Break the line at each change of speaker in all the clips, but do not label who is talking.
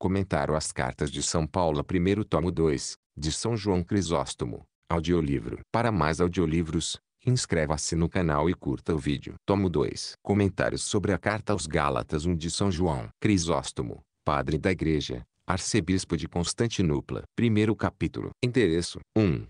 Comentário às Cartas de São Paulo, primeiro tomo 2, de São João Crisóstomo, audiolivro. Para mais audiolivros, inscreva-se no canal e curta o vídeo. Tomo 2. Comentários sobre a Carta aos Gálatas 1 de São João Crisóstomo, padre da Igreja, arcebispo de Constantinopla. Primeiro capítulo. Endereço 1.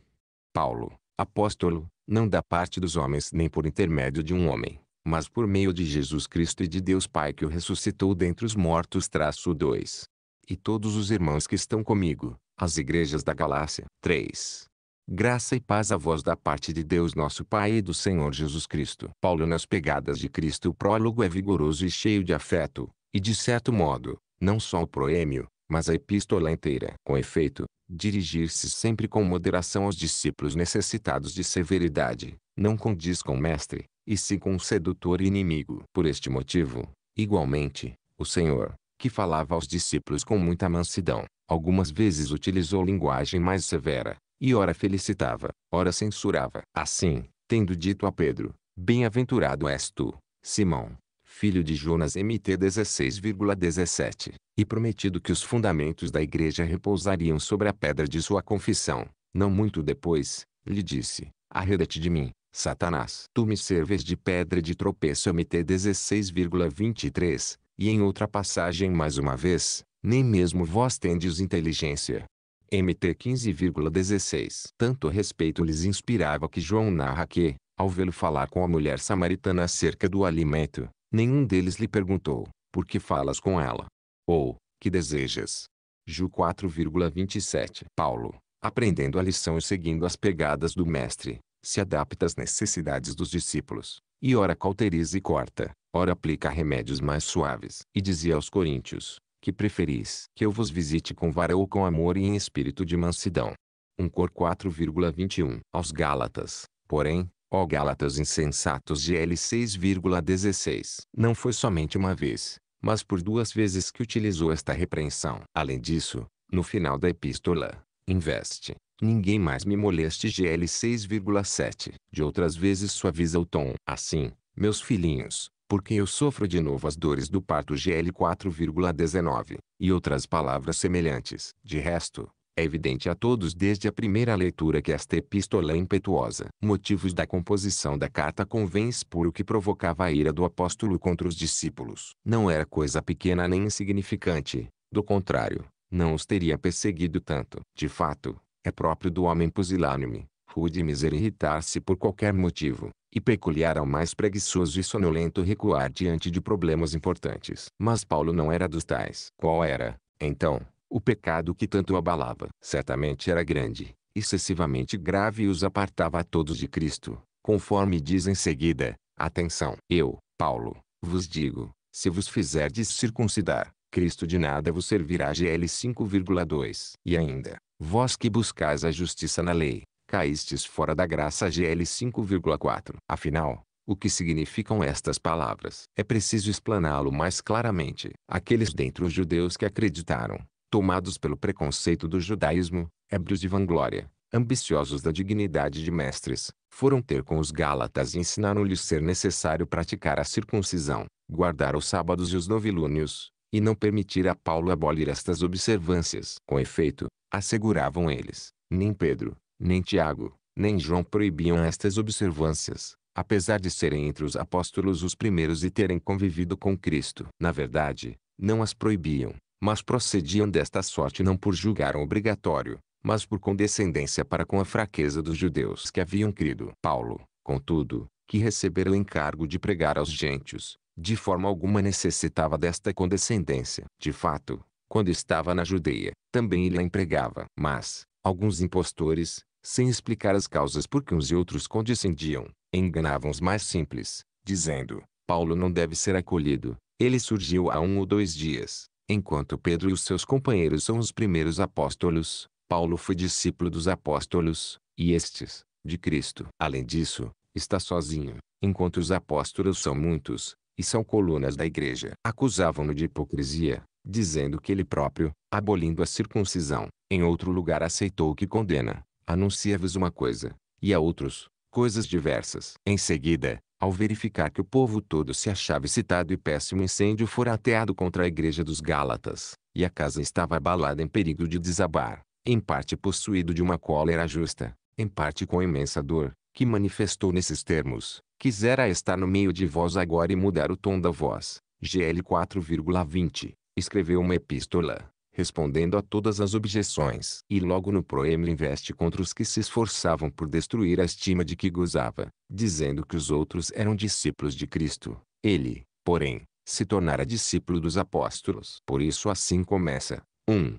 Paulo, apóstolo, não da parte dos homens nem por intermédio de um homem, mas por meio de Jesus Cristo e de Deus Pai que o ressuscitou dentre os mortos. Traço 2 e todos os irmãos que estão comigo, as igrejas da Galácia. 3. Graça e paz à voz da parte de Deus nosso Pai e do Senhor Jesus Cristo. Paulo nas pegadas de Cristo o prólogo é vigoroso e cheio de afeto, e de certo modo, não só o proêmio, mas a epístola inteira. Com efeito, dirigir-se sempre com moderação aos discípulos necessitados de severidade, não condiz com o mestre, e sim com o sedutor inimigo. Por este motivo, igualmente, o Senhor, que falava aos discípulos com muita mansidão. Algumas vezes utilizou linguagem mais severa, e ora felicitava, ora censurava. Assim, tendo dito a Pedro, Bem-aventurado és tu, Simão, filho de Jonas MT 16,17, e prometido que os fundamentos da igreja repousariam sobre a pedra de sua confissão. Não muito depois, lhe disse, arreda-te de mim, Satanás. Tu me serves de pedra de tropeço MT 16,23, e em outra passagem mais uma vez, nem mesmo vós tendes inteligência. MT 15,16 Tanto respeito lhes inspirava que João narra que, ao vê-lo falar com a mulher samaritana acerca do alimento, nenhum deles lhe perguntou, por que falas com ela? Ou, que desejas? Ju 4,27 Paulo, aprendendo a lição e seguindo as pegadas do mestre, se adapta às necessidades dos discípulos, e ora cauteriza e corta, ora aplica remédios mais suaves. E dizia aos coríntios, que preferis que eu vos visite com vara ou com amor e em espírito de mansidão. 1 Cor 4,21 Aos Gálatas, porém, ó Gálatas insensatos de L 6,16 Não foi somente uma vez, mas por duas vezes que utilizou esta repreensão. Além disso, no final da epístola, investe. Ninguém mais me moleste GL 6,7. De outras vezes suaviza o tom. Assim, meus filhinhos, porque eu sofro de novo as dores do parto GL4,19, e outras palavras semelhantes. De resto, é evidente a todos desde a primeira leitura que esta epístola é impetuosa. Motivos da composição da carta convém expor o que provocava a ira do apóstolo contra os discípulos. Não era coisa pequena nem insignificante, do contrário, não os teria perseguido tanto. De fato, é próprio do homem pusilânime, rude miser irritar-se por qualquer motivo e peculiar ao mais preguiçoso e sonolento recuar diante de problemas importantes. Mas Paulo não era dos tais. Qual era, então, o pecado que tanto o abalava? Certamente era grande, excessivamente grave e os apartava a todos de Cristo, conforme diz em seguida: Atenção! Eu, Paulo, vos digo, se vos fizerdes circuncidar, Cristo de nada vos servirá. GL 5,2 E ainda, vós que buscais a justiça na lei, caístes fora da graça GL 5,4. Afinal, o que significam estas palavras? É preciso explaná-lo mais claramente. Aqueles dentre os judeus que acreditaram, tomados pelo preconceito do judaísmo, ébrios de vanglória, ambiciosos da dignidade de mestres, foram ter com os gálatas e ensinaram-lhes ser necessário praticar a circuncisão, guardar os sábados e os novilúnios, e não permitir a Paulo abolir estas observâncias. Com efeito, asseguravam eles, nem Pedro, nem Tiago, nem João proibiam estas observâncias, apesar de serem entre os apóstolos os primeiros e terem convivido com Cristo. Na verdade, não as proibiam, mas procediam desta sorte não por julgar obrigatório, mas por condescendência para com a fraqueza dos judeus que haviam crido. Paulo, contudo, que recebera o encargo de pregar aos gentios, de forma alguma necessitava desta condescendência. De fato, quando estava na Judeia, também ele a empregava. Mas, alguns impostores, sem explicar as causas por que uns e outros condescendiam, enganavam os mais simples, dizendo, Paulo não deve ser acolhido, ele surgiu há um ou dois dias, enquanto Pedro e os seus companheiros são os primeiros apóstolos, Paulo foi discípulo dos apóstolos, e estes, de Cristo. Além disso, está sozinho, enquanto os apóstolos são muitos, e são colunas da igreja. Acusavam-no de hipocrisia, dizendo que ele próprio, abolindo a circuncisão, em outro lugar aceitou o que condena anuncia-vos uma coisa, e a outros, coisas diversas. Em seguida, ao verificar que o povo todo se achava excitado e péssimo incêndio fora ateado contra a igreja dos Gálatas, e a casa estava abalada em perigo de desabar, em parte possuído de uma cólera justa, em parte com imensa dor, que manifestou nesses termos, quisera estar no meio de vós agora e mudar o tom da voz, GL 4,20, escreveu uma epístola, respondendo a todas as objeções. E logo no proêmio investe contra os que se esforçavam por destruir a estima de que gozava, dizendo que os outros eram discípulos de Cristo. Ele, porém, se tornara discípulo dos apóstolos. Por isso assim começa. 1.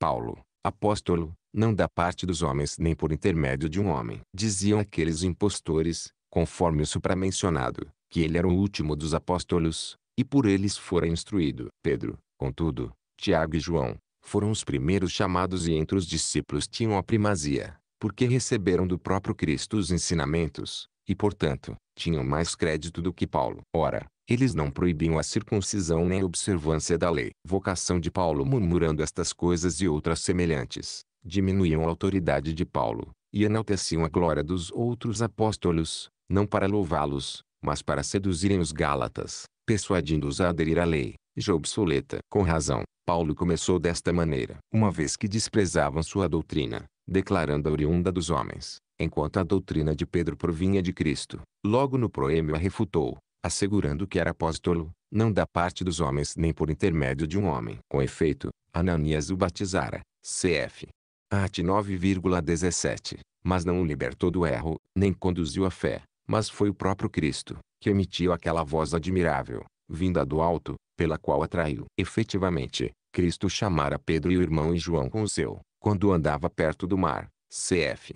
Paulo, apóstolo, não da parte dos homens nem por intermédio de um homem. Diziam aqueles impostores, conforme o supramencionado, que ele era o último dos apóstolos, e por eles fora instruído. Pedro, contudo, Tiago e João, foram os primeiros chamados e entre os discípulos tinham a primazia, porque receberam do próprio Cristo os ensinamentos, e portanto, tinham mais crédito do que Paulo. Ora, eles não proibiam a circuncisão nem a observância da lei. Vocação de Paulo murmurando estas coisas e outras semelhantes, diminuíam a autoridade de Paulo, e enalteciam a glória dos outros apóstolos, não para louvá-los, mas para seduzirem os Gálatas, persuadindo-os a aderir à lei, já obsoleta. Com razão, Paulo começou desta maneira. Uma vez que desprezavam sua doutrina, declarando a oriunda dos homens, enquanto a doutrina de Pedro provinha de Cristo, logo no proêmio a refutou, assegurando que era apóstolo, não da parte dos homens nem por intermédio de um homem. Com efeito, Ananias o batizara, cf. At 9,17, mas não o libertou do erro, nem conduziu à fé, mas foi o próprio Cristo, que emitiu aquela voz admirável, vinda do alto, pela qual atraiu. Efetivamente, Cristo chamara Pedro e o irmão e João com o seu, quando andava perto do mar, cf.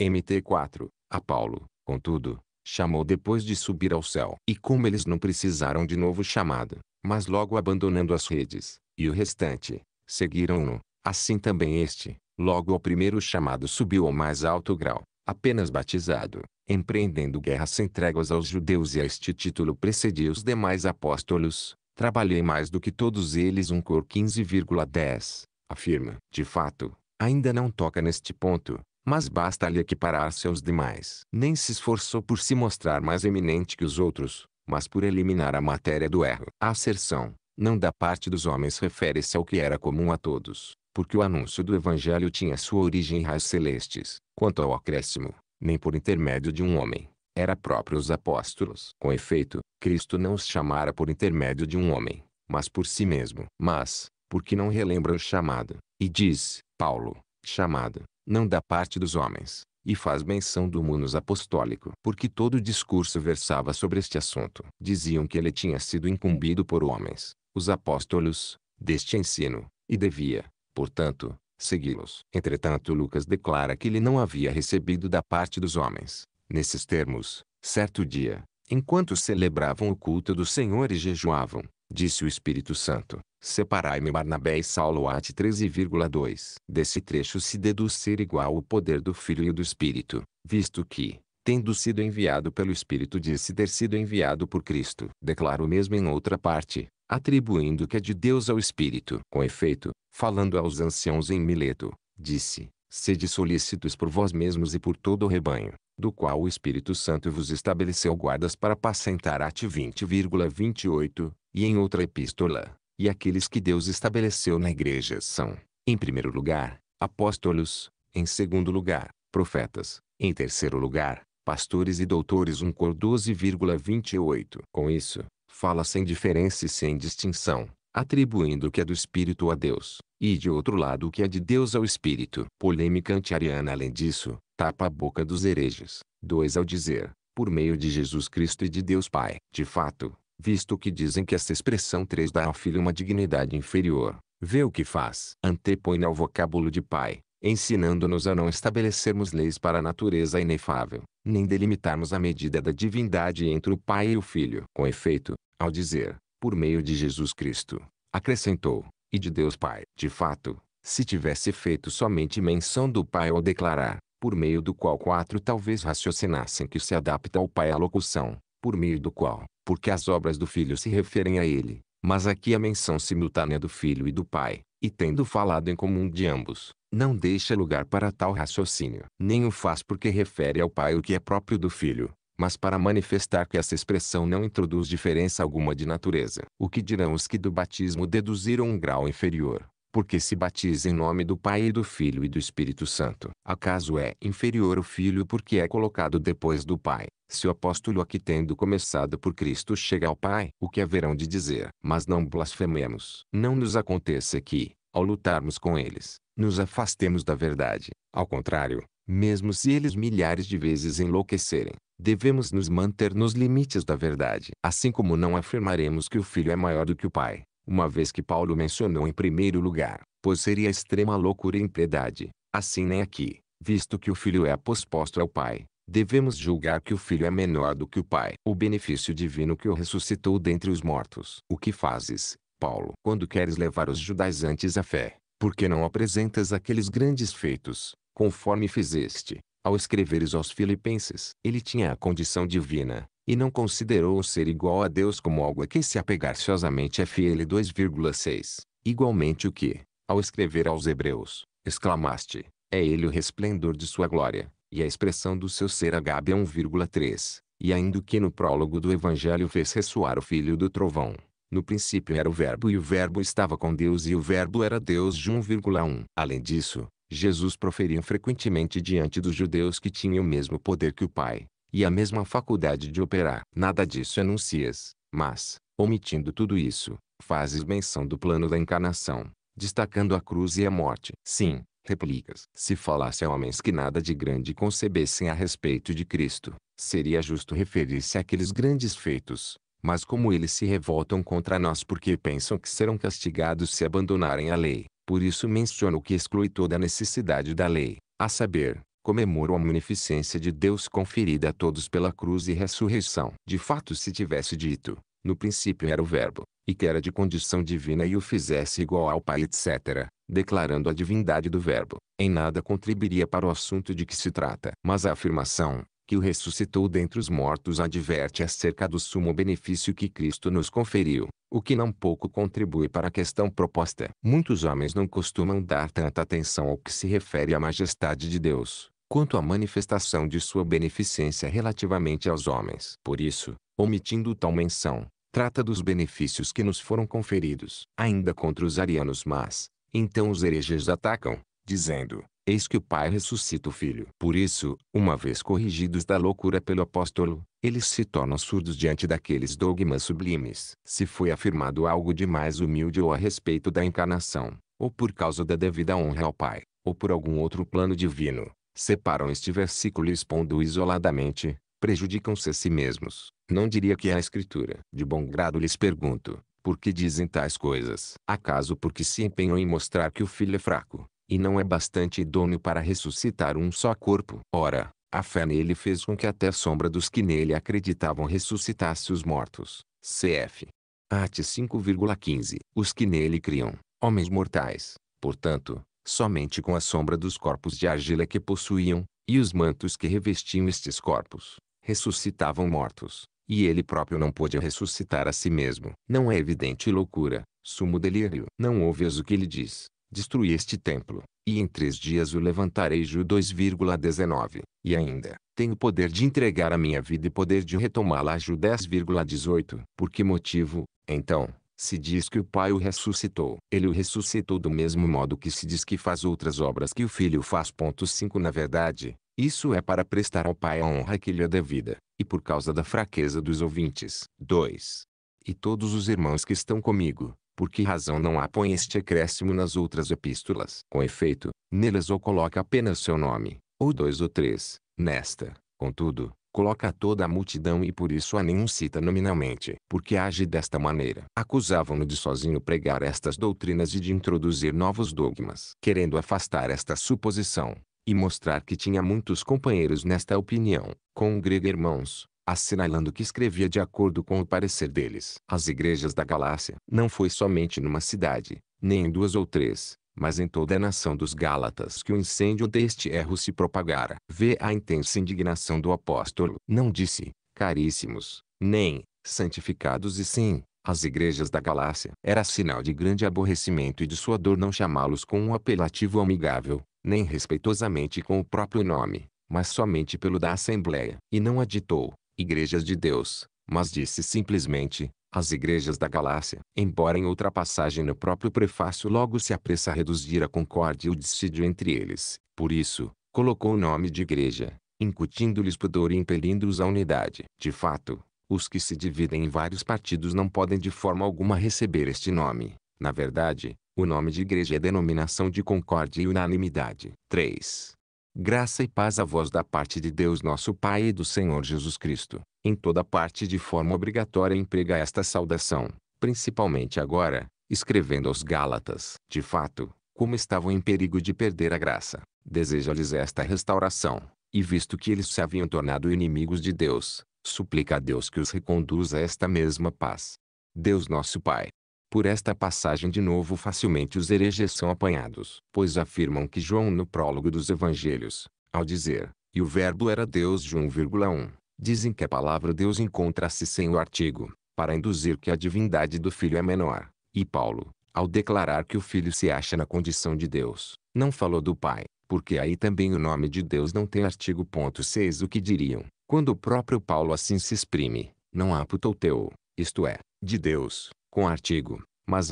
MT 4, a Paulo, contudo, chamou depois de subir ao céu. E como eles não precisaram de novo chamado, mas logo abandonando as redes, e o restante, seguiram-no, assim também este, logo ao primeiro chamado subiu ao mais alto grau, apenas batizado, empreendendo guerra sem tréguas aos judeus e a este título precedia os demais apóstolos, Trabalhei mais do que todos eles um cor 15,10, afirma. De fato, ainda não toca neste ponto, mas basta lhe equiparar-se aos demais. Nem se esforçou por se mostrar mais eminente que os outros, mas por eliminar a matéria do erro. A asserção, não da parte dos homens refere-se ao que era comum a todos, porque o anúncio do evangelho tinha sua origem em raios celestes. Quanto ao acréscimo, nem por intermédio de um homem, era próprio os apóstolos. Com efeito, Cristo não os chamara por intermédio de um homem, mas por si mesmo. Mas, porque não relembra o chamado, e diz, Paulo, chamado, não da parte dos homens, e faz menção do munus apostólico. Porque todo o discurso versava sobre este assunto. Diziam que ele tinha sido incumbido por homens, os apóstolos, deste ensino, e devia, portanto, segui-los. Entretanto Lucas declara que ele não havia recebido da parte dos homens, nesses termos, certo dia, enquanto celebravam o culto do Senhor e jejuavam, disse o Espírito Santo, separai-me Barnabé e Saulo Ate 13,2. Desse trecho se deduz ser igual o poder do Filho e do Espírito, visto que, tendo sido enviado pelo Espírito disse ter sido enviado por Cristo. Declaro mesmo em outra parte, atribuindo que é de Deus ao Espírito. Com efeito, falando aos anciãos em Mileto, disse, sede solícitos por vós mesmos e por todo o rebanho, do qual o Espírito Santo vos estabeleceu guardas para apacentar ate 20,28, e em outra epístola, e aqueles que Deus estabeleceu na igreja são, em primeiro lugar, apóstolos, em segundo lugar, profetas, em terceiro lugar, pastores e doutores 1 Cor 12,28. Com isso, fala sem diferença e sem distinção, atribuindo o que é do Espírito a Deus, e de outro lado o que é de Deus ao Espírito. Polêmica antiariana Além disso, tapa a boca dos hereges. Dois Ao dizer, por meio de Jesus Cristo e de Deus Pai. De fato, visto que dizem que essa expressão 3 dá ao filho uma dignidade inferior, vê o que faz. Antepõe ao vocábulo de Pai, ensinando-nos a não estabelecermos leis para a natureza inefável, nem delimitarmos a medida da divindade entre o Pai e o Filho. Com efeito, ao dizer, por meio de Jesus Cristo, acrescentou, e de Deus Pai. De fato, se tivesse feito somente menção do Pai ao declarar, por meio do qual quatro talvez raciocinassem que se adapta ao pai a locução, por meio do qual, porque as obras do filho se referem a ele, mas aqui a menção simultânea do filho e do pai, e tendo falado em comum de ambos, não deixa lugar para tal raciocínio. Nem o faz porque refere ao pai o que é próprio do filho, mas para manifestar que essa expressão não introduz diferença alguma de natureza. O que dirão os que do batismo deduziram um grau inferior, porque se batiza em nome do Pai e do Filho e do Espírito Santo. Acaso é inferior o Filho porque é colocado depois do Pai? Se o apóstolo aqui tendo começado por Cristo chega ao Pai, o que haverão de dizer? Mas não blasfememos. Não nos aconteça que, ao lutarmos com eles, nos afastemos da verdade. Ao contrário, mesmo se eles milhares de vezes enlouquecerem, devemos nos manter nos limites da verdade. Assim como não afirmaremos que o Filho é maior do que o Pai, uma vez que Paulo mencionou em primeiro lugar, pois seria extrema loucura e impiedade, assim nem aqui, visto que o filho é aposposto ao pai, devemos julgar que o filho é menor do que o pai. O benefício divino que o ressuscitou dentre os mortos. O que fazes, Paulo, quando queres levar os judaizantes à fé? Porque não apresentas aqueles grandes feitos, conforme fizeste, ao escreveres aos filipenses? Ele tinha a condição divina, e não considerou o ser igual a Deus como algo a que se apegar ciosamente FL 2,6. Igualmente o que, ao escrever aos Hebreus, exclamaste, é ele o resplendor de sua glória, e a expressão do seu ser H.B. 1,3, e ainda o que no prólogo do Evangelho fez ressoar o filho do trovão. No princípio era o Verbo e o Verbo estava com Deus e o Verbo era Deus de 1,1. Além disso, Jesus proferiu frequentemente diante dos judeus que tinha o mesmo poder que o Pai, e a mesma faculdade de operar. Nada disso enuncias, mas, omitindo tudo isso, fazes menção do plano da encarnação, destacando a cruz e a morte. Sim, replicas. Se falasse a homens que nada de grande concebessem a respeito de Cristo, seria justo referir-se àqueles grandes feitos. Mas como eles se revoltam contra nós porque pensam que serão castigados se abandonarem a lei, por isso menciono que exclui toda a necessidade da lei, a saber, comemoro a munificência de Deus conferida a todos pela cruz e ressurreição. De fato, se tivesse dito, no princípio era o Verbo, e que era de condição divina e o fizesse igual ao Pai, etc., declarando a divindade do Verbo, em nada contribuiria para o assunto de que se trata. Mas a afirmação, que o ressuscitou dentre os mortos adverte acerca do sumo benefício que Cristo nos conferiu, o que não pouco contribui para a questão proposta. Muitos homens não costumam dar tanta atenção ao que se refere à majestade de Deus, quanto à manifestação de sua beneficência relativamente aos homens. Por isso, omitindo tal menção, trata dos benefícios que nos foram conferidos, ainda contra os arianos mas, então os hereges atacam, dizendo, Eis que o Pai ressuscita o Filho. Por isso, uma vez corrigidos da loucura pelo apóstolo, eles se tornam surdos diante daqueles dogmas sublimes. Se foi afirmado algo de mais humilde ou a respeito da encarnação, ou por causa da devida honra ao Pai, ou por algum outro plano divino, separam este versículo e expondo isoladamente, prejudicam-se a si mesmos. Não diria que é a Escritura. De bom grado lhes pergunto, por que dizem tais coisas? Acaso porque se empenham em mostrar que o filho é fraco, e não é bastante idôneo para ressuscitar um só corpo. Ora, a fé nele fez com que até a sombra dos que nele acreditavam ressuscitasse os mortos. Cf. Arte 5,15 Os que nele criam, homens mortais, portanto, somente com a sombra dos corpos de argila que possuíam, e os mantos que revestiam estes corpos, ressuscitavam mortos, e ele próprio não pôde ressuscitar a si mesmo. Não é evidente loucura, sumo delírio. Não ouves o que ele diz, Destruí este templo, e em três dias o levantarei. Ju 2,19. E ainda, tenho poder de entregar a minha vida e poder de retomá-la. Ju 10,18. Por que motivo, então, se diz que o Pai o ressuscitou, ele o ressuscitou do mesmo modo que se diz que faz outras obras que o Filho faz. 5 Na verdade, isso é para prestar ao Pai a honra que lhe é devida, e por causa da fraqueza dos ouvintes. 2. E todos os irmãos que estão comigo, por que razão não apõe este acréscimo nas outras epístolas? Com efeito, nelas ou coloca apenas seu nome, ou dois ou três. Nesta, contudo, coloca toda a multidão e por isso a nenhum cita nominalmente, porque age desta maneira. Acusavam-no de sozinho pregar estas doutrinas e de introduzir novos dogmas. Querendo afastar esta suposição, e mostrar que tinha muitos companheiros nesta opinião, com congrega irmãos, assinalando que escrevia de acordo com o parecer deles. As igrejas da Galácia não foi somente numa cidade, nem em duas ou três, mas em toda a nação dos Gálatas que o incêndio deste erro se propagara. Vê a intensa indignação do apóstolo. Não disse, caríssimos, nem, santificados e sim, as igrejas da Galácia. Era sinal de grande aborrecimento e de sua dor não chamá-los com um apelativo amigável, nem respeitosamente com o próprio nome, mas somente pelo da Assembleia. E não aditou, igrejas de Deus, mas disse simplesmente, as igrejas da galáxia. Embora em outra passagem no próprio prefácio logo se apressa a reduzir a concórdia e o dissídio entre eles, por isso, colocou o nome de igreja, incutindo-lhes pudor e impelindo-os à unidade. De fato, os que se dividem em vários partidos não podem de forma alguma receber este nome. Na verdade, o nome de igreja é denominação de concórdia e unanimidade. 3. Graça e paz a vós da parte de Deus nosso Pai e do Senhor Jesus Cristo. Em toda parte de forma obrigatória emprega esta saudação, principalmente agora, escrevendo aos Gálatas. De fato, como estavam em perigo de perder a graça, deseja-lhes esta restauração, e visto que eles se haviam tornado inimigos de Deus, suplica a Deus que os reconduza a esta mesma paz. Deus nosso Pai, por esta passagem de novo facilmente os hereges são apanhados, pois afirmam que João no prólogo dos evangelhos, ao dizer, e o verbo era Deus de 1,1, dizem que a palavra Deus encontra-se sem o artigo, para induzir que a divindade do Filho é menor, e Paulo, ao declarar que o Filho se acha na condição de Deus, não falou do Pai, porque aí também o nome de Deus não tem artigo. 6 O que diriam, quando o próprio Paulo assim se exprime, não há teu, isto é, de Deus, com artigo, mas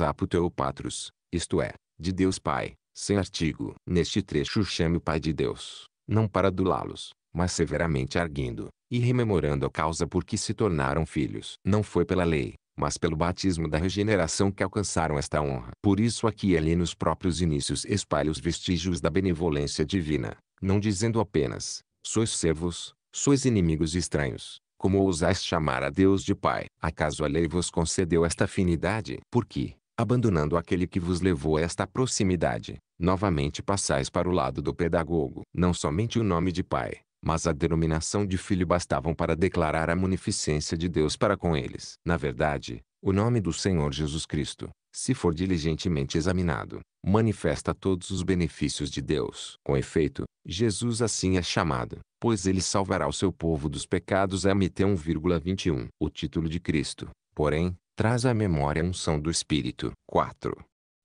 Patros, isto é, de Deus Pai, sem artigo. Neste trecho chame o Pai de Deus, não para adulá-los, mas severamente arguindo, e rememorando a causa por que se tornaram filhos. Não foi pela lei, mas pelo batismo da regeneração que alcançaram esta honra. Por isso aqui e ali nos próprios inícios espalha os vestígios da benevolência divina, não dizendo apenas, sois servos, sois inimigos estranhos, como ousais chamar a Deus de Pai? Acaso a lei vos concedeu esta afinidade? Porque, abandonando aquele que vos levou a esta proximidade, novamente passais para o lado do pedagogo. Não somente o nome de Pai, mas a denominação de filho bastavam para declarar a munificência de Deus para com eles. Na verdade, o nome do Senhor Jesus Cristo, se for diligentemente examinado, manifesta todos os benefícios de Deus. Com efeito, Jesus assim é chamado, pois ele salvará o seu povo dos pecados MT 1,21. O título de Cristo, porém, traz à memória a unção do Espírito. 4.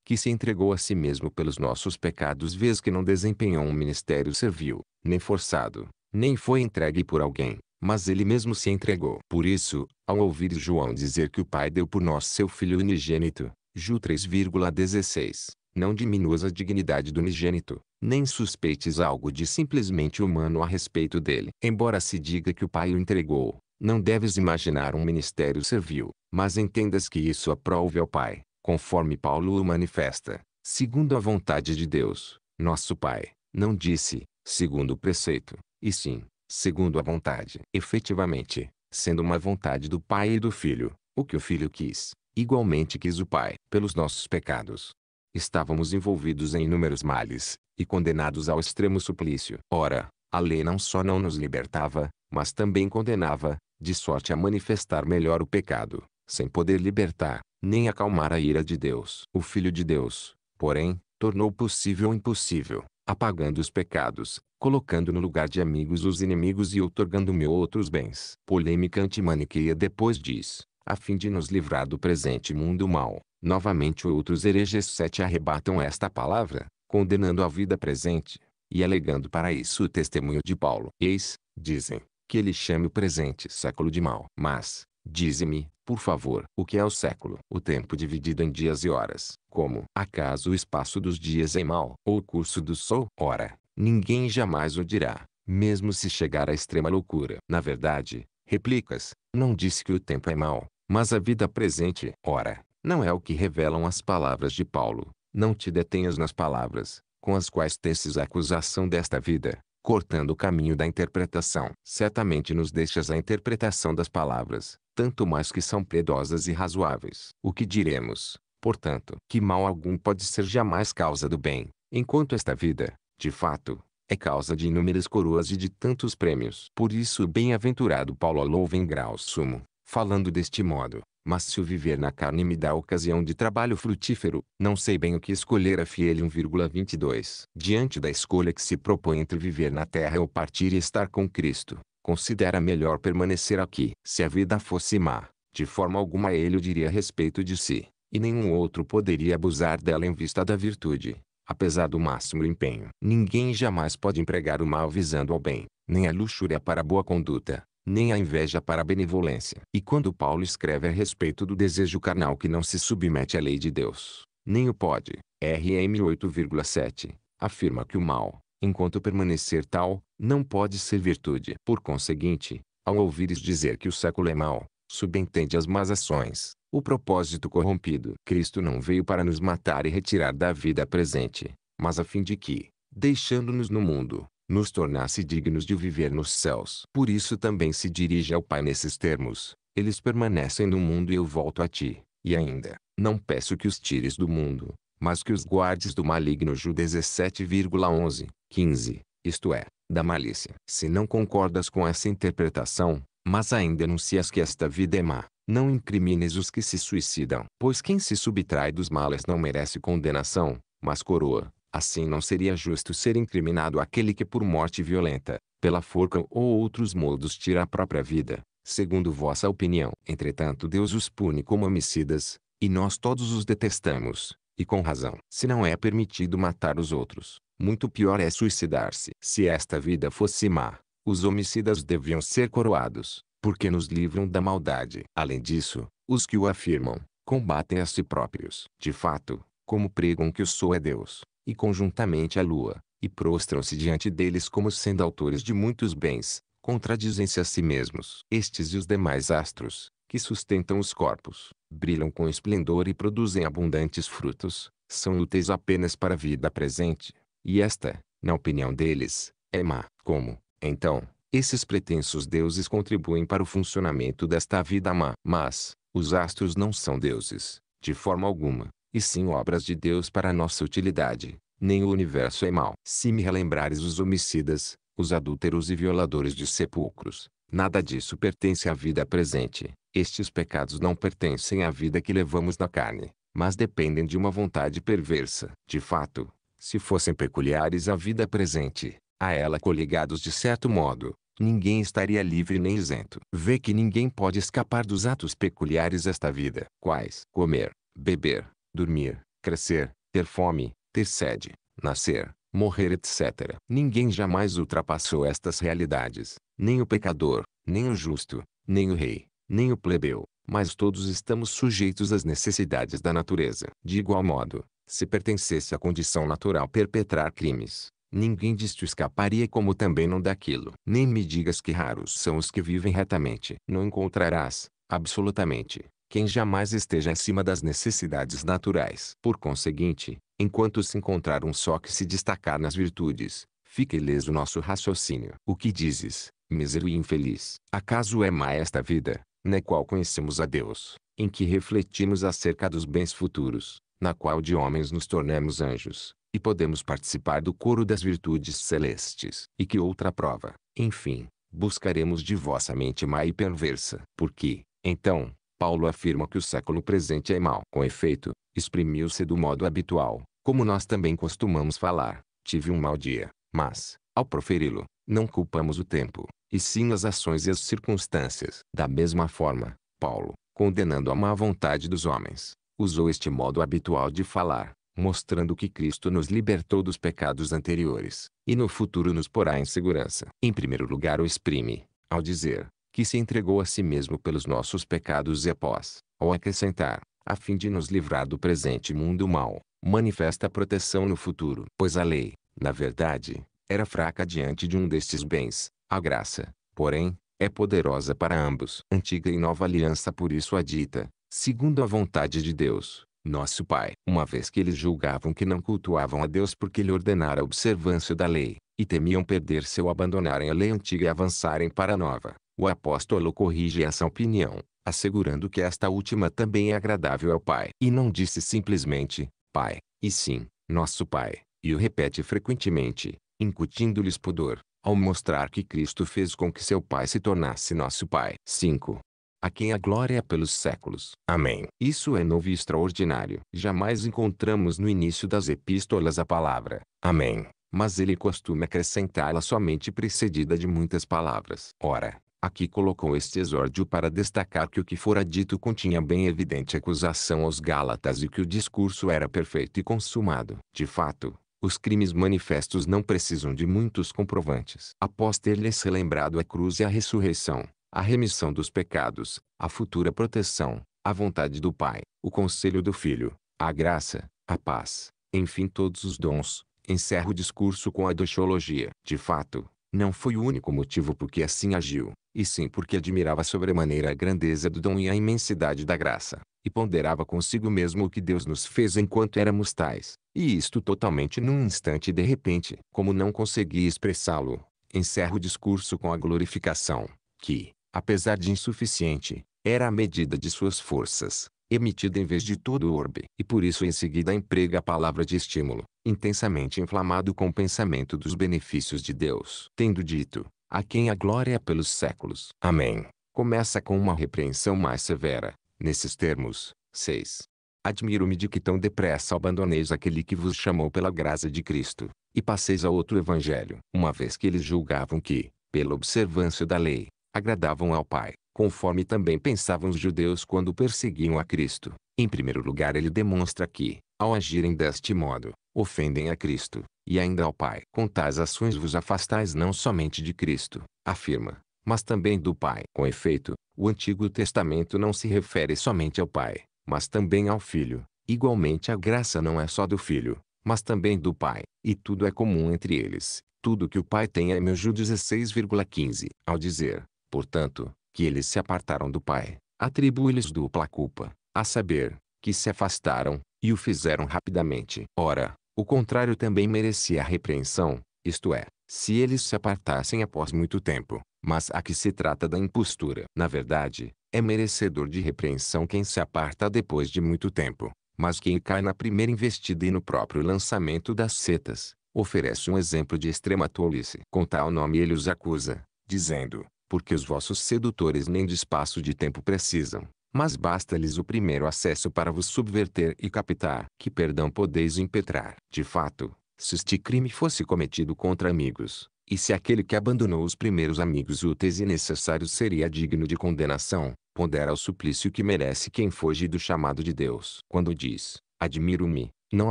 Que se entregou a si mesmo pelos nossos pecados, vez que não desempenhou um ministério servil, nem forçado, nem foi entregue por alguém, mas ele mesmo se entregou. Por isso, ao ouvir João dizer que o Pai deu por nós seu Filho unigênito, Ju 3,16. Não diminuas a dignidade do unigênito, nem suspeites algo de simplesmente humano a respeito dele. Embora se diga que o Pai o entregou, não deves imaginar um ministério servil, mas entendas que isso aprove ao Pai, conforme Paulo o manifesta, segundo a vontade de Deus, nosso Pai. Não disse, segundo o preceito, e sim, segundo a vontade. Efetivamente, sendo uma vontade do Pai e do Filho, o que o Filho quis, igualmente quis o Pai, pelos nossos pecados. Estávamos envolvidos em inúmeros males, e condenados ao extremo suplício. Ora, a lei não só não nos libertava, mas também condenava, de sorte a manifestar melhor o pecado, sem poder libertar, nem acalmar a ira de Deus. O Filho de Deus, porém, tornou possível o impossível, apagando os pecados, colocando no lugar de amigos os inimigos e outorgando-me outros bens. Polêmica antimaniqueia depois diz, a fim de nos livrar do presente mundo mal. Novamente outros hereges sete arrebatam esta palavra, condenando a vida presente, e alegando para isso o testemunho de Paulo. Eis, dizem, que ele chame o presente século de mal. Mas, dize-me, por favor, o que é o século? O tempo dividido em dias e horas. Como? Acaso o espaço dos dias é mal? Ou o curso do sol? Ora, ninguém jamais o dirá, mesmo se chegar à extrema loucura. Na verdade, replicas, não disse que o tempo é mau, mas a vida presente, ora, não é o que revelam as palavras de Paulo. Não te detenhas nas palavras, com as quais teces a acusação desta vida, cortando o caminho da interpretação. Certamente nos deixas a interpretação das palavras, tanto mais que são piedosas e razoáveis. O que diremos, portanto, que mal algum pode ser jamais causa do bem, enquanto esta vida, de fato, é causa de inúmeras coroas e de tantos prêmios. Por isso o bem-aventurado Paulo louva grau sumo, falando deste modo. Mas se o viver na carne me dá ocasião de trabalho frutífero, não sei bem o que escolher a fiel 1,22. Diante da escolha que se propõe entre viver na terra ou partir e estar com Cristo, considera melhor permanecer aqui. Se a vida fosse má, de forma alguma ele o diria a respeito de si, e nenhum outro poderia abusar dela em vista da virtude. Apesar do máximo empenho, ninguém jamais pode empregar o mal visando ao bem, nem a luxúria para a boa conduta, nem a inveja para a benevolência. E quando Paulo escreve a respeito do desejo carnal que não se submete à lei de Deus, nem o pode, RM 8,7, afirma que o mal, enquanto permanecer tal, não pode ser virtude. Por conseguinte, ao ouvires dizer que o século é mau, subentende as más ações, o propósito corrompido. Cristo não veio para nos matar e retirar da vida presente, mas a fim de que, deixando-nos no mundo, nos tornasse dignos de viver nos céus. Por isso também se dirige ao Pai nesses termos: Eles permanecem no mundo e eu volto a ti. E ainda, não peço que os tires do mundo, mas que os guardes do maligno. Ju 17,11, 15, isto é, da malícia. Se não concordas com essa interpretação, mas ainda anuncias que esta vida é má, não incrimines os que se suicidam. Pois quem se subtrai dos males não merece condenação, mas coroa. Assim não seria justo ser incriminado aquele que por morte violenta, pela forca ou outros modos tira a própria vida, segundo vossa opinião. Entretanto Deus os pune como homicidas, e nós todos os detestamos, e com razão. Se não é permitido matar os outros, muito pior é suicidar-se. Se esta vida fosse má, os homicidas deviam ser coroados, porque nos livram da maldade. Além disso, os que o afirmam, combatem a si próprios. De fato, como pregam que o Sol é Deus, e conjuntamente a Lua, e prostram-se diante deles como sendo autores de muitos bens, contradizem-se a si mesmos. Estes e os demais astros, que sustentam os corpos, brilham com esplendor e produzem abundantes frutos, são úteis apenas para a vida presente, e esta, na opinião deles, é má. Como, então, esses pretensos deuses contribuem para o funcionamento desta vida má. Mas, os astros não são deuses, de forma alguma, e sim obras de Deus para nossa utilidade. Nem o universo é mau. Se me relembrares os homicidas, os adúlteros e violadores de sepulcros, nada disso pertence à vida presente. Estes pecados não pertencem à vida que levamos na carne, mas dependem de uma vontade perversa. De fato, se fossem peculiares à vida presente, a ela coligados de certo modo, ninguém estaria livre nem isento. Vê que ninguém pode escapar dos atos peculiares desta vida, quais comer, beber, dormir, crescer, ter fome, ter sede, nascer, morrer, etc. Ninguém jamais ultrapassou estas realidades, nem o pecador, nem o justo, nem o rei, nem o plebeu, mas todos estamos sujeitos às necessidades da natureza. De igual modo, se pertencesse à condição natural perpetrar crimes, Ninguém disto escaparia como também não daquilo. Nem me digas que raros são os que vivem retamente. Não encontrarás, absolutamente, quem jamais esteja acima das necessidades naturais. Por conseguinte, enquanto se encontrar um só que se destacar nas virtudes, fica ileso o nosso raciocínio. O que dizes, mísero e infeliz? Acaso é má esta vida, na qual conhecemos a Deus, em que refletimos acerca dos bens futuros, na qual de homens nos tornamos anjos, e podemos participar do coro das virtudes celestes. E que outra prova, enfim, buscaremos de vossa mente má e perversa. Porque, então, Paulo afirma que o século presente é mau. Com efeito, exprimiu-se do modo habitual, como nós também costumamos falar. Tive um mau dia, mas, ao proferi-lo, não culpamos o tempo, e sim as ações e as circunstâncias. Da mesma forma, Paulo, condenando a má vontade dos homens, usou este modo habitual de falar, mostrando que Cristo nos libertou dos pecados anteriores, e no futuro nos porá em segurança. Em primeiro lugar o exprime, ao dizer, que se entregou a si mesmo pelos nossos pecados e após, ao acrescentar, a fim de nos livrar do presente mundo mau, manifesta proteção no futuro. Pois a lei, na verdade, era fraca diante de um destes bens, a graça, porém, é poderosa para ambos. Antiga e nova aliança por isso a dita, segundo a vontade de Deus, nosso Pai. Uma vez que eles julgavam que não cultuavam a Deus porque lhe ordenara a observância da lei, e temiam perder se o abandonarem a lei antiga e avançarem para a nova, o apóstolo corrige essa opinião, assegurando que esta última também é agradável ao Pai. E não disse simplesmente, Pai, e sim, nosso Pai, e o repete frequentemente, incutindo-lhes pudor, ao mostrar que Cristo fez com que seu Pai se tornasse nosso Pai. 5 a quem a glória é pelos séculos. Amém. Isso é novo e extraordinário. Jamais encontramos no início das epístolas a palavra Amém, mas ele costuma acrescentá-la somente precedida de muitas palavras. Ora, Aqui colocou este exórdio para destacar que o que fora dito continha bem evidente acusação aos Gálatas e que o discurso era perfeito e consumado. De fato, os crimes manifestos não precisam de muitos comprovantes. Após ter-lhes relembrado a cruz e a ressurreição, a remissão dos pecados, a futura proteção, a vontade do Pai, o conselho do Filho, a graça, a paz, enfim todos os dons. Encerro o discurso com a doxologia. De fato, não foi o único motivo por que assim agiu, e sim porque admirava sobremaneira a grandeza do dom e a imensidade da graça, e ponderava consigo mesmo o que Deus nos fez enquanto éramos tais, e isto totalmente num instante de repente. Como não conseguia expressá-lo, encerro o discurso com a glorificação, que, apesar de insuficiente, era a medida de suas forças, emitida em vez de todo o orbe. E por isso em seguida emprega a palavra de estímulo, intensamente inflamado com o pensamento dos benefícios de Deus. Tendo dito, a quem a glória pelos séculos. Amém. Começa com uma repreensão mais severa, nesses termos. 6. Admiro-me de que tão depressa abandoneis aquele que vos chamou pela graça de Cristo, e passeis a outro evangelho, uma vez que eles julgavam que, pela observância da lei, agradavam ao Pai, conforme também pensavam os judeus quando perseguiam a Cristo. Em primeiro lugar ele demonstra que, ao agirem deste modo, ofendem a Cristo, e ainda ao Pai. Com tais ações vos afastais não somente de Cristo, afirma, mas também do Pai. Com efeito, o Antigo Testamento não se refere somente ao Pai, mas também ao Filho. Igualmente a graça não é só do Filho, mas também do Pai, e tudo é comum entre eles. Tudo que o Pai tem é meu Ju 16,15. Ao dizer, portanto, que eles se apartaram do Pai, atribui-lhes dupla culpa, a saber, que se afastaram, e o fizeram rapidamente. Ora, o contrário também merecia a repreensão, isto é, se eles se apartassem após muito tempo, mas a que se trata da impostura. Na verdade, é merecedor de repreensão quem se aparta depois de muito tempo, mas quem cai na primeira investida e no próprio lançamento das setas, oferece um exemplo de extrema tolice. Com tal nome ele os acusa, dizendo, porque os vossos sedutores nem de espaço de tempo precisam, mas basta-lhes o primeiro acesso para vos subverter e captar. Que perdão podeis impetrar? De fato, se este crime fosse cometido contra amigos, e se aquele que abandonou os primeiros amigos úteis e necessários seria digno de condenação, pondera o suplício que merece quem foge do chamado de Deus. Quando diz, admiro-me, não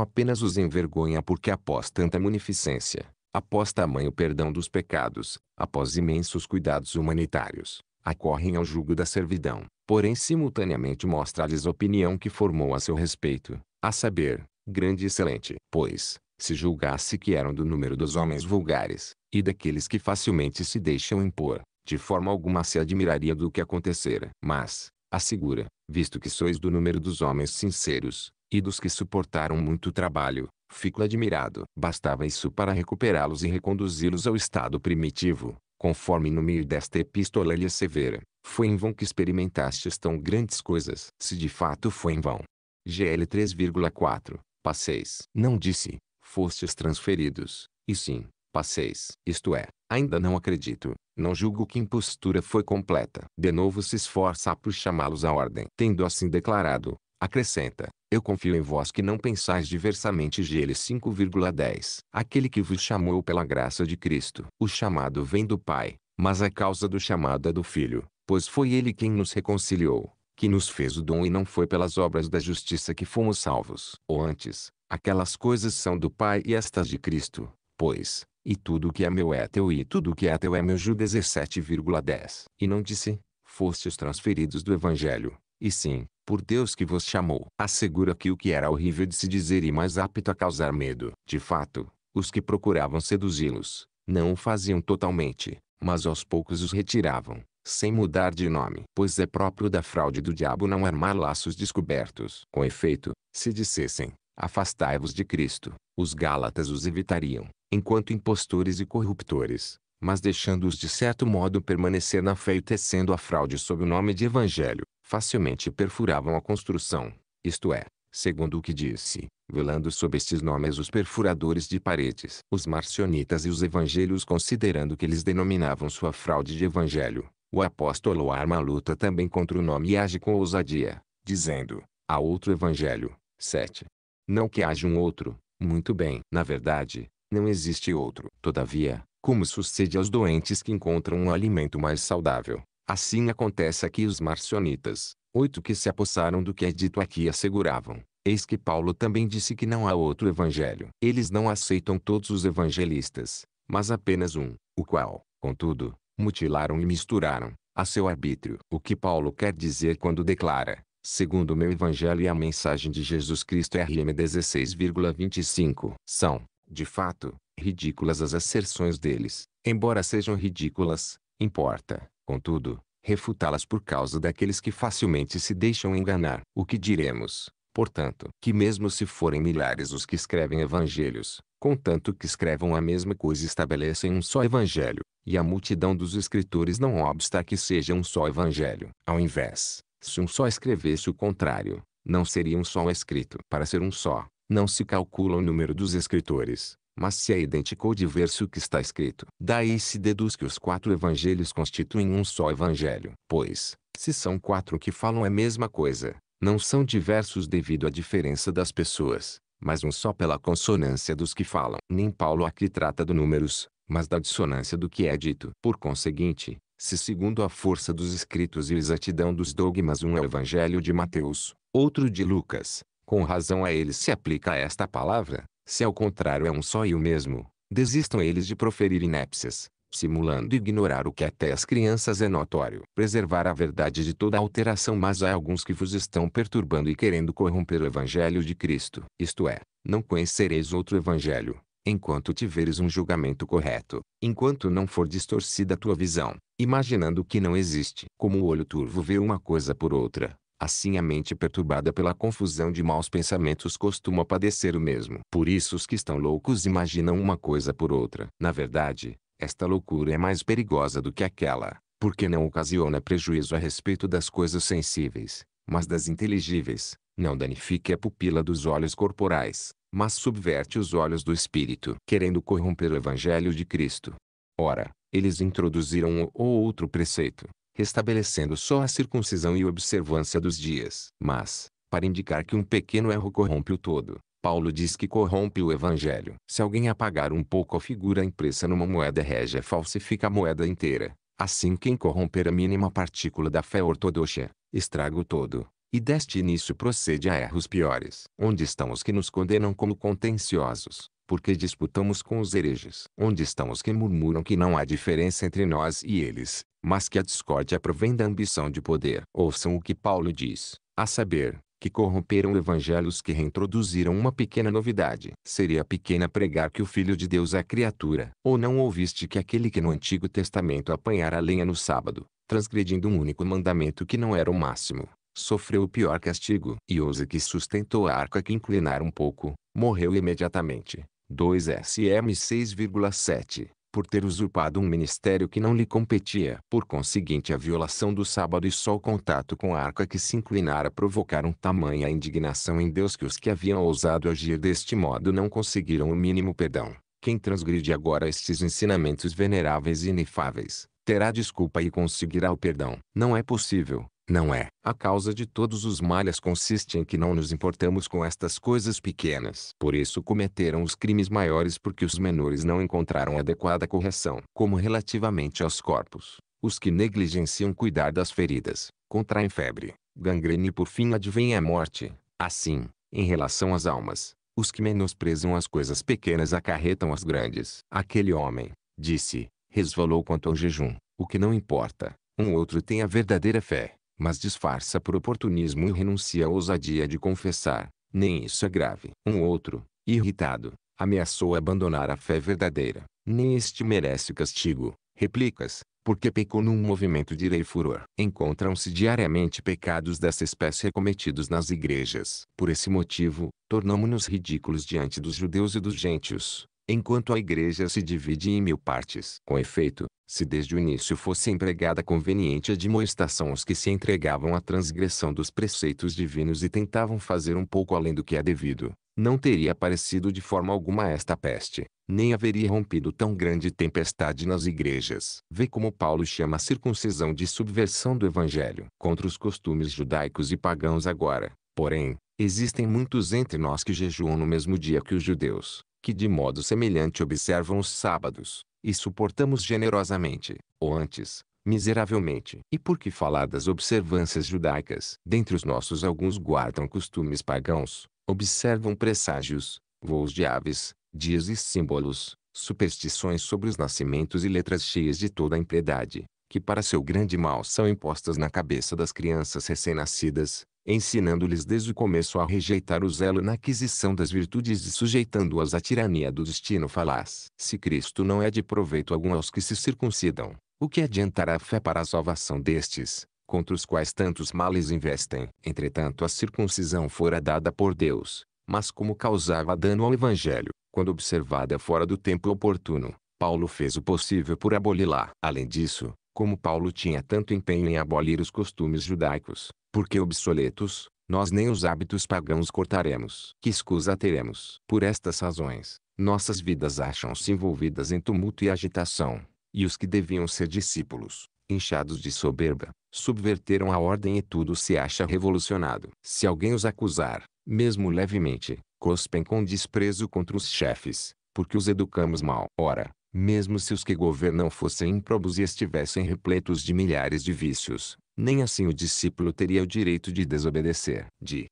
apenas os envergonha porque após tanta munificência, após tamanho perdão dos pecados, após imensos cuidados humanitários, acorrem ao julgo da servidão, porém simultaneamente mostra-lhes a opinião que formou a seu respeito, a saber, grande e excelente, pois, se julgasse que eram do número dos homens vulgares, e daqueles que facilmente se deixam impor, de forma alguma se admiraria do que acontecera. Mas, assegura, visto que sois do número dos homens sinceros, e dos que suportaram muito trabalho, fico admirado. Bastava isso para recuperá-los e reconduzi-los ao estado primitivo, conforme no meio desta epístola lhe assevera. Foi em vão que experimentastes tão grandes coisas. Se de fato foi em vão. GL 3,4, passeis. Não disse, fostes transferidos, e sim, passeis. Isto é, ainda não acredito, não julgo que impostura foi completa. De novo se esforça por chamá-los à ordem. Tendo assim declarado, Acrescenta, eu confio em vós que não pensais diversamente GL 5,10. Aquele que vos chamou pela graça de Cristo. O chamado vem do Pai, mas a é causa do chamado é do Filho, pois foi ele quem nos reconciliou, que nos fez o dom e não foi pelas obras da justiça que fomos salvos. Ou antes, aquelas coisas são do Pai e estas de Cristo, pois, e tudo que é meu é teu e tudo que é teu é meu. Ju 17,10. E não disse, fostes transferidos do Evangelho, e sim, por Deus que vos chamou. Assegura que o que era horrível de se dizer e mais apto a causar medo. De fato, os que procuravam seduzi-los, não o faziam totalmente, mas aos poucos os retiravam, sem mudar de nome. Pois é próprio da fraude do diabo não armar laços descobertos. Com efeito, se dissessem, afastai-vos de Cristo, os Gálatas os evitariam, enquanto impostores e corruptores, mas deixando-os de certo modo permanecer na fé e tecendo a fraude sob o nome de evangelho, facilmente perfuravam a construção, isto é, segundo o que disse, velando sob estes nomes os perfuradores de paredes, os marcionitas e os evangelhos considerando que eles denominavam sua fraude de evangelho. O apóstolo arma a luta também contra o nome e age com ousadia, dizendo, há outro evangelho, 7. Não que haja um outro, muito bem. Na verdade, não existe outro. Todavia, como sucede aos doentes que encontram um alimento mais saudável. Assim acontece aqui os marcionitas, oito que se apossaram do que é dito aqui asseguravam. Eis que Paulo também disse que não há outro evangelho. Eles não aceitam todos os evangelistas, mas apenas um, o qual, contudo, mutilaram e misturaram, a seu arbítrio. O que Paulo quer dizer quando declara, segundo o meu evangelho e a mensagem de Jesus Cristo RM 16,25, são, de fato, ridículas as asserções deles. Embora sejam ridículas, importa, contudo, refutá-las por causa daqueles que facilmente se deixam enganar. O que diremos, portanto, que mesmo se forem milhares os que escrevem evangelhos, contanto que escrevam a mesma coisa estabelecem um só evangelho, e a multidão dos escritores não obsta que seja um só evangelho. Ao invés, se um só escrevesse o contrário, não seria um só escrito. Para ser um só, não se calcula o número dos escritores, mas se é idêntico ou diverso o que está escrito. Daí se deduz que os quatro evangelhos constituem um só evangelho. Pois, se são quatro que falam a mesma coisa, não são diversos devido à diferença das pessoas, mas um só pela consonância dos que falam. Nem Paulo aqui trata do números, mas da dissonância do que é dito. Por conseguinte, se segundo a força dos escritos e exatidão dos dogmas um é o evangelho de Mateus, outro de Lucas, com razão a ele se aplica esta palavra, se ao contrário é um só e o mesmo, desistam eles de proferir inépcias, simulando ignorar o que até as crianças é notório. Preservar a verdade de toda alteração mas há alguns que vos estão perturbando e querendo corromper o evangelho de Cristo. Isto é, não conhecereis outro evangelho, enquanto tiveres um julgamento correto, enquanto não for distorcida a tua visão, imaginando que não existe. Como o olho turvo vê uma coisa por outra, Assim a mente perturbada pela confusão de maus pensamentos costuma padecer o mesmo. Por isso os que estão loucos imaginam uma coisa por outra. Na verdade, esta loucura é mais perigosa do que aquela, porque não ocasiona prejuízo a respeito das coisas sensíveis, mas das inteligíveis. Não danifique a pupila dos olhos corporais, mas subverte os olhos do espírito, querendo corromper o evangelho de Cristo. Ora, eles introduziram um ou outro preceito, restabelecendo só a circuncisão e observância dos dias. Mas, para indicar que um pequeno erro corrompe o todo, Paulo diz que corrompe o evangelho. Se alguém apagar um pouco a figura impressa numa moeda régia falsifica a moeda inteira. Assim quem corromper a mínima partícula da fé ortodoxa, estraga o todo. E deste início procede a erros piores. Onde estão os que nos condenam como contenciosos? porque disputamos com os hereges. Onde estão os que murmuram que não há diferença entre nós e eles, mas que a discórdia provém da ambição de poder? Ouçam o que Paulo diz, a saber, que corromperam evangelhos que reintroduziram uma pequena novidade. Seria pequena pregar que o Filho de Deus é criatura. Ou não ouviste que aquele que no Antigo Testamento apanhara lenha no sábado, transgredindo um único mandamento que não era o máximo, sofreu o pior castigo. E Ose que sustentou a arca que inclinar um pouco, morreu imediatamente. 2 SM 6,7, por ter usurpado um ministério que não lhe competia. Por conseguinte, a violação do sábado e só o contato com a arca que se inclinara provocaram tamanha indignação em Deus que os que haviam ousado agir deste modo não conseguiram o mínimo perdão. Quem transgride agora estes ensinamentos veneráveis e inefáveis, terá desculpa e conseguirá o perdão. Não é possível, não é. A causa de todos os males consiste em que não nos importamos com estas coisas pequenas. Por isso cometeram os crimes maiores porque os menores não encontraram adequada correção. Como relativamente aos corpos, os que negligenciam cuidar das feridas, contraem febre, gangrene e por fim advém a morte. Assim, em relação às almas, os que menosprezam as coisas pequenas acarretam as grandes. Aquele homem, disse, resvalou quanto ao jejum, o que não importa. Um outro tem a verdadeira fé mas disfarça por oportunismo e renuncia à ousadia de confessar. Nem isso é grave. Um outro, irritado, ameaçou abandonar a fé verdadeira. Nem este merece castigo. Replicas, porque pecou num movimento de lei furor. Encontram-se diariamente pecados dessa espécie cometidos nas igrejas. Por esse motivo, tornamo-nos ridículos diante dos judeus e dos gentios enquanto a igreja se divide em mil partes. Com efeito, se desde o início fosse empregada conveniente demoestação aos que se entregavam à transgressão dos preceitos divinos e tentavam fazer um pouco além do que é devido, não teria aparecido de forma alguma esta peste, nem haveria rompido tão grande tempestade nas igrejas. Vê como Paulo chama a circuncisão de subversão do evangelho. Contra os costumes judaicos e pagãos agora, porém, existem muitos entre nós que jejuam no mesmo dia que os judeus que de modo semelhante observam os sábados, e suportamos generosamente, ou antes, miseravelmente. E por que falar das observâncias judaicas? Dentre os nossos alguns guardam costumes pagãos, observam presságios, voos de aves, dias e símbolos, superstições sobre os nascimentos e letras cheias de toda a impiedade, que para seu grande mal são impostas na cabeça das crianças recém-nascidas, ensinando-lhes desde o começo a rejeitar o zelo na aquisição das virtudes e sujeitando-as à tirania do destino falaz. Se Cristo não é de proveito algum aos que se circuncidam, o que adiantará a fé para a salvação destes, contra os quais tantos males investem? Entretanto a circuncisão fora dada por Deus, mas como causava dano ao Evangelho, quando observada fora do tempo oportuno, Paulo fez o possível por aboli-la. Além disso, como Paulo tinha tanto empenho em abolir os costumes judaicos, porque obsoletos, nós nem os hábitos pagãos cortaremos. Que escusa teremos? Por estas razões, nossas vidas acham-se envolvidas em tumulto e agitação, e os que deviam ser discípulos, inchados de soberba, subverteram a ordem e tudo se acha revolucionado. Se alguém os acusar, mesmo levemente, cospem com desprezo contra os chefes, porque os educamos mal. Ora, mesmo se os que governam fossem improbos e estivessem repletos de milhares de vícios, nem assim o discípulo teria o direito de desobedecer. De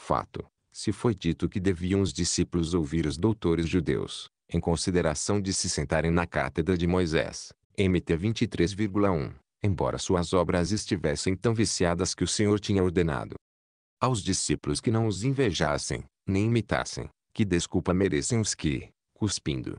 fato, se foi dito que deviam os discípulos ouvir os doutores judeus, em consideração de se sentarem na cátedra de Moisés, MT 23,1, embora suas obras estivessem tão viciadas que o Senhor tinha ordenado aos discípulos que não os invejassem, nem imitassem, que desculpa merecem os que, cuspindo,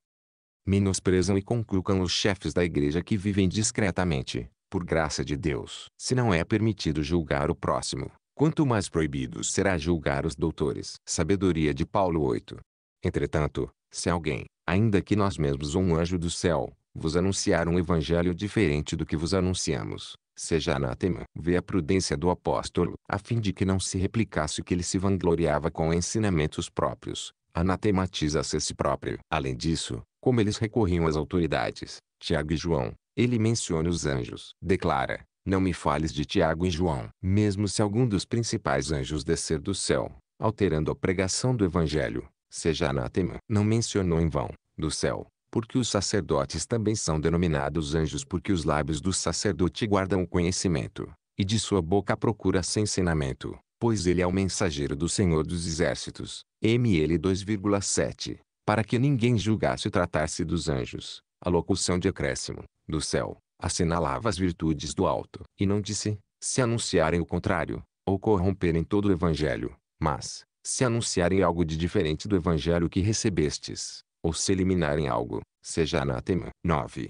menosprezam e conculcam os chefes da igreja que vivem discretamente, por graça de Deus. Se não é permitido julgar o próximo, quanto mais proibido será julgar os doutores. Sabedoria de Paulo 8. Entretanto, se alguém, ainda que nós mesmos ou um anjo do céu, vos anunciar um evangelho diferente do que vos anunciamos, seja anátema. Vê a prudência do apóstolo, a fim de que não se replicasse o que ele se vangloriava com ensinamentos próprios. Anatematiza-se a si próprio. Além disso, como eles recorriam às autoridades, Tiago e João, ele menciona os anjos. Declara, não me fales de Tiago e João. Mesmo se algum dos principais anjos descer do céu, alterando a pregação do evangelho, seja anátema. Não mencionou em vão, do céu, porque os sacerdotes também são denominados anjos porque os lábios do sacerdote guardam o conhecimento, e de sua boca procura sem ensinamento, pois ele é o mensageiro do Senhor dos Exércitos. ML 2,7 Para que ninguém julgasse tratar-se dos anjos, a locução de acréscimo, do céu, assinalava as virtudes do alto, e não disse, se anunciarem o contrário, ou corromperem todo o evangelho, mas, se anunciarem algo de diferente do evangelho que recebestes, ou se eliminarem algo, seja anátema. 9.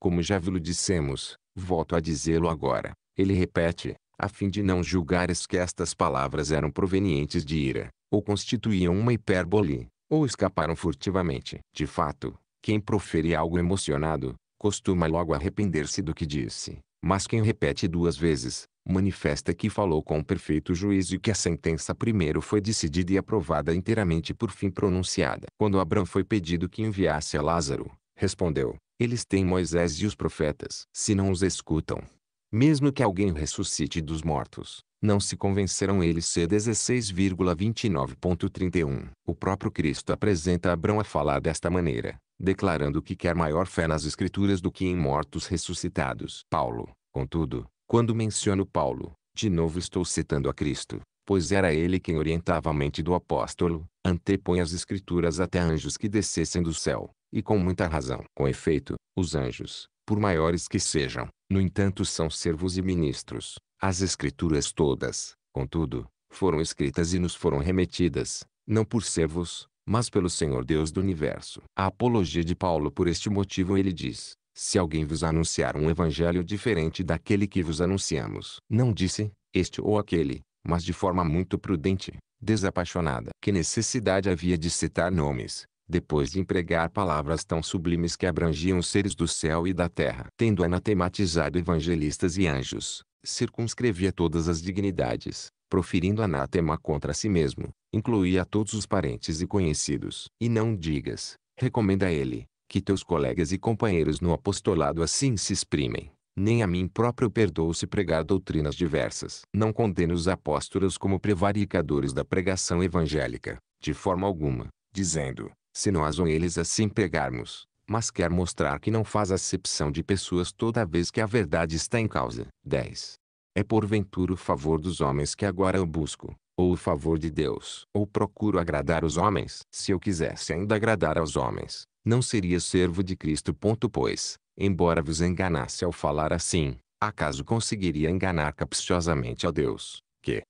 Como já vi-lo dissemos, volto a dizê-lo agora, ele repete, a fim de não julgares que estas palavras eram provenientes de ira, ou constituíam uma hipérbole, ou escaparam furtivamente. De fato, quem profere algo emocionado, costuma logo arrepender-se do que disse, mas quem repete duas vezes, manifesta que falou com perfeito juízo e que a sentença primeiro foi decidida e aprovada inteiramente por fim pronunciada. Quando Abraão foi pedido que enviasse a Lázaro, respondeu, eles têm Moisés e os profetas. Se não os escutam, mesmo que alguém ressuscite dos mortos, não se convenceram eles c 16,29.31. O próprio Cristo apresenta Abrão a falar desta maneira, declarando que quer maior fé nas Escrituras do que em mortos ressuscitados. Paulo, contudo, quando menciono Paulo, de novo estou citando a Cristo, pois era ele quem orientava a mente do apóstolo, antepõe as Escrituras até anjos que descessem do céu, e com muita razão. Com efeito, os anjos, por maiores que sejam, no entanto são servos e ministros, as escrituras todas, contudo, foram escritas e nos foram remetidas, não por servos, mas pelo Senhor Deus do universo. A apologia de Paulo por este motivo ele diz, se alguém vos anunciar um evangelho diferente daquele que vos anunciamos.
Não disse,
este ou aquele, mas de forma muito prudente, desapaixonada. Que necessidade havia de citar nomes, depois de empregar palavras tão sublimes que abrangiam os seres do céu e da terra. Tendo anatematizado evangelistas e anjos, circunscrevia todas as dignidades, proferindo anátema contra si mesmo, incluía todos os parentes e conhecidos. E não digas, recomenda ele, que teus colegas e companheiros no apostolado assim se exprimem. Nem a mim próprio perdoou se pregar doutrinas diversas. Não condeno os apóstolos como prevaricadores da pregação evangélica, de forma alguma, dizendo, se nós ou eles assim pregarmos, mas quer mostrar que não faz acepção de pessoas toda vez que a verdade está em causa. 10. É porventura o favor dos homens que agora eu busco, ou o favor de Deus, ou procuro agradar os homens. Se eu quisesse ainda agradar aos homens, não seria servo de Cristo. Ponto, pois, embora vos enganasse ao falar assim, acaso conseguiria enganar capciosamente a Deus, que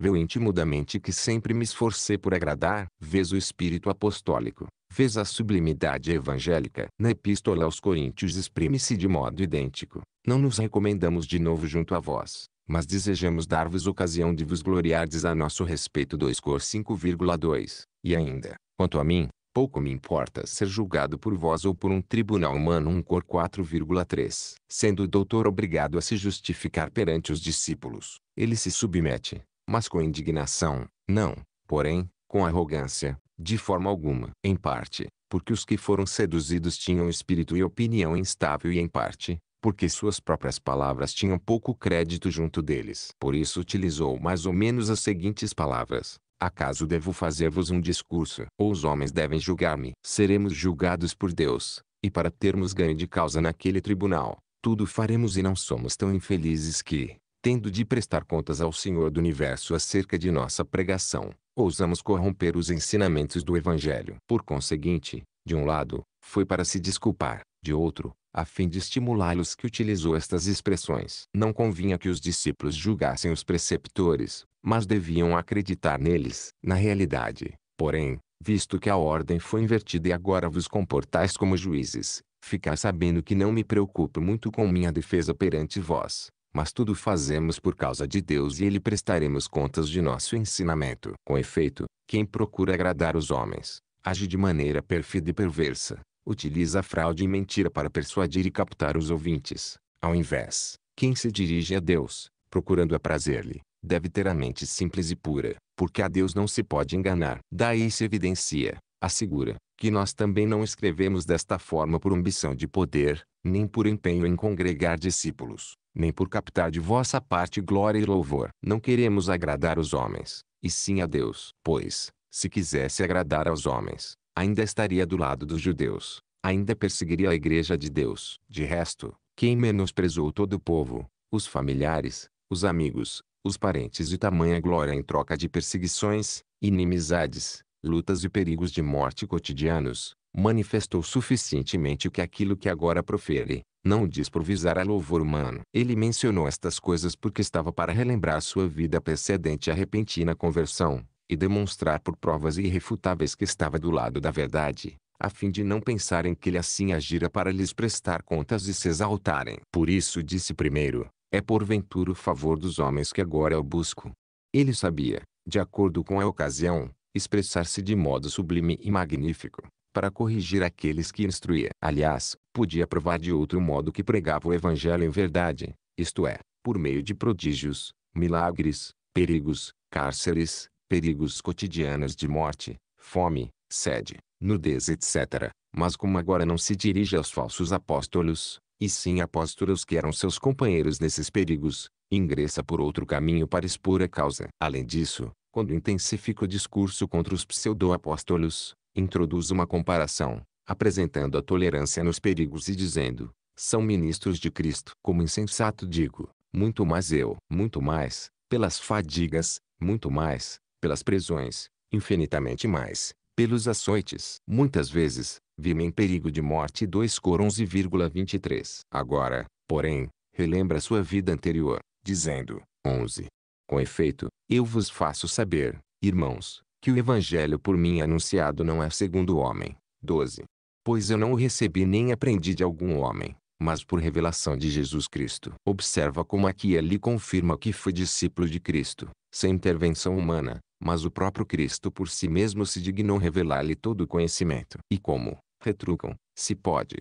veu intimo da mente que sempre me esforcei por agradar, vês o espírito apostólico, fez a sublimidade evangélica. Na epístola aos Coríntios exprime-se de modo idêntico. Não nos recomendamos de novo junto a vós, mas desejamos dar-vos ocasião de vos gloriardes a nosso respeito. 2 Cor 5,2 E ainda, quanto a mim, pouco me importa ser julgado por vós ou por um tribunal humano. 1 Cor 4,3 Sendo o doutor obrigado a se justificar perante os discípulos, ele se submete, mas com indignação, não, porém, com arrogância, de forma alguma. Em parte, porque os que foram seduzidos tinham espírito e opinião instável e em parte, porque suas próprias palavras tinham pouco crédito junto deles. Por isso utilizou mais ou menos as seguintes palavras. Acaso devo fazer-vos um discurso? Ou os homens devem julgar-me? Seremos julgados por Deus, e para termos ganho de causa naquele tribunal, tudo faremos e não somos tão infelizes que, tendo de prestar contas ao Senhor do universo acerca de nossa pregação, ousamos corromper os ensinamentos do Evangelho. Por conseguinte, de um lado, foi para se desculpar, de outro, a fim de estimulá-los que utilizou estas expressões. Não convinha que os discípulos julgassem os preceptores, mas deviam acreditar neles. Na realidade, porém, visto que a ordem foi invertida e agora vos comportais como juízes, ficai sabendo que não me preocupo muito com minha defesa perante vós, mas tudo fazemos por causa de Deus e Ele prestaremos contas de nosso ensinamento. Com efeito, quem procura agradar os homens, age de maneira perfida e perversa, utiliza fraude e mentira para persuadir e captar os ouvintes. Ao invés, quem se dirige a Deus, procurando aprazer-lhe, deve ter a mente simples e pura, porque a Deus não se pode enganar. Daí se evidencia, assegura, que nós também não escrevemos desta forma por ambição de poder, nem por empenho em congregar discípulos, nem por captar de vossa parte glória e louvor. Não queremos agradar os homens, e sim a Deus. Pois, se quisesse agradar aos homens, ainda estaria do lado dos judeus, ainda perseguiria a igreja de Deus. De resto, quem menosprezou todo o povo, os familiares, os amigos, os parentes e tamanha glória em troca de perseguições, inimizades, lutas e perigos de morte cotidianos, manifestou suficientemente que aquilo que agora profere, não desprovisar a louvor humano. Ele mencionou estas coisas porque estava para relembrar sua vida precedente à repentina conversão, e demonstrar por provas irrefutáveis que estava do lado da verdade, a fim de não pensarem que ele assim agira para lhes prestar contas e se exaltarem. Por isso disse primeiro, é porventura o favor dos homens que agora eu busco. Ele sabia, de acordo com a ocasião, expressar-se de modo sublime e magnífico, para corrigir aqueles que instruía. Aliás, podia provar de outro modo que pregava o evangelho em verdade, isto é, por meio de prodígios, milagres, perigos, cárceres, perigos cotidianos de morte, fome, sede, nudez etc. Mas como agora não se dirige aos falsos apóstolos, e sim apóstolos que eram seus companheiros nesses perigos, ingressa por outro caminho para expor a causa. Além disso, quando intensifica o discurso contra os pseudo-apóstolos, introduz uma comparação, apresentando a tolerância nos perigos e dizendo, são ministros de Cristo. Como insensato digo, muito mais eu, muito mais, pelas fadigas, muito mais, pelas prisões, infinitamente mais, pelos açoites. Muitas vezes, vi-me em perigo de morte 2 cor 11,23. Agora, porém, relembra sua vida anterior, dizendo, 11. Com efeito, eu vos faço saber, irmãos, que o evangelho por mim anunciado não é segundo o homem. 12. Pois eu não o recebi nem aprendi de algum homem, mas por revelação de Jesus Cristo. Observa como aqui ele confirma que foi discípulo de Cristo, sem intervenção humana, mas o próprio Cristo por si mesmo se dignou revelar-lhe todo o conhecimento. E como, retrucam, se pode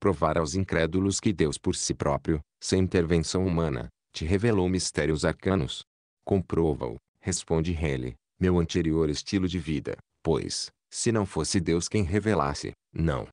provar aos incrédulos que Deus por si próprio, sem intervenção humana, te revelou mistérios arcanos? Comprova-o, responde ele, meu anterior estilo de vida, pois, se não fosse Deus quem revelasse, não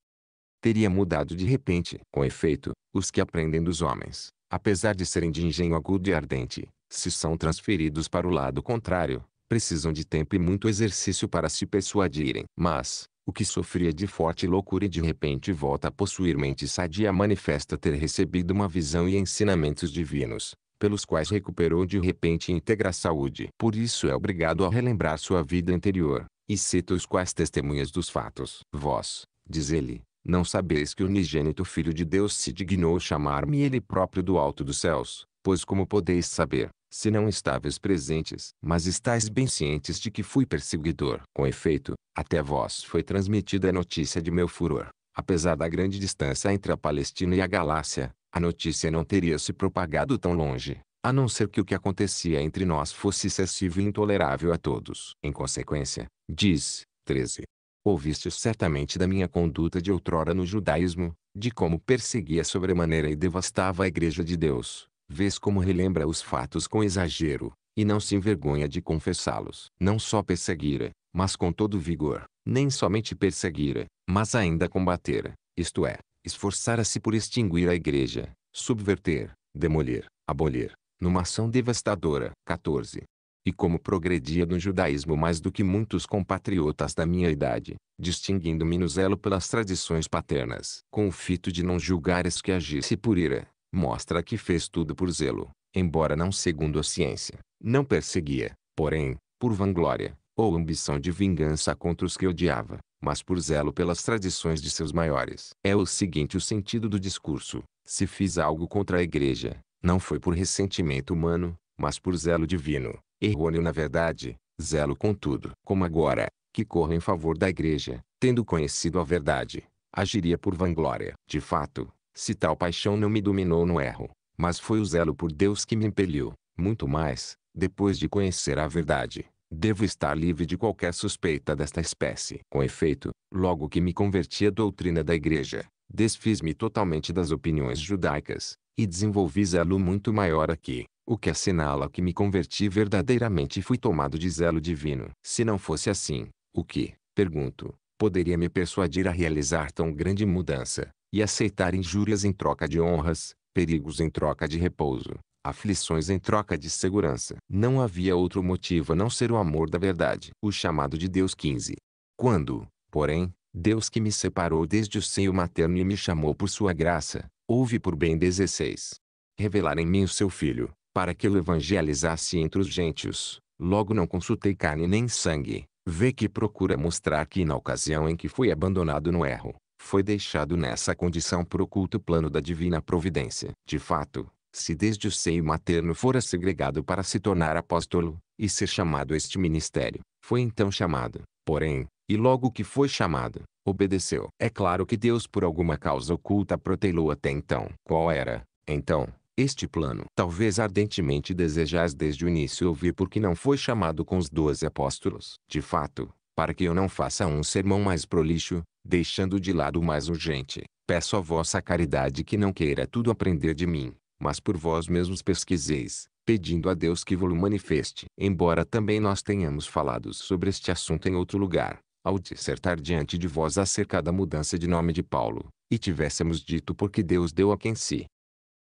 teria mudado de repente. Com efeito, os que aprendem dos homens, apesar de serem de engenho agudo e ardente, se são transferidos para o lado contrário, precisam de tempo e muito exercício para se persuadirem. Mas, o que sofria de forte loucura e de repente volta a possuir mente sadia manifesta ter recebido uma visão e ensinamentos divinos, pelos quais recuperou de repente a saúde. Por isso é obrigado a relembrar sua vida anterior, e cita os quais testemunhas dos fatos. Vós, diz ele, não sabeis que o unigênito Filho de Deus se dignou chamar-me ele próprio do alto dos céus, pois como podeis saber, se não estáveis presentes, mas estáis bem cientes de que fui perseguidor. Com efeito, até vós foi transmitida a notícia de meu furor. Apesar da grande distância entre a Palestina e a Galácia, a notícia não teria se propagado tão longe, a não ser que o que acontecia entre nós fosse excessivo e intolerável a todos. Em consequência, diz 13. Ouviste certamente da minha conduta de outrora no judaísmo, de como perseguia sobremaneira e devastava a igreja de Deus. Vês como relembra os fatos com exagero, e não se envergonha de confessá-los. Não só perseguira, mas com todo vigor, nem somente perseguira, mas ainda combatera, isto é, esforçara-se por extinguir a igreja, subverter, demolir, abolir, numa ação devastadora. 14. E como progredia no judaísmo mais do que muitos compatriotas da minha idade, distinguindo-me no zelo pelas tradições paternas, com o fito de não julgares que agisse por ira, mostra que fez tudo por zelo, embora não segundo a ciência, não perseguia, porém, por vanglória, ou ambição de vingança contra os que odiava, mas por zelo pelas tradições de seus maiores. É o seguinte o sentido do discurso: se fiz algo contra a igreja, não foi por ressentimento humano, mas por zelo divino. Errôneo na verdade, zelo contudo. Como agora, que corro em favor da igreja, tendo conhecido a verdade, agiria por vanglória. De fato, se tal paixão não me dominou no erro, mas foi o zelo por Deus que me impeliu, muito mais, depois de conhecer a verdade, Devo estar livre de qualquer suspeita desta espécie. Com efeito, logo que me converti à doutrina da igreja, desfiz-me totalmente das opiniões judaicas, e desenvolvi zelo muito maior aqui, o que assinala que me converti verdadeiramente e fui tomado de zelo divino. Se não fosse assim, o que, pergunto, poderia me persuadir a realizar tão grande mudança, e aceitar injúrias em troca de honras, perigos em troca de repouso, aflições em troca de segurança. Não havia outro motivo a não ser o amor da verdade. O chamado de Deus 15. Quando, porém, Deus que me separou desde o seio materno e me chamou por sua graça, houve por bem 16. Revelar em mim o seu Filho, para que eu evangelizasse entre os gentios. Logo não consultei carne nem sangue. Vê que procura mostrar que na ocasião em que fui abandonado no erro, foi deixado nessa condição por oculto plano da divina providência. De fato, se desde o seio materno fora segregado para se tornar apóstolo, e ser chamado a este ministério, foi então chamado, porém, e logo que foi chamado, obedeceu. É claro que Deus por alguma causa oculta protelou até então. Qual era, então, este plano? Talvez ardentemente desejais desde o início ouvir porque não foi chamado com os doze apóstolos. De fato, para que eu não faça um sermão mais prolixo, deixando de lado o mais urgente, peço a vossa caridade que não queira tudo aprender de mim, mas por vós mesmos pesquiseis, pedindo a Deus que vos manifeste. Embora também nós tenhamos falado sobre este assunto em outro lugar, ao dissertar diante de vós acerca da mudança de nome de Paulo, e tivéssemos dito porque Deus deu a quem se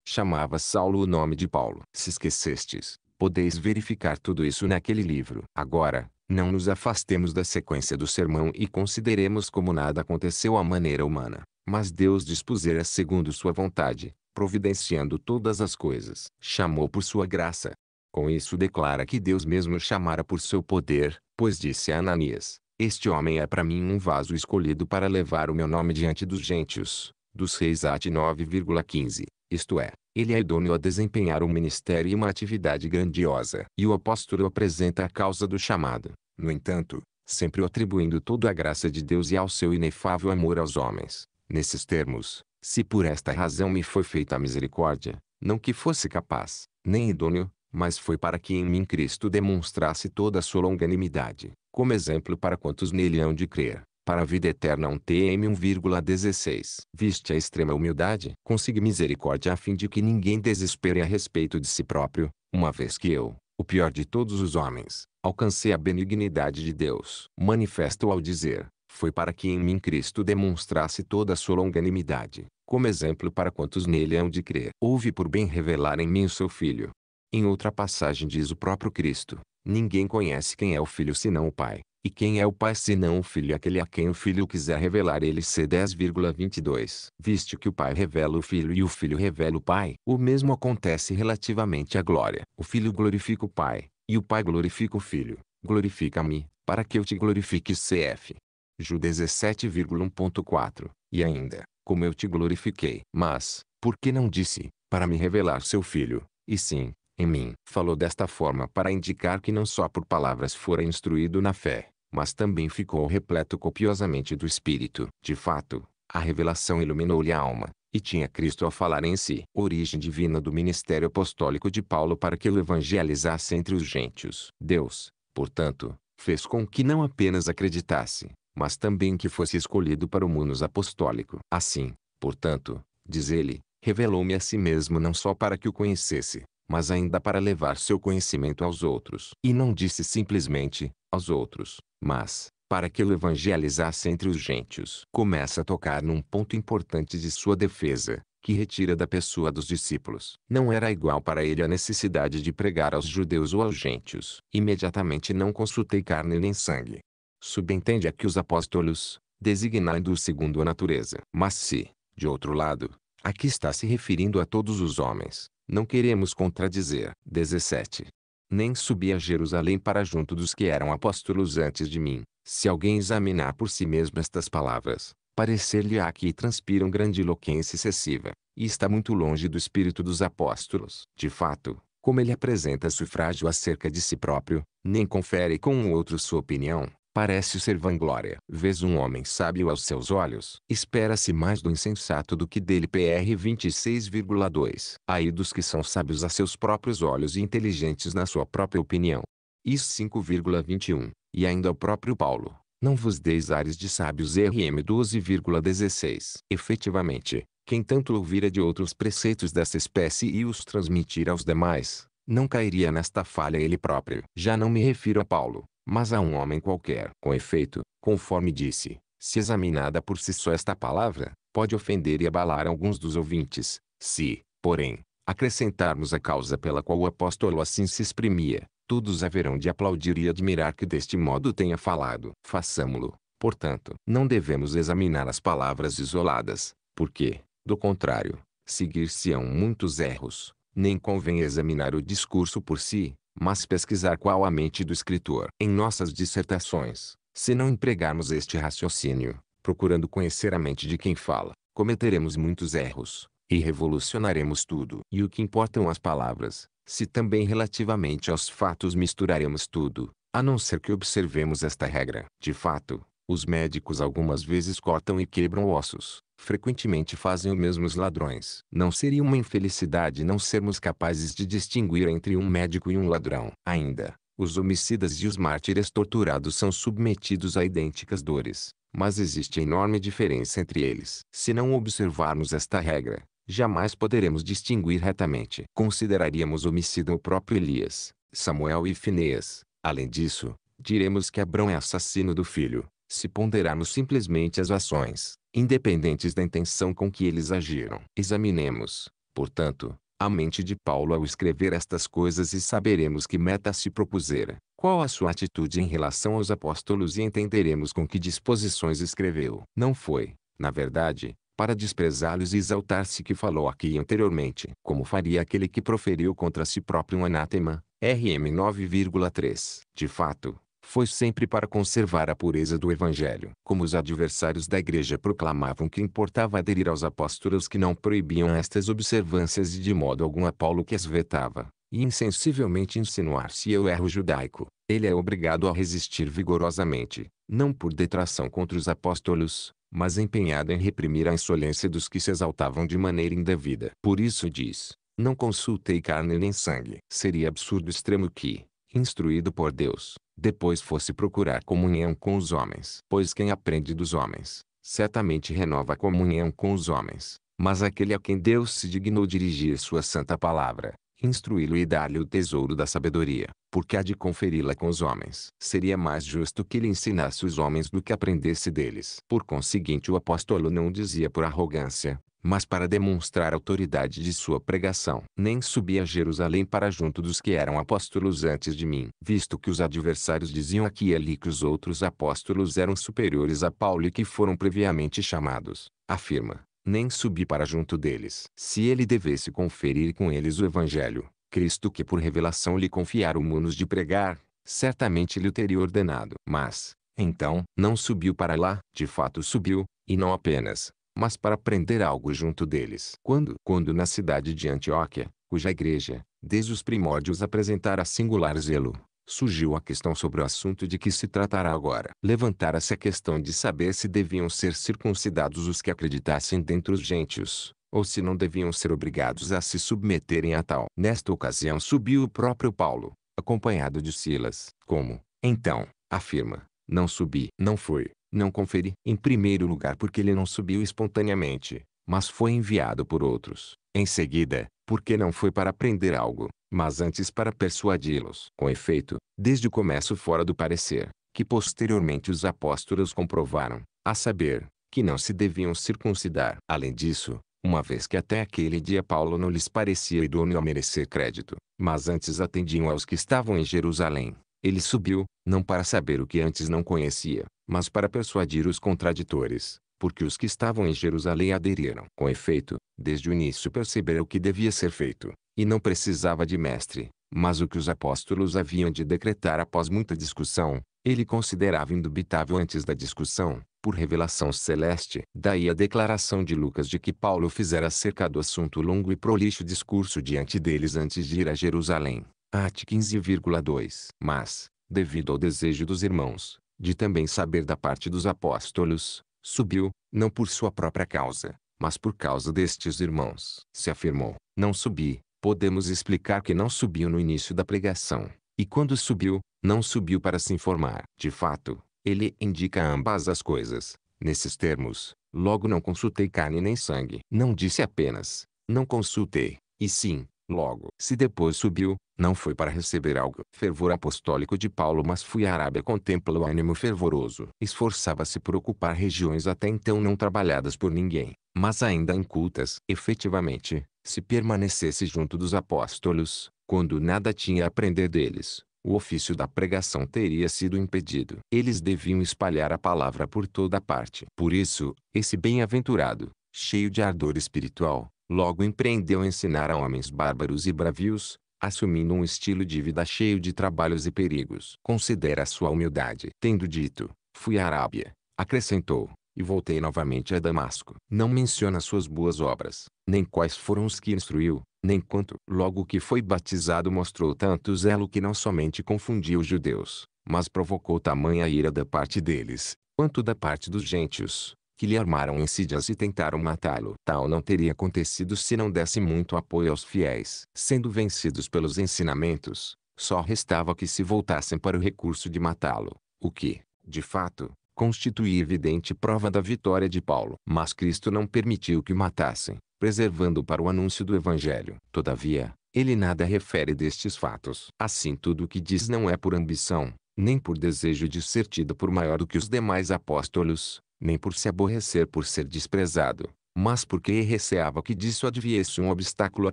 chamava Saulo o nome de Paulo. Se esquecestes, podeis verificar tudo isso naquele livro. Agora, não nos afastemos da sequência do sermão e consideremos como nada aconteceu à maneira humana, mas Deus dispusera segundo sua vontade, providenciando todas as coisas, chamou por sua graça. Com isso declara que Deus mesmo chamara por seu poder, pois disse a Ananias: Este homem é para mim um vaso escolhido para levar o meu nome diante dos gentios, dos reis Ate 9,15, isto é, ele é idôneo a desempenhar um ministério e uma atividade grandiosa. E o apóstolo apresenta a causa do chamado, no entanto, sempre atribuindo toda a graça de Deus e ao seu inefável amor aos homens. Nesses termos, se por esta razão me foi feita a misericórdia, não que fosse capaz, nem idôneo, mas foi para que em mim Cristo demonstrasse toda a sua longanimidade, como exemplo para quantos nele hão de crer. Para a vida eterna 1 um TM 1,16 Viste a extrema humildade, consiga misericórdia a fim de que ninguém desespere a respeito de si próprio, uma vez que eu, o pior de todos os homens, alcancei a benignidade de Deus. Manifesto ao dizer, foi para que em mim Cristo demonstrasse toda a sua longanimidade, como exemplo para quantos nele hão de crer. Houve por bem revelar em mim o seu Filho. Em outra passagem diz o próprio Cristo, Ninguém conhece quem é o Filho senão o Pai, e quem é o Pai senão o Filho aquele a quem o Filho quiser revelar ele c 10,22. Visto que o Pai revela o Filho e o Filho revela o Pai, o mesmo acontece relativamente à glória. O Filho glorifica o Pai, e o Pai glorifica o Filho. Glorifica-me, para que eu te glorifique cf. Ju 17,1.4. E ainda, como eu te glorifiquei. Mas, por que não disse, para me revelar seu filho, e sim, em mim? Falou desta forma para indicar que não só por palavras fora instruído na fé, mas também ficou repleto copiosamente do Espírito. De fato, a revelação iluminou-lhe a alma, e tinha Cristo a falar em si. Origem divina do ministério apostólico de Paulo para que o evangelizasse entre os gentios. Deus, portanto, fez com que não apenas acreditasse, mas também que fosse escolhido para o munus apostólico. Assim, portanto, diz ele, revelou-me a si mesmo não só para que o conhecesse, mas ainda para levar seu conhecimento aos outros. E não disse simplesmente, aos outros, mas, para que o evangelizasse entre os gentios. Começa a tocar num ponto importante de sua defesa, que retira da pessoa dos discípulos. Não era igual para ele a necessidade de pregar aos judeus ou aos gentios. Imediatamente não consultei carne nem sangue, subentende a que os apóstolos, designando-os segundo a natureza. Mas se, de outro lado, aqui está se referindo a todos os homens, não queremos contradizer. 17. Nem subi a Jerusalém para junto dos que eram apóstolos antes de mim. Se alguém examinar por si mesmo estas palavras, parecer-lhe-á que transpiram grande eloquência excessiva, e está muito longe do espírito dos apóstolos. De fato, como ele apresenta sufrágio acerca de si próprio, nem confere com o outro sua opinião, Parece ser vanglória. Vês um homem sábio aos seus olhos. Espera-se mais do insensato do que dele. PR 26,2. Aí dos que são sábios a seus próprios olhos e inteligentes na sua própria opinião. Is 5,21. E ainda o próprio Paulo. Não vos deis ares de sábios. RM 12,16. Efetivamente, quem tanto ouvira de outros preceitos dessa espécie e os transmitir aos demais, não cairia nesta falha ele próprio. Já não me refiro a Paulo, mas a um homem qualquer. Com efeito, conforme disse, se examinada por si só esta palavra, pode ofender e abalar alguns dos ouvintes. Se, porém, acrescentarmos a causa pela qual o apóstolo assim se exprimia, todos haverão de aplaudir e admirar que deste modo tenha falado. Façamo-lo, portanto. Não devemos examinar as palavras isoladas, porque, do contrário, seguir-se-ão muitos erros. Nem convém examinar o discurso por si, mas pesquisar qual a mente do escritor. Em nossas dissertações, se não empregarmos este raciocínio, procurando conhecer a mente de quem fala, cometeremos muitos erros, e revolucionaremos tudo. E o que importam as palavras, se também relativamente aos fatos misturaremos tudo, a não ser que observemos esta regra. De fato, os médicos algumas vezes cortam e quebram ossos, frequentemente fazem o mesmo os ladrões. Não seria uma infelicidade não sermos capazes de distinguir entre um médico e um ladrão. Ainda, os homicidas e os mártires torturados são submetidos a idênticas dores, mas existe enorme diferença entre eles. Se não observarmos esta regra, jamais poderemos distinguir retamente. Consideraríamos homicida o próprio Elias, Samuel e Fineias. Além disso, diremos que Abrão é assassino do filho, se ponderarmos simplesmente as ações, independentes da intenção com que eles agiram. Examinemos, portanto, a mente de Paulo ao escrever estas coisas e saberemos que meta se propusera, qual a sua atitude em relação aos apóstolos e entenderemos com que disposições escreveu. Não foi, na verdade, para desprezá-los e exaltar-se que falou aqui anteriormente, como faria aquele que proferiu contra si próprio um anátema. RM 9,3. De fato, foi sempre para conservar a pureza do Evangelho. Como os adversários da igreja proclamavam que importava aderir aos apóstolos que não proibiam estas observâncias e de modo algum a Paulo que as vetava, e insensivelmente insinuar se eu erro judaico, ele é obrigado a resistir vigorosamente, não por detração contra os apóstolos, mas empenhado em reprimir a insolência dos que se exaltavam de maneira indevida. Por isso diz, não consultei carne nem sangue. Seria absurdo extremo que, instruído por Deus, depois fosse procurar comunhão com os homens. Pois quem aprende dos homens, certamente renova a comunhão com os homens. Mas aquele a quem Deus se dignou dirigir sua santa palavra, instruí-lo e dar-lhe o tesouro da sabedoria, porque há de conferi-la com os homens. Seria mais justo que ele ensinasse os homens do que aprendesse deles. Por conseguinte o apóstolo não dizia por arrogância, mas para demonstrar a autoridade de sua pregação. Nem subi a Jerusalém para junto dos que eram apóstolos antes de mim, visto que os adversários diziam aqui e ali que os outros apóstolos eram superiores a Paulo e que foram previamente chamados, afirma. Nem subi para junto deles. Se ele devesse conferir com eles o evangelho, Cristo que por revelação lhe confiara o munos de pregar, certamente lhe o teria ordenado. Mas, então, não subiu para lá, de fato subiu, e não apenas, mas para aprender algo junto deles. Quando? Quando na cidade de Antioquia, cuja igreja, desde os primórdios apresentara singular zelo, surgiu a questão sobre o assunto de que se tratará agora. Levantara-se a questão de saber se deviam ser circuncidados os que acreditassem dentre os gentios, ou se não deviam ser obrigados a se submeterem a tal. Nesta ocasião subiu o próprio Paulo, acompanhado de Silas. Como, então, afirma, não subi, não fui, não conferi, em primeiro lugar, porque ele não subiu espontaneamente, mas foi enviado por outros. Em seguida, porque não foi para aprender algo, mas antes para persuadi-los. Com efeito, desde o começo fora do parecer, que posteriormente os apóstolos comprovaram, a saber, que não se deviam circuncidar. Além disso, uma vez que até aquele dia Paulo não lhes parecia idôneo a merecer crédito, mas antes atendiam aos que estavam em Jerusalém, ele subiu, não para saber o que antes não conhecia, mas para persuadir os contraditores, porque os que estavam em Jerusalém aderiram. Com efeito, desde o início perceberam o que devia ser feito, e não precisava de mestre, mas o que os apóstolos haviam de decretar após muita discussão, ele considerava indubitável antes da discussão, por revelação celeste. Daí a declaração de Lucas de que Paulo fizera acerca do assunto longo e prolixo discurso diante deles antes de ir a Jerusalém. Ate 15,2 Mas, devido ao desejo dos irmãos, de também saber da parte dos apóstolos, subiu, não por sua própria causa, mas por causa destes irmãos. Se afirmou, não subi, podemos explicar que não subiu no início da pregação, e quando subiu, não subiu para se informar. De fato, ele indica ambas as coisas, nesses termos, logo não consultei carne nem sangue. Não disse apenas, não consultei, e sim, Logo, se depois subiu, não foi para receber algo. Fervor apostólico de Paulo mas fui à Arábia contempla o ânimo fervoroso. Esforçava-se por ocupar regiões até então não trabalhadas por ninguém, mas ainda incultas. Efetivamente, se permanecesse junto dos apóstolos, quando nada tinha a aprender deles, o ofício da pregação teria sido impedido. Eles deviam espalhar a palavra por toda parte. Por isso, esse bem-aventurado, cheio de ardor espiritual, Logo empreendeu ensinar a homens bárbaros e bravios, assumindo um estilo de vida cheio de trabalhos e perigos. Considera sua humildade. Tendo dito, fui à Arábia, acrescentou, e voltei novamente a Damasco. Não menciona suas boas obras, nem quais foram os que instruiu, nem quanto. Logo que foi batizado mostrou tanto zelo que não somente confundiu os judeus, mas provocou tamanha ira da parte deles, quanto da parte dos gentios, que lhe armaram insídias e tentaram matá-lo. Tal não teria acontecido se não desse muito apoio aos fiéis. Sendo vencidos pelos ensinamentos, só restava que se voltassem para o recurso de matá-lo, o que, de fato, constituía evidente prova da vitória de Paulo. Mas Cristo não permitiu que o matassem, preservando para o anúncio do Evangelho. Todavia, ele nada refere destes fatos. Assim tudo o que diz não é por ambição, nem por desejo de ser tido por maior do que os demais apóstolos, nem por se aborrecer por ser desprezado, mas porque receava que disso adviesse um obstáculo à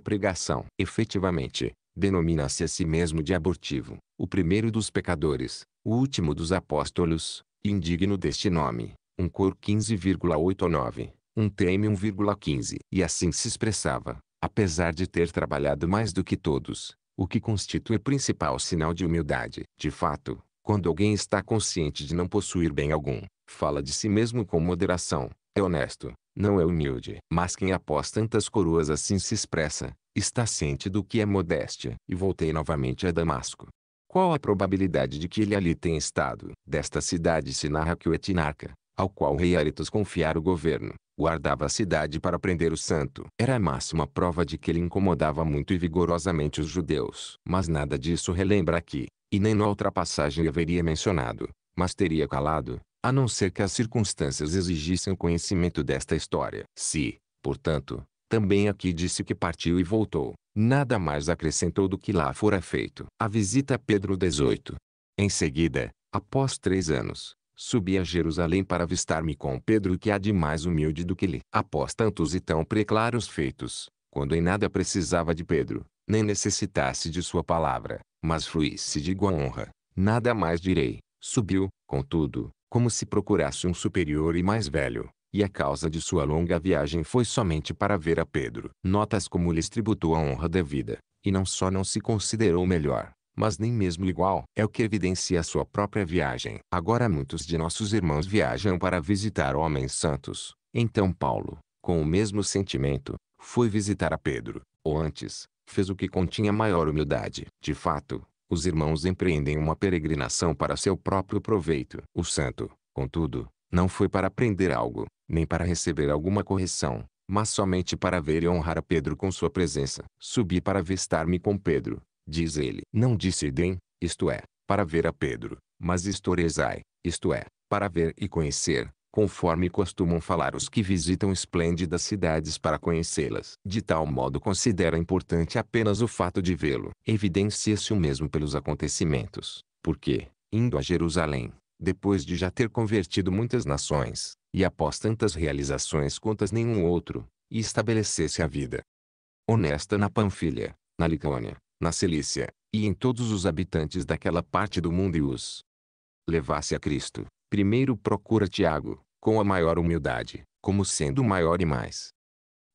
pregação. Efetivamente, denomina-se a si mesmo de abortivo, o primeiro dos pecadores, o último dos apóstolos, indigno deste nome, um cor 15,89, um teme 1,15. E assim se expressava, apesar de ter trabalhado mais do que todos, o que constitui o principal sinal de humildade. De fato, quando alguém está consciente de não possuir bem algum, Fala de si mesmo com moderação, é honesto, não é humilde. Mas quem após tantas coroas assim se expressa, está ciente do que é modéstia. E voltei novamente a Damasco. Qual a probabilidade de que ele ali tenha estado? Desta cidade se narra que o Etinarca, ao qual o rei Aretas confiara o governo, guardava a cidade para prender o santo. Era a máxima prova de que ele incomodava muito e vigorosamente os judeus. Mas nada disso relembra aqui, e nem na outra passagem haveria mencionado, mas teria calado, a não ser que as circunstâncias exigissem o conhecimento desta história. Se, portanto, também aqui disse que partiu e voltou, nada mais acrescentou do que lá fora feito. A visita a Pedro XVIII. Em seguida, após três anos, subi a Jerusalém para avistar-me com Pedro que há de mais humilde do que ele. Após tantos e tão preclaros feitos, quando em nada precisava de Pedro, nem necessitasse de sua palavra, mas fluísse de igual honra, nada mais direi. Subiu, contudo, como se procurasse um superior e mais velho, e a causa de sua longa viagem foi somente para ver a Pedro. Notas como lhes tributou a honra devida, e não só não se considerou melhor, mas nem mesmo igual, é o que evidencia a sua própria viagem. Agora muitos de nossos irmãos viajam para visitar homens santos. Então Paulo, com o mesmo sentimento, foi visitar a Pedro, ou antes, fez o que continha maior humildade. De fato, os irmãos empreendem uma peregrinação para seu próprio proveito. O santo, contudo, não foi para aprender algo, nem para receber alguma correção, mas somente para ver e honrar a Pedro com sua presença. Subi para avistar-me com Pedro, diz ele. Não disse idem, isto é, para ver a Pedro, mas istoresai, isto é, para ver e conhecer, conforme costumam falar os que visitam esplêndidas cidades para conhecê-las. De tal modo considera importante apenas o fato de vê-lo. Evidencia-se o mesmo pelos acontecimentos, porque, indo a Jerusalém, depois de já ter convertido muitas nações, e após tantas realizações quantas nenhum outro, e estabelecesse a vida honesta na Panfilha, na Licônia, na Cilícia, e em todos os habitantes daquela parte do mundo e os levasse a Cristo, Primeiro procura Tiago, com a maior humildade, como sendo o maior e mais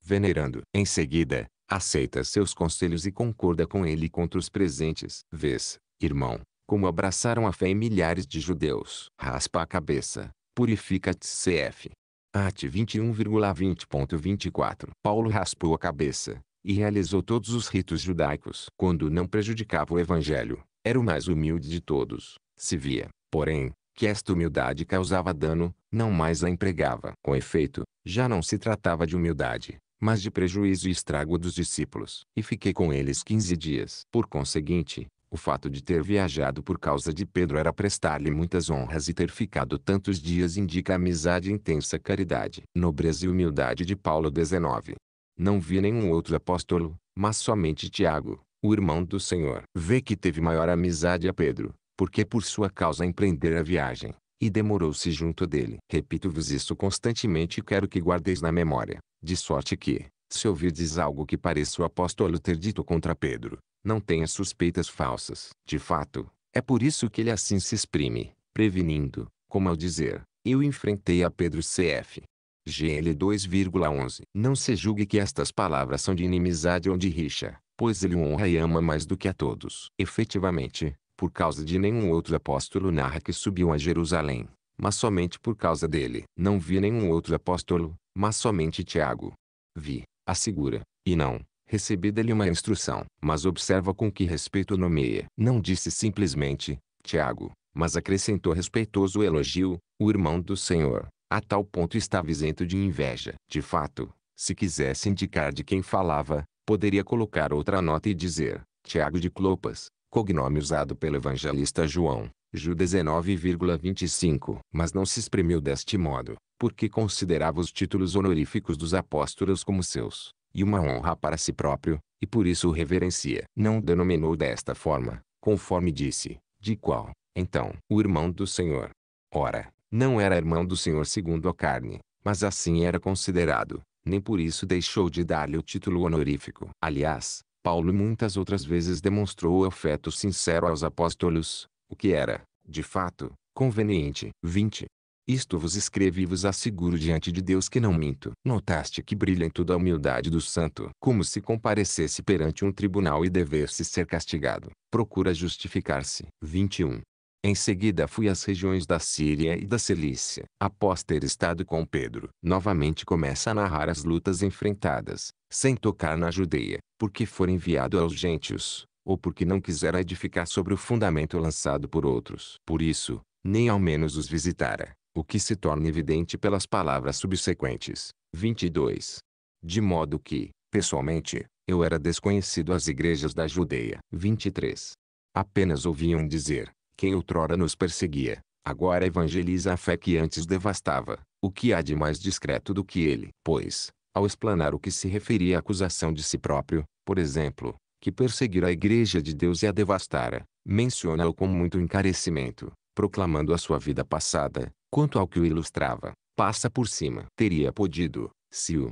venerando. Em seguida, aceita seus conselhos e concorda com ele contra os presentes. Vês, irmão, como abraçaram a fé em milhares de judeus. Raspa a cabeça, purifica-te CF. At 21,20.24 Paulo raspou a cabeça, e realizou todos os ritos judaicos. Quando não prejudicava o evangelho, era o mais humilde de todos. Se via, porém, que esta humildade causava dano, não mais a empregava. Com efeito, já não se tratava de humildade, mas de prejuízo e estrago dos discípulos. E fiquei com eles quinze dias. Por conseguinte, o fato de ter viajado por causa de Pedro era prestar-lhe muitas honras e ter ficado tantos dias indica amizade e intensa caridade. Nobreza e humildade de Paulo 19. Não vi nenhum outro apóstolo, mas somente Tiago, o irmão do Senhor. Vê que teve maior amizade a Pedro, porque por sua causa empreender a viagem, e demorou-se junto dele. Repito-vos isso constantemente e quero que guardeis na memória, de sorte que, se ouvirdes algo que pareça o apóstolo ter dito contra Pedro, não tenha suspeitas falsas. De fato, é por isso que ele assim se exprime, prevenindo, como ao dizer, eu enfrentei a Pedro CF. GL 2,11 Não se julgue que estas palavras são de inimizade ou de rixa, pois ele o honra e ama mais do que a todos. Efetivamente, por causa de nenhum outro apóstolo narra que subiu a Jerusalém, mas somente por causa dele. Não vi nenhum outro apóstolo, mas somente Tiago. Vi, assegura, e não, recebi dele uma instrução. Mas observa com que respeito nomeia. Não disse simplesmente, Tiago, mas acrescentou respeitoso elogio, o irmão do Senhor. A tal ponto estava isento de inveja. De fato, se quisesse indicar de quem falava, poderia colocar outra nota e dizer, Tiago de Clopas, cognome usado pelo evangelista João, Ju 19,25. Mas não se exprimiu deste modo, porque considerava os títulos honoríficos dos apóstolos como seus, e uma honra para si próprio, e por isso o reverencia. Não o denominou desta forma, conforme disse, de qual, então, o irmão do Senhor. Ora, não era irmão do Senhor segundo a carne, mas assim era considerado, nem por isso deixou de dar-lhe o título honorífico. Aliás, Paulo muitas outras vezes demonstrou afeto sincero aos apóstolos, o que era, de fato, conveniente. 20. Isto vos escrevo e vos asseguro diante de Deus que não minto. Notaste que brilha em toda a humildade do santo, como se comparecesse perante um tribunal e devesse ser castigado. Procura justificar-se. 21. Em seguida fui às regiões da Síria e da Cilícia. Após ter estado com Pedro, novamente começa a narrar as lutas enfrentadas, sem tocar na Judeia, porque for enviado aos gentios, ou porque não quisera edificar sobre o fundamento lançado por outros. Por isso, nem ao menos os visitara, o que se torna evidente pelas palavras subsequentes. 22. De modo que, pessoalmente, eu era desconhecido às igrejas da Judeia. 23. Apenas ouviam dizer, quem outrora nos perseguia, agora evangeliza a fé que antes devastava, o que há de mais discreto do que ele? Pois, ao explanar o que se referia à acusação de si próprio, por exemplo, que perseguir a Igreja de Deus e é a devastara, menciona-o com muito encarecimento, proclamando a sua vida passada, quanto ao que o ilustrava, passa por cima. Teria podido, se o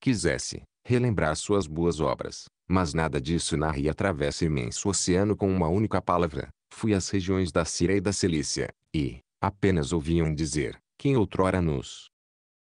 quisesse, relembrar suas boas obras, mas nada disso narra e atravessa imenso oceano com uma única palavra. Fui às regiões da Síria e da Cilícia, e, apenas ouviam dizer, quem outrora nos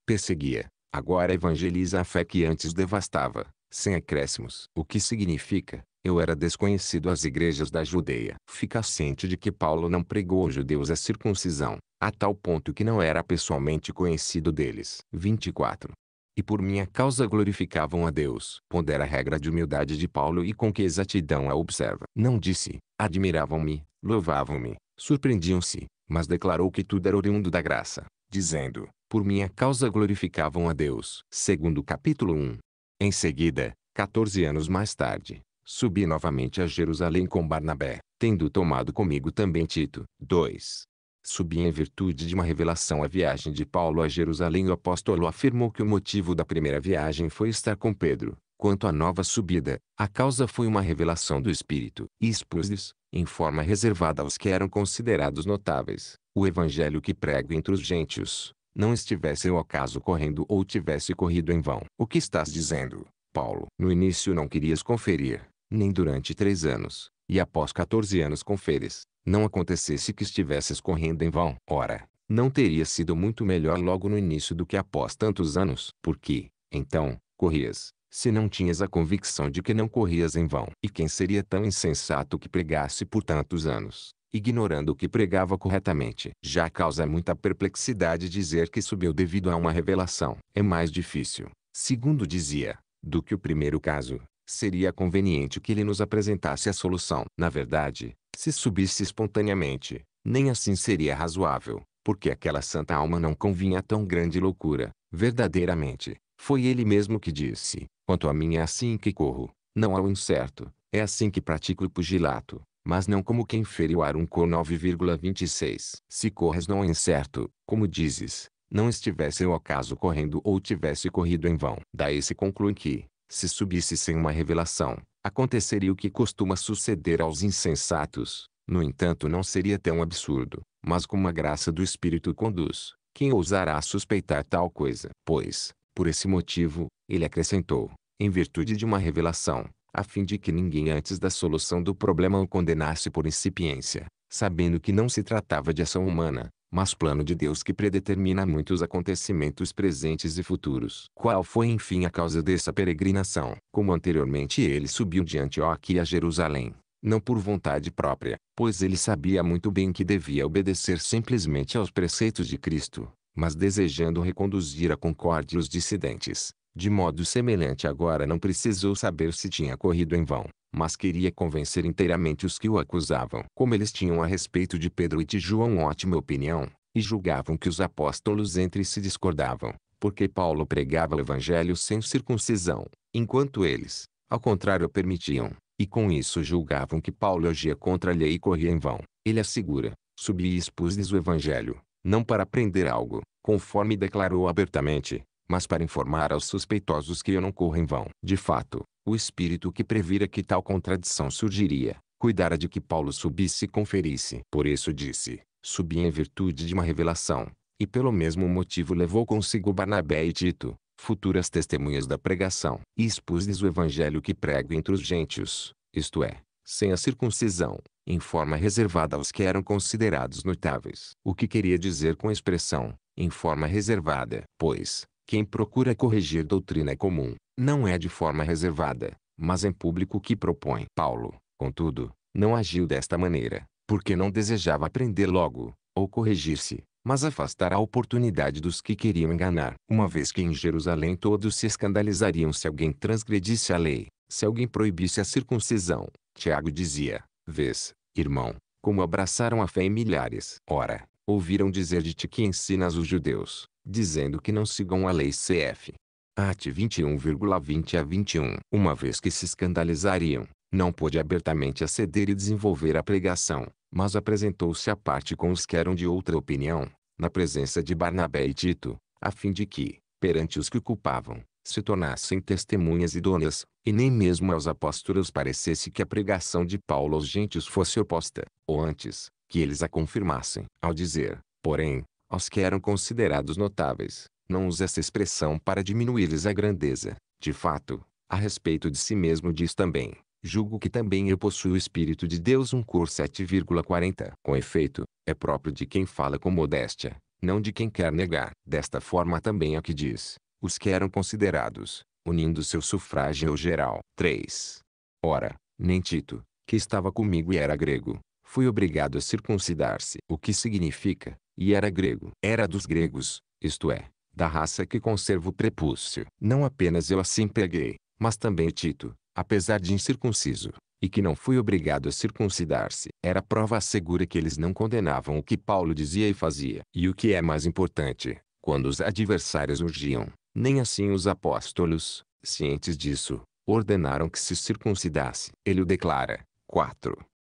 perseguia, Agora evangeliza a fé que antes devastava, sem acréscimos. O que significa, eu era desconhecido às igrejas da Judeia. Fica ciente de que Paulo não pregou aos judeus a circuncisão, a tal ponto que não era pessoalmente conhecido deles. 24. E por minha causa glorificavam a Deus. Pondera a regra de humildade de Paulo e com que exatidão a observa. Não disse, admiravam-me, louvavam-me, surpreendiam-se, mas declarou que tudo era oriundo da graça, dizendo: Por minha causa glorificavam a Deus. Segundo capítulo 1. Em seguida, 14 anos mais tarde, subi novamente a Jerusalém com Barnabé, tendo tomado comigo também Tito. 2. Subi em virtude de uma revelação a viagem de Paulo a Jerusalém. O apóstolo afirmou que o motivo da primeira viagem foi estar com Pedro. Quanto à nova subida, a causa foi uma revelação do Espírito. e expus-lhes, em forma reservada aos que eram considerados notáveis, o evangelho que prego entre os gentios, não estivesse eu acaso correndo ou tivesse corrido em vão. O que estás dizendo, Paulo? No início não querias conferir, nem durante três anos, e após quatorze anos conferes, não acontecesse que estivesses correndo em vão. Ora, não teria sido muito melhor logo no início do que após tantos anos? Porque, então, corrias, se não tinhas a convicção de que não corrias em vão. E quem seria tão insensato que pregasse por tantos anos, ignorando o que pregava corretamente. Já causa é muita perplexidade dizer que subiu devido a uma revelação. É mais difícil, segundo dizia, do que o primeiro caso. Seria conveniente que ele nos apresentasse a solução. Na verdade, se subisse espontaneamente, nem assim seria razoável, porque aquela santa alma não convinha tão grande loucura. Verdadeiramente, foi ele mesmo que disse: Quanto a mim é assim que corro, não ao incerto, é assim que pratico o pugilato mas não como quem feriu cor 9,26. Se corres não é incerto, como dizes, não estivesse eu acaso correndo ou tivesse corrido em vão. Daí se conclui que, se subisse sem uma revelação, aconteceria o que costuma suceder aos insensatos. No entanto não seria tão absurdo, mas como a graça do Espírito conduz, quem ousará suspeitar tal coisa? Pois, por esse motivo, ele acrescentou, em virtude de uma revelação, a fim de que ninguém antes da solução do problema o condenasse por incipiência, sabendo que não se tratava de ação humana, mas plano de Deus que predetermina muitos acontecimentos presentes e futuros. Qual foi enfim a causa dessa peregrinação? Como anteriormente ele subiu de Antioquia a Jerusalém, não por vontade própria, pois ele sabia muito bem que devia obedecer simplesmente aos preceitos de Cristo, mas desejando reconduzir a concórdia os dissidentes, de modo semelhante agora não precisou saber se tinha corrido em vão, mas queria convencer inteiramente os que o acusavam. Como eles tinham a respeito de Pedro e de João ótima opinião, e julgavam que os apóstolos entre si discordavam, porque Paulo pregava o evangelho sem circuncisão, enquanto eles, ao contrário, permitiam, e com isso julgavam que Paulo agia contra a lei e corria em vão. Ele assegura, subi e expus-lhes o evangelho, não para aprender algo, conforme declarou abertamente, mas para informar aos suspeitosos que eu não corro em vão. De fato, o espírito que previra que tal contradição surgiria, cuidara de que Paulo subisse e conferisse. Por isso disse, subi em virtude de uma revelação, e pelo mesmo motivo levou consigo Barnabé e Tito, futuras testemunhas da pregação, e expus-lhes o evangelho que prego entre os gentios, isto é, sem a circuncisão, em forma reservada aos que eram considerados notáveis. O que queria dizer com a expressão, em forma reservada? Pois, quem procura corrigir doutrina é comum, não é de forma reservada, mas em público que propõe. Paulo, contudo, não agiu desta maneira, porque não desejava aprender logo, ou corrigir-se, mas afastar a oportunidade dos que queriam enganar. Uma vez que em Jerusalém todos se escandalizariam se alguém transgredisse a lei, se alguém proibisse a circuncisão, Tiago dizia, vês, irmão, como abraçaram a fé em milhares. Ora, ouviram dizer de ti que ensinas os judeus, dizendo que não sigam a lei CF. Art 21,20 a 21. Uma vez que se escandalizariam, não pôde abertamente aceder e desenvolver a pregação, mas apresentou-se à parte com os que eram de outra opinião, na presença de Barnabé e Tito, a fim de que, perante os que o culpavam, se tornassem testemunhas idôneas, e nem mesmo aos apóstolos parecesse que a pregação de Paulo aos gentios fosse oposta, ou antes, que eles a confirmassem. Ao dizer, porém, aos que eram considerados notáveis, não usa essa expressão para diminuir-lhes a grandeza. De fato, a respeito de si mesmo diz também, julgo que também eu possuo o Espírito de Deus um cor 7,40. Com efeito, é próprio de quem fala com modéstia, não de quem quer negar. Desta forma também é que diz, os que eram considerados, unindo seu sufrágio ao geral. 3. Ora, nem Tito, que estava comigo e era grego, foi obrigado a circuncidar-se. O que significa, e era grego. Era dos gregos, isto é, da raça que conserva o prepúcio. Não apenas eu assim peguei, mas também Tito, apesar de incircunciso, e que não fui obrigado a circuncidar-se. Era prova segura que eles não condenavam o que Paulo dizia e fazia. E o que é mais importante, quando os adversários urgiam, nem assim os apóstolos, cientes disso, ordenaram que se circuncidasse. Ele o declara. 4.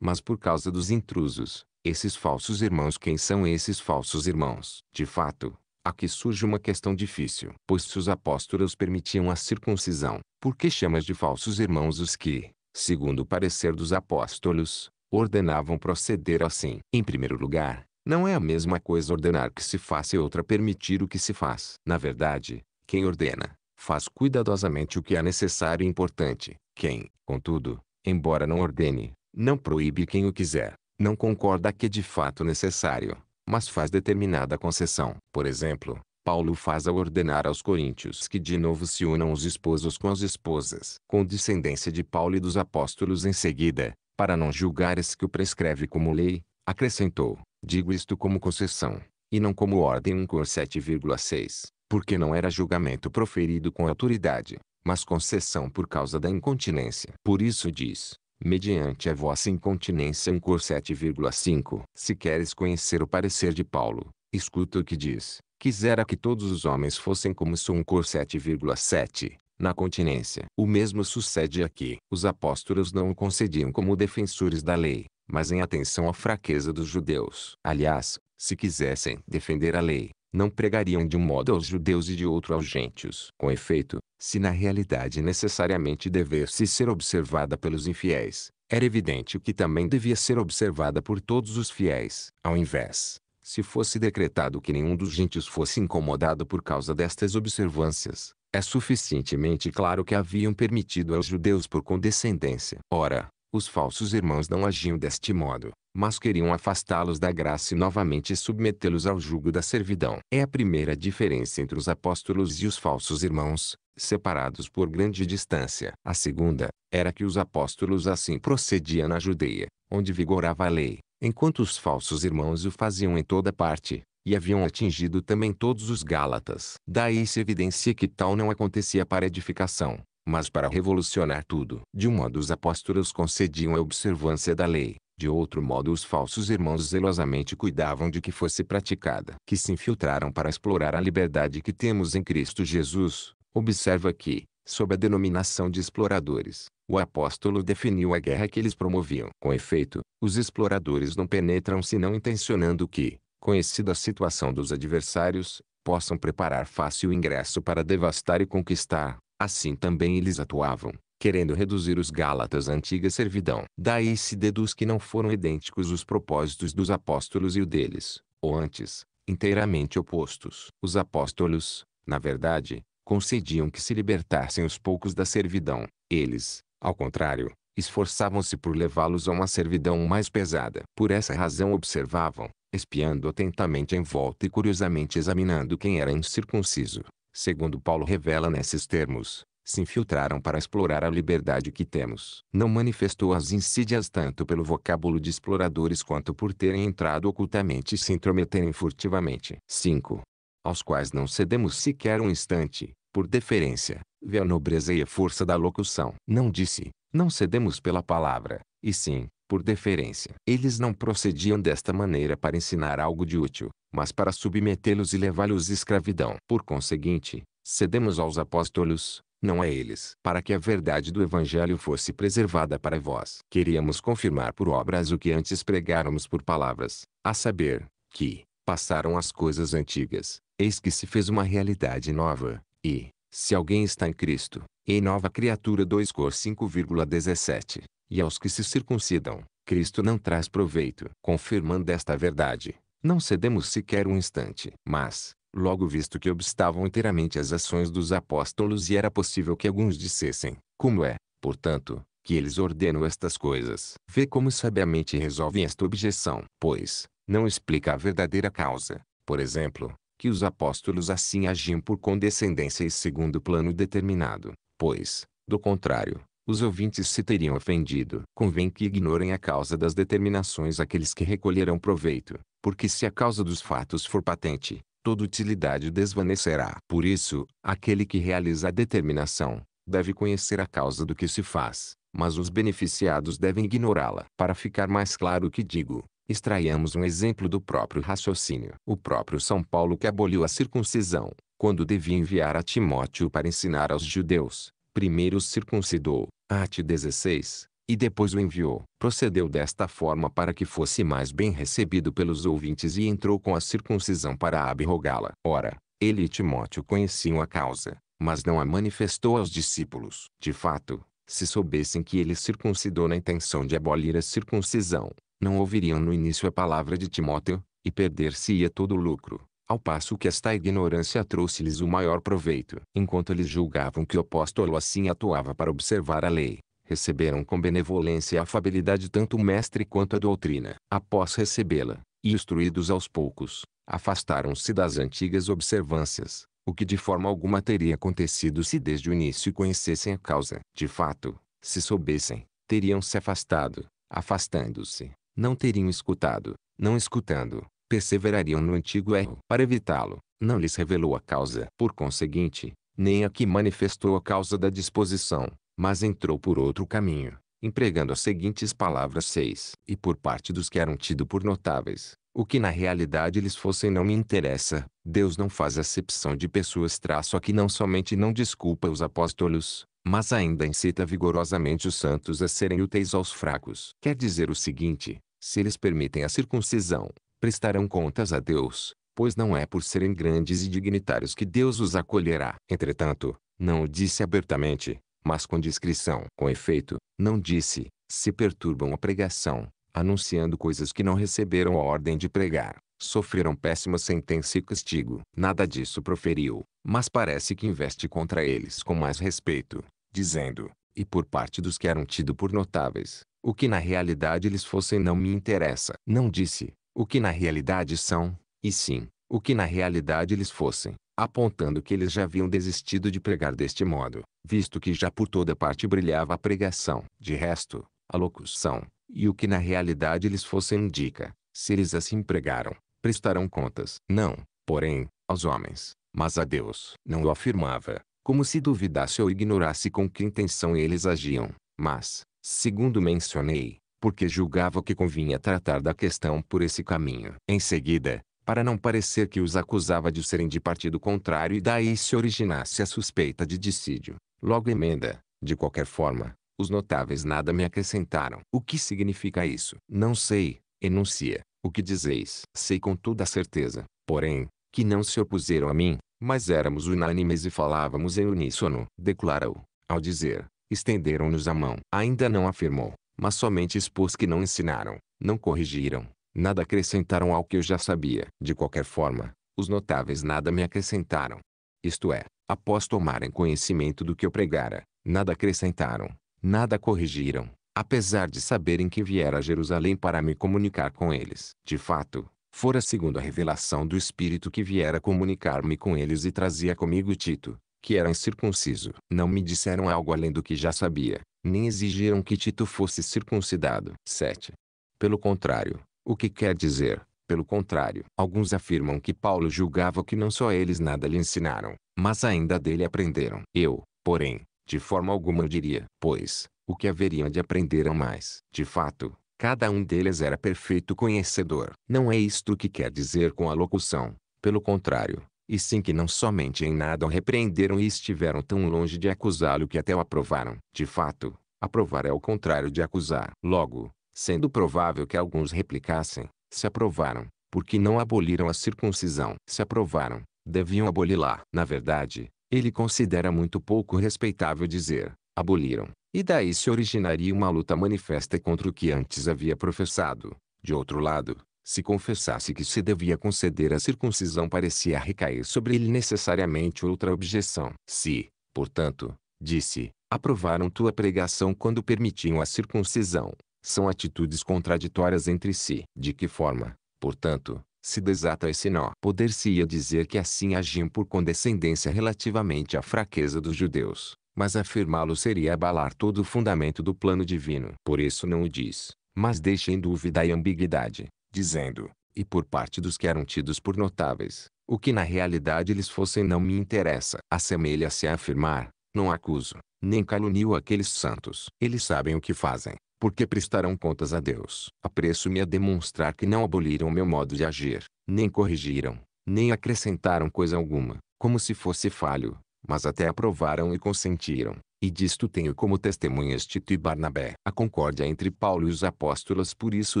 Mas por causa dos intrusos, esses falsos irmãos, quem são esses falsos irmãos? De fato, aqui surge uma questão difícil. Pois se os apóstolos permitiam a circuncisão, por que chamas de falsos irmãos os que, segundo o parecer dos apóstolos, ordenavam proceder assim? Em primeiro lugar, não é a mesma coisa ordenar que se faça e outra permitir o que se faz. Na verdade, quem ordena, faz cuidadosamente o que é necessário e importante. Quem, contudo, embora não ordene, não proíbe quem o quiser não concorda que é de fato necessário, mas faz determinada concessão. Por exemplo, Paulo faz a ordenar aos coríntios que de novo se unam os esposos com as esposas. com descendência de Paulo e dos apóstolos em seguida, para não julgares que o prescreve como lei, acrescentou, digo isto como concessão, e não como ordem 1 cor 7,6, porque não era julgamento proferido com autoridade, mas concessão por causa da incontinência. Por isso diz, mediante a vossa incontinência cor 7,5. Se queres conhecer o parecer de Paulo, escuta o que diz. Quisera que todos os homens fossem como sou um cor 7,7 na continência. O mesmo sucede aqui. Os apóstolos não o concediam como defensores da lei, mas em atenção à fraqueza dos judeus. Aliás, se quisessem defender a lei, não pregariam de um modo aos judeus e de outro aos gentios. Com efeito, se na realidade necessariamente devesse ser observada pelos infiéis, era evidente que também devia ser observada por todos os fiéis. Ao invés, se fosse decretado que nenhum dos gentios fosse incomodado por causa destas observâncias, é suficientemente claro que haviam permitido aos judeus por condescendência. Ora, os falsos irmãos não agiam deste modo, mas queriam afastá-los da graça e novamente submetê-los ao jugo da servidão. É a primeira diferença entre os apóstolos e os falsos irmãos, separados por grande distância. A segunda, era que os apóstolos assim procediam na Judeia, onde vigorava a lei, enquanto os falsos irmãos o faziam em toda parte, e haviam atingido também todos os Gálatas. Daí se evidencia que tal não acontecia para edificação, mas para revolucionar tudo. De um modo os apóstolos concediam a observância da lei, de outro modo os falsos irmãos zelosamente cuidavam de que fosse praticada. Que se infiltraram para explorar a liberdade que temos em Cristo Jesus. Observa que, sob a denominação de exploradores, o apóstolo definiu a guerra que eles promoviam. Com efeito, os exploradores não penetram senão intencionando que, conhecida a situação dos adversários, possam preparar fácil ingresso para devastar e conquistar. Assim também eles atuavam, querendo reduzir os Gálatas à antiga servidão. Daí se deduz que não foram idênticos os propósitos dos apóstolos e o deles, ou antes, inteiramente opostos. Os apóstolos, na verdade, concediam que se libertassem os poucos da servidão. Eles, ao contrário, esforçavam-se por levá-los a uma servidão mais pesada. Por essa razão observavam, espiando atentamente em volta e curiosamente examinando quem era incircunciso. Segundo Paulo revela nesses termos, se infiltraram para explorar a liberdade que temos. Não manifestou as insídias tanto pelo vocábulo de exploradores quanto por terem entrado ocultamente e se intrometerem furtivamente. 5. Aos quais não cedemos sequer um instante, por deferência, vê a nobreza e a força da locução. Não disse, não cedemos pela palavra, e sim, por deferência. Eles não procediam desta maneira para ensinar algo de útil, mas para submetê-los e levá-los à escravidão. Por conseguinte, cedemos aos apóstolos, não a é eles, para que a verdade do Evangelho fosse preservada para vós. Queríamos confirmar por obras o que antes pregáramos por palavras, a saber, que, passaram as coisas antigas, eis que se fez uma realidade nova, e, se alguém está em Cristo, em nova criatura 2 Cor 5,17, e aos que se circuncidam, Cristo não traz proveito. Confirmando esta verdade, não cedemos sequer um instante. Mas, logo visto que obstavam inteiramente as ações dos apóstolos e era possível que alguns dissessem, como é, portanto, que eles ordenam estas coisas. Vê como sabiamente resolvem esta objeção, pois, não explica a verdadeira causa, por exemplo, que os apóstolos assim agiam por condescendência e segundo plano determinado, pois, do contrário, os ouvintes se teriam ofendido. Convém que ignorem a causa das determinações aqueles que recolherão proveito, porque se a causa dos fatos for patente, toda utilidade desvanecerá. Por isso, aquele que realiza a determinação, deve conhecer a causa do que se faz, mas os beneficiados devem ignorá-la. Para ficar mais claro o que digo, extraiamos um exemplo do próprio raciocínio. O próprio São Paulo que aboliu a circuncisão, quando devia enviar a Timóteo para ensinar aos judeus, primeiro circuncidou, ate 16, e depois o enviou. Procedeu desta forma para que fosse mais bem recebido pelos ouvintes e entrou com a circuncisão para abrogá-la. Ora, ele e Timóteo conheciam a causa, mas não a manifestou aos discípulos. De fato, se soubessem que ele circuncidou na intenção de abolir a circuncisão, não ouviriam no início a palavra de Timóteo, e perder-se-ia todo o lucro, ao passo que esta ignorância trouxe-lhes o maior proveito, enquanto eles julgavam que o apóstolo assim atuava para observar a lei receberam com benevolência e afabilidade tanto o mestre quanto a doutrina. Após recebê-la, e instruídos aos poucos, afastaram-se das antigas observâncias, o que de forma alguma teria acontecido se desde o início conhecessem a causa. De fato, se soubessem, teriam se afastado, afastando-se, não teriam escutado, não escutando, perseverariam no antigo erro. Para evitá-lo, não lhes revelou a causa. Por conseguinte, nem a que manifestou a causa da disposição, mas entrou por outro caminho, empregando as seguintes palavras seis, e por parte dos que eram tido por notáveis, o que na realidade eles fossem não me interessa, Deus não faz acepção de pessoas traço a que não somente não desculpa os apóstolos, mas ainda incita vigorosamente os santos a serem úteis aos fracos. Quer dizer o seguinte, se eles permitem a circuncisão, prestarão contas a Deus, pois não é por serem grandes e dignitários que Deus os acolherá. Entretanto, não o disse abertamente, mas com discrição. Com efeito, não disse, se perturbam a pregação, anunciando coisas que não receberam a ordem de pregar, sofreram péssima sentença e castigo. Nada disso proferiu, mas parece que investe contra eles com mais respeito, dizendo, e por parte dos que eram tido por notáveis, o que na realidade eles fossem não me interessa. Não disse, o que na realidade são, e sim, o que na realidade eles fossem apontando que eles já haviam desistido de pregar deste modo, visto que já por toda parte brilhava a pregação. De resto, a locução, e o que na realidade lhes fosse indica, se eles assim pregaram, prestarão contas. Não, porém, aos homens, mas a Deus. Não o afirmava, como se duvidasse ou ignorasse com que intenção eles agiam, mas, segundo mencionei, porque julgava que convinha tratar da questão por esse caminho. Em seguida, para não parecer que os acusava de serem de partido contrário e daí se originasse a suspeita de dissídio. Logo emenda, de qualquer forma, os notáveis nada me acrescentaram. O que significa isso? Não sei, enuncia, o que dizeis. Sei com toda certeza, porém, que não se opuseram a mim, mas éramos unânimes e falávamos em uníssono, o, Ao dizer, estenderam-nos a mão. Ainda não afirmou, mas somente expôs que não ensinaram, não corrigiram, Nada acrescentaram ao que eu já sabia. De qualquer forma, os notáveis nada me acrescentaram. Isto é, após tomarem conhecimento do que eu pregara, nada acrescentaram, nada corrigiram, apesar de saberem que viera a Jerusalém para me comunicar com eles. De fato, fora segundo a revelação do Espírito que viera comunicar-me com eles e trazia comigo Tito, que era incircunciso. Não me disseram algo além do que já sabia, nem exigiram que Tito fosse circuncidado. 7. Pelo contrário, o que quer dizer, pelo contrário, alguns afirmam que Paulo julgava que não só eles nada lhe ensinaram, mas ainda dele aprenderam. Eu, porém, de forma alguma diria, pois, o que haveriam de aprender a mais. De fato, cada um deles era perfeito conhecedor. Não é isto o que quer dizer com a locução, pelo contrário, e sim que não somente em nada o repreenderam e estiveram tão longe de acusá-lo que até o aprovaram. De fato, aprovar é o contrário de acusar. Logo, sendo provável que alguns replicassem, se aprovaram, porque não aboliram a circuncisão. Se aprovaram, deviam aboli-la. Na verdade, ele considera muito pouco respeitável dizer, aboliram. E daí se originaria uma luta manifesta contra o que antes havia professado. De outro lado, se confessasse que se devia conceder a circuncisão parecia recair sobre ele necessariamente outra objeção. Se, portanto, disse, aprovaram tua pregação quando permitiam a circuncisão, são atitudes contraditórias entre si. De que forma, portanto, se desata esse nó? Poder-se-ia dizer que assim agiam por condescendência relativamente à fraqueza dos judeus, mas afirmá-lo seria abalar todo o fundamento do plano divino. Por isso não o diz, mas deixa em dúvida e ambiguidade, dizendo, e por parte dos que eram tidos por notáveis, o que na realidade eles fossem não me interessa. Assemelha-se a afirmar, não acuso, nem calunio aqueles santos. Eles sabem o que fazem, porque prestarão contas a Deus. Apresso-me a demonstrar que não aboliram o meu modo de agir, nem corrigiram, nem acrescentaram coisa alguma, como se fosse falho, mas até aprovaram e consentiram. E disto tenho como testemunhas Tito e Barnabé. A concórdia entre Paulo e os apóstolos por isso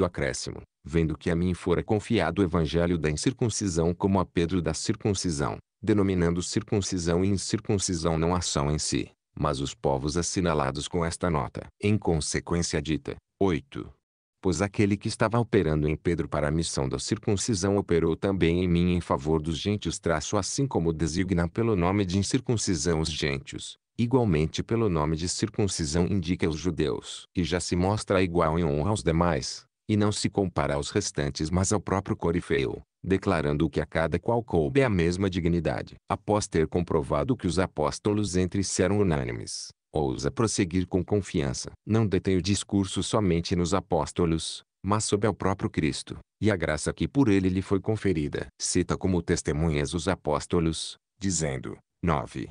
o acréscimo, vendo que a mim fora confiado o evangelho da incircuncisão como a Pedro da circuncisão, denominando circuncisão e incircuncisão não ação em si, mas os povos assinalados com esta nota. Em consequência dita, 8. Pois aquele que estava operando em Pedro para a missão da circuncisão operou também em mim em favor dos gentios traço assim como designa pelo nome de incircuncisão os gentios, igualmente pelo nome de circuncisão indica os judeus, e já se mostra igual em honra aos demais, e não se compara aos restantes mas ao próprio Corifeu, declarando que a cada qual coube a mesma dignidade. Após ter comprovado que os apóstolos entre si eram unânimes, ousa prosseguir com confiança. Não detém o discurso somente nos apóstolos, mas sob ao próprio Cristo, e a graça que por ele lhe foi conferida. Cita como testemunhas os apóstolos, dizendo, 9.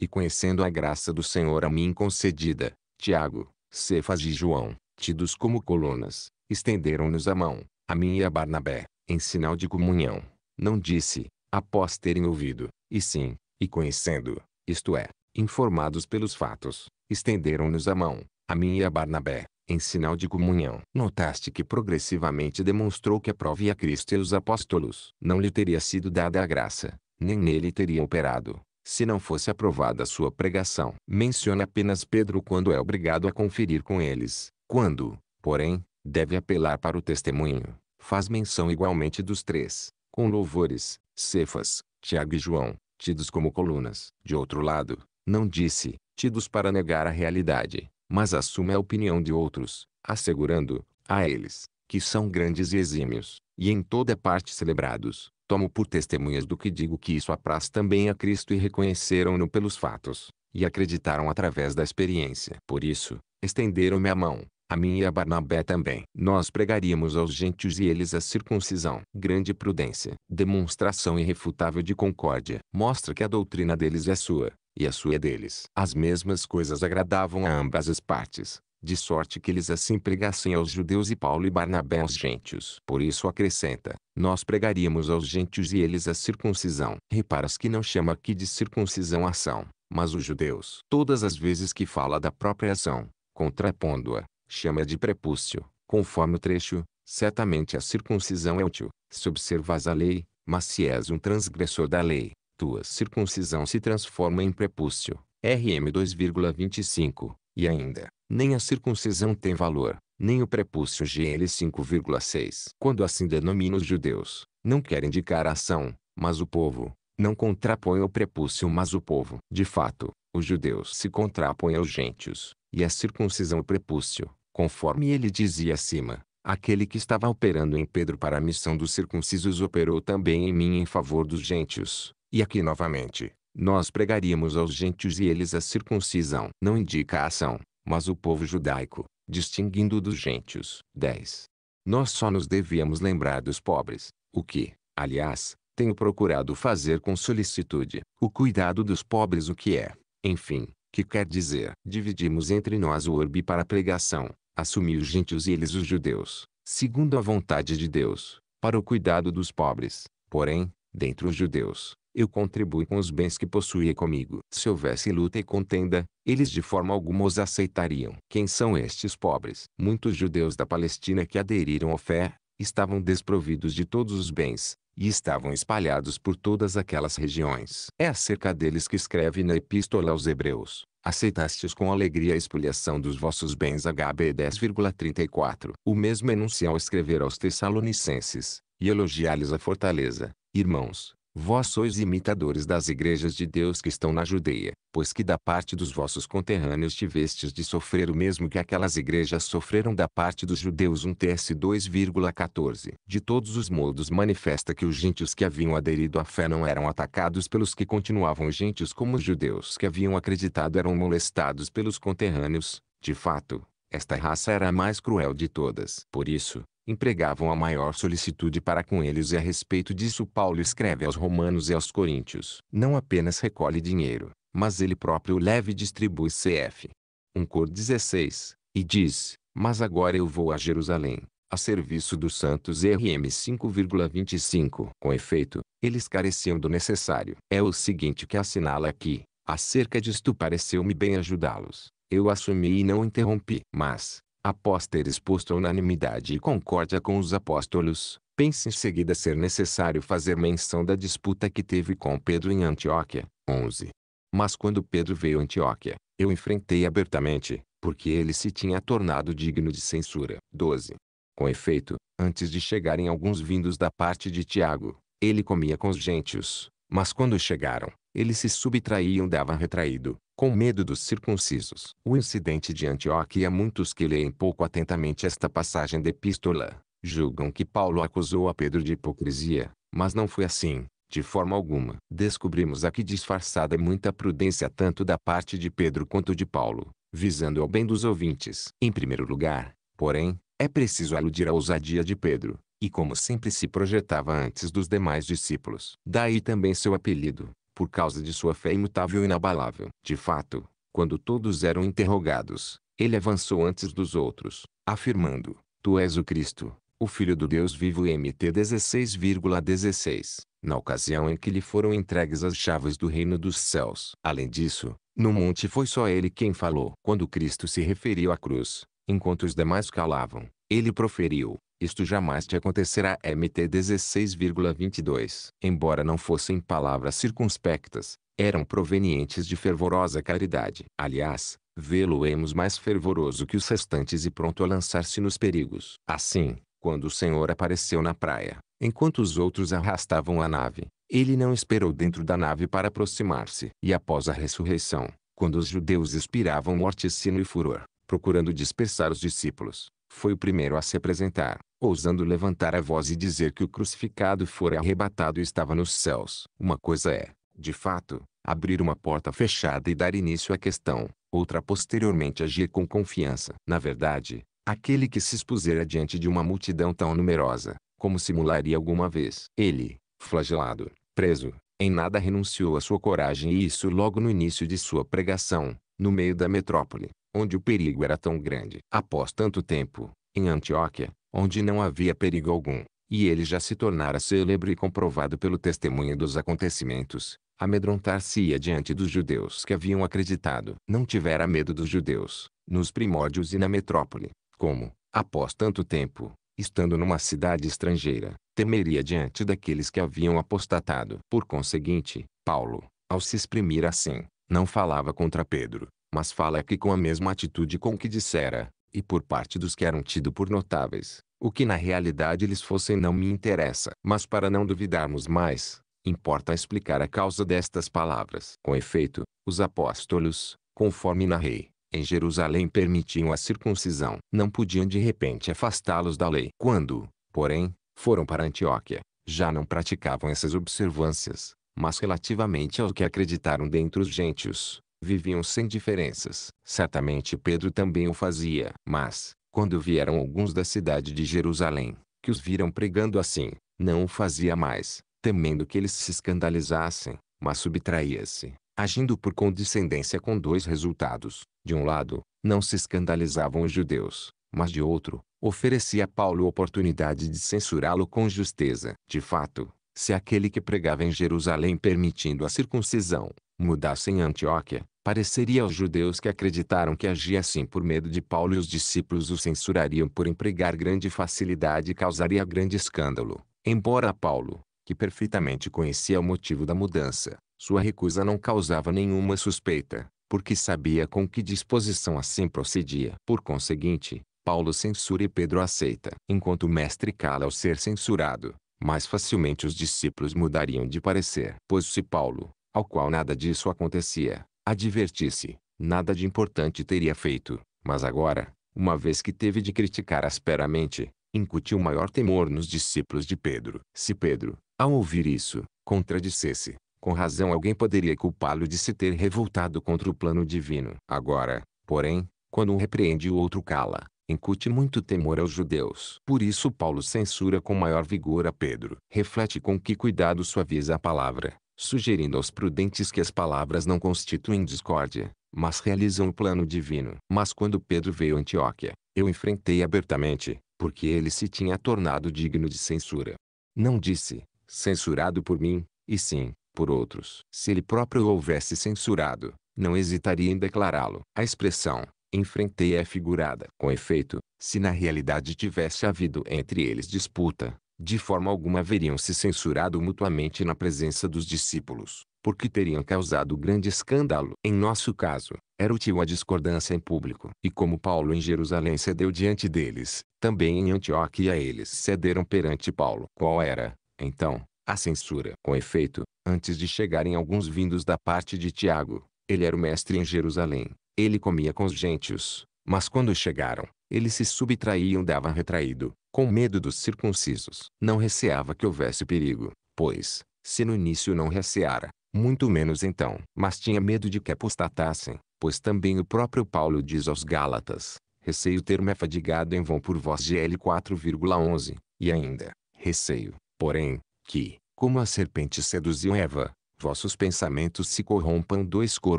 E conhecendo a graça do Senhor a mim concedida, Tiago, Cefas e João, tidos como colunas, estenderam-nos a mão, a mim e a Barnabé em sinal de comunhão. Não disse, após terem ouvido, e sim, e conhecendo, isto é, informados pelos fatos, estenderam-nos a mão, a mim e a Barnabé, em sinal de comunhão. Notaste que progressivamente demonstrou que a prova a Cristo e os apóstolos. Não lhe teria sido dada a graça, nem nele teria operado, se não fosse aprovada a sua pregação. Menciona apenas Pedro quando é obrigado a conferir com eles, quando, porém, deve apelar para o testemunho faz menção igualmente dos três, com louvores, Cefas, Tiago e João, tidos como colunas. De outro lado, não disse, tidos para negar a realidade, mas assume a opinião de outros, assegurando, a eles, que são grandes e exímios, e em toda parte celebrados. Tomo por testemunhas do que digo que isso apraz também a Cristo e reconheceram-no pelos fatos, e acreditaram através da experiência. Por isso, estenderam-me a mão, a mim e a Barnabé também. Nós pregaríamos aos gentios e eles a circuncisão. Grande prudência, demonstração irrefutável de concórdia, mostra que a doutrina deles é sua, e a sua é deles. As mesmas coisas agradavam a ambas as partes, de sorte que eles assim pregassem aos judeus e Paulo e Barnabé aos gentios. Por isso acrescenta, nós pregaríamos aos gentios e eles a circuncisão. Reparas que não chama aqui de circuncisão ação, mas os judeus. Todas as vezes que fala da própria ação, contrapondo-a, chama de prepúcio. Conforme o trecho, certamente a circuncisão é útil, se observas a lei, mas se és um transgressor da lei, tua circuncisão se transforma em prepúcio. RM 2,25. E ainda, nem a circuncisão tem valor, nem o prepúcio GL 5,6. Quando assim denomina os judeus, não quer indicar a ação, mas o povo, não contrapõe o prepúcio mas o povo. De fato, os judeus se contrapõem aos gentios, e a circuncisão o prepúcio. Conforme ele dizia acima, aquele que estava operando em Pedro para a missão dos circuncisos operou também em mim em favor dos gentios. E aqui novamente, nós pregaríamos aos gentios e eles a circuncisão. Não indica a ação, mas o povo judaico, distinguindo dos gentios. 10. Nós só nos devíamos lembrar dos pobres, o que, aliás, tenho procurado fazer com solicitude. O cuidado dos pobres o que é, enfim, que quer dizer. Dividimos entre nós o orbe para pregação, assumi os gentios e eles os judeus, segundo a vontade de Deus, para o cuidado dos pobres. Porém, dentre os judeus, eu contribuí com os bens que possuía comigo. Se houvesse luta e contenda, eles de forma alguma os aceitariam. Quem são estes pobres? Muitos judeus da Palestina que aderiram à fé, estavam desprovidos de todos os bens, e estavam espalhados por todas aquelas regiões. É acerca deles que escreve na Epístola aos Hebreus. Aceitastes com alegria a expoliação dos vossos bens HB 10,34. O mesmo enuncia ao escrever aos Tessalonicenses, e elogiar-lhes a fortaleza, irmãos, Vós sois imitadores das igrejas de Deus que estão na Judeia, pois que da parte dos vossos conterrâneos tivestes de sofrer o mesmo que aquelas igrejas sofreram da parte dos judeus 1 TS 2,14. De todos os modos manifesta que os gentios que haviam aderido à fé não eram atacados pelos que continuavam gentios como os judeus que haviam acreditado eram molestados pelos conterrâneos, de fato, esta raça era a mais cruel de todas. Por isso, empregavam a maior solicitude para com eles e a respeito disso Paulo escreve aos romanos e aos coríntios. Não apenas recolhe dinheiro, mas ele próprio leva e distribui CF. 1 Cor 16, e diz, mas agora eu vou a Jerusalém, a serviço dos santos RM 5,25. Com efeito, eles careciam do necessário. É o seguinte que assinala aqui, acerca disto pareceu-me bem ajudá-los. Eu assumi e não interrompi. Mas, após ter exposto a unanimidade e concórdia com os apóstolos, pense em seguida ser necessário fazer menção da disputa que teve com Pedro em Antioquia. 11. Mas quando Pedro veio a Antioquia, eu enfrentei abertamente, porque ele se tinha tornado digno de censura. 12. Com efeito, antes de chegarem alguns vindos da parte de Tiago, ele comia com os gentios, mas quando chegaram, eles se subtraíam davam retraído, com medo dos circuncisos. O incidente de Antioquia muitos que leem pouco atentamente esta passagem da epístola, julgam que Paulo acusou a Pedro de hipocrisia, mas não foi assim, de forma alguma. Descobrimos aqui disfarçada muita prudência tanto da parte de Pedro quanto de Paulo, visando ao bem dos ouvintes. Em primeiro lugar, porém, é preciso aludir à ousadia de Pedro, e como sempre se projetava antes dos demais discípulos. Daí também seu apelido, por causa de sua fé imutável e inabalável. De fato, quando todos eram interrogados, ele avançou antes dos outros, afirmando: Tu és o Cristo, o Filho do Deus vivo MT 16,16. 16, na ocasião em que lhe foram entregues as chaves do reino dos céus. Além disso, no monte foi só ele quem falou. Quando Cristo se referiu à cruz, enquanto os demais calavam, ele proferiu: isto jamais te acontecerá. MT 16,22. Embora não fossem palavras circunspectas, eram provenientes de fervorosa caridade. Aliás, vê-lo-emos mais fervoroso que os restantes e pronto a lançar-se nos perigos. Assim, quando o Senhor apareceu na praia, enquanto os outros arrastavam a nave, ele não esperou dentro da nave para aproximar-se. E após a ressurreição, quando os judeus inspiravam sino e furor, procurando dispersar os discípulos, foi o primeiro a se apresentar ousando levantar a voz e dizer que o crucificado fora arrebatado e estava nos céus. Uma coisa é, de fato, abrir uma porta fechada e dar início à questão, outra posteriormente agir com confiança. Na verdade, aquele que se expusera diante de uma multidão tão numerosa, como simularia alguma vez. Ele, flagelado, preso, em nada renunciou à sua coragem e isso logo no início de sua pregação, no meio da metrópole, onde o perigo era tão grande. Após tanto tempo, em Antioquia, onde não havia perigo algum, e ele já se tornara célebre e comprovado pelo testemunho dos acontecimentos, amedrontar-se-ia diante dos judeus que haviam acreditado. Não tivera medo dos judeus, nos primórdios e na metrópole, como, após tanto tempo, estando numa cidade estrangeira, temeria diante daqueles que haviam apostatado. Por conseguinte, Paulo, ao se exprimir assim, não falava contra Pedro, mas fala que com a mesma atitude com que dissera, e por parte dos que eram tido por notáveis, o que na realidade eles fossem não me interessa. Mas para não duvidarmos mais, importa explicar a causa destas palavras. Com efeito, os apóstolos, conforme narrei, em Jerusalém permitiam a circuncisão. Não podiam de repente afastá-los da lei. Quando, porém, foram para Antioquia, já não praticavam essas observâncias, mas relativamente ao que acreditaram dentre os gentios, viviam sem diferenças. Certamente Pedro também o fazia. Mas, quando vieram alguns da cidade de Jerusalém, que os viram pregando assim, não o fazia mais, temendo que eles se escandalizassem, mas subtraía-se, agindo por condescendência com dois resultados. De um lado, não se escandalizavam os judeus, mas de outro, oferecia a Paulo oportunidade de censurá-lo com justeza. De fato, se aquele que pregava em Jerusalém permitindo a circuncisão, mudasse em Antioquia, Pareceria aos judeus que acreditaram que agia assim por medo de Paulo e os discípulos o censurariam por empregar grande facilidade e causaria grande escândalo. Embora Paulo, que perfeitamente conhecia o motivo da mudança, sua recusa não causava nenhuma suspeita, porque sabia com que disposição assim procedia. Por conseguinte, Paulo censura e Pedro aceita. Enquanto o mestre cala ao ser censurado, mais facilmente os discípulos mudariam de parecer. Pois se Paulo, ao qual nada disso acontecia, Adverti-se, nada de importante teria feito, mas agora, uma vez que teve de criticar asperamente, incutiu maior temor nos discípulos de Pedro. Se Pedro, ao ouvir isso, contradissesse, com razão alguém poderia culpá-lo de se ter revoltado contra o plano divino. Agora, porém, quando um repreende o outro cala, incute muito temor aos judeus. Por isso Paulo censura com maior vigor a Pedro. Reflete com que cuidado suaviza a palavra, sugerindo aos prudentes que as palavras não constituem discórdia, mas realizam o plano divino. Mas quando Pedro veio a Antioquia, eu enfrentei abertamente, porque ele se tinha tornado digno de censura. Não disse, censurado por mim, e sim, por outros. Se ele próprio o houvesse censurado, não hesitaria em declará-lo. A expressão, enfrentei é figurada. Com efeito, se na realidade tivesse havido entre eles disputa, de forma alguma haveriam se censurado mutuamente na presença dos discípulos, porque teriam causado grande escândalo. Em nosso caso, era útil a discordância em público. E como Paulo em Jerusalém cedeu diante deles, também em Antioquia eles cederam perante Paulo. Qual era, então, a censura? Com efeito, antes de chegarem alguns vindos da parte de Tiago, ele era o mestre em Jerusalém, ele comia com os gentios, mas quando chegaram, eles se subtraíam dava retraído, com medo dos circuncisos. Não receava que houvesse perigo, pois, se no início não receara, muito menos então. Mas tinha medo de que apostatassem, pois também o próprio Paulo diz aos Gálatas, receio ter-me afadigado em vão por vós L 4,11, e ainda, receio, porém, que, como a serpente seduziu Eva, vossos pensamentos se corrompam 2 Cor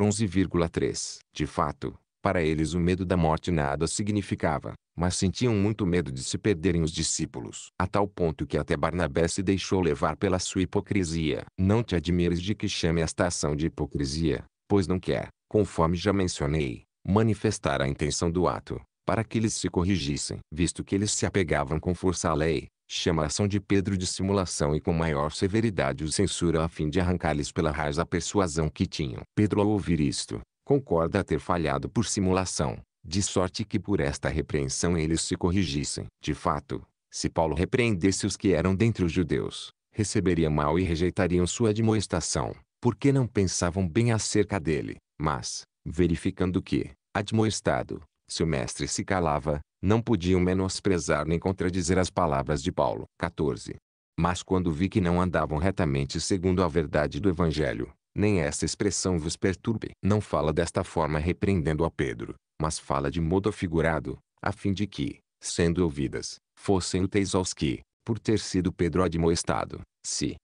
11,3. De fato, para eles o medo da morte nada significava, mas sentiam muito medo de se perderem os discípulos, a tal ponto que até Barnabé se deixou levar pela sua hipocrisia. Não te admires de que chame esta ação de hipocrisia, pois não quer, conforme já mencionei, manifestar a intenção do ato, para que eles se corrigissem. Visto que eles se apegavam com força à lei, chama a ação de Pedro de simulação e com maior severidade o censura a fim de arrancar-lhes pela raiz a persuasão que tinham. Pedro ao ouvir isto, concorda ter falhado por simulação, de sorte que por esta repreensão eles se corrigissem. De fato, se Paulo repreendesse os que eram dentre os judeus, receberia mal e rejeitariam sua admoestação, porque não pensavam bem acerca dele. Mas, verificando que, admoestado, se o mestre se calava, não podiam menosprezar nem contradizer as palavras de Paulo. 14. Mas quando vi que não andavam retamente segundo a verdade do Evangelho, nem esta expressão vos perturbe. Não fala desta forma repreendendo a Pedro, mas fala de modo figurado, a fim de que, sendo ouvidas, fossem úteis aos que, por ter sido Pedro admoestado, se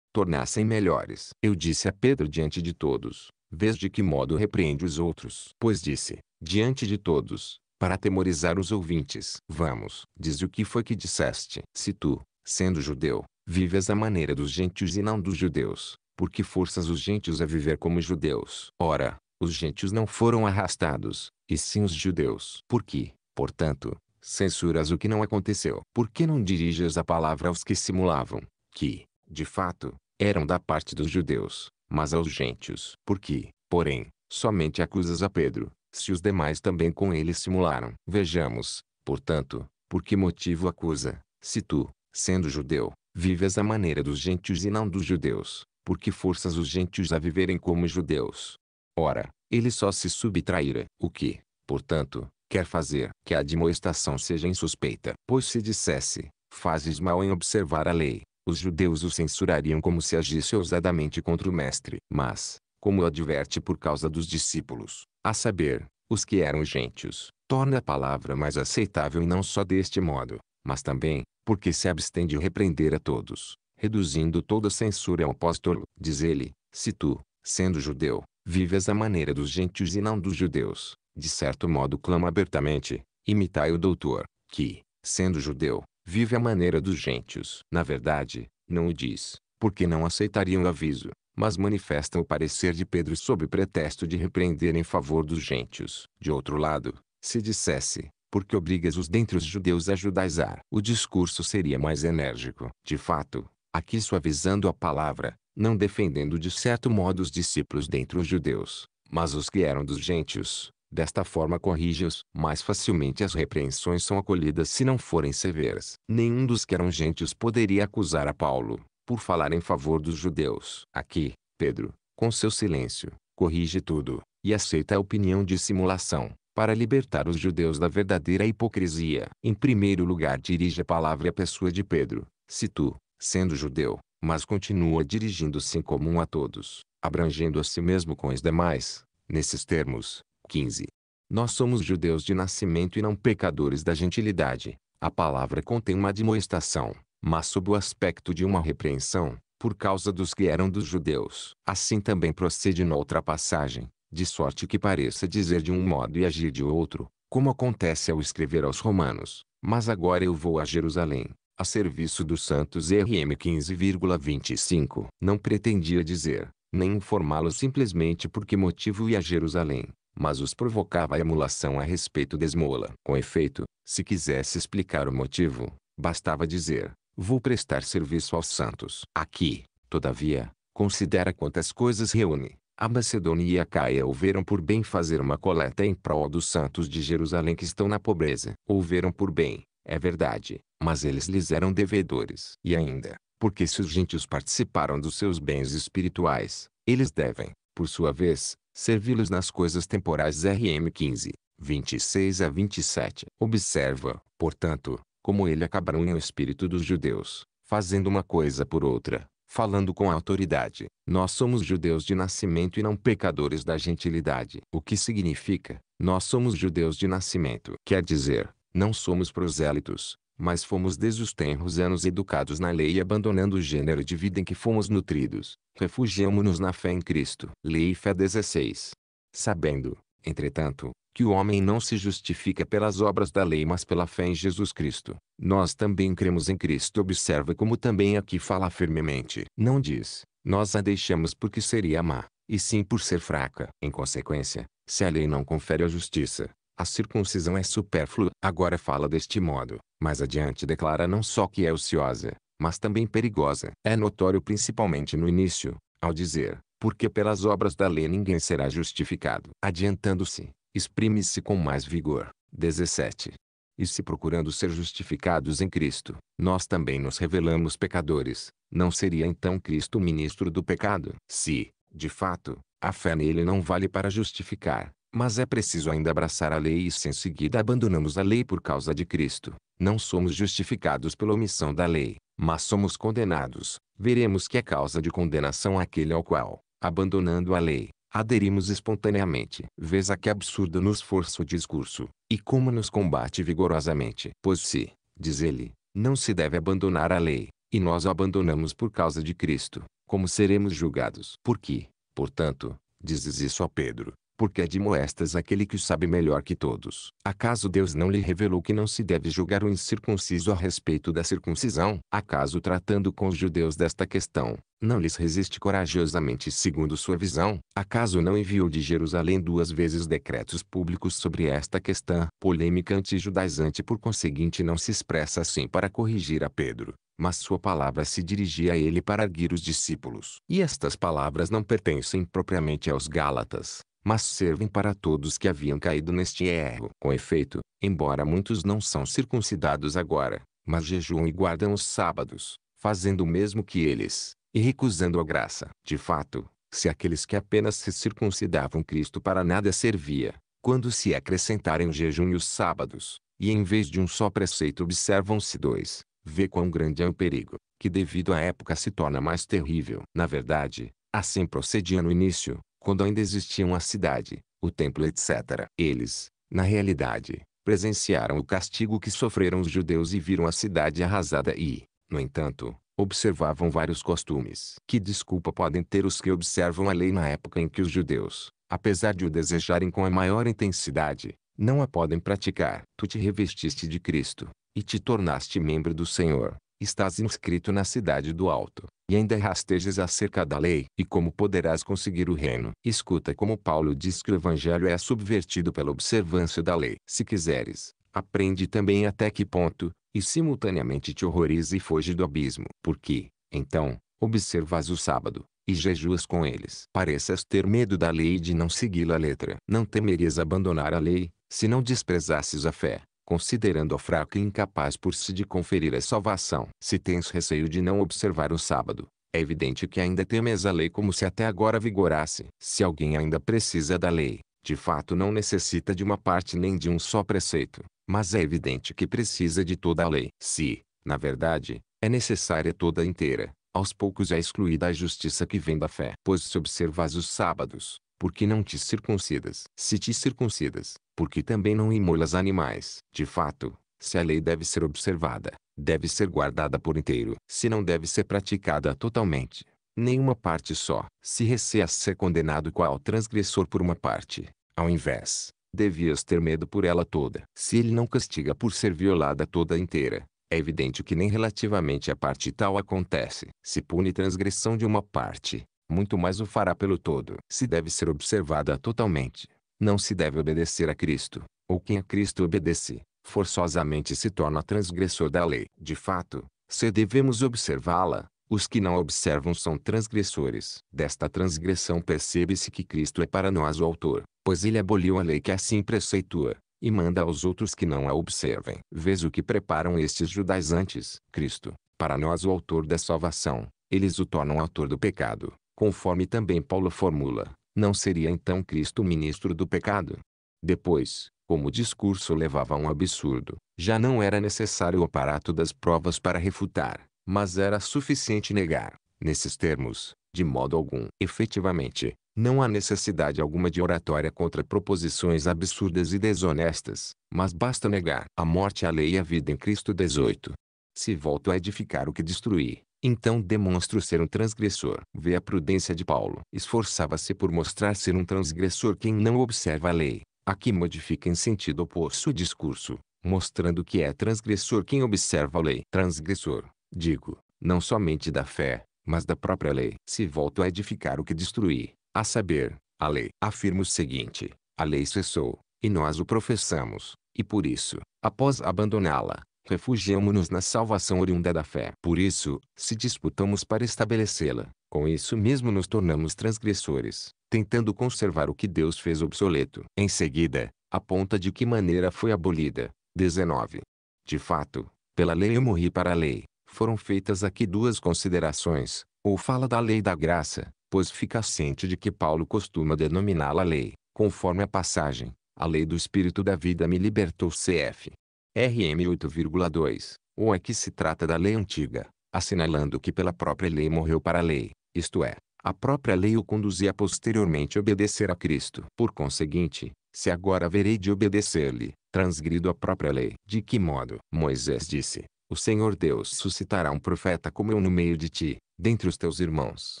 tornassem melhores. Eu disse a Pedro diante de todos, vês de que modo repreende os outros. Pois disse, diante de todos, para atemorizar os ouvintes. Vamos, diz o que foi que disseste. Se tu, sendo judeu, vives a maneira dos gentios e não dos judeus, porque forças os gentios a viver como judeus. Ora, os gentios não foram arrastados, e sim os judeus. por que, portanto, censuras o que não aconteceu? Por que não diriges a palavra aos que simulavam, que, de fato, eram da parte dos judeus, mas aos gentios? que, porém, somente acusas a Pedro, se os demais também com ele simularam. Vejamos, portanto, por que motivo acusa, se tu, sendo judeu, vives à maneira dos gentios e não dos judeus? porque forças os gentios a viverem como judeus. Ora, ele só se subtraíra, o que, portanto, quer fazer que a admoestação seja insuspeita. Pois se dissesse, fazes mal em observar a lei, os judeus o censurariam como se agisse ousadamente contra o mestre. Mas, como adverte por causa dos discípulos, a saber, os que eram gentios, torna a palavra mais aceitável e não só deste modo, mas também, porque se abstém de repreender a todos, reduzindo toda censura ao apóstolo. Diz ele, se tu, sendo judeu, vives a maneira dos gentios e não dos judeus, de certo modo clama abertamente, imitai o doutor, que, sendo judeu, vive a maneira dos gentios. Na verdade, não o diz, porque não aceitariam o aviso, mas manifestam o parecer de Pedro sob pretexto de repreender em favor dos gentios. De outro lado, se dissesse, porque obrigas os dentre os judeus a judaizar, o discurso seria mais enérgico. De fato, aqui suavizando a palavra, não defendendo de certo modo os discípulos dentre os judeus, mas os que eram dos gentios. Desta forma corrige-os. Mais facilmente as repreensões são acolhidas se não forem severas. Nenhum dos que eram gentios poderia acusar a Paulo, por falar em favor dos judeus. Aqui, Pedro, com seu silêncio, corrige tudo, e aceita a opinião de simulação, para libertar os judeus da verdadeira hipocrisia. Em primeiro lugar dirige a palavra à pessoa de Pedro. Se tu, sendo judeu, mas continua dirigindo-se em comum a todos, abrangendo a si mesmo com os demais, nesses termos. 15. Nós somos judeus de nascimento e não pecadores da gentilidade. A palavra contém uma admoestação, mas sob o aspecto de uma repreensão, por causa dos que eram dos judeus. Assim também procede noutra passagem, de sorte que pareça dizer de um modo e agir de outro, como acontece ao escrever aos romanos. Mas agora eu vou a Jerusalém, a serviço dos santos RM 15,25. Não pretendia dizer, nem informá-los simplesmente por que motivo ia a Jerusalém, mas os provocava a emulação a respeito da esmola. Com efeito, se quisesse explicar o motivo, bastava dizer, vou prestar serviço aos santos. Aqui, todavia, considera quantas coisas reúne. A Macedônia e a Caia houveram por bem fazer uma coleta em prol dos santos de Jerusalém que estão na pobreza. Houveram por bem, é verdade, mas eles lhes eram devedores. E ainda, porque se os gentios participaram dos seus bens espirituais, eles devem, por sua vez, servi-los nas coisas temporais RM 15, 26 a 27. Observa, portanto, como ele em o espírito dos judeus, fazendo uma coisa por outra, falando com autoridade. Nós somos judeus de nascimento e não pecadores da gentilidade. O que significa, nós somos judeus de nascimento. Quer dizer, não somos prosélitos, mas fomos desde os tenros anos educados na lei e abandonando o gênero de vida em que fomos nutridos, refugiamo-nos na fé em Cristo. Lei e Fé 16. Sabendo, entretanto, que o homem não se justifica pelas obras da lei mas pela fé em Jesus Cristo, nós também cremos em Cristo. Observa como também aqui fala firmemente. Não diz, nós a deixamos porque seria má, e sim por ser fraca. Em consequência, se a lei não confere a justiça, a circuncisão é supérflua, agora fala deste modo, mas adiante declara não só que é ociosa, mas também perigosa. É notório principalmente no início, ao dizer, porque pelas obras da lei ninguém será justificado. Adiantando-se, exprime-se com mais vigor. 17. E se procurando ser justificados em Cristo, nós também nos revelamos pecadores, não seria então Cristo ministro do pecado? Se, de fato, a fé nele não vale para justificar, mas é preciso ainda abraçar a lei e se em seguida abandonamos a lei por causa de Cristo, não somos justificados pela omissão da lei, mas somos condenados. Veremos que é causa de condenação aquele ao qual, abandonando a lei, aderimos espontaneamente. vês a que absurdo nos força o discurso, e como nos combate vigorosamente. Pois se, diz ele, não se deve abandonar a lei, e nós a abandonamos por causa de Cristo, como seremos julgados? Porque, portanto, dizes isso a Pedro, porque é de moestas aquele que sabe melhor que todos. Acaso Deus não lhe revelou que não se deve julgar o incircunciso a respeito da circuncisão? Acaso tratando com os judeus desta questão, não lhes resiste corajosamente segundo sua visão? Acaso não enviou de Jerusalém duas vezes decretos públicos sobre esta questão? Polêmica antijudaizante por conseguinte não se expressa assim para corrigir a Pedro, mas sua palavra se dirigia a ele para arguir os discípulos. E estas palavras não pertencem propriamente aos Gálatas, mas servem para todos que haviam caído neste erro. Com efeito, embora muitos não são circuncidados agora, mas jejuam e guardam os sábados, fazendo o mesmo que eles, e recusando a graça. De fato, se aqueles que apenas se circuncidavam Cristo para nada servia, quando se acrescentarem o jejum e os sábados, e em vez de um só preceito observam-se dois, vê quão grande é o perigo, que devido à época se torna mais terrível. Na verdade, assim procedia no início, quando ainda existiam a cidade, o templo etc. Eles, na realidade, presenciaram o castigo que sofreram os judeus e viram a cidade arrasada e, no entanto, observavam vários costumes. Que desculpa podem ter os que observam a lei na época em que os judeus, apesar de o desejarem com a maior intensidade, não a podem praticar? Tu te revestiste de Cristo, e te tornaste membro do Senhor. Estás inscrito na cidade do alto, e ainda rastejas acerca da lei. E como poderás conseguir o reino? Escuta como Paulo diz que o evangelho é subvertido pela observância da lei. Se quiseres, aprende também até que ponto, e simultaneamente te horroriza e foge do abismo. Porque, então, observas o sábado, e jejuas com eles. Pareças ter medo da lei e de não segui-la letra. Não temerias abandonar a lei, se não desprezasses a fé considerando-o fraco e incapaz por si de conferir a salvação. Se tens receio de não observar o sábado, é evidente que ainda temes a lei como se até agora vigorasse. Se alguém ainda precisa da lei, de fato não necessita de uma parte nem de um só preceito, mas é evidente que precisa de toda a lei. Se, na verdade, é necessária toda inteira, aos poucos é excluída a justiça que vem da fé. Pois se observas os sábados, por que não te circuncidas? Se te circuncidas, porque também não imolas animais. De fato, se a lei deve ser observada, deve ser guardada por inteiro, se não deve ser praticada totalmente, nenhuma parte só. Se receias ser condenado qual transgressor por uma parte, ao invés, devias ter medo por ela toda. Se ele não castiga por ser violada toda inteira, é evidente que nem relativamente à parte tal acontece. Se pune transgressão de uma parte, muito mais o fará pelo todo. Se deve ser observada totalmente, não se deve obedecer a Cristo, ou quem a Cristo obedece, forçosamente se torna transgressor da lei. De fato, se devemos observá-la, os que não observam são transgressores. Desta transgressão percebe-se que Cristo é para nós o autor, pois ele aboliu a lei que assim preceitua, e manda aos outros que não a observem. Vês o que preparam estes antes Cristo, para nós o autor da salvação, eles o tornam autor do pecado, conforme também Paulo formula não seria então Cristo ministro do pecado? Depois, como o discurso levava a um absurdo, já não era necessário o aparato das provas para refutar, mas era suficiente negar, nesses termos, de modo algum. Efetivamente, não há necessidade alguma de oratória contra proposições absurdas e desonestas, mas basta negar a morte, a lei e a vida em Cristo 18. Se volto a edificar o que destruí, então demonstro ser um transgressor. Vê a prudência de Paulo. Esforçava-se por mostrar ser um transgressor quem não observa a lei. Aqui modifica em sentido oposto o discurso, mostrando que é transgressor quem observa a lei. Transgressor, digo, não somente da fé, mas da própria lei. Se volto a edificar o que destruí, a saber, a lei. Afirmo o seguinte, a lei cessou, e nós o professamos, e por isso, após abandoná-la, refugiamo-nos na salvação oriunda da fé. Por isso, se disputamos para estabelecê-la, com isso mesmo nos tornamos transgressores, tentando conservar o que Deus fez obsoleto. Em seguida, aponta de que maneira foi abolida. 19. De fato, pela lei eu morri para a lei. Foram feitas aqui duas considerações, ou fala da lei da graça, pois fica ciente de que Paulo costuma denominá-la lei, conforme a passagem, a lei do Espírito da vida me libertou cf. RM 8,2, ou é que se trata da lei antiga, assinalando que pela própria lei morreu para a lei, isto é, a própria lei o conduzia posteriormente a obedecer a Cristo. Por conseguinte, se agora verei de obedecer-lhe, transgrido a própria lei. De que modo? Moisés disse, o Senhor Deus suscitará um profeta como eu no meio de ti, dentre os teus irmãos,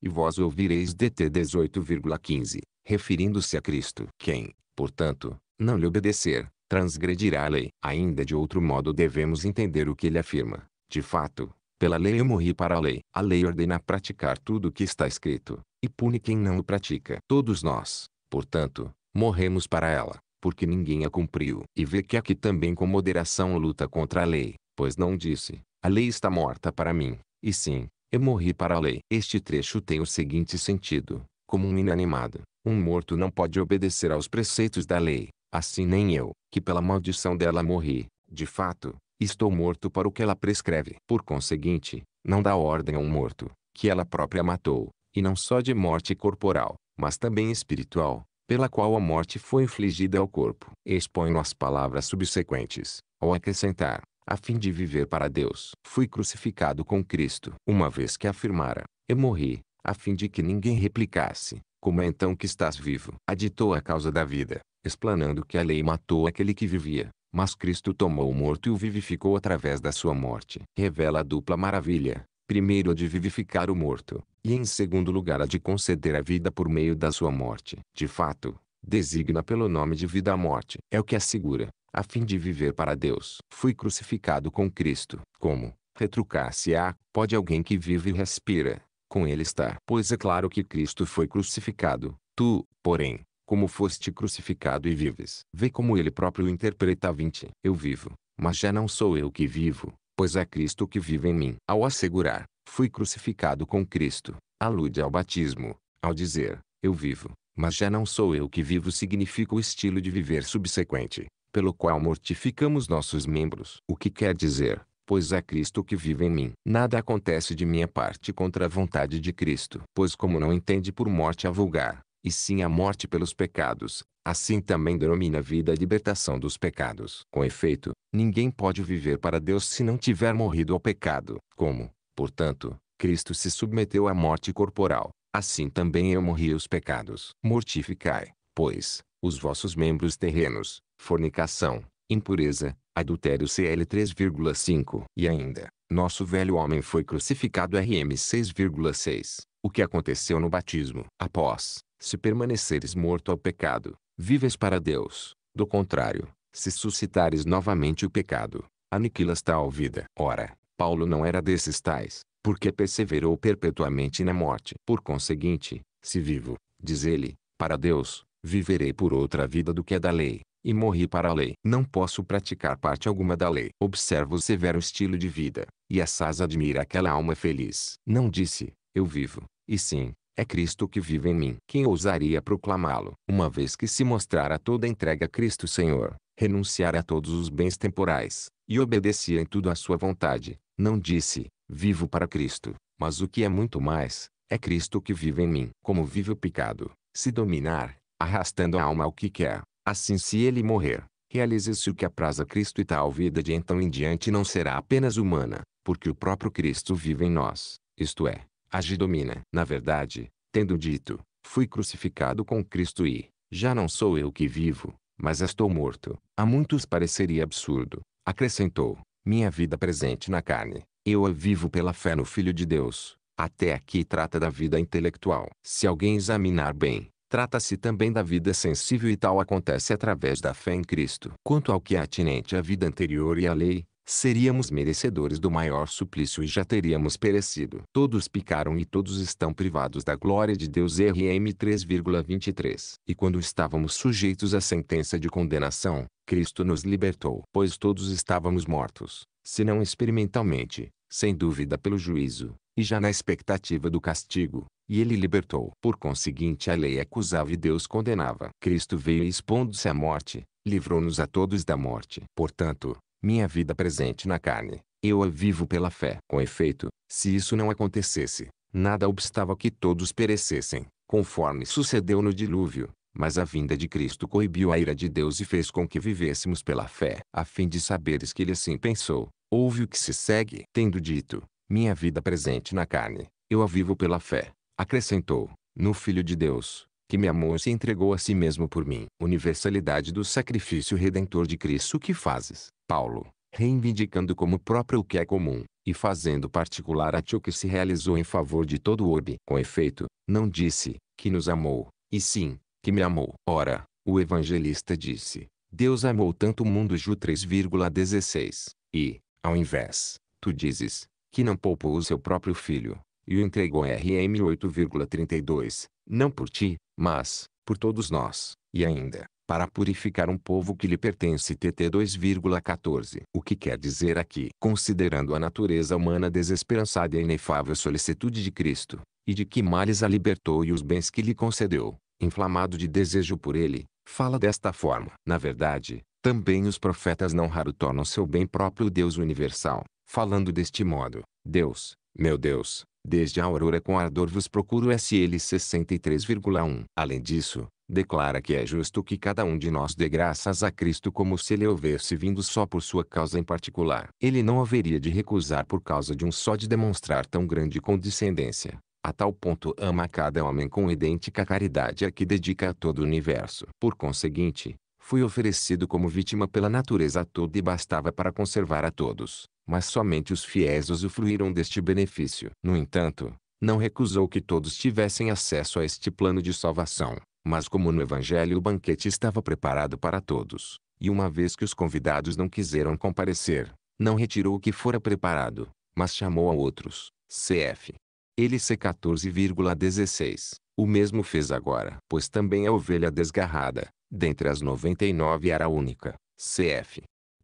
e vós ouvireis DT 18,15, referindo-se a Cristo. Quem, portanto, não lhe obedecer, transgredirá a lei. Ainda de outro modo devemos entender o que ele afirma. De fato, pela lei eu morri para a lei. A lei ordena praticar tudo o que está escrito, e pune quem não o pratica. Todos nós, portanto, morremos para ela, porque ninguém a cumpriu. E vê que aqui também com moderação luta contra a lei, pois não disse, a lei está morta para mim, e sim, eu morri para a lei. Este trecho tem o seguinte sentido, como um inanimado, um morto não pode obedecer aos preceitos da lei, Assim nem eu, que pela maldição dela morri, de fato, estou morto para o que ela prescreve. Por conseguinte, não dá ordem a um morto, que ela própria matou, e não só de morte corporal, mas também espiritual, pela qual a morte foi infligida ao corpo. Exponho as palavras subsequentes, ao acrescentar, a fim de viver para Deus. Fui crucificado com Cristo. Uma vez que afirmara, eu morri, a fim de que ninguém replicasse, como é então que estás vivo? Aditou a causa da vida, explanando que a lei matou aquele que vivia, mas Cristo tomou o morto e o vivificou através da sua morte. Revela a dupla maravilha, primeiro a de vivificar o morto, e em segundo lugar a de conceder a vida por meio da sua morte. De fato, designa pelo nome de vida a morte. É o que assegura, a fim de viver para Deus. Fui crucificado com Cristo. Como, retrucar-se-á, pode alguém que vive e respira, com ele estar? Pois é claro que Cristo foi crucificado, tu, porém, como foste crucificado e vives. Vê como ele próprio interpreta 20. Eu vivo, mas já não sou eu que vivo, pois é Cristo que vive em mim. Ao assegurar, fui crucificado com Cristo, alude ao batismo, ao dizer, eu vivo, mas já não sou eu que vivo significa o estilo de viver subsequente, pelo qual mortificamos nossos membros. O que quer dizer, pois é Cristo que vive em mim. Nada acontece de minha parte contra a vontade de Cristo. Pois como não entende por morte a vulgar, e sim a morte pelos pecados, assim também denomina a vida a libertação dos pecados. Com efeito, ninguém pode viver para Deus se não tiver morrido ao pecado. Como, portanto, Cristo se submeteu à morte corporal, assim também eu morri aos pecados. Mortificai, pois, os vossos membros terrenos, fornicação, impureza, adultério CL 3,5. E ainda, nosso velho homem foi crucificado RM 6,6. O que aconteceu no batismo? Após se permaneceres morto ao pecado, vives para Deus. Do contrário, se suscitares novamente o pecado, aniquilas tal vida. Ora, Paulo não era desses tais, porque perseverou perpetuamente na morte. Por conseguinte, se vivo, diz ele, para Deus, viverei por outra vida do que a da lei, e morri para a lei. Não posso praticar parte alguma da lei. Observo o severo estilo de vida, e assaz admira aquela alma feliz. Não disse, eu vivo, e sim, é Cristo que vive em mim. Quem ousaria proclamá-lo? Uma vez que se mostrara toda entrega a Cristo Senhor, renunciara a todos os bens temporais, e obedecia em tudo à sua vontade, não disse, vivo para Cristo, mas o que é muito mais, é Cristo que vive em mim. Como vive o pecado, se dominar, arrastando a alma ao que quer, assim se ele morrer, realize-se o que apraz a Cristo e tal vida de então em diante não será apenas humana, porque o próprio Cristo vive em nós, isto é, Agidomina, na verdade, tendo dito, fui crucificado com Cristo e, já não sou eu que vivo, mas estou morto, a muitos pareceria absurdo, acrescentou, minha vida presente na carne, eu a vivo pela fé no Filho de Deus, até aqui trata da vida intelectual. Se alguém examinar bem, trata-se também da vida sensível e tal acontece através da fé em Cristo. Quanto ao que é atinente à vida anterior e à lei, seríamos merecedores do maior suplício e já teríamos perecido. Todos picaram e todos estão privados da glória de Deus. RM 3,23 E quando estávamos sujeitos à sentença de condenação, Cristo nos libertou. Pois todos estávamos mortos, se não experimentalmente, sem dúvida pelo juízo, e já na expectativa do castigo, e ele libertou. Por conseguinte a lei acusava e Deus condenava. Cristo veio expondo-se à morte, livrou-nos a todos da morte. Portanto, minha vida presente na carne, eu a vivo pela fé. Com efeito, se isso não acontecesse, nada obstava que todos perecessem, conforme sucedeu no dilúvio. Mas a vinda de Cristo coibiu a ira de Deus e fez com que vivêssemos pela fé, a fim de saberes que ele assim pensou. Ouve o que se segue. Tendo dito, minha vida presente na carne, eu a vivo pela fé. Acrescentou, no Filho de Deus, que me amou e se entregou a si mesmo por mim. Universalidade do sacrifício redentor de Cristo que fazes, Paulo, reivindicando como próprio o que é comum, e fazendo particular a tio que se realizou em favor de todo o orbe. Com efeito, não disse, que nos amou, e sim, que me amou. Ora, o evangelista disse, Deus amou tanto o mundo Ju 3,16, e, ao invés, tu dizes, que não poupou o seu próprio filho, e o entregou RM 8,32, não por ti, mas, por todos nós, e ainda, para purificar um povo que lhe pertence TT 2,14. O que quer dizer aqui? Considerando a natureza humana desesperançada e a inefável solicitude de Cristo, e de que males a libertou e os bens que lhe concedeu, inflamado de desejo por ele, fala desta forma. Na verdade, também os profetas não raro tornam seu bem próprio Deus universal, falando deste modo. Deus, meu Deus, desde a aurora com ardor vos procuro SL 63,1. Além disso, declara que é justo que cada um de nós dê graças a Cristo como se ele houvesse vindo só por sua causa em particular. Ele não haveria de recusar por causa de um só de demonstrar tão grande condescendência. A tal ponto ama cada homem com idêntica caridade a que dedica a todo o universo. Por conseguinte, fui oferecido como vítima pela natureza toda e bastava para conservar a todos, mas somente os fiéis usufruíram deste benefício. No entanto, não recusou que todos tivessem acesso a este plano de salvação. Mas como no Evangelho o banquete estava preparado para todos, e uma vez que os convidados não quiseram comparecer, não retirou o que fora preparado, mas chamou a outros, cf. c 14,16. O mesmo fez agora, pois também a ovelha desgarrada, dentre as 99 era única, cf.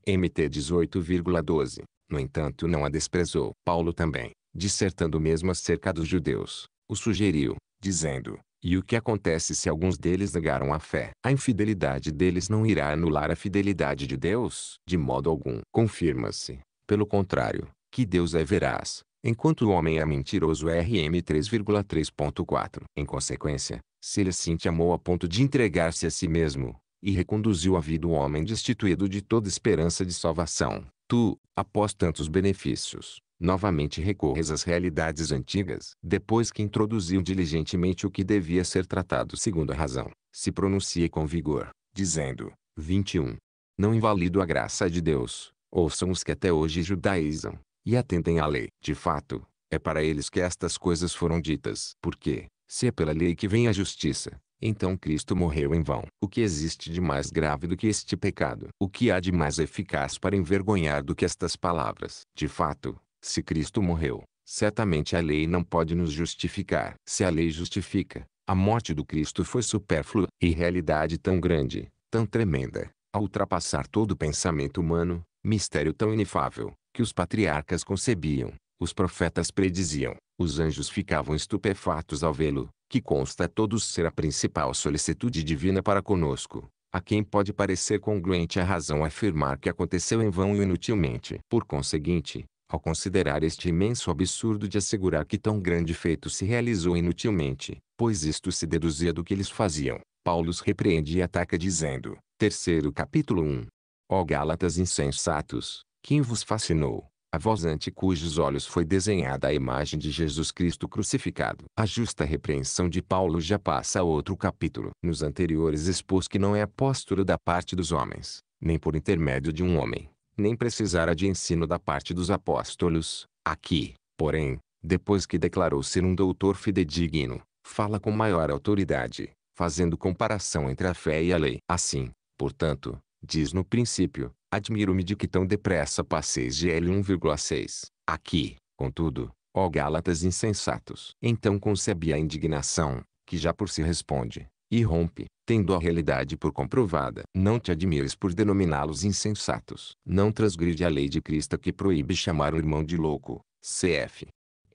MT 18,12. No entanto, não a desprezou. Paulo também, dissertando mesmo acerca dos judeus, o sugeriu, dizendo: e o que acontece se alguns deles negaram a fé? A infidelidade deles não irá anular a fidelidade de Deus, de modo algum. Confirma-se, pelo contrário, que Deus é veraz, enquanto o homem é mentiroso é RM 3,3.4. Em consequência, se ele assim te amou a ponto de entregar-se a si mesmo, e reconduziu à vida o homem destituído de toda esperança de salvação, tu, após tantos benefícios, Novamente recorres às realidades antigas. Depois que introduziu diligentemente o que devia ser tratado segundo a razão, se pronuncie com vigor, dizendo, 21. Não invalido a graça de Deus, ouçam os que até hoje judaizam, e atentem à lei. De fato, é para eles que estas coisas foram ditas. Porque, se é pela lei que vem a justiça, então Cristo morreu em vão. O que existe de mais grave do que este pecado? O que há de mais eficaz para envergonhar do que estas palavras? De fato, se Cristo morreu, certamente a lei não pode nos justificar. Se a lei justifica, a morte do Cristo foi supérflua e realidade tão grande, tão tremenda, a ultrapassar todo o pensamento humano, mistério tão inefável, que os patriarcas concebiam, os profetas prediziam, os anjos ficavam estupefatos ao vê-lo, que consta a todos ser a principal solicitude divina para conosco. A quem pode parecer congruente a razão afirmar que aconteceu em vão e inutilmente. Por conseguinte, ao considerar este imenso absurdo de assegurar que tão grande feito se realizou inutilmente, pois isto se deduzia do que eles faziam. Paulo os repreende e ataca dizendo, terceiro capítulo 1. Ó Gálatas insensatos, quem vos fascinou, a voz ante cujos olhos foi desenhada a imagem de Jesus Cristo crucificado. A justa repreensão de Paulo já passa a outro capítulo. Nos anteriores expôs que não é apóstolo da parte dos homens, nem por intermédio de um homem, nem precisara de ensino da parte dos apóstolos. Aqui, porém, depois que declarou ser um doutor fidedigno, fala com maior autoridade, fazendo comparação entre a fé e a lei. Assim, portanto, diz no princípio, admiro-me de que tão depressa passeis de L1,6. Aqui, contudo, ó Gálatas insensatos. Então concebi a indignação, que já por si responde, e rompe, tendo a realidade por comprovada. Não te admires por denominá-los insensatos. Não transgride a lei de Cristo que proíbe chamar o irmão de louco. Cf.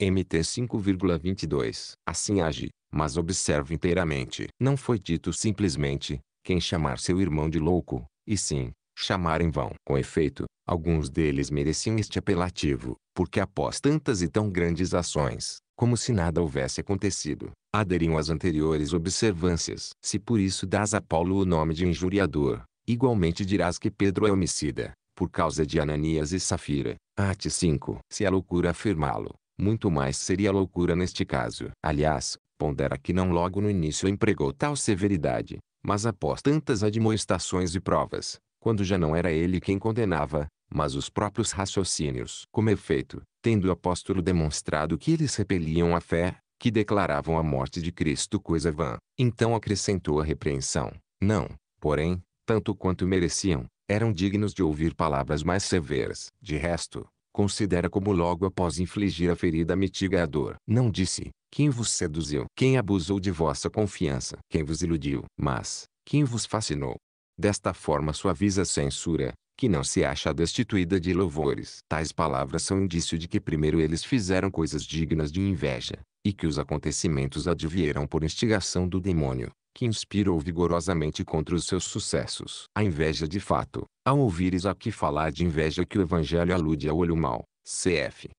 MT 5,22. Assim age, mas observa inteiramente. Não foi dito simplesmente, quem chamar seu irmão de louco, e sim, chamar em vão. Com efeito, alguns deles mereciam este apelativo, porque após tantas e tão grandes ações, como se nada houvesse acontecido, aderiam às anteriores observâncias. Se por isso dás a Paulo o nome de injuriador, igualmente dirás que Pedro é homicida, por causa de Ananias e Safira. Arte 5. Se é loucura afirmá-lo, muito mais seria loucura neste caso. Aliás, pondera que não logo no início empregou tal severidade, mas após tantas admoestações e provas, quando já não era ele quem condenava, mas os próprios raciocínios. Como efeito, tendo o apóstolo demonstrado que eles repeliam a fé, que declaravam a morte de Cristo coisa vã, então acrescentou a repreensão. Não, porém, tanto quanto mereciam, eram dignos de ouvir palavras mais severas. De resto, considera como logo após infligir a ferida mitiga a dor. Não disse, quem vos seduziu, quem abusou de vossa confiança, quem vos iludiu, mas, quem vos fascinou. Desta forma suaviza a censura, que não se acha destituída de louvores. Tais palavras são indício de que primeiro eles fizeram coisas dignas de inveja, e que os acontecimentos advieram por instigação do demônio, que inspirou vigorosamente contra os seus sucessos. A inveja de fato, ao ouvires aqui falar de inveja que o evangelho alude ao olho mau, cf.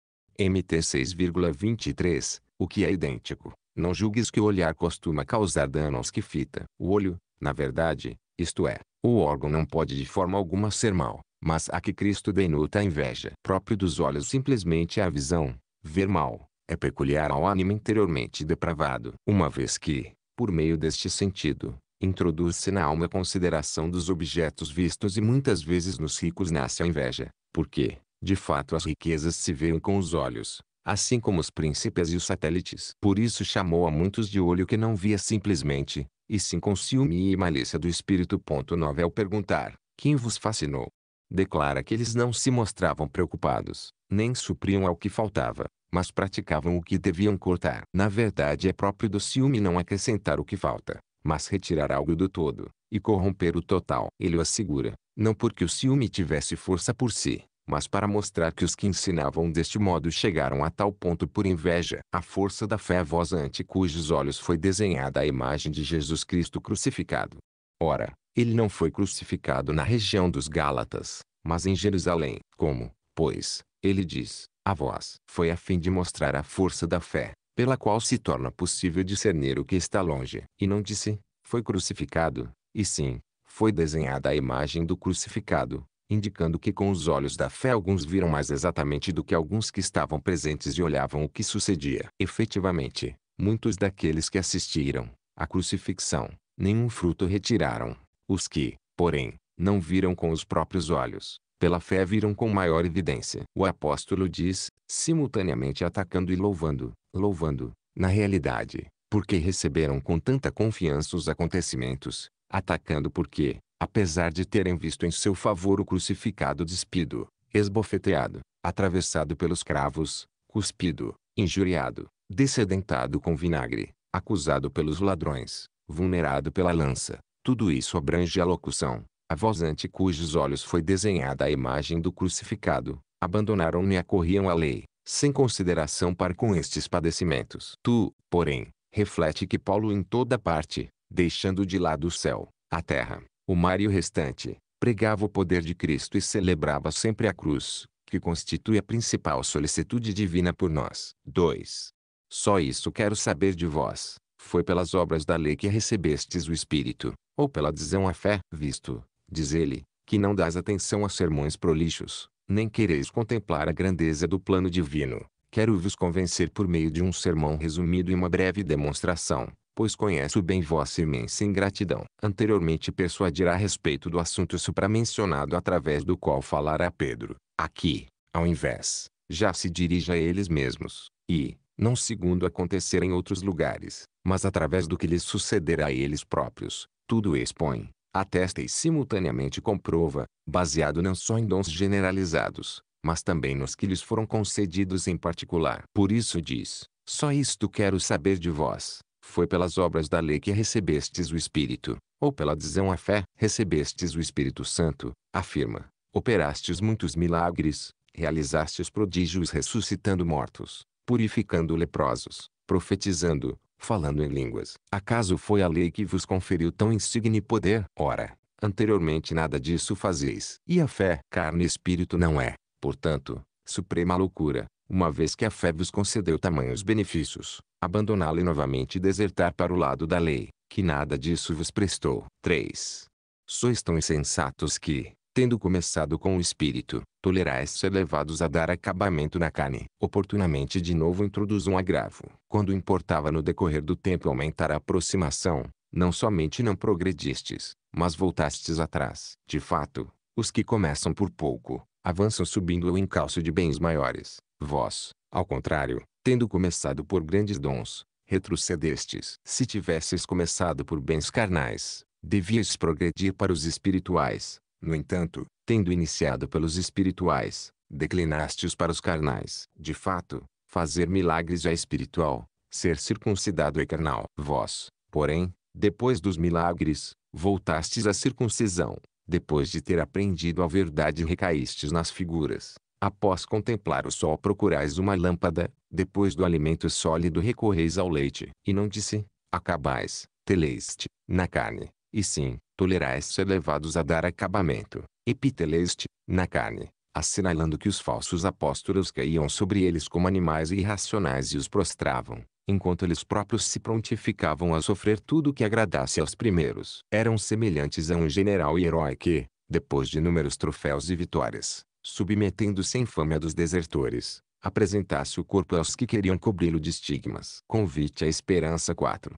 MT 6,23, o que é idêntico. Não julgues que o olhar costuma causar dano aos que fita. O olho, na verdade, isto é, o órgão não pode de forma alguma ser mal, mas a que Cristo denota a inveja. Próprio dos olhos simplesmente é a visão, ver mal, é peculiar ao ânimo interiormente depravado. Uma vez que, por meio deste sentido, introduz-se na alma a consideração dos objetos vistos e muitas vezes nos ricos nasce a inveja, porque, de fato as riquezas se veem com os olhos, assim como os príncipes e os satélites. Por isso chamou a muitos de olho que não via simplesmente, e sim com ciúme e malícia do espírito. Ponto 9 Ao perguntar, quem vos fascinou? Declara que eles não se mostravam preocupados, nem supriam ao que faltava, mas praticavam o que deviam cortar. Na verdade é próprio do ciúme não acrescentar o que falta, mas retirar algo do todo, e corromper o total. Ele o assegura, não porque o ciúme tivesse força por si, mas para mostrar que os que ensinavam deste modo chegaram a tal ponto por inveja. A força da fé voz ante cujos olhos foi desenhada a imagem de Jesus Cristo crucificado. Ora, ele não foi crucificado na região dos Gálatas, mas em Jerusalém. Como, pois, ele diz, a voz foi a fim de mostrar a força da fé, pela qual se torna possível discernir o que está longe. E não disse, foi crucificado, e sim, foi desenhada a imagem do crucificado, indicando que com os olhos da fé alguns viram mais exatamente do que alguns que estavam presentes e olhavam o que sucedia. Efetivamente, muitos daqueles que assistiram à crucifixão, nenhum fruto retiraram. Os que, porém, não viram com os próprios olhos, pela fé viram com maior evidência. O apóstolo diz, simultaneamente atacando e louvando, louvando, na realidade, porque receberam com tanta confiança os acontecimentos, atacando porque, apesar de terem visto em seu favor o crucificado despido, esbofeteado, atravessado pelos cravos, cuspido, injuriado, descedentado com vinagre, acusado pelos ladrões, vulnerado pela lança. Tudo isso abrange a locução, a voz ante cujos olhos foi desenhada a imagem do crucificado, abandonaram-me e acorriam à lei, sem consideração para com estes padecimentos. Tu, porém, reflete que Paulo em toda parte, deixando de lado o céu, a terra, o mar e o restante, pregava o poder de Cristo e celebrava sempre a cruz, que constitui a principal solicitude divina por nós. 2. Só isso quero saber de vós. Foi pelas obras da lei que recebestes o Espírito, ou pela adesão à fé, visto, diz ele, que não dás atenção a sermões prolixos, nem quereis contemplar a grandeza do plano divino. Quero vos convencer por meio de um sermão resumido e uma breve demonstração, pois conheço bem vossa imensa ingratidão. Anteriormente persuadirá a respeito do assunto supramencionado através do qual falará Pedro. Aqui, ao invés, já se dirige a eles mesmos, e, não segundo acontecer em outros lugares, mas através do que lhes suceder a eles próprios, tudo expõe, atesta e simultaneamente comprova, baseado não só em dons generalizados, mas também nos que lhes foram concedidos em particular. Por isso diz, só isto quero saber de vós, foi pelas obras da lei que recebestes o Espírito, ou pela adesão à fé, recebestes o Espírito Santo, afirma. Operastes muitos milagres, realizastes prodígios ressuscitando mortos, purificando leprosos, profetizando, falando em línguas. Acaso foi a lei que vos conferiu tão insigne poder? Ora, anteriormente nada disso fazeis. E a fé, carne e espírito não é, portanto, suprema loucura, uma vez que a fé vos concedeu tamanhos benefícios, abandoná-la e novamente desertar para o lado da lei, que nada disso vos prestou. 3. Sois tão insensatos que, tendo começado com o espírito, tolerais ser levados a dar acabamento na carne. Oportunamente de novo introduz um agravo. Quando importava no decorrer do tempo aumentar a aproximação, não somente não progredistes, mas voltastes atrás. De fato, os que começam por pouco, avançam subindo o encalço de bens maiores. Vós, ao contrário, tendo começado por grandes dons, retrocedestes. Se tivesses começado por bens carnais, devias progredir para os espirituais. No entanto, tendo iniciado pelos espirituais, declinastes para os carnais. De fato, fazer milagres é espiritual, ser circuncidado é carnal. Vós, porém, depois dos milagres, voltastes à circuncisão. Depois de ter aprendido a verdade recaístes nas figuras. Após contemplar o sol procurais uma lâmpada, depois do alimento sólido recorreis ao leite. E não disse, acabais, teleste, na carne, e sim, tolerais ser levados a dar acabamento, epiteleste, na carne, assinalando que os falsos apóstolos caíam sobre eles como animais irracionais e os prostravam enquanto eles próprios se prontificavam a sofrer tudo que agradasse aos primeiros. Eram semelhantes a um general e herói que, depois de inúmeros troféus e vitórias, submetendo-se à infâmia dos desertores, apresentasse o corpo aos que queriam cobri-lo de estigmas. Convite à Esperança 4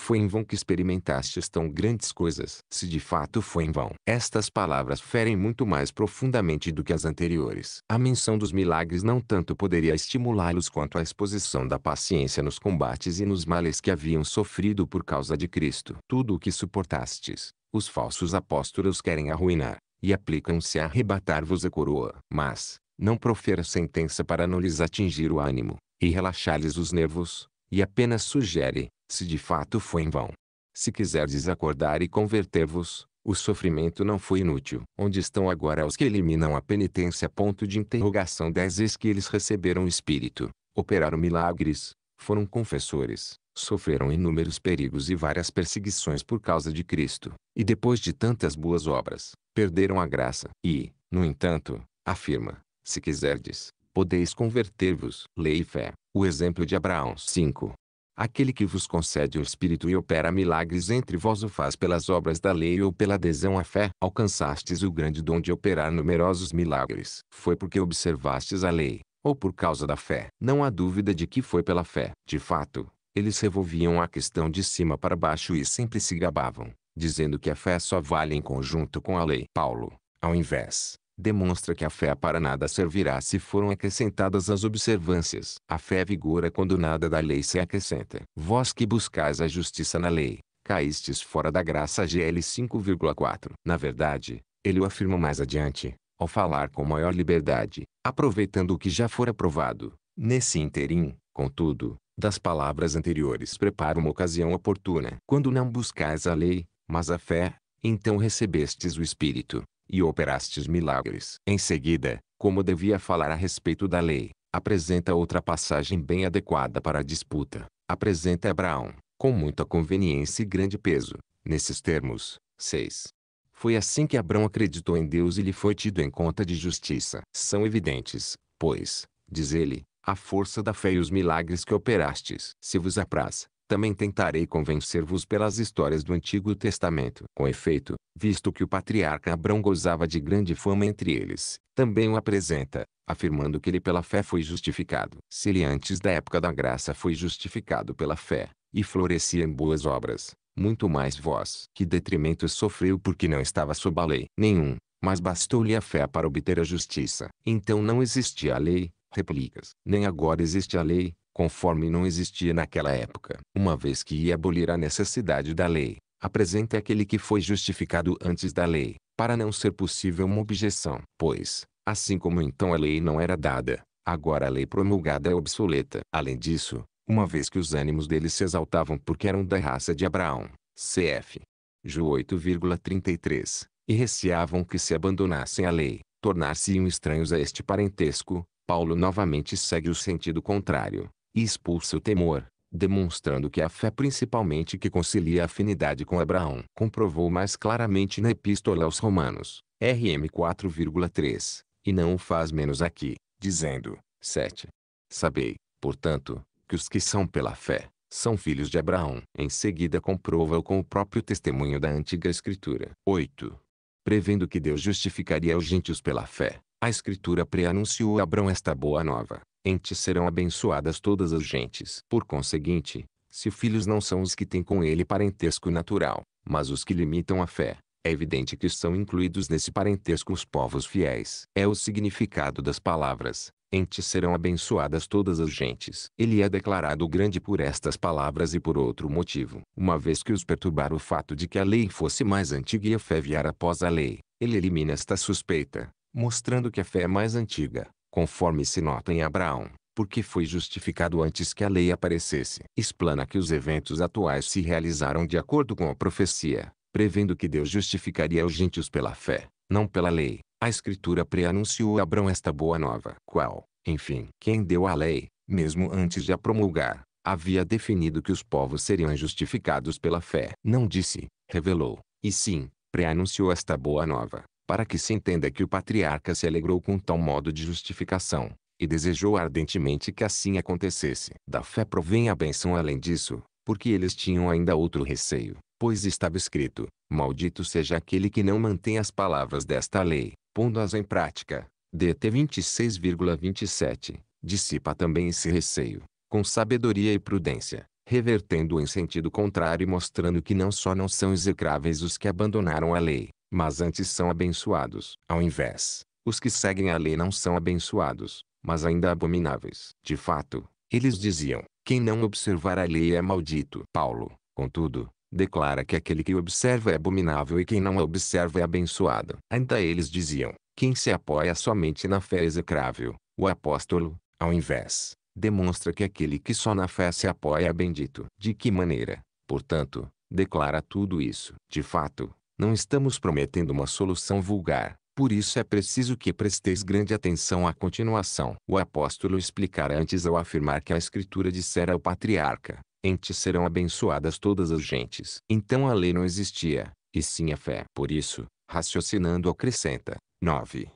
foi em vão que experimentastes tão grandes coisas, se de fato foi em vão. Estas palavras ferem muito mais profundamente do que as anteriores. A menção dos milagres não tanto poderia estimulá-los quanto a exposição da paciência nos combates e nos males que haviam sofrido por causa de Cristo. Tudo o que suportastes, os falsos apóstolos querem arruinar, e aplicam-se a arrebatar-vos a coroa. Mas, não profera sentença para não lhes atingir o ânimo, e relaxar-lhes os nervos, e apenas sugere, se de fato foi em vão. Se quiserdes acordar e converter-vos, o sofrimento não foi inútil. Onde estão agora os que eliminam a penitência? Ponto de interrogação. Dez vezes que eles receberam o Espírito, operaram milagres, foram confessores, sofreram inúmeros perigos e várias perseguições por causa de Cristo, e depois de tantas boas obras, perderam a graça. E, no entanto, afirma, se quiserdes, podeis converter-vos. Lei e fé. O exemplo de Abraão 5. Aquele que vos concede o Espírito e opera milagres entre vós o faz pelas obras da lei ou pela adesão à fé. Alcançastes o grande dom de operar numerosos milagres. Foi porque observastes a lei, ou por causa da fé. Não há dúvida de que foi pela fé. De fato, eles revolviam a questão de cima para baixo e sempre se gabavam, dizendo que a fé só vale em conjunto com a lei. Paulo, ao invés, demonstra que a fé para nada servirá se foram acrescentadas as observâncias. A fé é vigora é quando nada da lei se acrescenta. Vós que buscais a justiça na lei, caístes fora da graça GL 5,4. Na verdade, ele o afirma mais adiante, ao falar com maior liberdade, aproveitando o que já fora provado. Nesse interim, contudo, das palavras anteriores prepara uma ocasião oportuna. Quando não buscais a lei, mas a fé, então recebestes o Espírito, e operastes milagres. Em seguida, como devia falar a respeito da lei, apresenta outra passagem bem adequada para a disputa. Apresenta Abraão, com muita conveniência e grande peso, nesses termos. 6. Foi assim que Abraão acreditou em Deus e lhe foi tido em conta de justiça. São evidentes, pois, diz ele, a força da fé e os milagres que operastes. Se vos apraz, também tentarei convencer-vos pelas histórias do Antigo Testamento. Com efeito, visto que o patriarca Abrão gozava de grande fama entre eles, também o apresenta, afirmando que ele pela fé foi justificado. Se ele antes da época da graça foi justificado pela fé, e florescia em boas obras, muito mais vós. Que detrimento sofreu porque não estava sob a lei? Nenhum, mas bastou-lhe a fé para obter a justiça. Então não existia a lei, replicas. Nem agora existe a lei, conforme não existia naquela época. Uma vez que ia abolir a necessidade da lei, apresenta aquele que foi justificado antes da lei, para não ser possível uma objeção. Pois, assim como então a lei não era dada, agora a lei promulgada é obsoleta. Além disso, uma vez que os ânimos deles se exaltavam porque eram da raça de Abraão, cf. Ju 8,33, e receavam que se abandonassem a lei, tornar-se-iam estranhos a este parentesco, Paulo novamente segue o sentido contrário, e expulsa o temor, demonstrando que a fé principalmente que concilia a afinidade com Abraão comprovou mais claramente na Epístola aos Romanos, RM 4,3, e não o faz menos aqui, dizendo, 7. Sabei, portanto, que os que são pela fé, são filhos de Abraão. Em seguida comprova-o com o próprio testemunho da antiga Escritura. 8. Prevendo que Deus justificaria os gentios pela fé, a Escritura preanunciou a Abraão esta boa nova. Em ti serão abençoadas todas as gentes. Por conseguinte, se filhos não são os que têm com ele parentesco natural, mas os que limitam a fé, é evidente que são incluídos nesse parentesco os povos fiéis. É o significado das palavras, em ti serão abençoadas todas as gentes. Ele é declarado grande por estas palavras e por outro motivo. Uma vez que os perturbar o fato de que a lei fosse mais antiga e a fé vier após a lei, ele elimina esta suspeita, mostrando que a fé é mais antiga, conforme se nota em Abraão, porque foi justificado antes que a lei aparecesse. Explana que os eventos atuais se realizaram de acordo com a profecia, prevendo que Deus justificaria os gentios pela fé, não pela lei. A Escritura preanunciou a Abraão esta boa nova, qual, enfim, quem deu a lei, mesmo antes de a promulgar, havia definido que os povos seriam justificados pela fé. Não disse, revelou, e sim, preanunciou esta boa nova, para que se entenda que o patriarca se alegrou com tal modo de justificação, e desejou ardentemente que assim acontecesse. Da fé provém a benção além disso, porque eles tinham ainda outro receio, pois estava escrito, Maldito seja aquele que não mantém as palavras desta lei, pondo-as em prática. DT 26,27 Dissipa também esse receio, com sabedoria e prudência, revertendo-o em sentido contrário e mostrando que não só não são execráveis os que abandonaram a lei, mas antes são abençoados. Ao invés, os que seguem a lei não são abençoados, mas ainda abomináveis. De fato, eles diziam, quem não observar a lei é maldito. Paulo, contudo, declara que aquele que observa é abominável e quem não a observa é abençoado. Ainda eles diziam, quem se apoia somente na fé é execrável. O apóstolo, ao invés, demonstra que aquele que só na fé se apoia é bendito. De que maneira, portanto, declara tudo isso? De fato, não estamos prometendo uma solução vulgar, por isso é preciso que presteis grande atenção à continuação. O apóstolo explicará antes ao afirmar que a escritura dissera ao patriarca, em ti serão abençoadas todas as gentes. Então a lei não existia, e sim a fé. Por isso, raciocinando acrescenta, 9.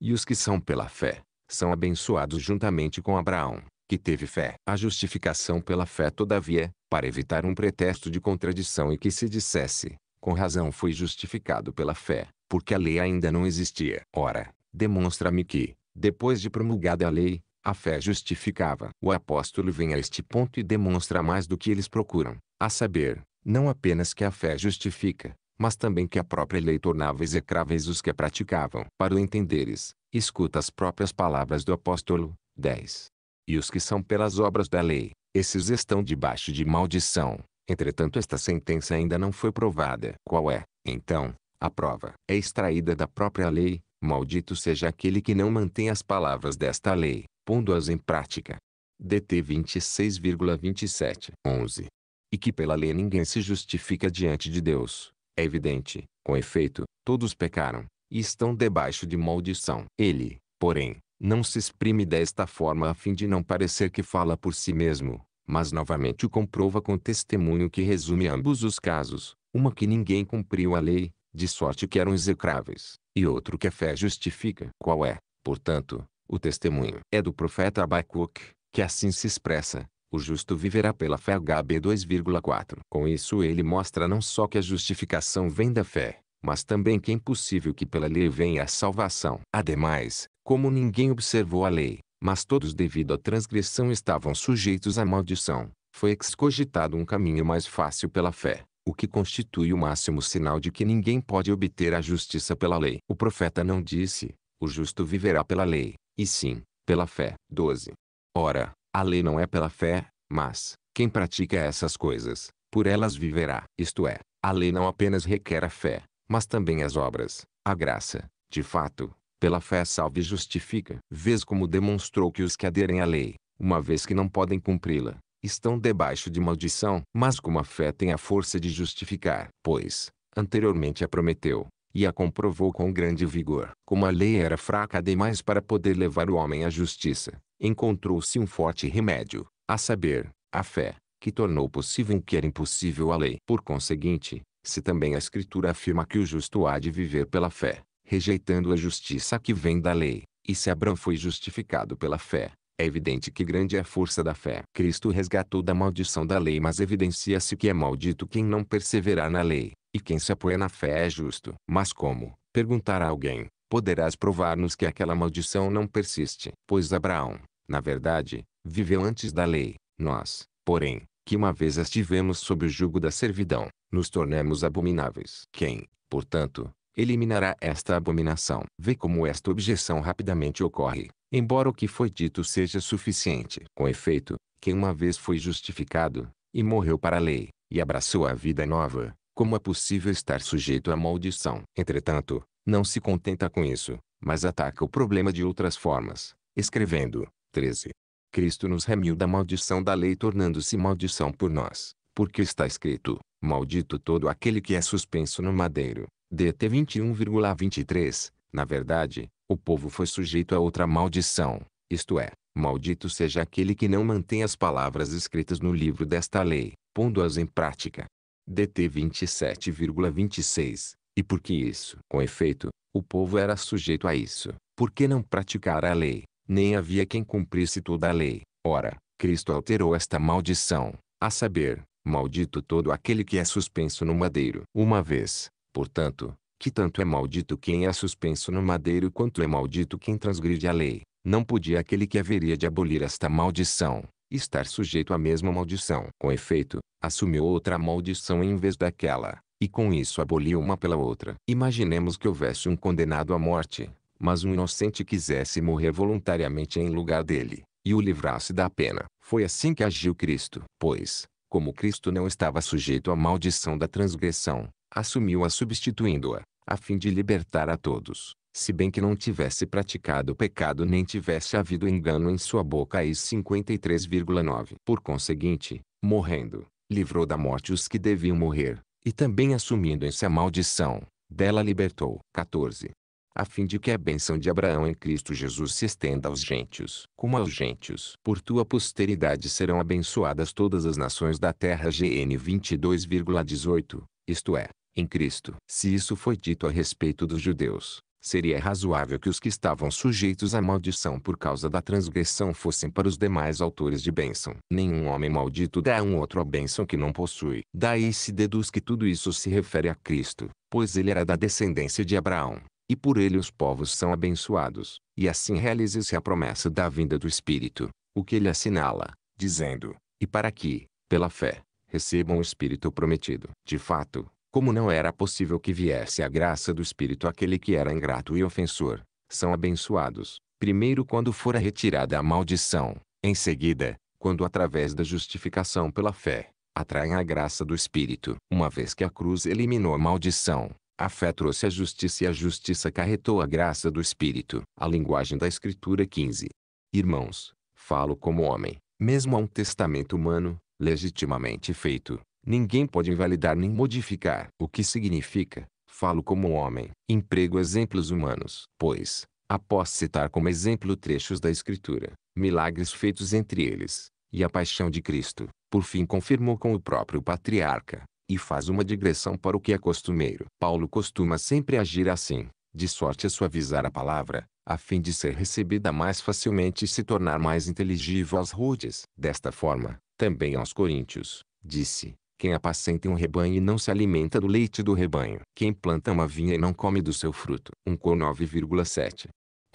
E os que são pela fé, são abençoados juntamente com Abraão, que teve fé. A justificação pela fé todavia, para evitar um pretexto de contradição e que se dissesse, com razão foi justificado pela fé, porque a lei ainda não existia. Ora, demonstra-me que, depois de promulgada a lei, a fé justificava. O apóstolo vem a este ponto e demonstra mais do que eles procuram, a saber, não apenas que a fé justifica, mas também que a própria lei tornava execráveis os que a praticavam. Para o entenderes, escuta as próprias palavras do apóstolo, 10. E os que são pelas obras da lei, esses estão debaixo de maldição. Entretanto esta sentença ainda não foi provada. Qual é, então, a prova? É extraída da própria lei, maldito seja aquele que não mantém as palavras desta lei, pondo-as em prática. DT 26,27 11. E que pela lei ninguém se justifica diante de Deus. É evidente, com efeito, todos pecaram, e estão debaixo de maldição. Ele, porém, não se exprime desta forma a fim de não parecer que fala por si mesmo, mas novamente o comprova com testemunho que resume ambos os casos, uma que ninguém cumpriu a lei, de sorte que eram execráveis, e outro que a fé justifica. Qual é, portanto, o testemunho? É do profeta Abacuc, que assim se expressa, o justo viverá pela fé HB 2,4. Com isso ele mostra não só que a justificação vem da fé, mas também que é impossível que pela lei venha a salvação. Ademais, como ninguém observou a lei, mas todos devido à transgressão estavam sujeitos à maldição. Foi excogitado um caminho mais fácil pela fé, o que constitui o máximo sinal de que ninguém pode obter a justiça pela lei. O profeta não disse, o justo viverá pela lei, e sim, pela fé. 12. Ora, a lei não é pela fé, mas, quem pratica essas coisas, por elas viverá. Isto é, a lei não apenas requer a fé, mas também as obras, a graça. De fato, pela fé salve justifica. Vês como demonstrou que os que aderem à lei, uma vez que não podem cumpri-la, estão debaixo de maldição. Mas como a fé tem a força de justificar, pois, anteriormente a prometeu, e a comprovou com grande vigor. Como a lei era fraca demais para poder levar o homem à justiça, encontrou-se um forte remédio, a saber, a fé, que tornou possível o que era impossível a lei. Por conseguinte, se também a Escritura afirma que o justo há de viver pela fé, rejeitando a justiça que vem da lei. E se Abraão foi justificado pela fé, é evidente que grande é a força da fé. Cristo resgatou da maldição da lei, mas evidencia-se que é maldito quem não perseverar na lei, e quem se apoia na fé é justo. Mas como, perguntará alguém, poderás provar-nos que aquela maldição não persiste? Pois Abraão, na verdade, viveu antes da lei. Nós, porém, que uma vez estivemos sob o jugo da servidão, nos tornamos abomináveis. Quem, portanto, eliminará esta abominação. Vê como esta objeção rapidamente ocorre, embora o que foi dito seja suficiente. Com efeito, quem uma vez foi justificado, e morreu para a lei, e abraçou a vida nova, como é possível estar sujeito à maldição? Entretanto, não se contenta com isso, mas ataca o problema de outras formas, escrevendo, 13. Cristo nos remiu da maldição da lei tornando-se maldição por nós, porque está escrito, maldito todo aquele que é suspenso no madeiro, DT 21,23, na verdade, o povo foi sujeito a outra maldição, isto é, maldito seja aquele que não mantém as palavras escritas no livro desta lei, pondo-as em prática. DT 27,26, e por que isso? Com efeito, o povo era sujeito a isso, porque não praticara a lei, nem havia quem cumprisse toda a lei. Ora, Cristo alterou esta maldição, a saber, maldito todo aquele que é suspenso no madeiro. Uma vez, Portanto, que tanto é maldito quem é suspenso no madeiro quanto é maldito quem transgride a lei. Não podia aquele que haveria de abolir esta maldição, estar sujeito à mesma maldição. Com efeito, assumiu outra maldição em vez daquela, e com isso aboliu uma pela outra. Imaginemos que houvesse um condenado à morte, mas um inocente quisesse morrer voluntariamente em lugar dele, e o livrasse da pena. Foi assim que agiu Cristo. Pois, como Cristo não estava sujeito à maldição da transgressão, assumiu-a substituindo-a, a fim de libertar a todos, se bem que não tivesse praticado pecado nem tivesse havido engano em sua boca. Eis 53,9. Por conseguinte, morrendo, livrou da morte os que deviam morrer, e também assumindo em si a maldição, dela libertou. 14. A fim de que a bênção de Abraão em Cristo Jesus se estenda aos gentios, como aos gentios. Por tua posteridade serão abençoadas todas as nações da terra. GN 22,18, isto é, em Cristo. Se isso foi dito a respeito dos judeus, seria razoável que os que estavam sujeitos à maldição por causa da transgressão fossem para os demais autores de bênção. Nenhum homem maldito dá a um outro a bênção que não possui. Daí se deduz que tudo isso se refere a Cristo, pois ele era da descendência de Abraão, e por ele os povos são abençoados. E assim realiza-se a promessa da vinda do Espírito, o que ele assinala, dizendo, e para que, pela fé, recebam o Espírito prometido. De fato, como não era possível que viesse a graça do Espírito aquele que era ingrato e ofensor, são abençoados, primeiro quando fora retirada a maldição, em seguida, quando através da justificação pela fé, atraem a graça do Espírito. Uma vez que a cruz eliminou a maldição, a fé trouxe a justiça e a justiça carretou a graça do Espírito. A linguagem da Escritura 15. Irmãos, falo como homem, mesmo a um testamento humano, legitimamente feito, Ninguém pode invalidar nem modificar o que significa, falo como homem. Emprego exemplos humanos, pois, após citar como exemplo trechos da Escritura, milagres feitos entre eles, e a paixão de Cristo, por fim confirmou com o próprio patriarca, e faz uma digressão para o que é costumeiro. Paulo costuma sempre agir assim, de sorte a suavizar a palavra, a fim de ser recebida mais facilmente e se tornar mais inteligível aos rudes. Desta forma, também aos coríntios, disse, quem apacenta um rebanho e não se alimenta do leite do rebanho. Quem planta uma vinha e não come do seu fruto. 1 Cor 9,7.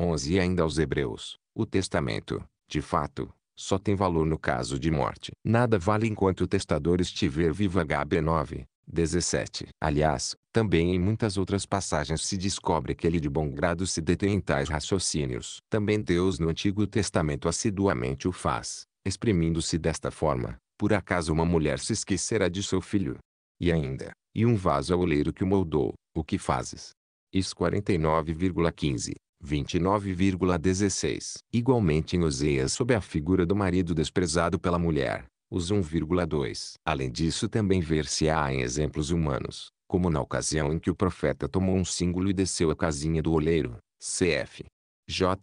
11 E ainda aos hebreus, o testamento, de fato, só tem valor no caso de morte. Nada vale enquanto o testador estiver vivo HB 9, 17. Aliás, também em muitas outras passagens se descobre que ele de bom grado se detém em tais raciocínios. Também Deus no Antigo Testamento assiduamente o faz, exprimindo-se desta forma, por acaso uma mulher se esquecerá de seu filho? E ainda, e um vaso ao é oleiro que o moldou, o que fazes? Is 49,15, 29,16. Igualmente em Oseias sob a figura do marido desprezado pela mulher, os 1,2. Além disso também ver-se-á em exemplos humanos, como na ocasião em que o profeta tomou um símbolo e desceu a casinha do oleiro, cf. JR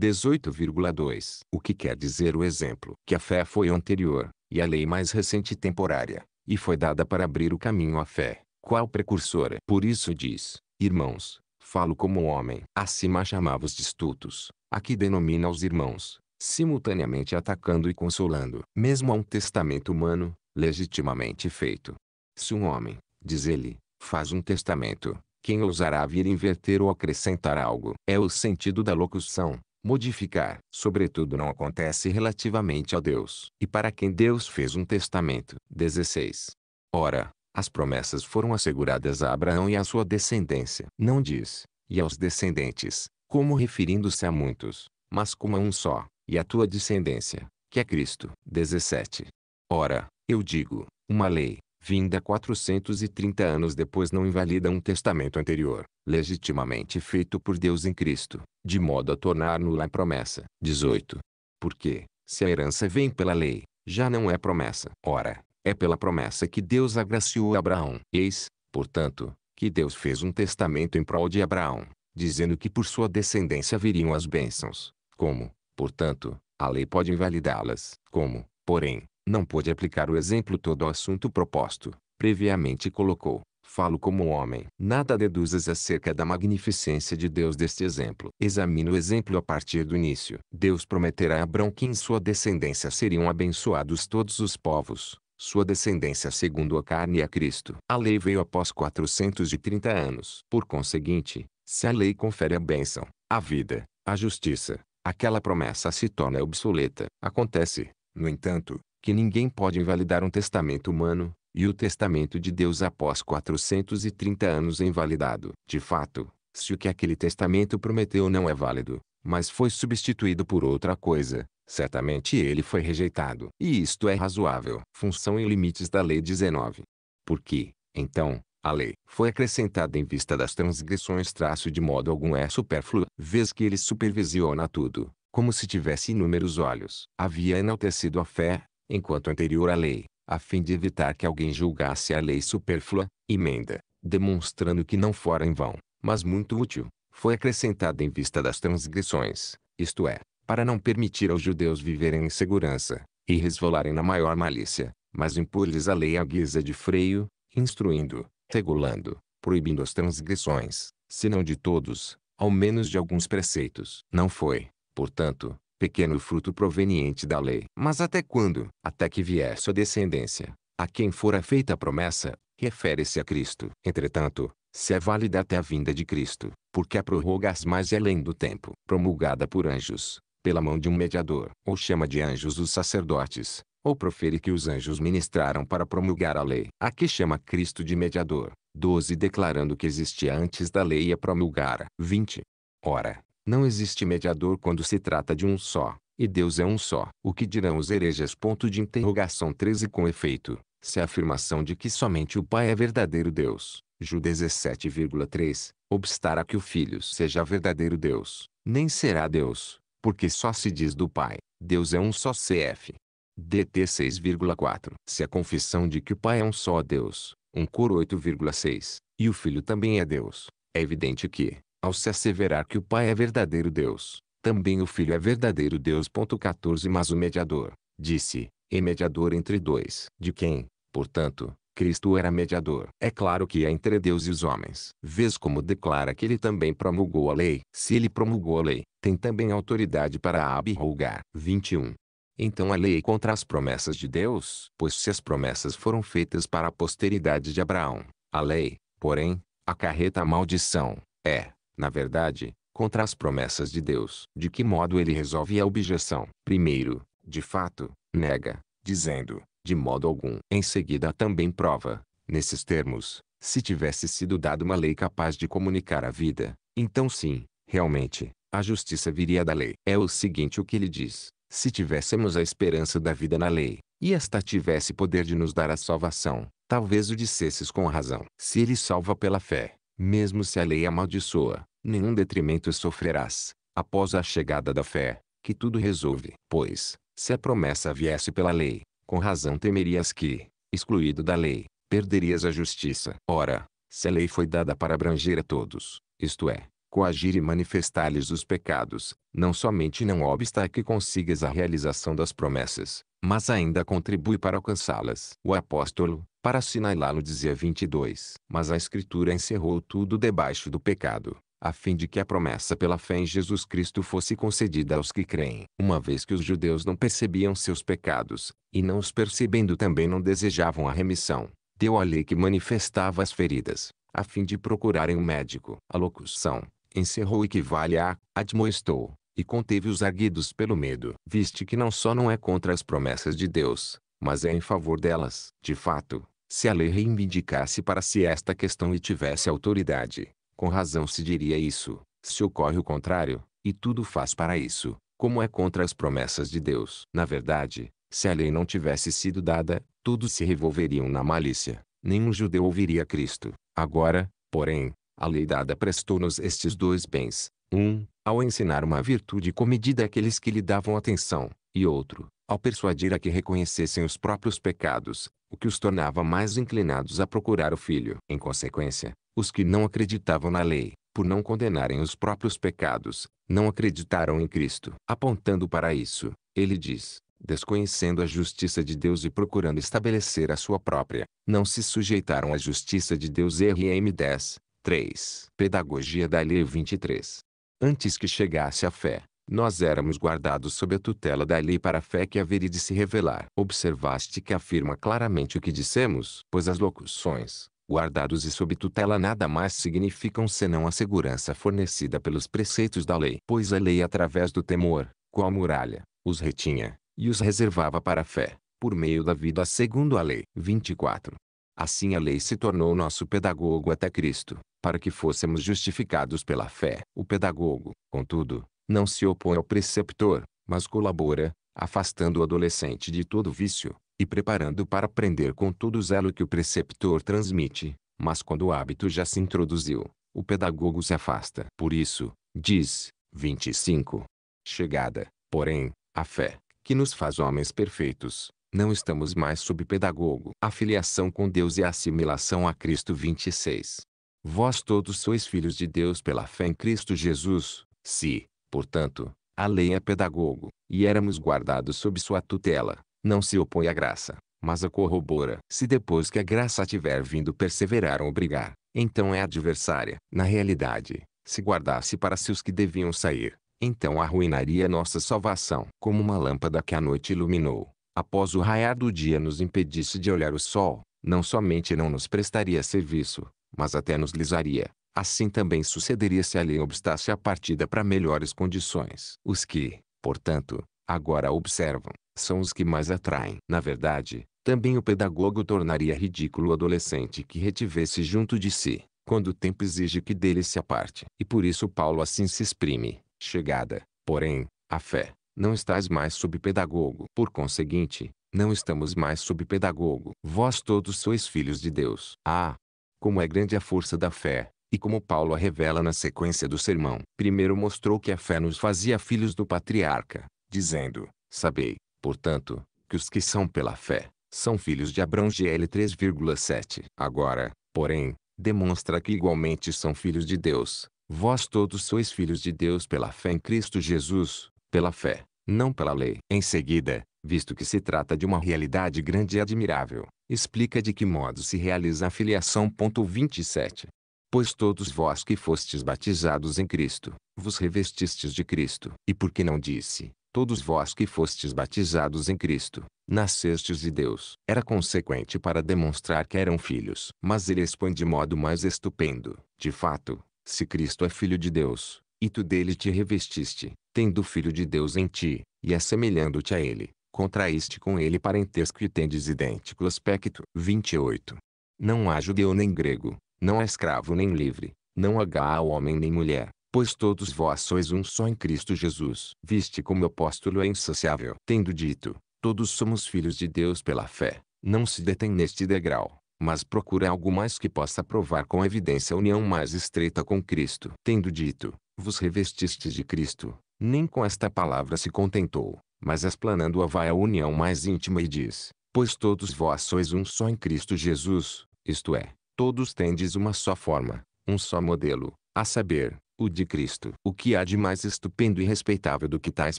18,2. O que quer dizer o exemplo? Que a fé foi anterior, e a lei mais recente temporária, e foi dada para abrir o caminho à fé, qual precursora. Por isso diz, irmãos, falo como homem. Acima chamava-os de a aqui denomina os irmãos, simultaneamente atacando e consolando. Mesmo a um testamento humano, legitimamente feito. Se um homem, diz ele, faz um testamento, quem ousará vir inverter ou acrescentar algo? É o sentido da locução, modificar, sobretudo não acontece relativamente a Deus e para quem Deus fez um testamento. 16. Ora, as promessas foram asseguradas a Abraão e à sua descendência. Não diz, e aos descendentes, como referindo-se a muitos, mas como a um só, e à tua descendência, que é Cristo. 17. Ora, eu digo, uma lei, vinda 430 anos depois não invalida um testamento anterior, legitimamente feito por Deus em Cristo, de modo a tornar nula a promessa. 18. Porque, se a herança vem pela lei, já não é promessa. Ora, é pela promessa que Deus agraciou Abraão. Eis, portanto, que Deus fez um testamento em prol de Abraão, dizendo que por sua descendência viriam as bênçãos. Como, portanto, a lei pode invalidá-las. Como, porém, não pôde aplicar o exemplo todo ao assunto proposto, previamente colocou, falo como homem. Nada deduzas acerca da magnificência de Deus deste exemplo. Examine o exemplo a partir do início. Deus prometerá a Abrão que em sua descendência seriam abençoados todos os povos. Sua descendência segundo a carne é Cristo. A lei veio após 430 anos. Por conseguinte, se a lei confere a bênção, a vida, a justiça, aquela promessa se torna obsoleta. Acontece, no entanto, que ninguém pode invalidar um testamento humano, e o testamento de Deus após 430 anos é invalidado. De fato, se o que aquele testamento prometeu não é válido, mas foi substituído por outra coisa, certamente ele foi rejeitado. E isto é razoável. Função e limites da Lei 19. Porque, então, a lei foi acrescentada em vista das transgressões traço de modo algum é supérflua, vez que ele supervisiona tudo, como se tivesse inúmeros olhos. Havia enaltecido a fé, enquanto anterior à lei, a fim de evitar que alguém julgasse a lei supérflua, emenda, demonstrando que não fora em vão, mas muito útil, foi acrescentada em vista das transgressões, isto é, para não permitir aos judeus viverem em segurança, e resvolarem na maior malícia, mas impor-lhes a lei à guisa de freio, instruindo, regulando, proibindo as transgressões, se não de todos, ao menos de alguns preceitos. Não foi, portanto, pequeno fruto proveniente da lei. Mas até quando? Até que vier sua descendência. A quem fora feita a promessa, refere-se a Cristo. Entretanto, se é válida até a vinda de Cristo, porque a prorrogas mais além do tempo, promulgada por anjos, pela mão de um mediador, ou chama de anjos os sacerdotes, ou profere que os anjos ministraram para promulgar a lei. a que chama Cristo de mediador. 12 Declarando que existia antes da lei e a promulgara. 20. Ora, não existe mediador quando se trata de um só, e Deus é um só. O que dirão os hereges? Ponto de interrogação 13 com efeito. Se a afirmação de que somente o Pai é verdadeiro Deus, Ju 17,3, obstará que o Filho seja verdadeiro Deus, nem será Deus, porque só se diz do Pai, Deus é um só CF. DT 6,4. Se a confissão de que o Pai é um só Deus, um coro 8,6, e o Filho também é Deus, é evidente que, ao se asseverar que o Pai é verdadeiro Deus, também o Filho é verdadeiro Deus. 14 Mas o mediador, disse, é mediador entre dois, de quem, portanto, Cristo era mediador. É claro que é entre Deus e os homens. Vês como declara que ele também promulgou a lei. Se ele promulgou a lei, tem também autoridade para a abrogar. 21. Então a lei é contra as promessas de Deus, pois se as promessas foram feitas para a posteridade de Abraão, a lei, porém, acarreta a maldição, é, na verdade, contra as promessas de Deus. De que modo ele resolve a objeção? Primeiro, de fato, nega, dizendo, de modo algum. Em seguida também prova, nesses termos, se tivesse sido dada uma lei capaz de comunicar a vida, então sim, realmente, a justiça viria da lei. É o seguinte o que ele diz, se tivéssemos a esperança da vida na lei, e esta tivesse poder de nos dar a salvação, talvez o dissesses com razão. Se ele salva pela fé, mesmo se a lei amaldiçoa, nenhum detrimento sofrerás, após a chegada da fé, que tudo resolve. Pois, se a promessa viesse pela lei, com razão temerias que, excluído da lei, perderias a justiça. Ora, se a lei foi dada para abranger a todos, isto é, coagir e manifestar-lhes os pecados, não somente não obsta a que consigas a realização das promessas, mas ainda contribui para alcançá-las. O apóstolo, para assinalá-lo dizia 22, mas a escritura encerrou tudo debaixo do pecado, a fim de que a promessa pela fé em Jesus Cristo fosse concedida aos que creem. Uma vez que os judeus não percebiam seus pecados, e não os percebendo também não desejavam a remissão, deu a lei que manifestava as feridas, a fim de procurarem um médico. A locução, encerrou equivale a, admoestou, e conteve os arguidos pelo medo. Viste que não só não é contra as promessas de Deus, mas é em favor delas. De fato, se a lei reivindicasse para si esta questão e tivesse autoridade, com razão se diria isso, se ocorre o contrário, e tudo faz para isso, como é contra as promessas de Deus. Na verdade, se a lei não tivesse sido dada, todos se revolveriam na malícia, nenhum judeu ouviria Cristo. Agora, porém, a lei dada prestou-nos estes dois bens: um, ao ensinar uma virtude comedida àqueles que lhe davam atenção, e outro, ao persuadir a que reconhecessem os próprios pecados, o que os tornava mais inclinados a procurar o Filho. Em consequência, os que não acreditavam na lei, por não condenarem os próprios pecados, não acreditaram em Cristo. Apontando para isso, ele diz: desconhecendo a justiça de Deus e procurando estabelecer a sua própria, não se sujeitaram à justiça de Deus. RM 10, 3. Pedagogia da Lei 23. Antes que chegasse a fé, nós éramos guardados sob a tutela da lei para a fé que haveria de se revelar. Observaste que afirma claramente o que dissemos, pois as locuções guardados e sob tutela nada mais significam senão a segurança fornecida pelos preceitos da lei. Pois a lei através do temor, qual muralha, os retinha, e os reservava para a fé, por meio da vida segundo a lei. 24. Assim a lei se tornou nosso pedagogo até Cristo, para que fôssemos justificados pela fé. O pedagogo, contudo, não se opõe ao preceptor, mas colabora, afastando o adolescente de todo vício, e preparando para aprender com todo o zelo que o preceptor transmite, mas quando o hábito já se introduziu, o pedagogo se afasta. Por isso, diz 25. Chegada, porém, a fé, que nos faz homens perfeitos, não estamos mais sob pedagogo. A filiação com Deus e a assimilação a Cristo 26. Vós todos sois filhos de Deus pela fé em Cristo Jesus, se, portanto, a lei é pedagogo, e éramos guardados sob sua tutela, não se opõe à graça, mas a corrobora. Se depois que a graça tiver vindo perseverar ou obrigar, então é adversária. Na realidade, se guardasse para si os que deviam sair, então arruinaria nossa salvação. Como uma lâmpada que a noite iluminou, após o raiar do dia nos impedisse de olhar o sol, não somente não nos prestaria serviço, mas até nos lisaria. Assim também sucederia se ali obstasse a partida para melhores condições. Os que, portanto, agora observam, são os que mais atraem. Na verdade, também o pedagogo tornaria ridículo o adolescente que retivesse junto de si, quando o tempo exige que dele se aparte. E por isso Paulo assim se exprime: chegada, porém, a fé, não estás mais sob pedagogo. Por conseguinte, não estamos mais sob pedagogo. Vós todos sois filhos de Deus. Ah, como é grande a força da fé, e como Paulo a revela na sequência do sermão. Primeiro mostrou que a fé nos fazia filhos do patriarca, dizendo: Sabei, Portanto, que os que são pela fé, são filhos de Abrão GL 3,7. Agora, porém, demonstra que igualmente são filhos de Deus. Vós todos sois filhos de Deus pela fé em Cristo Jesus, pela fé, não pela lei. Em seguida, visto que se trata de uma realidade grande e admirável, explica de que modo se realiza a filiação. 27. Pois todos vós que fostes batizados em Cristo, vos revestistes de Cristo. E por que não disse, todos vós que fostes batizados em Cristo, nascestes de Deus. Era consequente para demonstrar que eram filhos. Mas ele expõe de modo mais estupendo. De fato, se Cristo é filho de Deus, e tu dele te revestiste, tendo o filho de Deus em ti, e assemelhando-te a ele, contraíste com ele parentesco e tendes idêntico aspecto. 28. Não há judeu nem grego, não há escravo nem livre, não há homem nem mulher, pois todos vós sois um só em Cristo Jesus. Viste como o apóstolo é insaciável, tendo dito, todos somos filhos de Deus pela fé. Não se detém neste degrau, mas procura algo mais que possa provar com evidência a união mais estreita com Cristo. Tendo dito, vos revestistes de Cristo, nem com esta palavra se contentou, mas explanando-a vai à união mais íntima e diz, pois todos vós sois um só em Cristo Jesus, isto é, todos tendes uma só forma, um só modelo, a saber, o de Cristo. O que há de mais estupendo e respeitável do que tais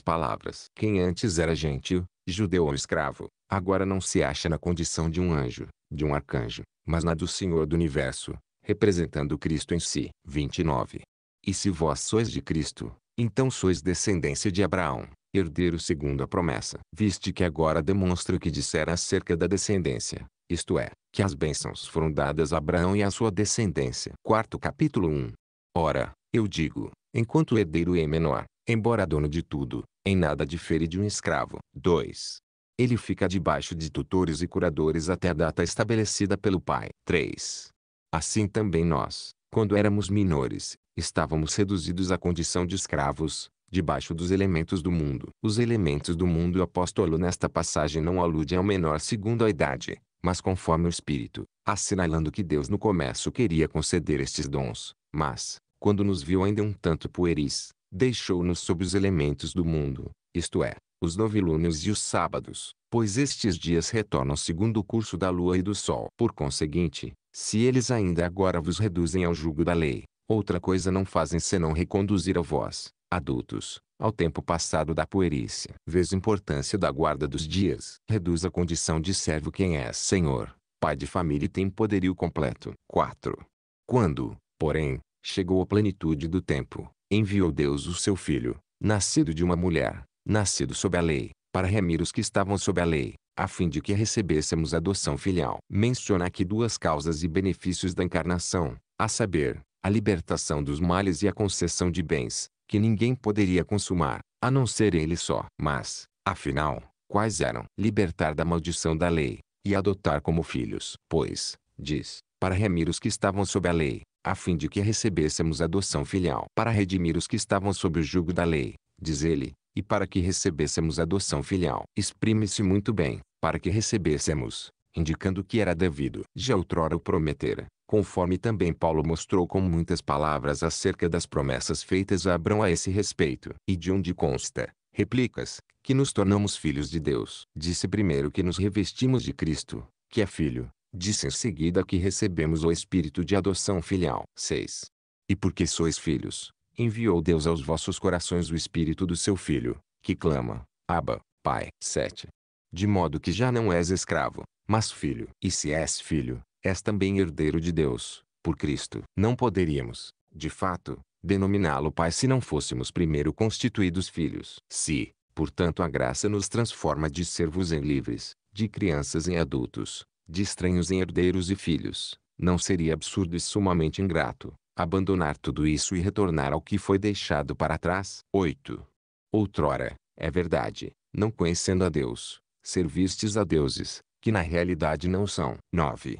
palavras? Quem antes era gentil, judeu ou escravo, agora não se acha na condição de um anjo, de um arcanjo, mas na do Senhor do universo, representando Cristo em si. 29. E se vós sois de Cristo, então sois descendência de Abraão, herdeiro segundo a promessa. Viste que agora demonstra o que dissera acerca da descendência, isto é, que as bênçãos foram dadas a Abraão e à sua descendência. Quarto capítulo 1. Ora, eu digo, enquanto o herdeiro é menor, embora dono de tudo, em nada difere de um escravo. 2. Ele fica debaixo de tutores e curadores até a data estabelecida pelo pai. 3. Assim também nós, quando éramos menores, estávamos reduzidos à condição de escravos, debaixo dos elementos do mundo. Os elementos do mundo o apóstolo nesta passagem não alude ao menor segundo a idade, mas conforme o espírito, assinalando que Deus no começo queria conceder estes dons, mas, quando nos viu ainda um tanto pueris, deixou-nos sob os elementos do mundo, isto é, os novilúnios e os sábados, pois estes dias retornam segundo o curso da lua e do sol. Por conseguinte, se eles ainda agora vos reduzem ao jugo da lei, outra coisa não fazem senão reconduzir a vós, adultos, ao tempo passado da puerícia. Vês importância da guarda dos dias. Reduz a condição de servo quem é senhor, pai de família e tem poderio completo. 4. Quando, porém, Chegou a plenitude do tempo, enviou Deus o seu filho, nascido de uma mulher, nascido sob a lei, para remir os que estavam sob a lei, a fim de que recebêssemos adoção filial. Menciona aqui duas causas e benefícios da encarnação, a saber, a libertação dos males e a concessão de bens, que ninguém poderia consumar, a não ser ele só. Mas, afinal, quais eram? Libertar da maldição da lei, e adotar como filhos. Pois, diz, para remir os que estavam sob a lei, a fim de que recebêssemos adoção filial para redimir os que estavam sob o jugo da lei, diz ele, e para que recebêssemos adoção filial. Exprime-se muito bem, para que recebêssemos, indicando que era devido. Já outrora o prometera, conforme também Paulo mostrou com muitas palavras acerca das promessas feitas a Abrão a esse respeito. E de onde consta, replicas, que nos tornamos filhos de Deus. Disse primeiro que nos revestimos de Cristo, que é filho, Disse em seguida que recebemos o espírito de adoção filial. 6. E porque sois filhos, enviou Deus aos vossos corações o espírito do seu filho, que clama, Abba, Pai. 7. De modo que já não és escravo, mas filho. E se és filho, és também herdeiro de Deus, por Cristo. Não poderíamos, de fato, denominá-lo Pai se não fôssemos primeiro constituídos filhos. Se, portanto, a graça nos transforma de servos em livres, de crianças em adultos, de estranhos em herdeiros e filhos, não seria absurdo e sumamente ingrato abandonar tudo isso e retornar ao que foi deixado para trás. 8. Outrora, é verdade, não conhecendo a Deus, servistes a deuses, que na realidade não são. 9.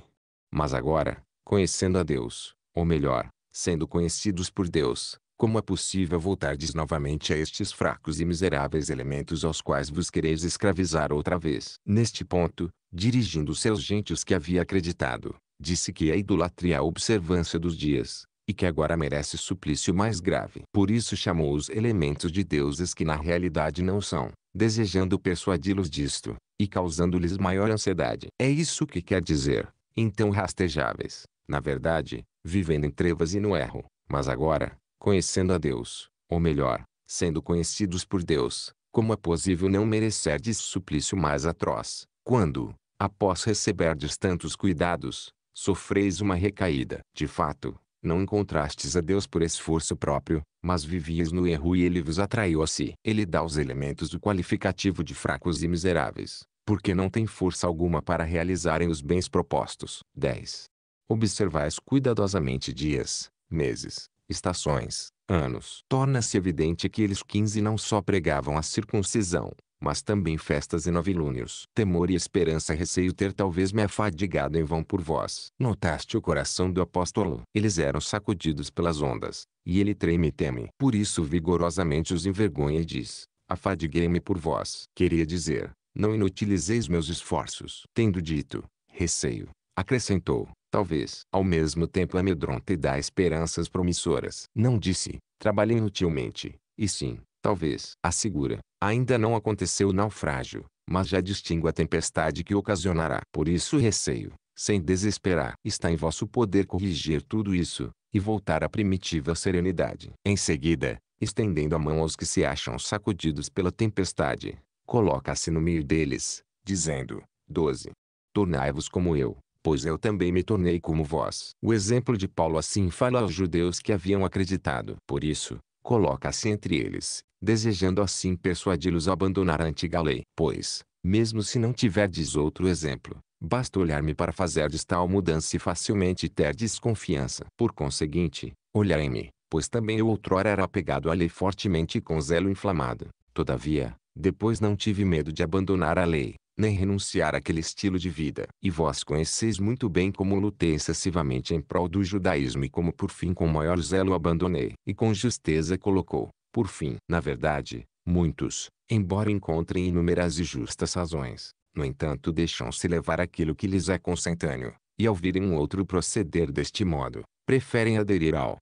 Mas agora, conhecendo a Deus, ou melhor, sendo conhecidos por Deus, como é possível voltardes novamente a estes fracos e miseráveis elementos aos quais vos quereis escravizar outra vez? Neste ponto, dirigindo-se aos gentios que havia acreditado, disse que a idolatria é a observância dos dias, e que agora merece suplício mais grave. Por isso chamou os elementos de deuses que na realidade não são, desejando persuadi-los disto, e causando-lhes maior ansiedade. É isso que quer dizer, então rastejáveis, na verdade, vivendo em trevas e no erro, mas agora, conhecendo a Deus, ou melhor, sendo conhecidos por Deus, como é possível não merecer de suplício mais atroz, quando, após receberdes tantos cuidados, sofreis uma recaída? De fato, não encontrastes a Deus por esforço próprio, mas vivias no erro e ele vos atraiu a si. Ele dá os elementos do qualificativo de fracos e miseráveis, porque não tem força alguma para realizarem os bens propostos. 10. Observais cuidadosamente dias, meses, estações, anos. Torna-se evidente que eles quinze não só pregavam a circuncisão, mas também festas e novilúnios. Temor e esperança receio ter talvez me afadigado em vão por vós. Notaste o coração do apóstolo. Eles eram sacudidos pelas ondas, e ele treme e teme. Por isso vigorosamente os envergonha e diz, afadiguei-me por vós. Queria dizer, não inutilizeis meus esforços. Tendo dito, receio, acrescentou, talvez, ao mesmo tempo amedronta e dá esperanças promissoras. Não disse, trabalhem inutilmente, e sim, talvez, assegura, ainda não aconteceu o naufrágio, mas já distingo a tempestade que ocasionará. Por isso receio, sem desesperar. Está em vosso poder corrigir tudo isso, e voltar à primitiva serenidade. Em seguida, estendendo a mão aos que se acham sacudidos pela tempestade, coloca-se no meio deles, dizendo, 12. Tornai-vos como eu, pois eu também me tornei como vós. O exemplo de Paulo assim fala aos judeus que haviam acreditado. Por isso, coloca-se entre eles, desejando assim persuadi-los a abandonar a antiga lei. Pois, mesmo se não tiverdes outro exemplo, basta olhar-me para fazerdes tal mudança e facilmente terdes confiança. Por conseguinte, em mim, pois também eu outrora era apegado à lei fortemente e com zelo inflamado. Todavia, depois não tive medo de abandonar a lei, nem renunciar àquele estilo de vida. E vós conheceis muito bem como lutei excessivamente em prol do judaísmo e como por fim com maior zelo abandonei. E com justeza colocou, por fim. Na verdade, muitos, embora encontrem inúmeras e justas razões, no entanto deixam-se levar aquilo que lhes é consentâneo, e ao virem um outro proceder deste modo, preferem aderir ao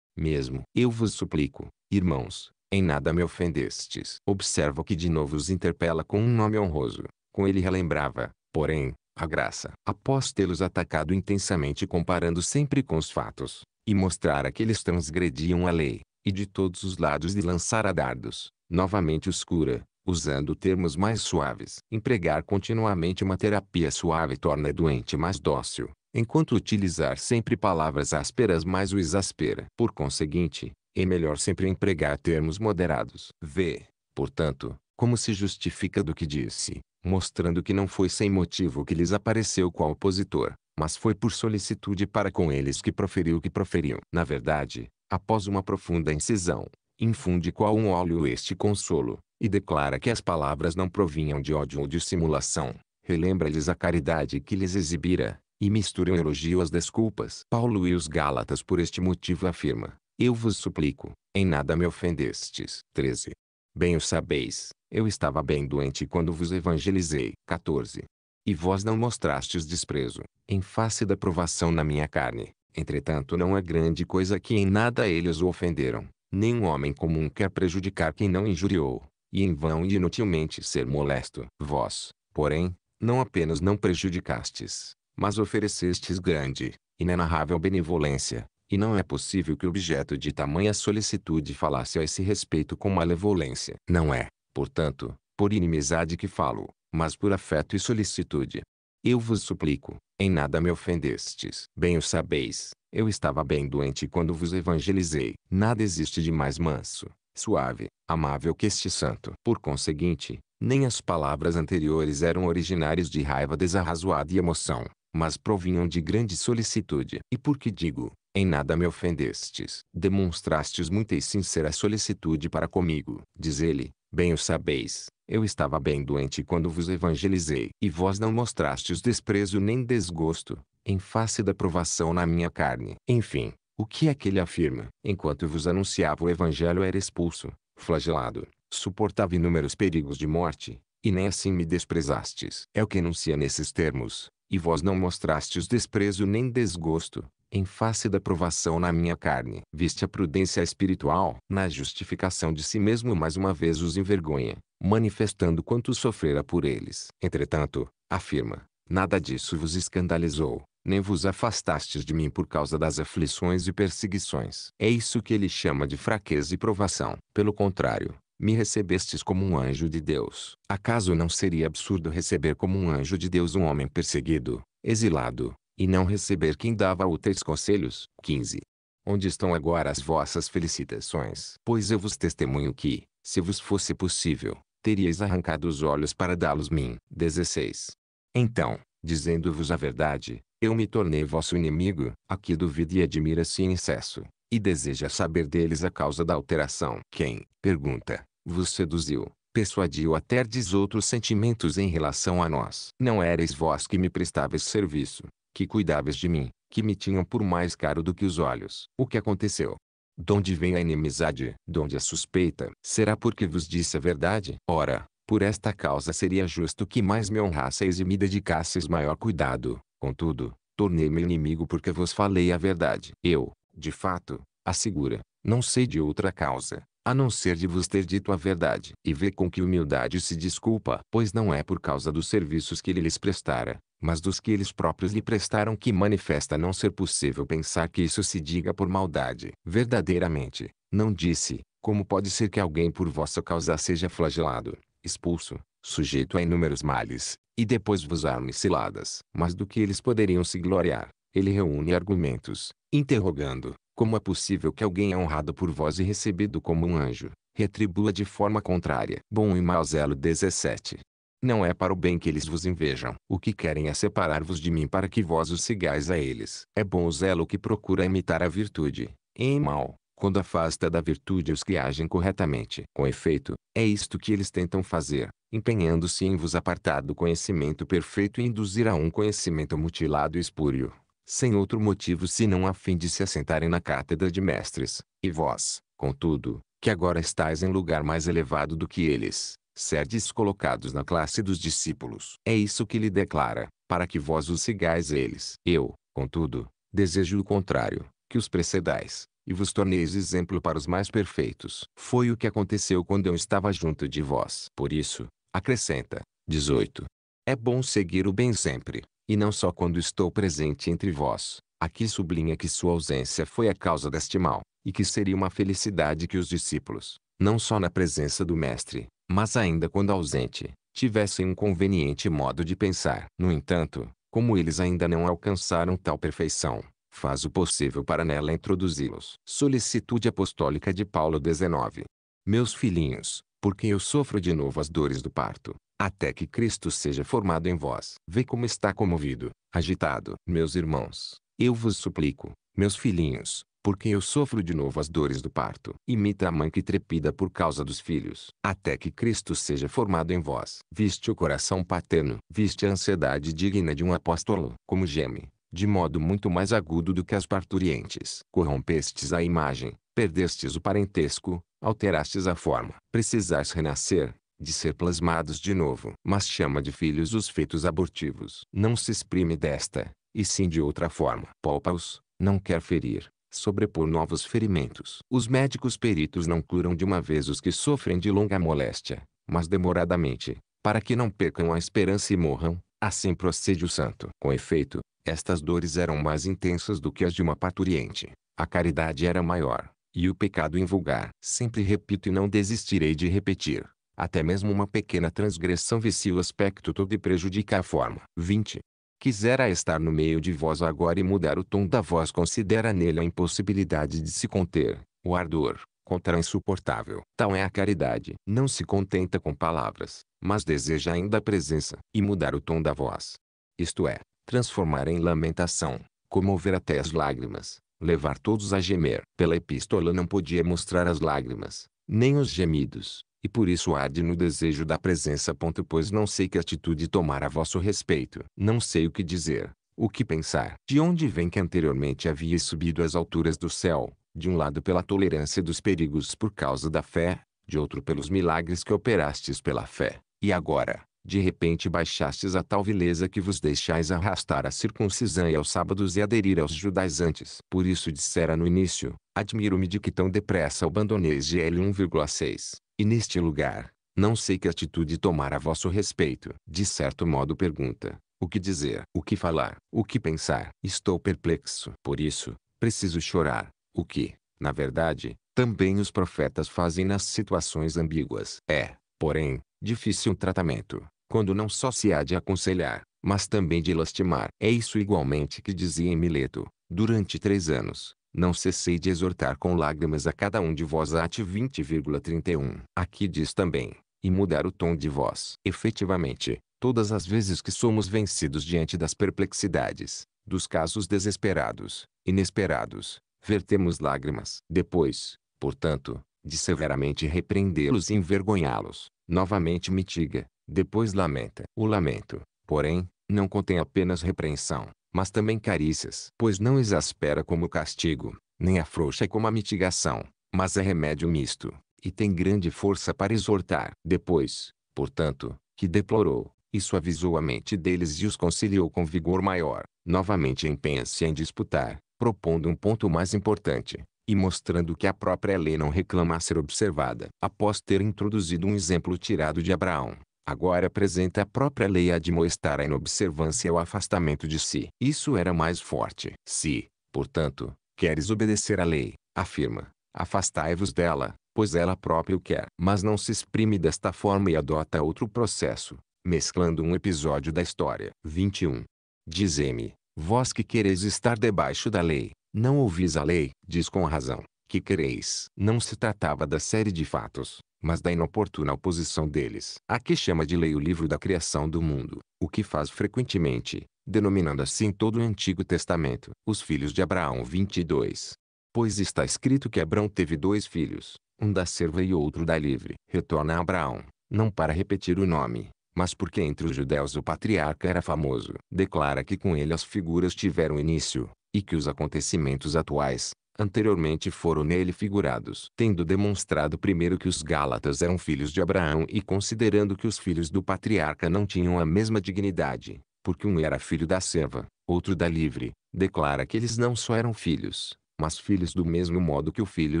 mesmo. Eu vos suplico, irmãos, em nada me ofendestes. Observo que de novo os interpela com um nome honroso, com ele relembrava, porém, a graça, após tê-los atacado intensamente comparando sempre com os fatos, e mostrara que eles transgrediam a lei, e de todos os lados lhe lançara dardos, novamente oscura, usando termos mais suaves. Empregar continuamente uma terapia suave torna doente mais dócil, enquanto utilizar sempre palavras ásperas mais o exaspera. Por conseguinte, é melhor sempre empregar termos moderados. Vê, portanto, como se justifica do que disse mostrando que não foi sem motivo que lhes apareceu qual opositor, mas foi por solicitude para com eles que proferiu o que proferiu. Na verdade, após uma profunda incisão, infunde qual um óleo este consolo, e declara que as palavras não provinham de ódio ou de simulação. Relembra-lhes a caridade que lhes exibira, e mistura o elogio às desculpas. Paulo e os Gálatas por este motivo afirma, Eu vos suplico, em nada me ofendestes. 13. Bem o sabeis, eu estava bem doente quando vos evangelizei. 14. E vós não mostrastes desprezo, em face da provação na minha carne. Entretanto não é grande coisa que em nada eles o ofenderam. Nenhum homem comum quer prejudicar quem não injuriou, e em vão e inutilmente ser molesto. Vós, porém, não apenas não prejudicastes, mas oferecestes grande, inenarrável benevolência, e não é possível que o objeto de tamanha solicitude falasse a esse respeito com malevolência. Não é, Portanto, por inimizade que falo, mas por afeto e solicitude. Eu vos suplico, em nada me ofendestes. Bem o sabeis, eu estava bem doente quando vos evangelizei. Nada existe de mais manso, suave, amável que este santo. Por conseguinte, nem as palavras anteriores eram originárias de raiva desarrazoada e emoção, mas provinham de grande solicitude. E por que digo, em nada me ofendestes. Demonstrastes muita e sincera solicitude para comigo. Diz ele, Bem o sabeis, eu estava bem doente quando vos evangelizei. E vós não mostrastes desprezo nem desgosto, em face da provação na minha carne. Enfim, o que é que ele afirma? Enquanto vos anunciava o evangelho era expulso, flagelado, suportava inúmeros perigos de morte, e nem assim me desprezastes. É o que enuncia nesses termos. E vós não mostrastes desprezo nem desgosto, em face da provação na minha carne. Viste a prudência espiritual, na justificação de si mesmo mais uma vez os envergonha, manifestando quanto sofrera por eles. Entretanto, afirma, nada disso vos escandalizou, nem vos afastastes de mim por causa das aflições e perseguições. É isso que ele chama de fraqueza e provação. Pelo contrário, me recebestes como um anjo de Deus. Acaso não seria absurdo receber como um anjo de Deus um homem perseguido, exilado, e não receber quem dava úteis conselhos? 15. Onde estão agora as vossas felicitações? Pois eu vos testemunho que, se vos fosse possível, teríeis arrancado os olhos para dá-los mim. 16. Então, dizendo-vos a verdade, eu me tornei vosso inimigo, aqui duvida e admira-se em excesso, e deseja saber deles a causa da alteração. Quem, pergunta, vos seduziu, persuadiu a terdes outros sentimentos em relação a nós. Não erais vós que me prestáveis serviço, que cuidáveis de mim, que me tinham por mais caro do que os olhos. O que aconteceu? Donde vem a inimizade? Donde a suspeita? Será porque vos disse a verdade? Ora, por esta causa seria justo que mais me honrasseis e me dedicasseis maior cuidado. Contudo, tornei-me inimigo porque vos falei a verdade. Eu, de fato, assegura, não sei de outra causa, a não ser de vos ter dito a verdade. E vê com que humildade se desculpa, pois não é por causa dos serviços que ele lhes prestara, mas dos que eles próprios lhe prestaram que manifesta não ser possível pensar que isso se diga por maldade. Verdadeiramente, não disse, como pode ser que alguém por vossa causa seja flagelado, expulso, sujeito a inúmeros males, e depois vos arme ciladas. Mas do que eles poderiam se gloriar, ele reúne argumentos, interrogando, como é possível que alguém é honrado por vós e recebido como um anjo? Retribua de forma contrária. Bom e mau zelo 17. Não é para o bem que eles vos invejam. O que querem é separar-vos de mim para que vós os sigais a eles. É bom o zelo que procura imitar a virtude. Em mal, quando afasta da virtude os que agem corretamente. Com efeito, é isto que eles tentam fazer, empenhando-se em vos apartar do conhecimento perfeito e induzir a um conhecimento mutilado e espúrio sem outro motivo senão a fim de se assentarem na cátedra de mestres, e vós, contudo, que agora estáis em lugar mais elevado do que eles, serdes colocados na classe dos discípulos. É isso que lhe declara, para que vós os sigais eles. Eu, contudo, desejo o contrário, que os precedais, e vos torneis exemplo para os mais perfeitos. Foi o que aconteceu quando eu estava junto de vós. Por isso, acrescenta, 18. É bom seguir o bem sempre, e não só quando estou presente entre vós. Aqui sublinha que sua ausência foi a causa deste mal, e que seria uma felicidade que os discípulos, não só na presença do Mestre, mas ainda quando ausente, tivessem um conveniente modo de pensar. No entanto, como eles ainda não alcançaram tal perfeição, faz o possível para nela introduzi-los. Solicitude Apostólica de Paulo 19. Meus filhinhos, porque eu sofro de novo as dores do parto, até que Cristo seja formado em vós. Vê como está comovido, agitado. Meus irmãos, eu vos suplico, meus filhinhos, porque eu sofro de novo as dores do parto. Imita a mãe que trepida por causa dos filhos, até que Cristo seja formado em vós. Viste o coração paterno, viste a ansiedade digna de um apóstolo, como geme, de modo muito mais agudo do que as parturientes. Corrompestes a imagem, perdestes o parentesco, alterastes a forma. Precisais renascer, de ser plasmados de novo. Mas chama de filhos os feitos abortivos. Não se exprime desta, e sim de outra forma. Poupa-os, não quer ferir, sobrepor novos ferimentos. Os médicos peritos não curam de uma vez os que sofrem de longa moléstia, mas demoradamente, para que não percam a esperança e morram. Assim procede o santo. Com efeito, estas dores eram mais intensas do que as de uma parturiente. A caridade era maior, e o pecado invulgar. Sempre repito e não desistirei de repetir. Até mesmo uma pequena transgressão vicia o aspecto todo e prejudica a forma. 20. Quisera estar no meio de vós agora e mudar o tom da voz considera nele a impossibilidade de se conter, o ardor, contra o insuportável. Tal é a caridade. Não se contenta com palavras, mas deseja ainda a presença, e mudar o tom da voz. Isto é, transformar em lamentação, comover até as lágrimas, levar todos a gemer. Pela epístola não podia mostrar as lágrimas, nem os gemidos, e por isso arde no desejo da presença. Ponto, pois não sei que atitude tomar a vosso respeito. Não sei o que dizer, o que pensar. De onde vem que anteriormente havia subido às alturas do céu, de um lado pela tolerância dos perigos por causa da fé, de outro pelos milagres que operastes pela fé, e agora, de repente baixastes a tal vileza que vos deixais arrastar à circuncisão e aos sábados e aderir aos judaizantes. Por isso dissera no início, admiro-me de que tão depressa abandoneis GL 1,6. E neste lugar, não sei que atitude tomar a vosso respeito. De certo modo pergunta, o que dizer, o que falar, o que pensar. Estou perplexo. Por isso, preciso chorar. O que, na verdade, também os profetas fazem nas situações ambíguas. É, porém, difícil tratamento, quando não só se há de aconselhar, mas também de lastimar. É isso igualmente que dizia em Mileto, durante três anos, não cessei de exortar com lágrimas a cada um de vós. Ate 20,31. Aqui diz também, e mudar o tom de voz. Efetivamente, todas as vezes que somos vencidos diante das perplexidades, dos casos desesperados, inesperados, vertemos lágrimas. Depois, portanto, de severamente repreendê-los e envergonhá-los, novamente mitiga, depois lamenta. O lamento, porém, não contém apenas repreensão, mas também carícias, pois não exaspera como o castigo, nem afrouxa como a mitigação, mas é remédio misto, e tem grande força para exortar. Depois, portanto, que deplorou, e suavizou a mente deles e os conciliou com vigor maior, novamente empenha-se em disputar, propondo um ponto mais importante, e mostrando que a própria lei não reclama ser observada. Após ter introduzido um exemplo tirado de Abraão, Agora apresenta a própria lei a admoestar a inobservância ou afastamento de si. Isso era mais forte. Se, portanto, queres obedecer à lei, afirma, afastai-vos dela, pois ela própria o quer. Mas não se exprime desta forma e adota outro processo, mesclando um episódio da história. 21. Dizei-me, vós que quereis estar debaixo da lei, não ouvis a lei, diz com razão, que quereis. Não se tratava da série de fatos, mas da inoportuna oposição deles. A que chama de lei o livro da criação do mundo, o que faz frequentemente, denominando assim todo o Antigo Testamento, os filhos de Abraão 22. Pois está escrito que Abraão teve dois filhos, um da serva e outro da livre. Retorna a Abraão, não para repetir o nome, mas porque entre os judeus o patriarca era famoso. Declara que com ele as figuras tiveram início, e que os acontecimentos atuais, anteriormente foram nele figurados. Tendo demonstrado primeiro que os Gálatas eram filhos de Abraão e considerando que os filhos do patriarca não tinham a mesma dignidade, porque um era filho da serva, outro da livre, declara que eles não só eram filhos, mas filhos do mesmo modo que o filho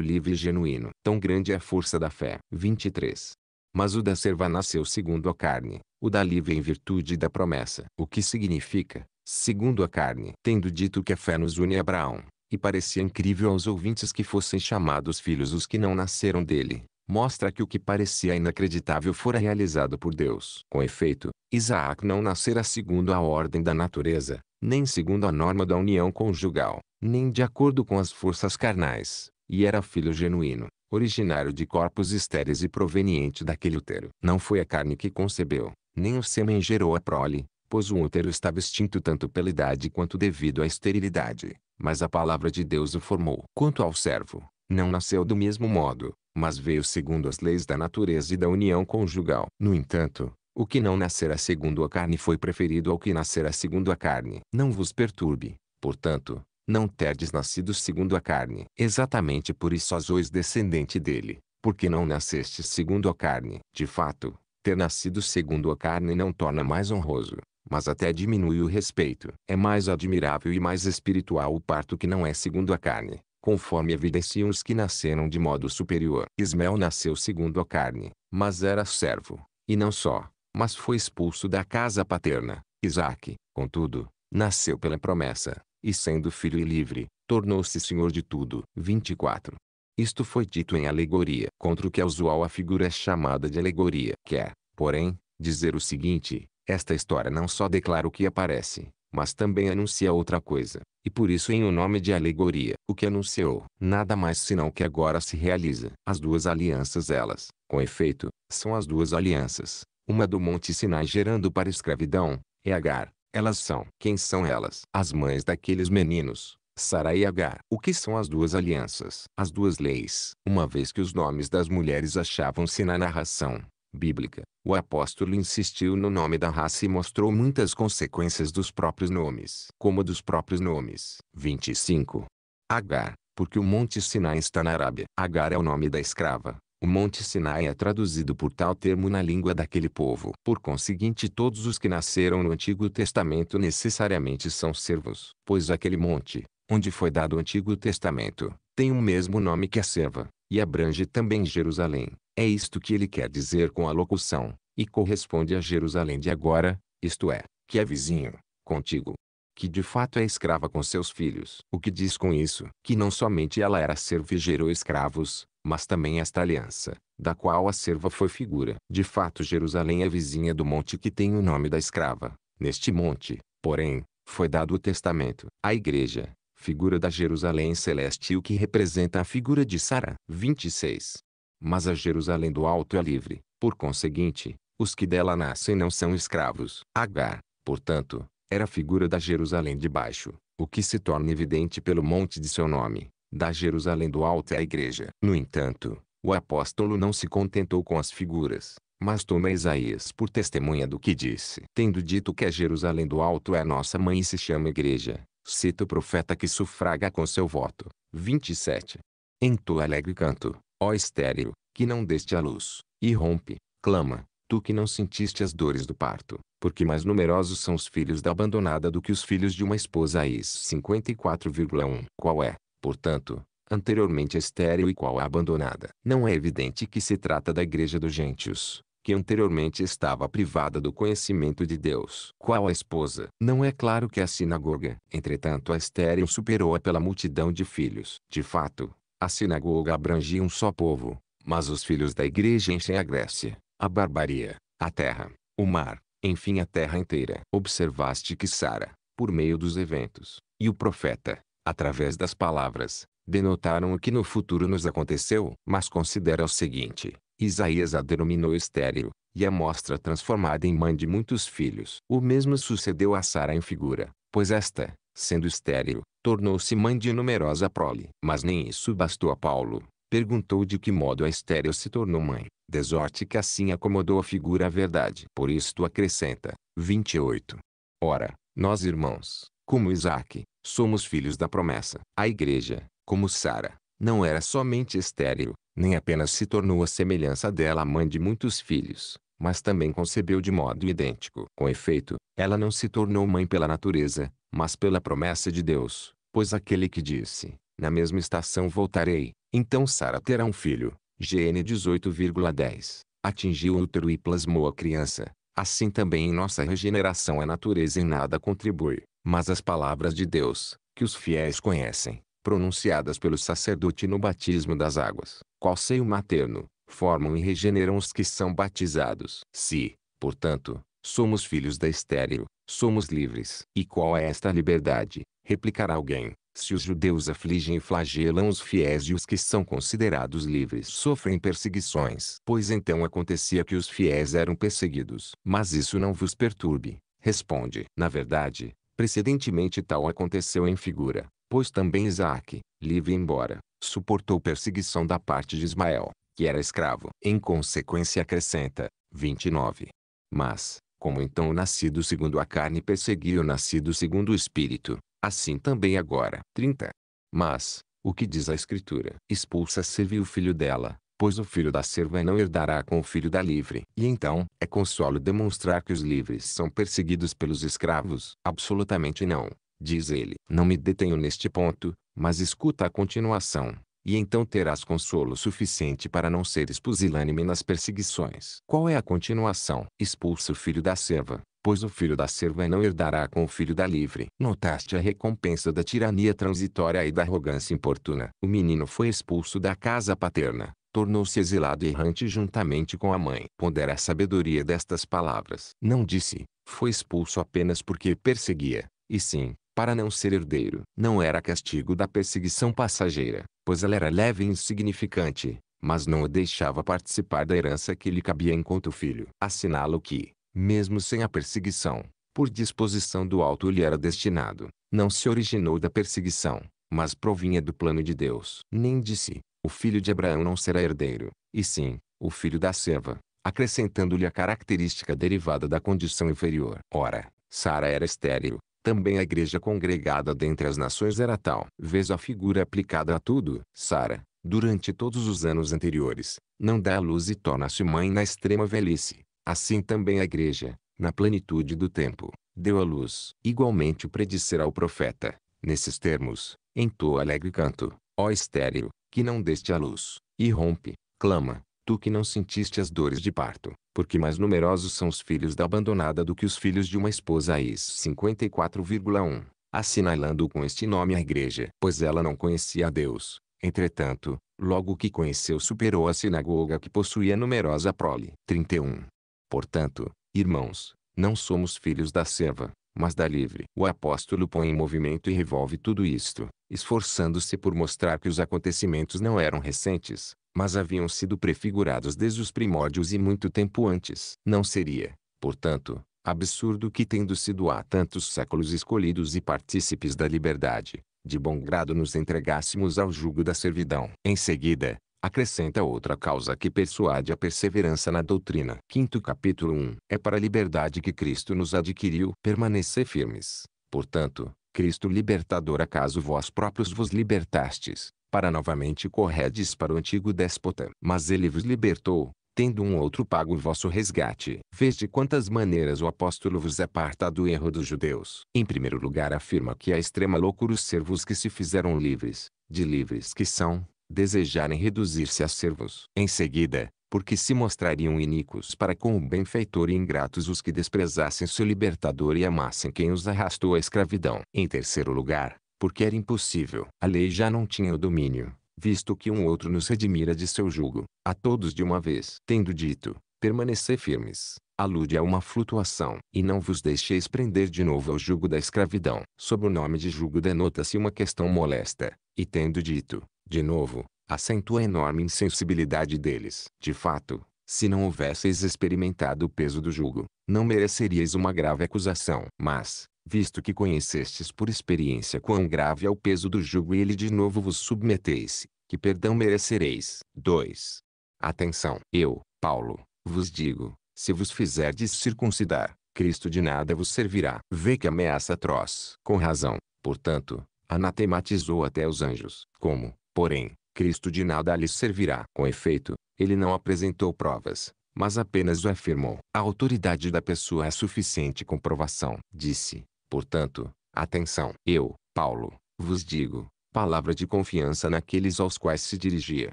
livre e genuíno. Tão grande é a força da fé. 23. Mas o da serva nasceu segundo a carne, o da livre em virtude da promessa. O que significa, segundo a carne, tendo dito que a fé nos une a Abraão, e parecia incrível aos ouvintes que fossem chamados filhos os que não nasceram dele, mostra que o que parecia inacreditável fora realizado por Deus. Com efeito, Isaac não nascera segundo a ordem da natureza, nem segundo a norma da união conjugal, nem de acordo com as forças carnais, e era filho genuíno, originário de corpos estéreis e proveniente daquele útero. Não foi a carne que concebeu, nem o sêmen gerou a prole, pois o útero estava extinto tanto pela idade quanto devido à esterilidade mas a palavra de Deus o formou. Quanto ao servo, não nasceu do mesmo modo, mas veio segundo as leis da natureza e da união conjugal. No entanto, o que não nascerá segundo a carne foi preferido ao que nascerá segundo a carne. Não vos perturbe, portanto, não terdes nascido segundo a carne. Exatamente por isso sois descendente dele, porque não nasceste segundo a carne. De fato, ter nascido segundo a carne não torna mais honroso, mas até diminui o respeito. É mais admirável e mais espiritual o parto que não é segundo a carne, conforme evidenciam os que nasceram de modo superior. Ismael nasceu segundo a carne, mas era servo, e não só, mas foi expulso da casa paterna. Isaac, contudo, nasceu pela promessa, e sendo filho e livre, tornou-se senhor de tudo. 24. Isto foi dito em alegoria, contra o que é usual a figura é chamada de alegoria, quer, é, porém, dizer o seguinte, esta história não só declara o que aparece, mas também anuncia outra coisa, e por isso em o nome de alegoria, o que anunciou, nada mais senão o que agora se realiza. As duas alianças elas, com efeito, são as duas alianças, uma do Monte Sinai gerando para escravidão, é Agar, elas são. Quem são elas? As mães daqueles meninos. Sara e Agar. O que são as duas alianças? As duas leis. Uma vez que os nomes das mulheres achavam-se na narração, bíblica, o apóstolo insistiu no nome da raça e mostrou muitas consequências dos próprios nomes, como dos próprios nomes. 25. Agar, porque o Monte Sinai está na Arábia. Agar é o nome da escrava. O Monte Sinai é traduzido por tal termo na língua daquele povo. Por conseguinte, todos os que nasceram no Antigo Testamento necessariamente são servos, pois aquele monte, onde foi dado o Antigo Testamento, tem o mesmo nome que a serva, e abrange também Jerusalém, é isto que ele quer dizer com a locução, e corresponde a Jerusalém de agora, isto é, que é vizinho, contigo, que de fato é escrava com seus filhos. O que diz com isso? Que não somente ela era serva e gerou escravos, mas também esta aliança, da qual a serva foi figura. De fato Jerusalém é vizinha do monte que tem o nome da escrava. Neste monte, porém, foi dado o testamento. A igreja, figura da Jerusalém celeste o que representa a figura de Sara. 26. Mas a Jerusalém do Alto é livre, por conseguinte, os que dela nascem não são escravos. Agar, portanto, era a figura da Jerusalém de baixo, o que se torna evidente pelo monte de seu nome, da Jerusalém do Alto é a igreja. No entanto, o apóstolo não se contentou com as figuras, mas toma Isaías por testemunha do que disse. Tendo dito que a Jerusalém do Alto é nossa mãe e se chama igreja, cita o profeta que sufraga com seu voto. 27. Em tu alegre canto, Ó Estéreo, que não deste a luz, e rompe, clama, tu que não sentiste as dores do parto, porque mais numerosos são os filhos da abandonada do que os filhos de uma esposa. Is 54,1 Qual é, portanto, anteriormente Estéreo e qual a abandonada? Não é evidente que se trata da igreja dos gentios, que anteriormente estava privada do conhecimento de Deus. Qual a esposa? Não é claro que é a sinagoga. Entretanto a estéril superou-a pela multidão de filhos. De fato, a sinagoga abrangia um só povo, mas os filhos da igreja enchem a Grécia, a Barbaria, a terra, o mar, enfim a terra inteira. Observaste que Sara, por meio dos eventos, e o profeta, através das palavras, denotaram o que no futuro nos aconteceu. Mas considera o seguinte, Isaías a denominou estéreo, e a mostra transformada em mãe de muitos filhos. O mesmo sucedeu a Sara em figura, pois esta, sendo estéril, tornou-se mãe de numerosa prole. Mas nem isso bastou a Paulo. Perguntou de que modo a estéril se tornou mãe. Desorte que assim acomodou a figura à verdade. Por isto acrescenta, 28. Ora, nós irmãos, como Isaac, somos filhos da promessa. A igreja, como Sara, não era somente estéril, nem apenas se tornou a semelhança dela mãe de muitos filhos, mas também concebeu de modo idêntico. Com efeito, ela não se tornou mãe pela natureza, mas pela promessa de Deus, pois aquele que disse, na mesma estação voltarei, então Sara terá um filho, GN 18,10, atingiu o útero e plasmou a criança. Assim também em nossa regeneração a natureza em nada contribui, mas as palavras de Deus, que os fiéis conhecem, pronunciadas pelo sacerdote no batismo das águas, qual seio materno, formam e regeneram os que são batizados. Se, portanto, somos filhos da estéril, somos livres. E qual é esta liberdade? Replicará alguém. Se os judeus afligem e flagelam os fiéis e os que são considerados livres sofrem perseguições, pois então acontecia que os fiéis eram perseguidos. Mas isso não vos perturbe, responde. Na verdade, precedentemente tal aconteceu em figura, pois também Isaac, livre embora, suportou perseguição da parte de Ismael que era escravo. Em consequência acrescenta, 29. Mas, como então o nascido segundo a carne perseguiu o nascido segundo o espírito, assim também agora. 30. Mas, o que diz a Escritura? Expulsa a serva e o filho dela, pois o filho da serva não herdará com o filho da livre. E então, é consolo demonstrar que os livres são perseguidos pelos escravos? Absolutamente não, diz ele. Não me detenho neste ponto, mas escuta a continuação e então terás consolo suficiente para não seres pusilânime nas perseguições. Qual é a continuação? Expulsa o filho da serva, pois o filho da serva não herdará com o filho da livre. Notaste a recompensa da tirania transitória e da arrogância importuna. O menino foi expulso da casa paterna, tornou-se exilado e errante juntamente com a mãe. Pondera a sabedoria destas palavras. Não disse, foi expulso apenas porque perseguia, e sim, para não ser herdeiro. Não era castigo da perseguição passageira, pois ela era leve e insignificante, mas não o deixava participar da herança que lhe cabia enquanto filho. Assinalo que, mesmo sem a perseguição, por disposição do alto lhe era destinado, não se originou da perseguição, mas provinha do plano de Deus. Nem disse, o filho de Abraão não será herdeiro, e sim, o filho da serva, acrescentando-lhe a característica derivada da condição inferior. Ora, Sara era estéril, também a igreja congregada dentre as nações era tal. Vês a figura aplicada a tudo. Sara, durante todos os anos anteriores, não dá a luz e torna-se mãe na extrema velhice. Assim também a igreja, na plenitude do tempo, deu a luz. Igualmente o predicerá o profeta, nesses termos, entoa alegre canto, ó estéreo, que não deste a luz, e rompe, clama, tu que não sentiste as dores de parto, porque mais numerosos são os filhos da abandonada do que os filhos de uma esposa. Is 54,1 assinalando com este nome a igreja, pois ela não conhecia a Deus. Entretanto, logo que conheceu superou a sinagoga que possuía numerosa prole. 31. Portanto, irmãos, não somos filhos da serva, mas da livre. O apóstolo põe em movimento e revolve tudo isto, esforçando-se por mostrar que os acontecimentos não eram recentes, mas haviam sido prefigurados desde os primórdios e muito tempo antes. Não seria, portanto, absurdo que tendo sido há tantos séculos escolhidos e partícipes da liberdade, de bom grado nos entregássemos ao jugo da servidão. Em seguida, acrescenta outra causa que persuade a perseverança na doutrina. Quinto capítulo 1. É para a liberdade que Cristo nos adquiriu. Permanecer firmes, portanto, Cristo libertador acaso vós próprios vos libertastes, para novamente corredes para o antigo déspota. Mas ele vos libertou, tendo um outro pago o vosso resgate. Vês de quantas maneiras o apóstolo vos é aparta do erro dos judeus. Em primeiro lugar afirma que a extrema loucura os servos que se fizeram livres, de livres que são, desejarem reduzir-se a servos. Em seguida, porque se mostrariam iníquos para com o benfeitor e ingratos os que desprezassem seu libertador e amassem quem os arrastou à escravidão. Em terceiro lugar, porque era impossível. A lei já não tinha o domínio, visto que um outro nos redimira de seu jugo, a todos de uma vez. Tendo dito, permanecer firmes, alude a uma flutuação, e não vos deixeis prender de novo ao jugo da escravidão. Sob o nome de jugo denota-se uma questão molesta, e tendo dito, de novo, acentua a enorme insensibilidade deles. De fato, se não houvesseis experimentado o peso do jugo, não mereceríeis uma grave acusação. Mas, visto que conhecestes por experiência quão grave é o peso do jugo e ele de novo vos submeteis, que perdão merecereis. 2. Atenção! Eu, Paulo, vos digo, se vos fizerdes circuncidar, Cristo de nada vos servirá. Vê que ameaça atroz. Com razão, portanto, anatematizou até os anjos. Como, porém, Cristo de nada lhes servirá. Com efeito, ele não apresentou provas, mas apenas o afirmou. A autoridade da pessoa é suficiente comprovação. Disse, portanto, atenção. Eu, Paulo, vos digo, palavra de confiança naqueles aos quais se dirigia.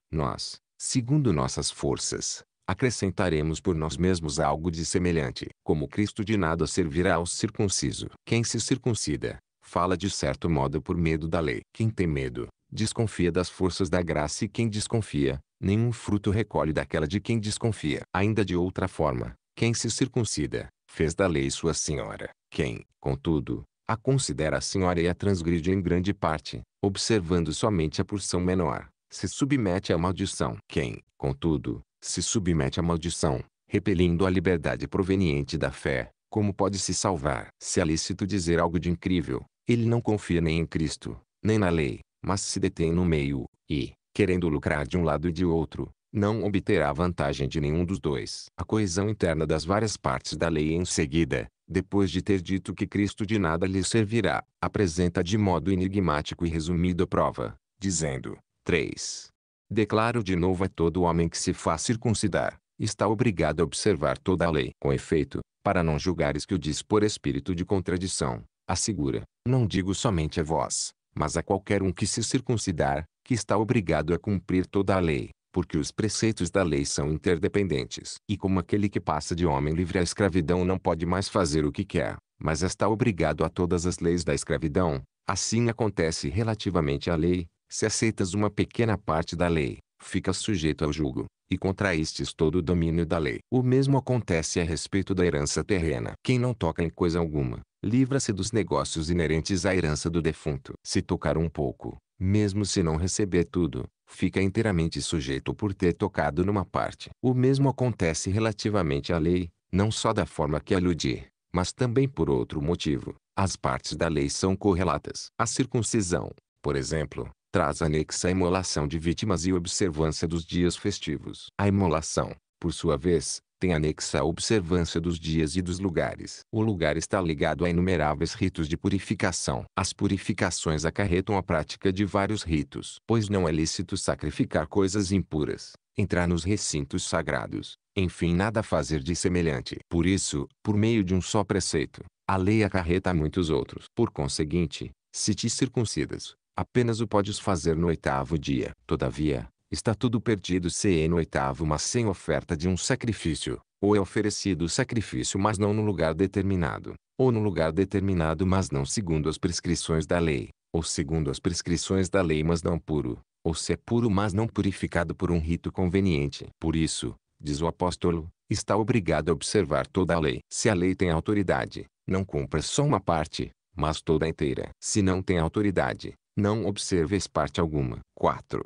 Nós, segundo nossas forças, acrescentaremos por nós mesmos algo de semelhante. Como Cristo de nada servirá ao circunciso. Quem se circuncida, fala de certo modo por medo da lei. Quem tem medo, desconfia das forças da graça e quem desconfia, Nenhum fruto recolhe daquela de quem desconfia. Ainda de outra forma, quem se circuncida, fez da lei sua senhora. Quem, contudo, a considera a senhora e a transgride em grande parte, observando somente a porção menor, se submete à maldição. Quem, contudo, se submete à maldição, repelindo a liberdade proveniente da fé, como pode se salvar? Se é lícito dizer algo de incrível, ele não confia nem em Cristo, nem na lei, mas se detém no meio, e, querendo lucrar de um lado e de outro, não obterá vantagem de nenhum dos dois. A coesão interna das várias partes da lei em seguida, depois de ter dito que Cristo de nada lhe servirá, apresenta de modo enigmático e resumido a prova, dizendo, 3. Declaro de novo a todo homem que se faz circuncidar, está obrigado a observar toda a lei. Com efeito, para não julgares que o diz por espírito de contradição, assegura, não digo somente a vós, mas a qualquer um que se circuncidar, que está obrigado a cumprir toda a lei, porque os preceitos da lei são interdependentes. E como aquele que passa de homem livre à escravidão não pode mais fazer o que quer, mas está obrigado a todas as leis da escravidão, assim acontece relativamente à lei, se aceitas uma pequena parte da lei, ficas sujeito ao jugo, e contraístes todo o domínio da lei. O mesmo acontece a respeito da herança terrena. Quem não toca em coisa alguma, livra-se dos negócios inerentes à herança do defunto. Se tocar um pouco, mesmo se não receber tudo, fica inteiramente sujeito por ter tocado numa parte. O mesmo acontece relativamente à lei, não só da forma que aludi, mas também por outro motivo. As partes da lei são correlatas. A circuncisão, por exemplo, traz anexa a imolação de vítimas e observância dos dias festivos. A imolação, por sua vez, tem anexa a observância dos dias e dos lugares. O lugar está ligado a inumeráveis ritos de purificação. As purificações acarretam a prática de vários ritos, pois não é lícito sacrificar coisas impuras, entrar nos recintos sagrados, enfim nada fazer de semelhante. Por isso, por meio de um só preceito, a lei acarreta muitos outros. Por conseguinte, se te circuncidas, apenas o podes fazer no oitavo dia. Todavia, Está tudo perdido CN oitavo mas sem oferta de um sacrifício, ou é oferecido o sacrifício mas não no lugar determinado, ou no lugar determinado mas não segundo as prescrições da lei, ou segundo as prescrições da lei mas não puro, ou se é puro mas não purificado por um rito conveniente. Por isso, diz o apóstolo, está obrigado a observar toda a lei. Se a lei tem autoridade, não cumpra só uma parte, mas toda inteira. Se não tem autoridade, não observes parte alguma. 4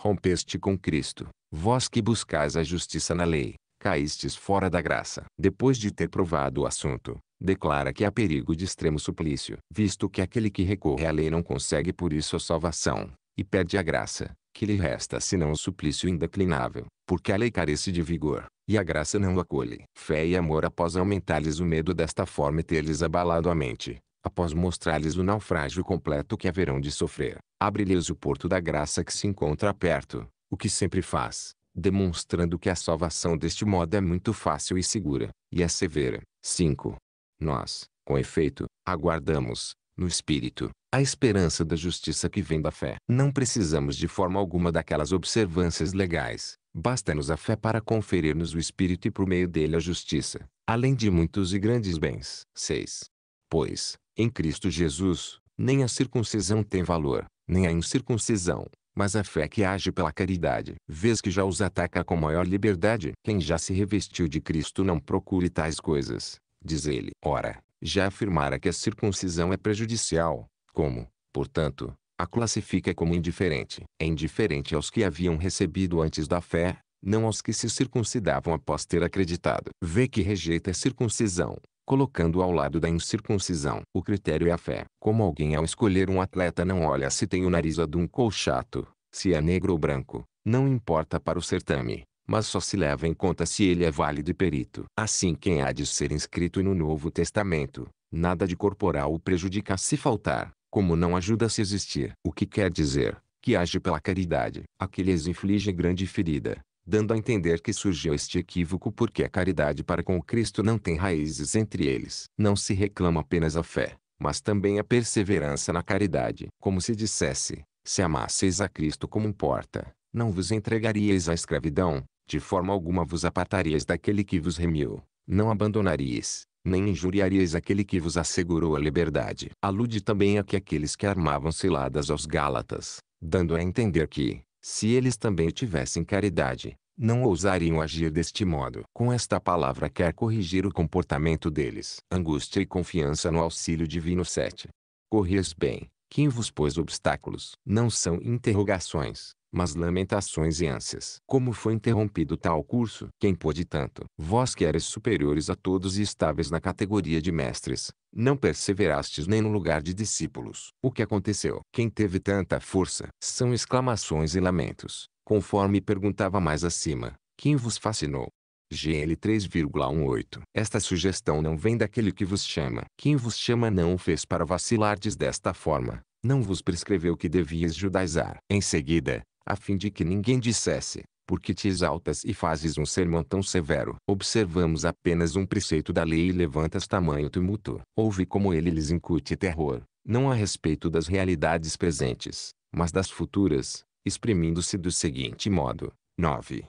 rompeste com Cristo, vós que buscais a justiça na lei, caístes fora da graça. Depois de ter provado o assunto, declara que há perigo de extremo suplício, visto que aquele que recorre à lei não consegue por isso a salvação, e pede a graça, que lhe resta senão o suplício indeclinável, porque a lei carece de vigor, e a graça não o acolhe. Fé e amor após aumentar-lhes o medo desta forma e ter-lhes abalado a mente, após mostrar-lhes o naufrágio completo que haverão de sofrer, abre-lhes o porto da graça que se encontra perto, o que sempre faz, demonstrando que a salvação deste modo é muito fácil e segura, e é severa. 5. Nós, com efeito, aguardamos, no Espírito, a esperança da justiça que vem da fé. Não precisamos de forma alguma daquelas observâncias legais. Basta-nos a fé para conferir-nos o Espírito e por meio dele a justiça, além de muitos e grandes bens. 6. Pois, em Cristo Jesus, nem a circuncisão tem valor, nem a incircuncisão, mas a fé que age pela caridade. Vês que já os ataca com maior liberdade. Quem já se revestiu de Cristo não procure tais coisas, diz ele. Ora, já afirmara que a circuncisão é prejudicial, como, portanto, a classifica como indiferente. É indiferente aos que haviam recebido antes da fé, não aos que se circuncidavam após ter acreditado. Vê que rejeita a circuncisão, colocando ao lado da incircuncisão. O critério é a fé. Como alguém ao escolher um atleta não olha se tem o nariz adunco ou chato, se é negro ou branco, não importa para o certame, mas só se leva em conta se ele é válido e perito. Assim quem há de ser inscrito no Novo Testamento, nada de corporal o prejudica se faltar, como não ajuda se existir. O que quer dizer, que age pela caridade. lhes inflige grande ferida, dando a entender que surgiu este equívoco porque a caridade para com Cristo não tem raízes entre eles. Não se reclama apenas a fé, mas também a perseverança na caridade. Como se dissesse, se amasseis a Cristo como importa, não vos entregaríeis à escravidão, de forma alguma vos apartaríeis daquele que vos remiu, não abandonaríeis, nem injuriaríeis aquele que vos assegurou a liberdade. Alude também a que aqueles que armavam ciladas aos Gálatas, dando a entender que, se eles também tivessem caridade, não ousariam agir deste modo. Com esta palavra quer corrigir o comportamento deles. Angústia e confiança no auxílio divino 7. Correis bem, quem vos pôs obstáculos? Não são interrogações, mas lamentações e ânsias. Como foi interrompido tal curso? Quem pôde tanto? Vós que eres superiores a todos e estáveis na categoria de mestres, não perseverastes nem no lugar de discípulos. O que aconteceu? Quem teve tanta força? São exclamações e lamentos conforme perguntava mais acima, quem vos fascinou? GL 3,18. Esta sugestão não vem daquele que vos chama. Quem vos chama não o fez para vacilardes desta forma, não vos prescreveu que devias judaizar. Em seguida, a fim de que ninguém dissesse, porque te exaltas e fazes um sermão tão severo. Observamos apenas um preceito da lei e levantas tamanho tumulto. Ouve como ele lhes incute terror, não a respeito das realidades presentes, mas das futuras, exprimindo-se do seguinte modo. 9.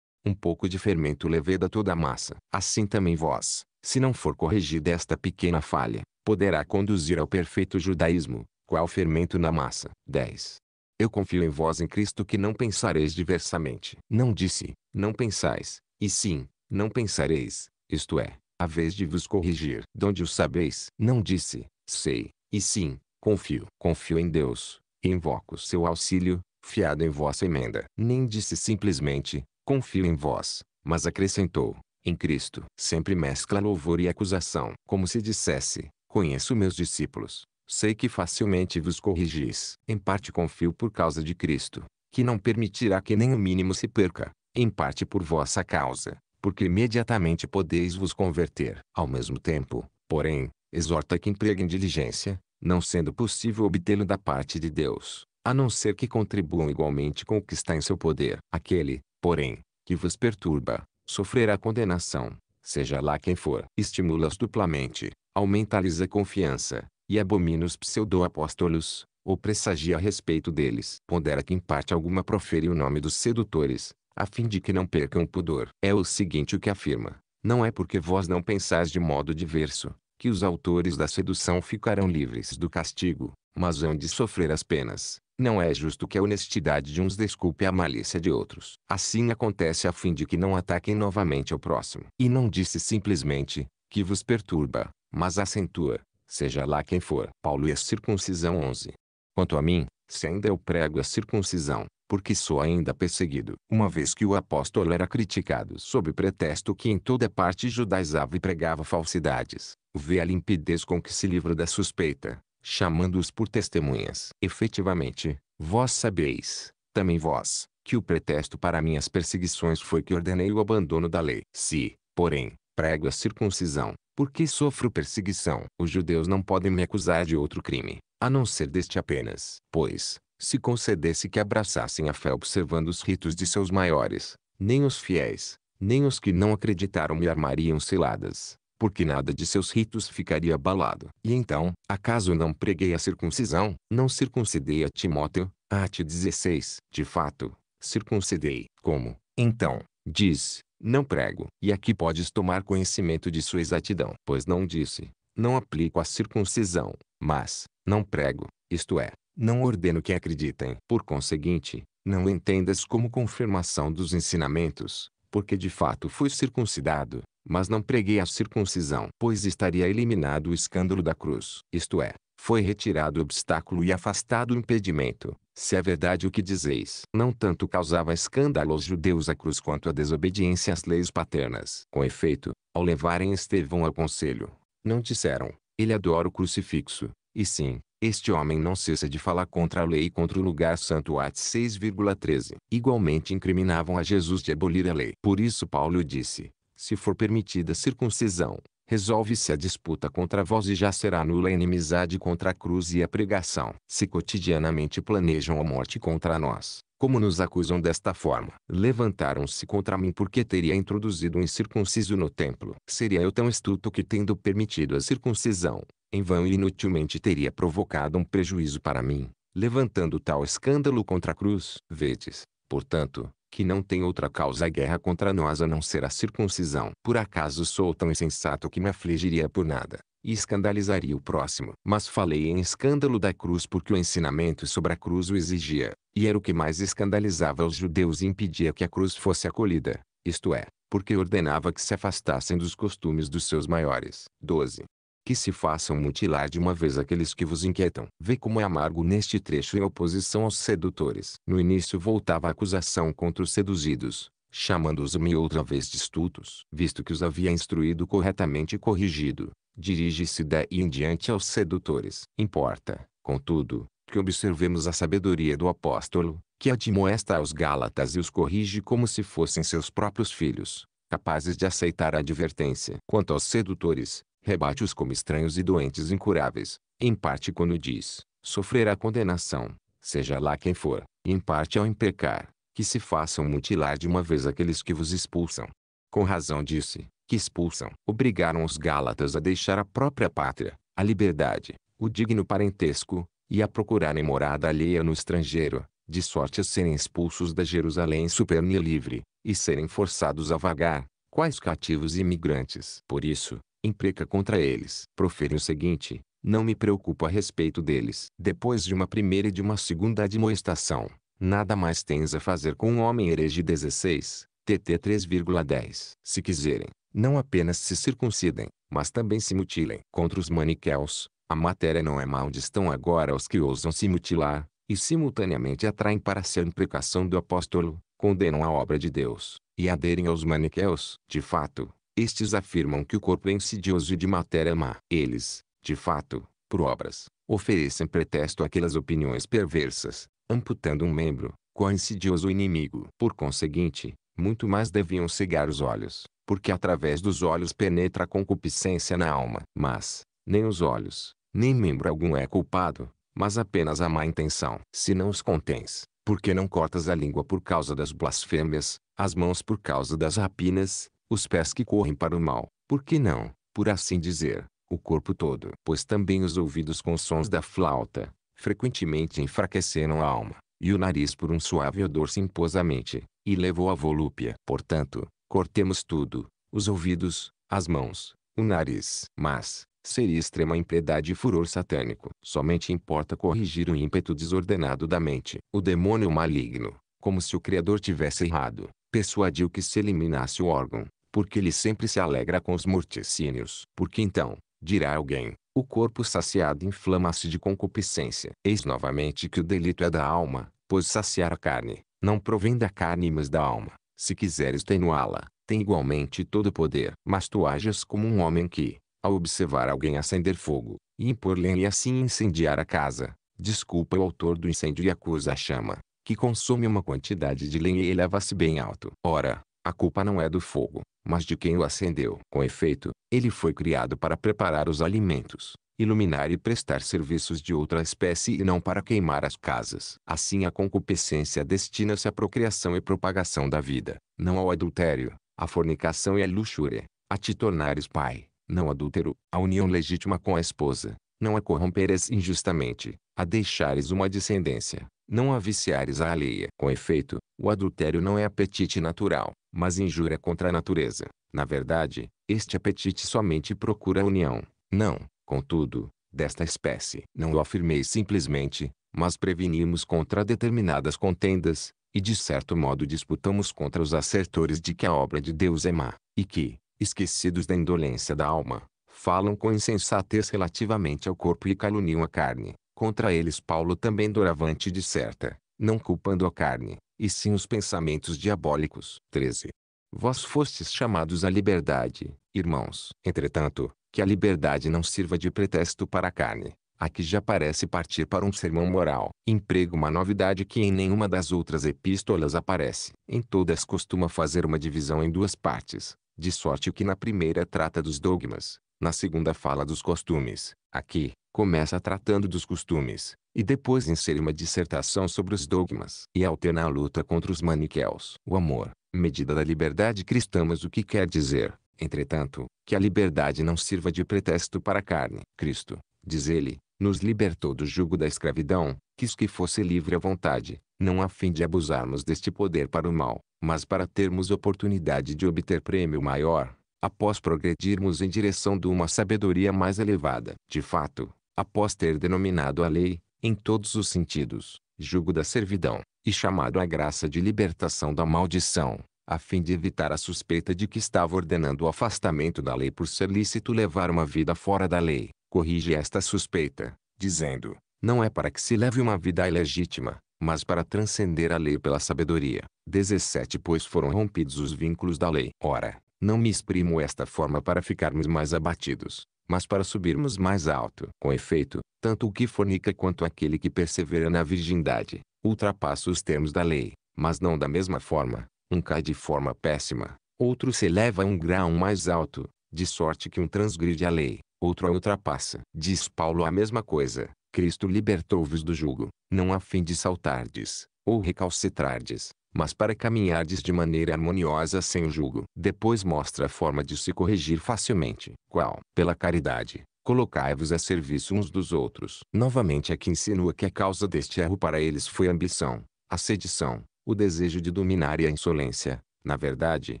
Um pouco de fermento leveda toda a massa. Assim também vós, se não for corrigida esta pequena falha, poderá conduzir ao perfeito judaísmo, qual fermento na massa. 10. Eu confio em vós em Cristo que não pensareis diversamente. Não disse, não pensais, e sim, não pensareis, isto é, a vez de vos corrigir. Donde o sabeis? Não disse, sei, e sim, confio. Confio em Deus, invoco seu auxílio, fiado em vossa emenda. Nem disse simplesmente, confio em vós, mas acrescentou, em Cristo. Sempre mescla louvor e acusação, como se dissesse, conheço meus discípulos, sei que facilmente vos corrigis. Em parte confio por causa de Cristo, que não permitirá que nem o mínimo se perca, em parte por vossa causa, porque imediatamente podeis vos converter. Ao mesmo tempo, porém, exorta que empreguem diligência, não sendo possível obtê-lo da parte de Deus, a não ser que contribuam igualmente com o que está em seu poder. Aquele, porém, que vos perturba, sofrerá condenação, seja lá quem for. Estimula-os duplamente, aumenta-lhes a confiança, e abomina os pseudo-apóstolos, ou pressagia a respeito deles. Pondera que em parte alguma profere o nome dos sedutores, a fim de que não percam o pudor. É o seguinte o que afirma. Não é porque vós não pensais de modo diverso, que os autores da sedução ficarão livres do castigo, mas hão de sofrer as penas não é justo que a honestidade de uns desculpe a malícia de outros. Assim acontece a fim de que não ataquem novamente ao próximo. E não disse simplesmente, que vos perturba, mas acentua, seja lá quem for. Paulo e a circuncisão 11. Quanto a mim, se ainda eu prego a circuncisão, porque sou ainda perseguido, uma vez que o apóstolo era criticado sob pretexto que em toda parte judaizava e pregava falsidades, vê a limpidez com que se livra da suspeita, chamando-os por testemunhas. Efetivamente, vós sabeis, também vós, que o pretexto para minhas perseguições foi que ordenei o abandono da lei. Se, porém, prego a circuncisão, porque sofro perseguição. Os judeus não podem me acusar de outro crime, a não ser deste apenas. Pois, se concedesse que abraçassem a fé observando os ritos de seus maiores, nem os fiéis, nem os que não acreditaram me armariam ciladas porque nada de seus ritos ficaria abalado. E então, acaso não preguei a circuncisão, não circuncidei a Timóteo? Ate 16. De fato, circuncidei. Como, então, diz, não prego. E aqui podes tomar conhecimento de sua exatidão. Pois não disse, não aplico a circuncisão, mas, não prego, isto é, não ordeno que acreditem. Por conseguinte, não entendas como confirmação dos ensinamentos, porque de fato fui circuncidado, mas não preguei a circuncisão, pois estaria eliminado o escândalo da cruz. Isto é, foi retirado o obstáculo e afastado o impedimento. Se é verdade o que dizeis, não tanto causava escândalo aos judeus a cruz quanto a desobediência às leis paternas. Com efeito, ao levarem Estevão ao conselho, não disseram, ele adora o crucifixo, e sim, este homem não cessa de falar contra a lei e contra o lugar santo. Atos 6,13. Igualmente incriminavam a Jesus de abolir a lei. Por isso Paulo disse, se for permitida a circuncisão, resolve-se a disputa contra vós e já será nula a inimizade contra a cruz e a pregação. Se cotidianamente planejam a morte contra nós, como nos acusam desta forma? Levantaram-se contra mim porque teria introduzido um incircunciso no templo. Seria eu tão estulto que tendo permitido a circuncisão, em vão e inutilmente teria provocado um prejuízo para mim, levantando tal escândalo contra a cruz. Vedes, portanto, que não tem outra causa a guerra contra nós a não ser a circuncisão. Por acaso sou tão insensato que me afligiria por nada, e escandalizaria o próximo. Mas falei em escândalo da cruz porque o ensinamento sobre a cruz o exigia, e era o que mais escandalizava os judeus e impedia que a cruz fosse acolhida, isto é, porque ordenava que se afastassem dos costumes dos seus maiores. 12 que se façam mutilar de uma vez aqueles que vos inquietam. Vê como é amargo neste trecho em oposição aos sedutores. No início voltava a acusação contra os seduzidos, chamando-os uma e outra vez de estultos. Visto que os havia instruído corretamente e corrigido, dirige-se daí em diante aos sedutores. Importa, contudo, que observemos a sabedoria do apóstolo, que admoesta aos Gálatas e os corrige como se fossem seus próprios filhos, capazes de aceitar a advertência. Quanto aos sedutores, rebate-os como estranhos e doentes incuráveis, em parte quando diz, sofrerá condenação, seja lá quem for, e em parte ao é impecar, que se façam mutilar de uma vez aqueles que vos expulsam. Com razão disse, que expulsam, obrigaram os Gálatas a deixar a própria pátria, a liberdade, o digno parentesco, e a procurarem morada alheia no estrangeiro, de sorte a serem expulsos da Jerusalém superna e livre, e serem forçados a vagar, quais cativos e imigrantes. Por isso, empreca contra eles. Profere o seguinte, não me preocupo a respeito deles. Depois de uma primeira e de uma segunda admoestação, nada mais tens a fazer com um homem herege 16, TT 3,10. Se quiserem, não apenas se circuncidem, mas também se mutilem. Contra os maniqueus, a matéria não é mal onde estão agora os que ousam se mutilar, e simultaneamente atraem para si a imprecação do apóstolo, condenam a obra de Deus, e aderem aos maniqueus. De fato, estes afirmam que o corpo é insidioso de matéria má. Eles, de fato, por obras, oferecem pretexto àquelas opiniões perversas, amputando um membro, qual insidioso inimigo. Por conseguinte, muito mais deviam cegar os olhos, porque através dos olhos penetra a concupiscência na alma. Mas, nem os olhos, nem membro algum é culpado, mas apenas a má intenção. Se não os contens, por que não cortas a língua por causa das blasfêmias, as mãos por causa das rapinas, os pés que correm para o mal, por que não, por assim dizer, o corpo todo? Pois também os ouvidos com sons da flauta, frequentemente enfraqueceram a alma, e o nariz por um suave odor se impôs à mente, e levou à volúpia. Portanto, cortemos tudo, os ouvidos, as mãos, o nariz. Mas, seria extrema impiedade e furor satânico. Somente importa corrigir o ímpeto desordenado da mente. O demônio maligno, como se o Criador tivesse errado, persuadiu que se eliminasse o órgão, porque ele sempre se alegra com os morticínios. Porque então, dirá alguém, o corpo saciado inflama-se de concupiscência. Eis novamente que o delito é da alma, pois saciar a carne, não provém da carne mas da alma. Se quiseres tenuá-la, tem igualmente todo o poder. Mas tu ages como um homem que, ao observar alguém acender fogo, e impor lenha e assim incendiar a casa, desculpa o autor do incêndio e acusa a chama, que consome uma quantidade de lenha e eleva-se bem alto. Ora, a culpa não é do fogo, mas de quem o acendeu. Com efeito, ele foi criado para preparar os alimentos, iluminar e prestar serviços de outra espécie e não para queimar as casas. Assim a concupiscência destina-se à procriação e propagação da vida, não ao adultério, à fornicação e à luxúria, a te tornares pai, não adúltero, à união legítima com a esposa, não a corromperes injustamente, a deixares uma descendência, não a viciares a alheia. Com efeito, o adultério não é apetite natural, mas injúria contra a natureza. Na verdade, este apetite somente procura a união. Não, contudo, desta espécie. Não o afirmei simplesmente, mas prevenimos contra determinadas contendas, e de certo modo disputamos contra os assertores de que a obra de Deus é má, e que, esquecidos da indolência da alma, falam com insensatez relativamente ao corpo e caluniam a carne. Contra eles Paulo também doravante disserta, não culpando a carne, e sim os pensamentos diabólicos. 13. Vós fostes chamados à liberdade, irmãos. Entretanto, que a liberdade não sirva de pretexto para a carne, a que já parece partir para um sermão moral. emprego uma novidade que em nenhuma das outras epístolas aparece. Em todas costuma fazer uma divisão em duas partes, de sorte que na primeira trata dos dogmas, na segunda fala dos costumes. Aqui, Começa tratando dos costumes, e depois insere uma dissertação sobre os dogmas. E alterna a luta contra os maniqueus. O amor, medida da liberdade cristã mas o que quer dizer, entretanto, que a liberdade não sirva de pretexto para a carne. Cristo, diz ele, nos libertou do jugo da escravidão, quis que fosse livre à vontade, não a fim de abusarmos deste poder para o mal, mas para termos oportunidade de obter prêmio maior, após progredirmos em direção de uma sabedoria mais elevada. De fato, após ter denominado a lei, em todos os sentidos, jugo da servidão, e chamado a graça de libertação da maldição, a fim de evitar a suspeita de que estava ordenando o afastamento da lei por ser lícito levar uma vida fora da lei, corrige esta suspeita, dizendo: não é para que se leve uma vida ilegítima, mas para transcender a lei pela sabedoria. 17 Pois foram rompidos os vínculos da lei. Ora, não me exprimo esta forma para ficarmos mais abatidos, mas para subirmos mais alto, com efeito, tanto o que fornica quanto aquele que persevera na virgindade, ultrapassa os termos da lei, mas não da mesma forma, um cai de forma péssima, outro se eleva a um grau mais alto, de sorte que um transgride a lei, outro a ultrapassa. Diz Paulo a mesma coisa, Cristo libertou-vos do jugo, não a fim de saltardes, ou recalcitrardes, mas para caminhardes de maneira harmoniosa sem o jugo. Depois mostra a forma de se corrigir facilmente. Qual? Pela caridade. Colocai-vos a serviço uns dos outros. Novamente aqui insinua que a causa deste erro para eles foi a ambição, a sedição, o desejo de dominar e a insolência. Na verdade,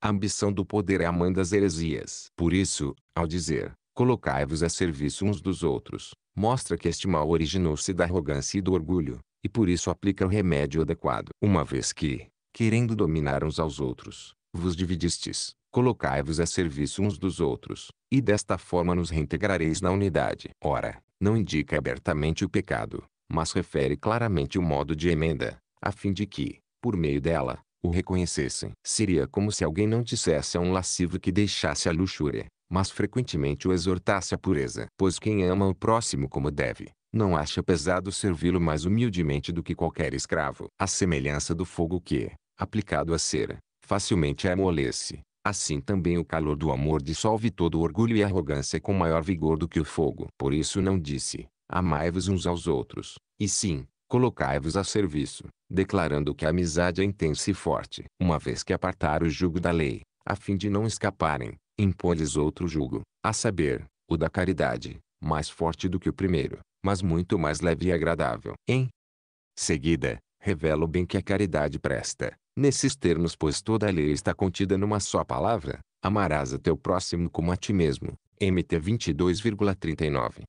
a ambição do poder é a mãe das heresias. Por isso, ao dizer, colocai-vos a serviço uns dos outros, mostra que este mal originou-se da arrogância e do orgulho, e por isso aplica o remédio adequado. Uma vez que, querendo dominar uns aos outros, vos dividistes, colocai-vos a serviço uns dos outros, e desta forma nos reintegrareis na unidade. Ora, não indica abertamente o pecado, mas refere claramente o modo de emenda, a fim de que, por meio dela, o reconhecessem. Seria como se alguém não dissesse a um lascivo que deixasse a luxúria, mas frequentemente o exortasse à pureza. Pois quem ama o próximo como deve, não acha pesado servi-lo mais humildemente do que qualquer escravo. A semelhança do fogo que, aplicado à cera, facilmente amolece, assim também o calor do amor dissolve todo orgulho e arrogância com maior vigor do que o fogo. Por isso não disse, amai-vos uns aos outros, e sim, colocai-vos a serviço, declarando que a amizade é intensa e forte. Uma vez que apartar o jugo da lei, a fim de não escaparem, impõe-lhes outro jugo, a saber, o da caridade mais forte do que o primeiro, mas muito mais leve e agradável. Em seguida, revela o bem que a caridade presta. Nesses termos, pois toda a lei está contida numa só palavra: amarás a teu próximo como a ti mesmo. MT 22,39.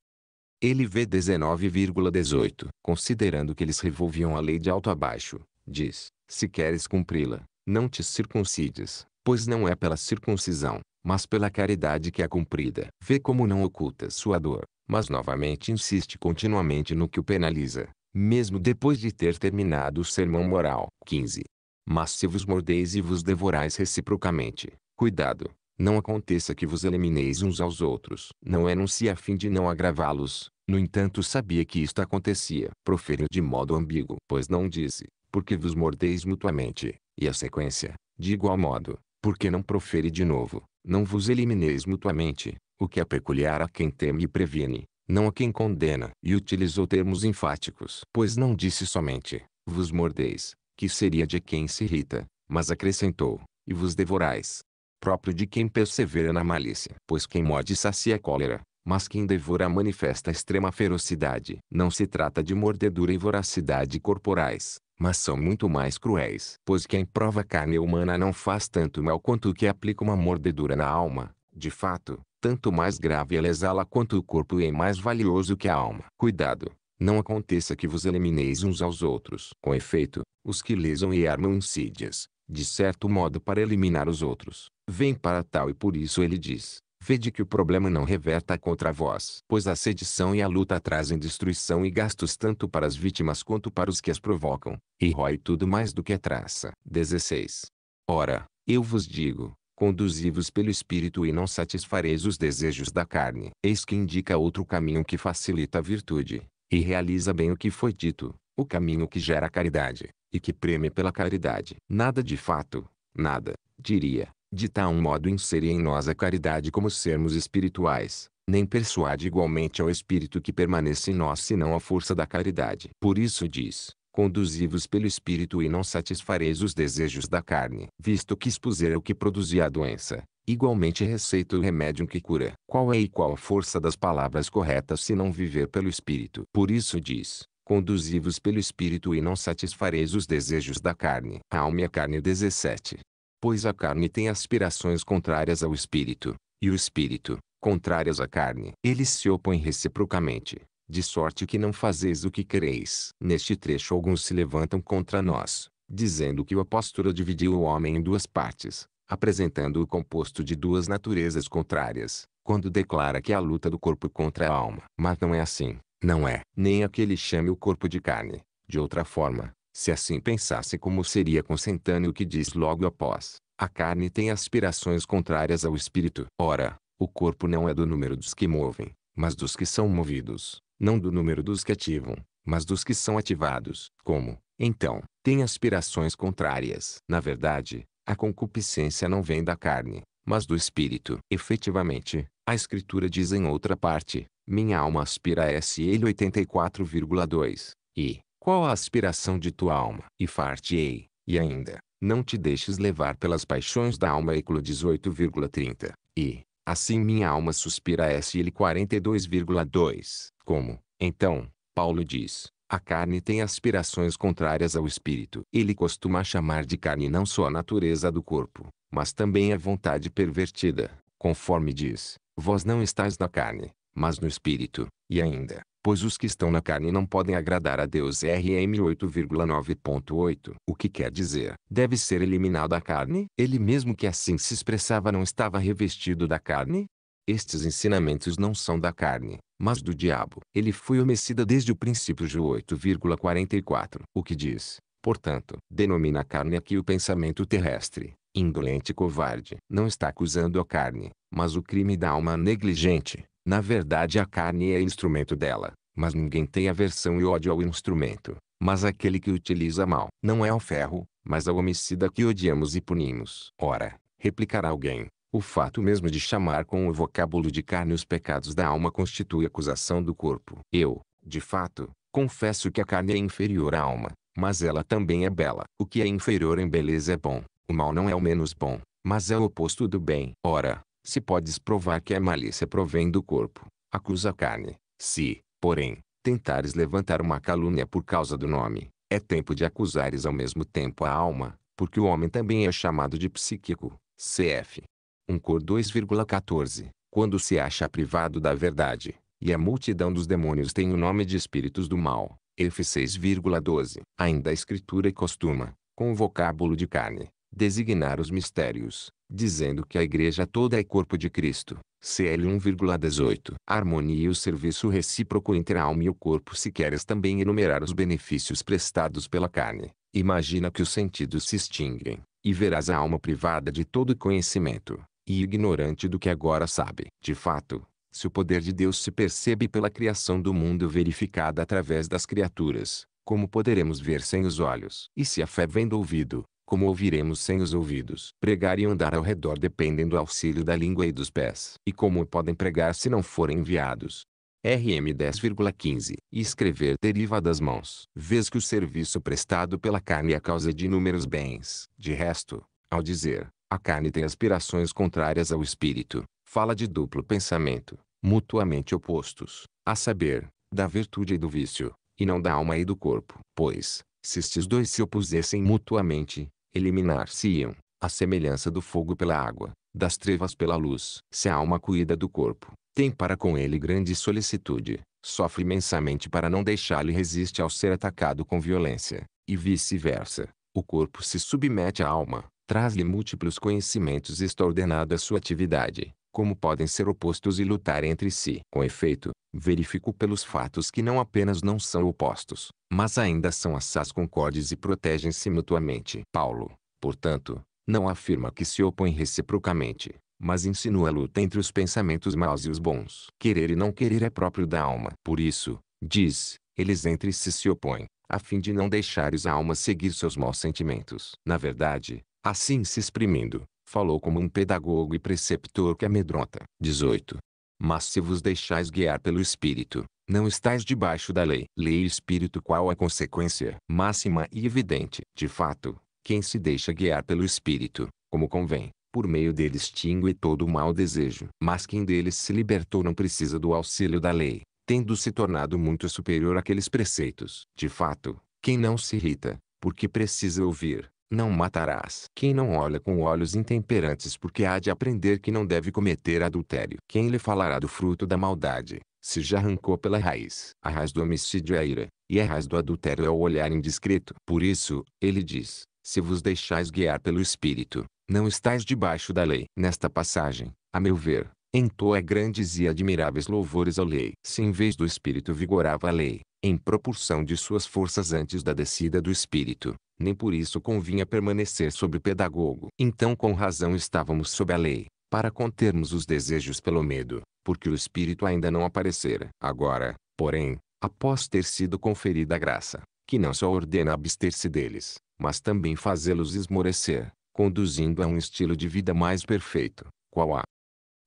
LV 19,18. Considerando que eles revolviam a lei de alto a baixo, diz: Se queres cumpri-la, não te circuncides, pois não é pela circuncisão, mas pela caridade que é cumprida. Vê como não oculta sua dor, mas novamente insiste continuamente no que o penaliza, mesmo depois de ter terminado o sermão moral. 15. Mas se vos mordeis e vos devorais reciprocamente, cuidado, não aconteça que vos elimineis uns aos outros. Não enuncia a fim de não agravá-los, no entanto sabia que isto acontecia. Proferiu de modo ambíguo, pois não disse, porque vos mordeis mutuamente, e a sequência, de igual modo, porque não profere de novo, não vos elimineis mutuamente, o que é peculiar a quem teme e previne, não a quem condena. E utilizou termos enfáticos, pois não disse somente, vos mordeis, que seria de quem se irrita, mas acrescentou, e vos devorais. Próprio de quem persevera na malícia. Pois quem morde sacia a cólera, mas quem devora manifesta extrema ferocidade. Não se trata de mordedura e voracidade corporais, mas são muito mais cruéis. Pois quem prova carne humana não faz tanto mal quanto o que aplica uma mordedura na alma. De fato, tanto mais grave ela la quanto o corpo é mais valioso que a alma. Cuidado! Não aconteça que vos elimineis uns aos outros. Com efeito, os que lesam e armam insídias, de certo modo para eliminar os outros, vêm para tal e por isso ele diz, Vede que o problema não reverta contra vós, pois a sedição e a luta trazem destruição e gastos tanto para as vítimas quanto para os que as provocam, e rói tudo mais do que traça. 16. Ora, eu vos digo, conduzi-vos pelo Espírito e não satisfareis os desejos da carne. Eis que indica outro caminho que facilita a virtude, e realiza bem o que foi dito, o caminho que gera caridade, e que preme pela caridade. Nada de fato, nada, diria, de tal modo insere em nós a caridade como sermos espirituais, nem persuade igualmente ao espírito que permanece em nós senão a força da caridade. Por isso diz, conduzi-vos pelo espírito e não satisfareis os desejos da carne. Visto que expuser o que produzia a doença, igualmente receita o remédio que cura. Qual é e qual a força das palavras corretas se não viver pelo espírito? Por isso diz, conduzi-vos pelo espírito e não satisfareis os desejos da carne. Alma e a carne 17. Pois a carne tem aspirações contrárias ao espírito, e o espírito, contrárias à carne. Eles se opõem reciprocamente, de sorte que não fazeis o que quereis. Neste trecho alguns se levantam contra nós, dizendo que a postura dividiu o homem em duas partes, apresentando-o composto de duas naturezas contrárias, quando declara que é a luta do corpo contra a alma. Mas não é assim, não é. Nem aquele chame o corpo de carne, de outra forma, se assim pensasse como seria consentâneo o que diz logo após, a carne tem aspirações contrárias ao espírito. Ora, o corpo não é do número dos que movem, mas dos que são movidos, não do número dos que ativam, mas dos que são ativados. Como, então, tem aspirações contrárias? Na verdade, a concupiscência não vem da carne, mas do espírito. Efetivamente, a escritura diz em outra parte, minha alma aspira a SL 84,2, e, qual a aspiração de tua alma, e far-te-ei, e ainda, não te deixes levar pelas paixões da alma. Eclo 18,30. E, assim minha alma suspira ele. 42,2. Como, então, Paulo diz, a carne tem aspirações contrárias ao espírito. Ele costuma chamar de carne não só a natureza do corpo, mas também a vontade pervertida, conforme diz, vós não estáis na carne, mas no espírito, e ainda, pois os que estão na carne não podem agradar a Deus. RM 8,9.8. O que quer dizer, deve ser eliminado a carne? Ele mesmo que assim se expressava não estava revestido da carne? Estes ensinamentos não são da carne, mas do diabo. Ele foi homicida desde o princípio de 8,44. O que diz, portanto, denomina a carne aqui o pensamento terrestre, indolente e covarde. Não está acusando a carne, mas o crime da alma negligente, na verdade a carne é instrumento dela, mas ninguém tem aversão e ódio ao instrumento, mas aquele que utiliza mal.
Não é ao ferro,
mas ao homicida que odiamos e punimos. Ora, replicará alguém, o fato mesmo de chamar com o vocábulo de carne os pecados da alma constitui acusação do corpo. Eu, de fato, confesso que a carne é inferior à alma, mas ela também é bela. O que é inferior em beleza é bom, o mal não é o menos bom, mas é o oposto do bem. Ora, se podes provar que a é malícia provém do corpo, acusa a carne. Se, porém, tentares levantar uma calúnia por causa do nome, é tempo de acusares ao mesmo tempo a alma, porque o homem também é chamado de psíquico, cf. 1 Cor 2,14, quando se acha privado da verdade, e a multidão dos demônios tem o nome de espíritos do mal, F 6,12. Ainda a escritura costuma, com o vocábulo de carne, designar os mistérios, dizendo que a igreja toda é corpo de Cristo. CL 1,18. A harmonia e o serviço recíproco entre a alma e o corpo se queres também enumerar os benefícios prestados pela carne. Imagina que os sentidos se extinguem, e verás a alma privada de todo conhecimento, e ignorante do que agora sabe. De fato, se o poder de Deus se percebe pela criação do mundo verificada através das criaturas, como poderemos ver sem os olhos? E se a fé vem do ouvido, como ouviremos sem os ouvidos? Pregar e andar ao redor dependem do auxílio da língua e dos pés. E como podem pregar se não forem enviados? RM 10,15 E escrever deriva das mãos. Vês que o serviço prestado pela carne é causa de inúmeros bens. De resto, ao dizer, a carne tem aspirações contrárias ao espírito, fala de duplo pensamento, mutuamente opostos, a saber, da virtude e do vício, e não da alma e do corpo. Pois, se estes dois se opusessem mutuamente, eliminar-se-iam, à semelhança do fogo pela água, das trevas pela luz. Se a alma cuida do corpo, tem para com ele grande solicitude, sofre imensamente para não deixá-lo e resiste ao ser atacado com violência, e vice-versa. O corpo se submete à alma, traz-lhe múltiplos conhecimentos e está ordenada a sua atividade como podem ser opostos e lutar entre si. Com efeito, verifico pelos fatos que não apenas não são opostos, mas ainda são assaz concordes e protegem-se mutuamente. Paulo, portanto, não afirma que se opõem reciprocamente, mas insinua a luta entre os pensamentos maus e os bons. Querer e não querer é próprio da alma. Por isso, diz, eles entre si se opõem, a fim de não deixares a alma seguir seus maus sentimentos. Na verdade, assim se exprimindo, falou como um pedagogo e preceptor que amedronta. 18. Mas se vos deixais guiar pelo Espírito, não estáis debaixo da lei. Lei e Espírito qual a consequência? Máxima e evidente. De fato, quem se deixa guiar pelo Espírito, como convém, por meio dele extingue todo o mau desejo. Mas quem deles se libertou não precisa do auxílio da lei, tendo se tornado muito superior àqueles preceitos. De fato, quem não se irrita, porque precisa ouvir, não matarás. Quem não olha com olhos intemperantes porque há de aprender que não deve cometer adultério. Quem lhe falará do fruto da maldade, se já arrancou pela raiz. A raiz do homicídio é a ira, e a raiz do adultério é o olhar indiscreto. Por isso, ele diz, se vos deixais guiar pelo Espírito, não estáis debaixo da lei. Nesta passagem, a meu ver, entoa é grandes e admiráveis louvores à lei. Se em vez do Espírito vigorava a lei, em proporção de suas forças antes da descida do Espírito, nem por isso convinha permanecer sob o pedagogo. Então com razão estávamos sob a lei, para contermos os desejos pelo medo, porque o espírito ainda não aparecera. Agora, porém, após ter sido conferida a graça, que não só ordena abster-se deles, mas também fazê-los esmorecer, conduzindo a um estilo de vida mais perfeito, qual a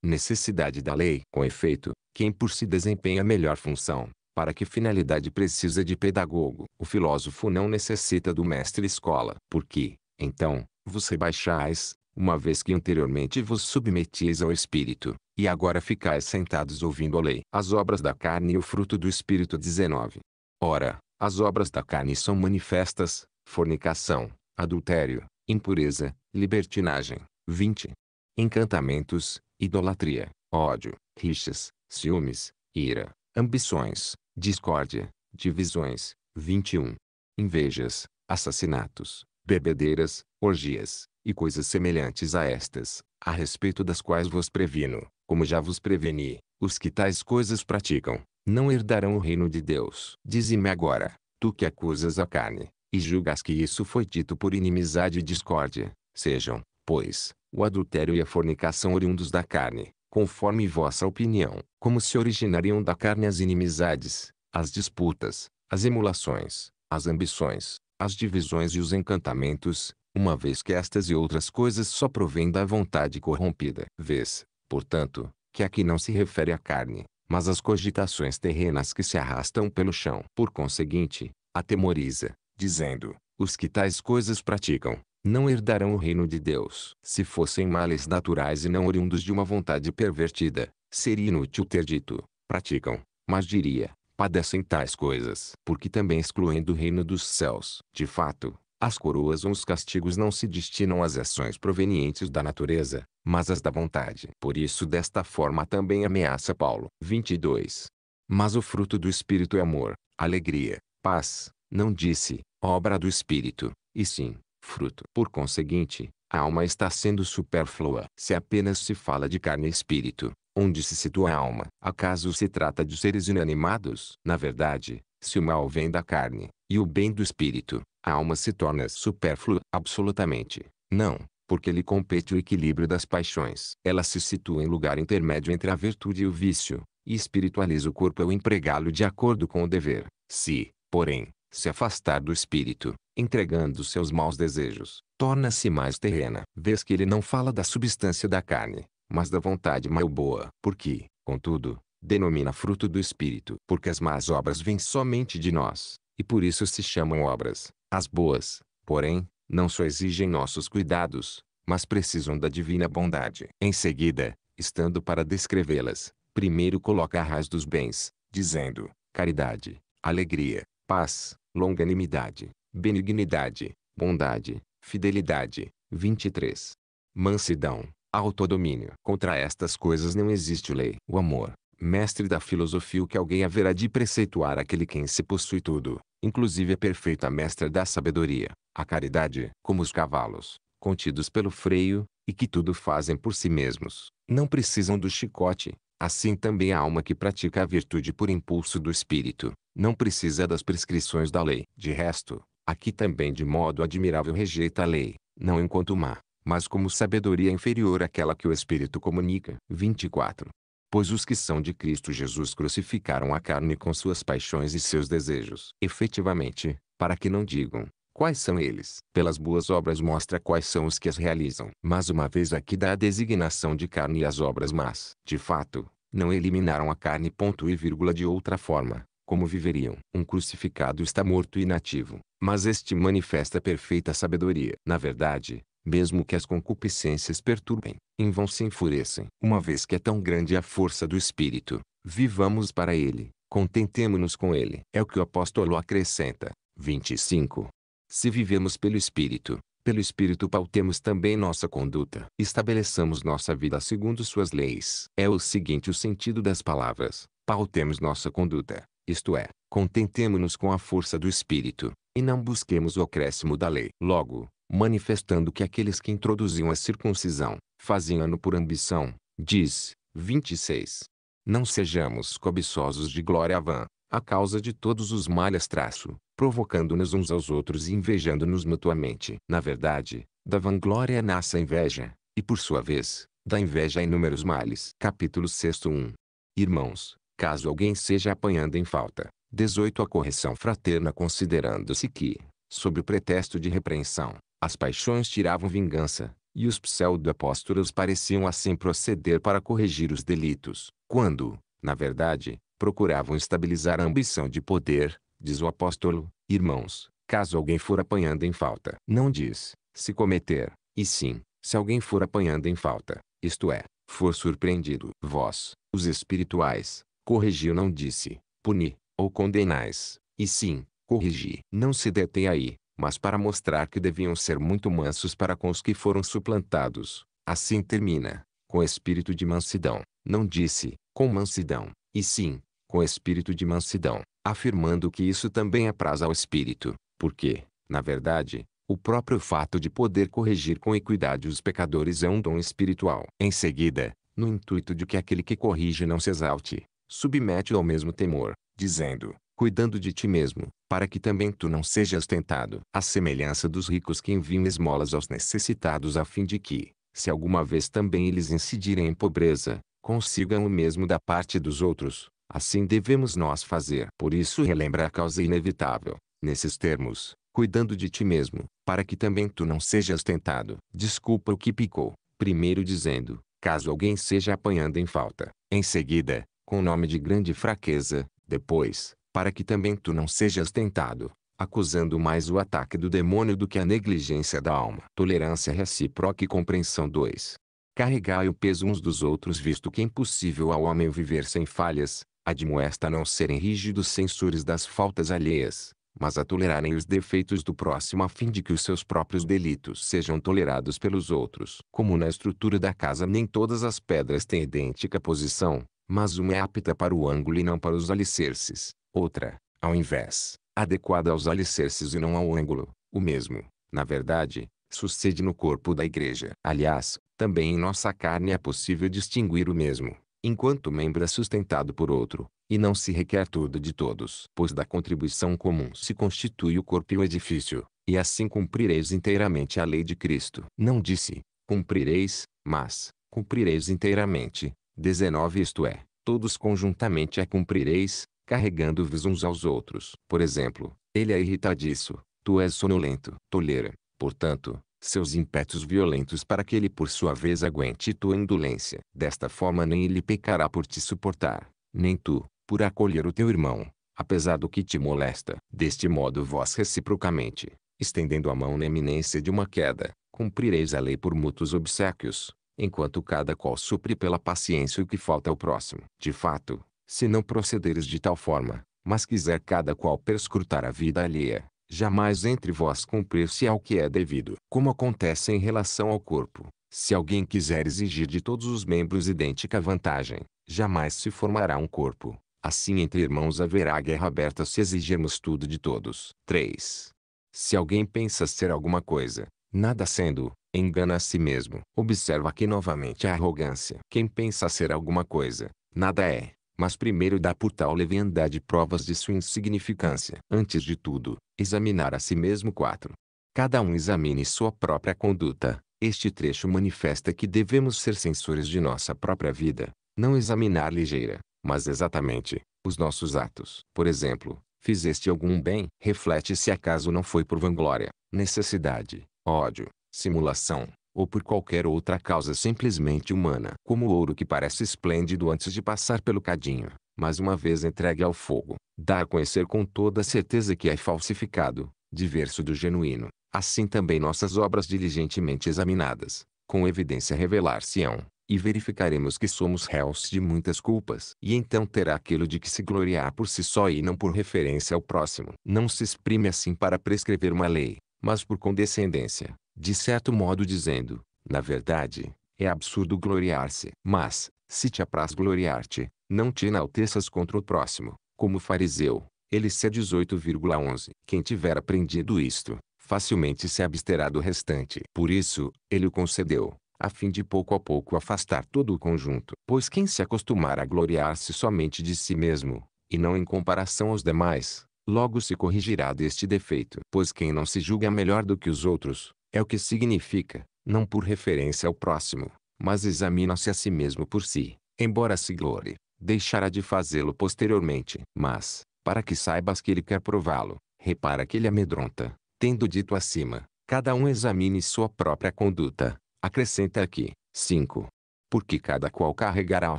necessidade da lei. Com efeito, quem por si desempenha melhor função, para que finalidade precisa de pedagogo? O filósofo não necessita do mestre-escola. Porque, então, vos rebaixais, uma vez que anteriormente vos submetiais ao Espírito, e agora ficais sentados ouvindo a lei. As obras da carne e o fruto do Espírito 19. Ora, as obras da carne são manifestas, fornicação, adultério, impureza, libertinagem, 20. Encantamentos, idolatria, ódio, rixas, ciúmes, ira, ambições, discórdia, divisões, 21. Invejas, assassinatos, bebedeiras, orgias, e coisas semelhantes a estas, a respeito das quais vos previno, como já vos preveni, os que tais coisas praticam, não herdarão o reino de Deus. Dize-me agora, tu que acusas a carne, e julgas que isso foi dito por inimizade e discórdia, sejam, pois, o adultério e a fornicação oriundos da carne, conforme vossa opinião, como se originariam da carne as inimizades, as disputas, as emulações, as ambições, as divisões e os encantamentos, uma vez que estas e outras coisas só provêm da vontade corrompida. Vês, portanto, que aqui não se refere à carne, mas às cogitações terrenas que se arrastam pelo chão. Por conseguinte, atemoriza, dizendo, os que tais coisas praticam, não herdarão o reino de Deus. Se fossem males naturais e não oriundos de uma vontade pervertida, seria inútil ter dito, praticam, mas diria, padecem tais coisas. Porque também excluem do reino dos céus. De fato, as coroas ou os castigos não se destinam às ações provenientes da natureza, mas às da vontade. Por isso desta forma também ameaça Paulo. 22. Mas o fruto do Espírito é amor, alegria, paz, não disse, obra do Espírito, e sim, fruto. Por conseguinte, a alma está sendo supérflua. Se apenas se fala de carne e espírito, onde se situa a alma? Acaso se trata de seres inanimados? Na verdade, se o mal vem da carne, e o bem do espírito, a alma se torna supérflua? Absolutamente. Não, porque lhe compete o equilíbrio das paixões. Ela se situa em lugar intermédio entre a virtude e o vício, e espiritualiza o corpo ao empregá-lo de acordo com o dever. Se, porém, se afastar do espírito, entregando-se aos maus desejos, torna-se mais terrena. Vês que ele não fala da substância da carne, mas da vontade mal boa, porque, contudo, denomina fruto do espírito, porque as más obras vêm somente de nós, e por isso se chamam obras. As boas, porém, não só exigem nossos cuidados, mas precisam da divina bondade. Em seguida, estando para descrevê-las, primeiro coloca a raiz dos bens, dizendo: caridade, alegria, paz, longanimidade, benignidade, bondade, fidelidade. 23. Mansidão, autodomínio. Contra estas coisas não existe lei. O amor, mestre da filosofia, o que alguém haverá de preceituar aquele quem se possui tudo, inclusive a perfeita mestra da sabedoria, a caridade, como os cavalos, contidos pelo freio, e que tudo fazem por si mesmos, não precisam do chicote. Assim também a alma que pratica a virtude por impulso do espírito, não precisa das prescrições da lei. De resto, aqui também de modo admirável rejeita a lei, não enquanto má, mas como sabedoria inferior àquela que o Espírito comunica. 24. Pois os que são de Cristo Jesus crucificaram a carne com suas paixões e seus desejos. Efetivamente, para que não digam, quais são eles? Pelas boas obras mostra quais são os que as realizam. Mas uma vez aqui dá a designação de carne e as obras más. De fato, não eliminaram a carne ponto e vírgula de outra forma, como viveriam. Um crucificado está morto e inativo, mas este manifesta perfeita sabedoria. Na verdade, mesmo que as concupiscências perturbem, em vão se enfurecem. Uma vez que é tão grande a força do Espírito, vivamos para ele, contentemo-nos com ele. É o que o apóstolo acrescenta. 25. Se vivemos pelo Espírito, pelo Espírito pautemos também nossa conduta. Estabeleçamos nossa vida segundo suas leis. É o seguinte o sentido das palavras, pautemos nossa conduta. Isto é, contentemo-nos com a força do Espírito, e não busquemos o acréscimo da lei. Logo, manifestando que aqueles que introduziam a circuncisão, faziam-no por ambição, diz, 26. Não sejamos cobiçosos de glória vã, a causa de todos os males traço, provocando-nos uns aos outros e invejando-nos mutuamente. Na verdade, da vanglória nasce a inveja, e por sua vez, da inveja inúmeros males. Capítulo 6 1. Irmãos, caso alguém seja apanhando em falta. 18. A correção fraterna considerando-se que, sob o pretexto de repreensão, as paixões tiravam vingança, e os pseudo-apóstolos pareciam assim proceder para corrigir os delitos, quando, na verdade, procuravam estabilizar a ambição de poder, diz o apóstolo, irmãos, caso alguém for apanhando em falta. Não diz, se cometer, e sim, se alguém for apanhando em falta, isto é, for surpreendido. Vós, os espirituais, Corrigiu não disse, punir, ou condenais, e sim, corrigir. Não se detém aí, mas para mostrar que deviam ser muito mansos para com os que foram suplantados. Assim termina, com espírito de mansidão. Não disse, com mansidão, e sim, com espírito de mansidão, afirmando que isso também apraz é ao espírito, porque, na verdade, o próprio fato de poder corrigir com equidade os pecadores é um dom espiritual. Em seguida, no intuito de que aquele que corrige não se exalte, submete-o ao mesmo temor, dizendo, cuidando de ti mesmo, para que também tu não sejas tentado. A semelhança dos ricos que enviam esmolas aos necessitados a fim de que, se alguma vez também eles incidirem em pobreza, consigam o mesmo da parte dos outros. Assim devemos nós fazer. Por isso relembra a causa inevitável, nesses termos, cuidando de ti mesmo, para que também tu não sejas tentado. Desculpa o que picou, primeiro dizendo, caso alguém seja apanhando em falta. Em seguida, com nome de grande fraqueza, depois, para que também tu não sejas tentado, acusando mais o ataque do demônio do que a negligência da alma. Tolerância recíproca e compreensão 2. Carregai o peso uns dos outros visto que é impossível ao homem viver sem falhas, admoesta a não serem rígidos censores das faltas alheias, mas a tolerarem os defeitos do próximo a fim de que os seus próprios delitos sejam tolerados pelos outros. Como na estrutura da casa nem todas as pedras têm idêntica posição, mas uma é apta para o ângulo e não para os alicerces, outra, ao invés, adequada aos alicerces e não ao ângulo. O mesmo, na verdade, sucede no corpo da igreja. Aliás, também em nossa carne é possível distinguir o mesmo, enquanto o membro é sustentado por outro, e não se requer tudo de todos. Pois da contribuição comum se constitui o corpo e o edifício, e assim cumprireis inteiramente a lei de Cristo. Não disse, cumprireis, mas, cumprireis inteiramente, 19 Isto é, todos conjuntamente a é cumprireis, carregando-vos uns aos outros. Por exemplo, ele é irritadiço, tu és sonolento. Tolera, portanto, seus impetos violentos para que ele por sua vez aguente tua indolência. Desta forma nem ele pecará por te suportar, nem tu, por acolher o teu irmão, apesar do que te molesta. Deste modo vós reciprocamente, estendendo a mão na eminência de uma queda, cumprireis a lei por mútuos obsequios enquanto cada qual supre pela paciência o que falta ao próximo. De fato, se não procederes de tal forma, mas quiser cada qual perscrutar a vida alheia, jamais entre vós cumprir-se ao que é devido. Como acontece em relação ao corpo, se alguém quiser exigir de todos os membros idêntica vantagem, jamais se formará um corpo. Assim entre irmãos haverá guerra aberta se exigirmos tudo de todos. 3. Se alguém pensa ser alguma coisa, nada sendo, engana a si mesmo. Observa aqui novamente a arrogância. Quem pensa ser alguma coisa, nada é. Mas primeiro dá por tal leviandade provas de sua insignificância. Antes de tudo, examinar a si mesmo 4. Cada um examine sua própria conduta. Este trecho manifesta que devemos ser censores de nossa própria vida, não examinar ligeira, mas exatamente, os nossos atos. Por exemplo, fizeste algum bem? Reflete se acaso não foi por vanglória, necessidade, ódio, simulação, ou por qualquer outra causa simplesmente humana, como o ouro que parece esplêndido antes de passar pelo cadinho, mas uma vez entregue ao fogo, dá a conhecer com toda certeza que é falsificado, diverso do genuíno. Assim também nossas obras diligentemente examinadas, com evidência revelar-se-ão, e verificaremos que somos réus de muitas culpas, e então terá aquilo de que se gloriar por si só e não por referência ao próximo. Não se exprime assim para prescrever uma lei, mas por condescendência, de certo modo dizendo, na verdade, é absurdo gloriar-se. Mas, se te apraz gloriar-te, não te enalteças contra o próximo, como fariseu. Eles é 18,11. Quem tiver aprendido isto, facilmente se absterá do restante. Por isso, ele o concedeu, a fim de pouco a pouco afastar todo o conjunto. Pois quem se acostumar a gloriar-se somente de si mesmo, e não em comparação aos demais, logo se corrigirá deste defeito. Pois quem não se julga melhor do que os outros, é o que significa, não por referência ao próximo, mas examina-se a si mesmo por si, embora se glore, deixará de fazê-lo posteriormente. Mas, para que saibas que ele quer prová-lo, repara que ele amedronta. Tendo dito acima, cada um examine sua própria conduta. Acrescenta aqui, 5. Porque cada qual carregará o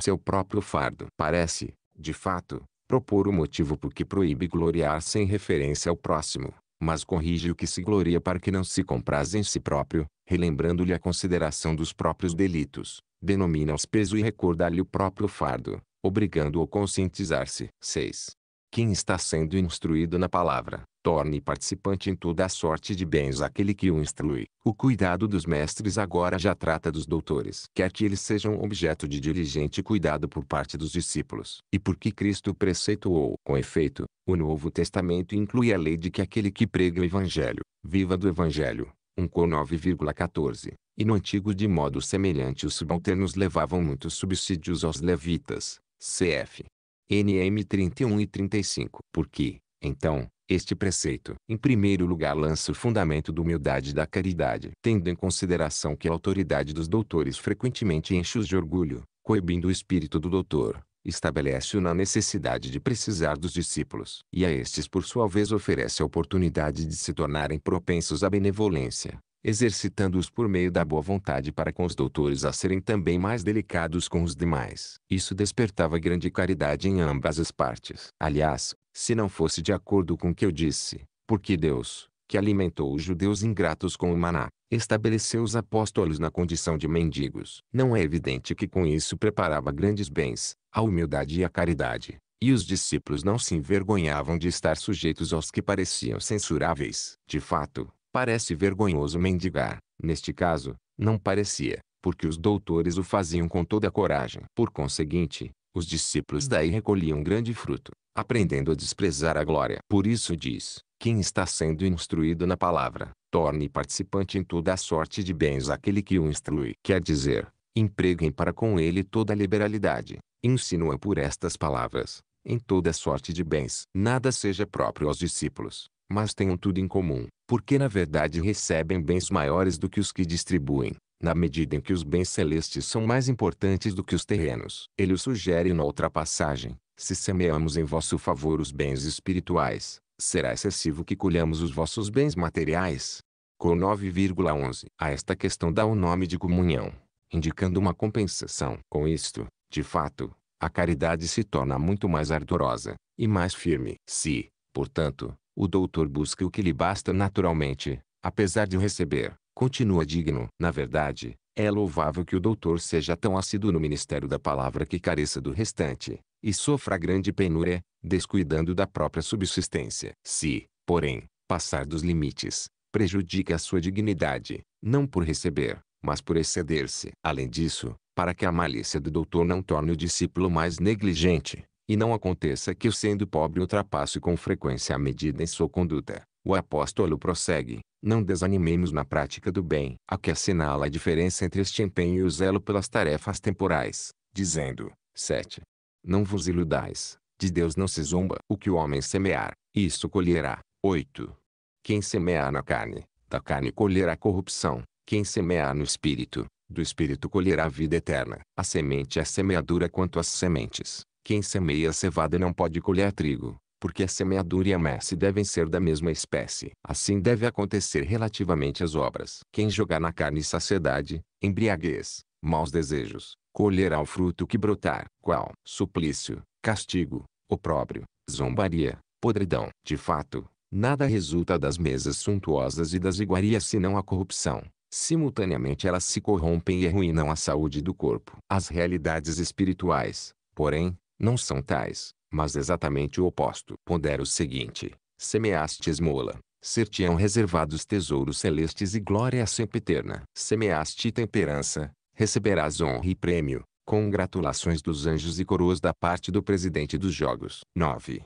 seu próprio fardo. Parece, de fato, propor o motivo por que proíbe gloriar sem referência ao próximo mas corrige o que se gloria para que não se compraz em si próprio, relembrando-lhe a consideração dos próprios delitos, denomina-os peso e recorda-lhe o próprio fardo, obrigando-o a conscientizar-se. 6. Quem está sendo instruído na palavra, torne participante em toda a sorte de bens aquele que o instrui. O cuidado dos mestres agora já trata dos doutores. Quer que eles sejam objeto de diligente cuidado por parte dos discípulos. E porque Cristo preceituou, com efeito, o Novo Testamento inclui a lei de que aquele que prega o Evangelho, viva do Evangelho. 1 Cor 9,14 E no Antigo de modo semelhante os subalternos levavam muitos subsídios aos levitas. Cf. NM 31 e 35. Porque, então, este preceito, em primeiro lugar, lança o fundamento da humildade e da caridade, tendo em consideração que a autoridade dos doutores frequentemente enche-os de orgulho, coibindo o espírito do doutor, estabelece-o na necessidade de precisar dos discípulos, e a estes por sua vez oferece a oportunidade de se tornarem propensos à benevolência, exercitando-os por meio da boa vontade para com os doutores a serem também mais delicados com os demais. Isso despertava grande caridade em ambas as partes. Aliás, se não fosse de acordo com o que eu disse, porque Deus, que alimentou os judeus ingratos com o maná, estabeleceu os apóstolos na condição de mendigos. Não é evidente que com isso preparava grandes bens, a humildade e a caridade. E os discípulos não se envergonhavam de estar sujeitos aos que pareciam censuráveis. De fato, Parece vergonhoso mendigar. Neste caso, não parecia, porque os doutores o faziam com toda a coragem. Por conseguinte, os discípulos daí recolhiam grande fruto, aprendendo a desprezar a glória. Por isso diz: quem está sendo instruído na palavra, torne participante em toda a sorte de bens aquele que o instrui. Quer dizer, empreguem para com ele toda a liberalidade. Insinua por estas palavras, em toda sorte de bens. Nada seja próprio aos discípulos, mas tenham tudo em comum, porque na verdade recebem bens maiores do que os que distribuem, na medida em que os bens celestes são mais importantes do que os terrenos. Ele o sugere na outra passagem: se semeamos em vosso favor os bens espirituais, será excessivo que colhamos os vossos bens materiais. Com 9,11. A esta questão dá o nome de comunhão, indicando uma compensação. Com isto, de fato, a caridade se torna muito mais ardorosa e mais firme. Se, portanto, o doutor busca o que lhe basta naturalmente, apesar de o receber, continua digno. Na verdade, é louvável que o doutor seja tão assíduo no ministério da palavra que careça do restante, e sofra grande penúria, descuidando da própria subsistência. Se, porém, passar dos limites, prejudica a sua dignidade, não por receber, mas por exceder-se. Além disso, para que a malícia do doutor não torne o discípulo mais negligente, e não aconteça que sendo pobre ultrapasse com frequência a medida em sua conduta. O apóstolo prossegue, não desanimemos na prática do bem. a que assinala a diferença entre este empenho e o zelo pelas tarefas temporais, dizendo, 7. Não vos iludais, de Deus não se zomba. O que o homem semear, isso colherá. 8. Quem semear na carne, da carne colherá corrupção. Quem semear no espírito, do espírito colherá vida eterna. A semente é semeadura quanto às sementes. Quem semeia cevada não pode colher trigo, porque a semeadura e a messe devem ser da mesma espécie. Assim deve acontecer relativamente às obras. Quem jogar na carne saciedade, embriaguez, maus desejos, colherá o fruto que brotar. Qual? Suplício, castigo, opróbrio, zombaria, podridão. De fato, nada resulta das mesas suntuosas e das iguarias senão a corrupção. Simultaneamente elas se corrompem e arruinam a saúde do corpo. As realidades espirituais, porém, não são tais, mas exatamente o oposto. Pondera o seguinte: semeaste esmola, ser-te-ão reservados tesouros celestes e glória sempre eterna. Semeaste temperança, receberás honra e prêmio, congratulações dos anjos e coroas da parte do presidente dos jogos. 9.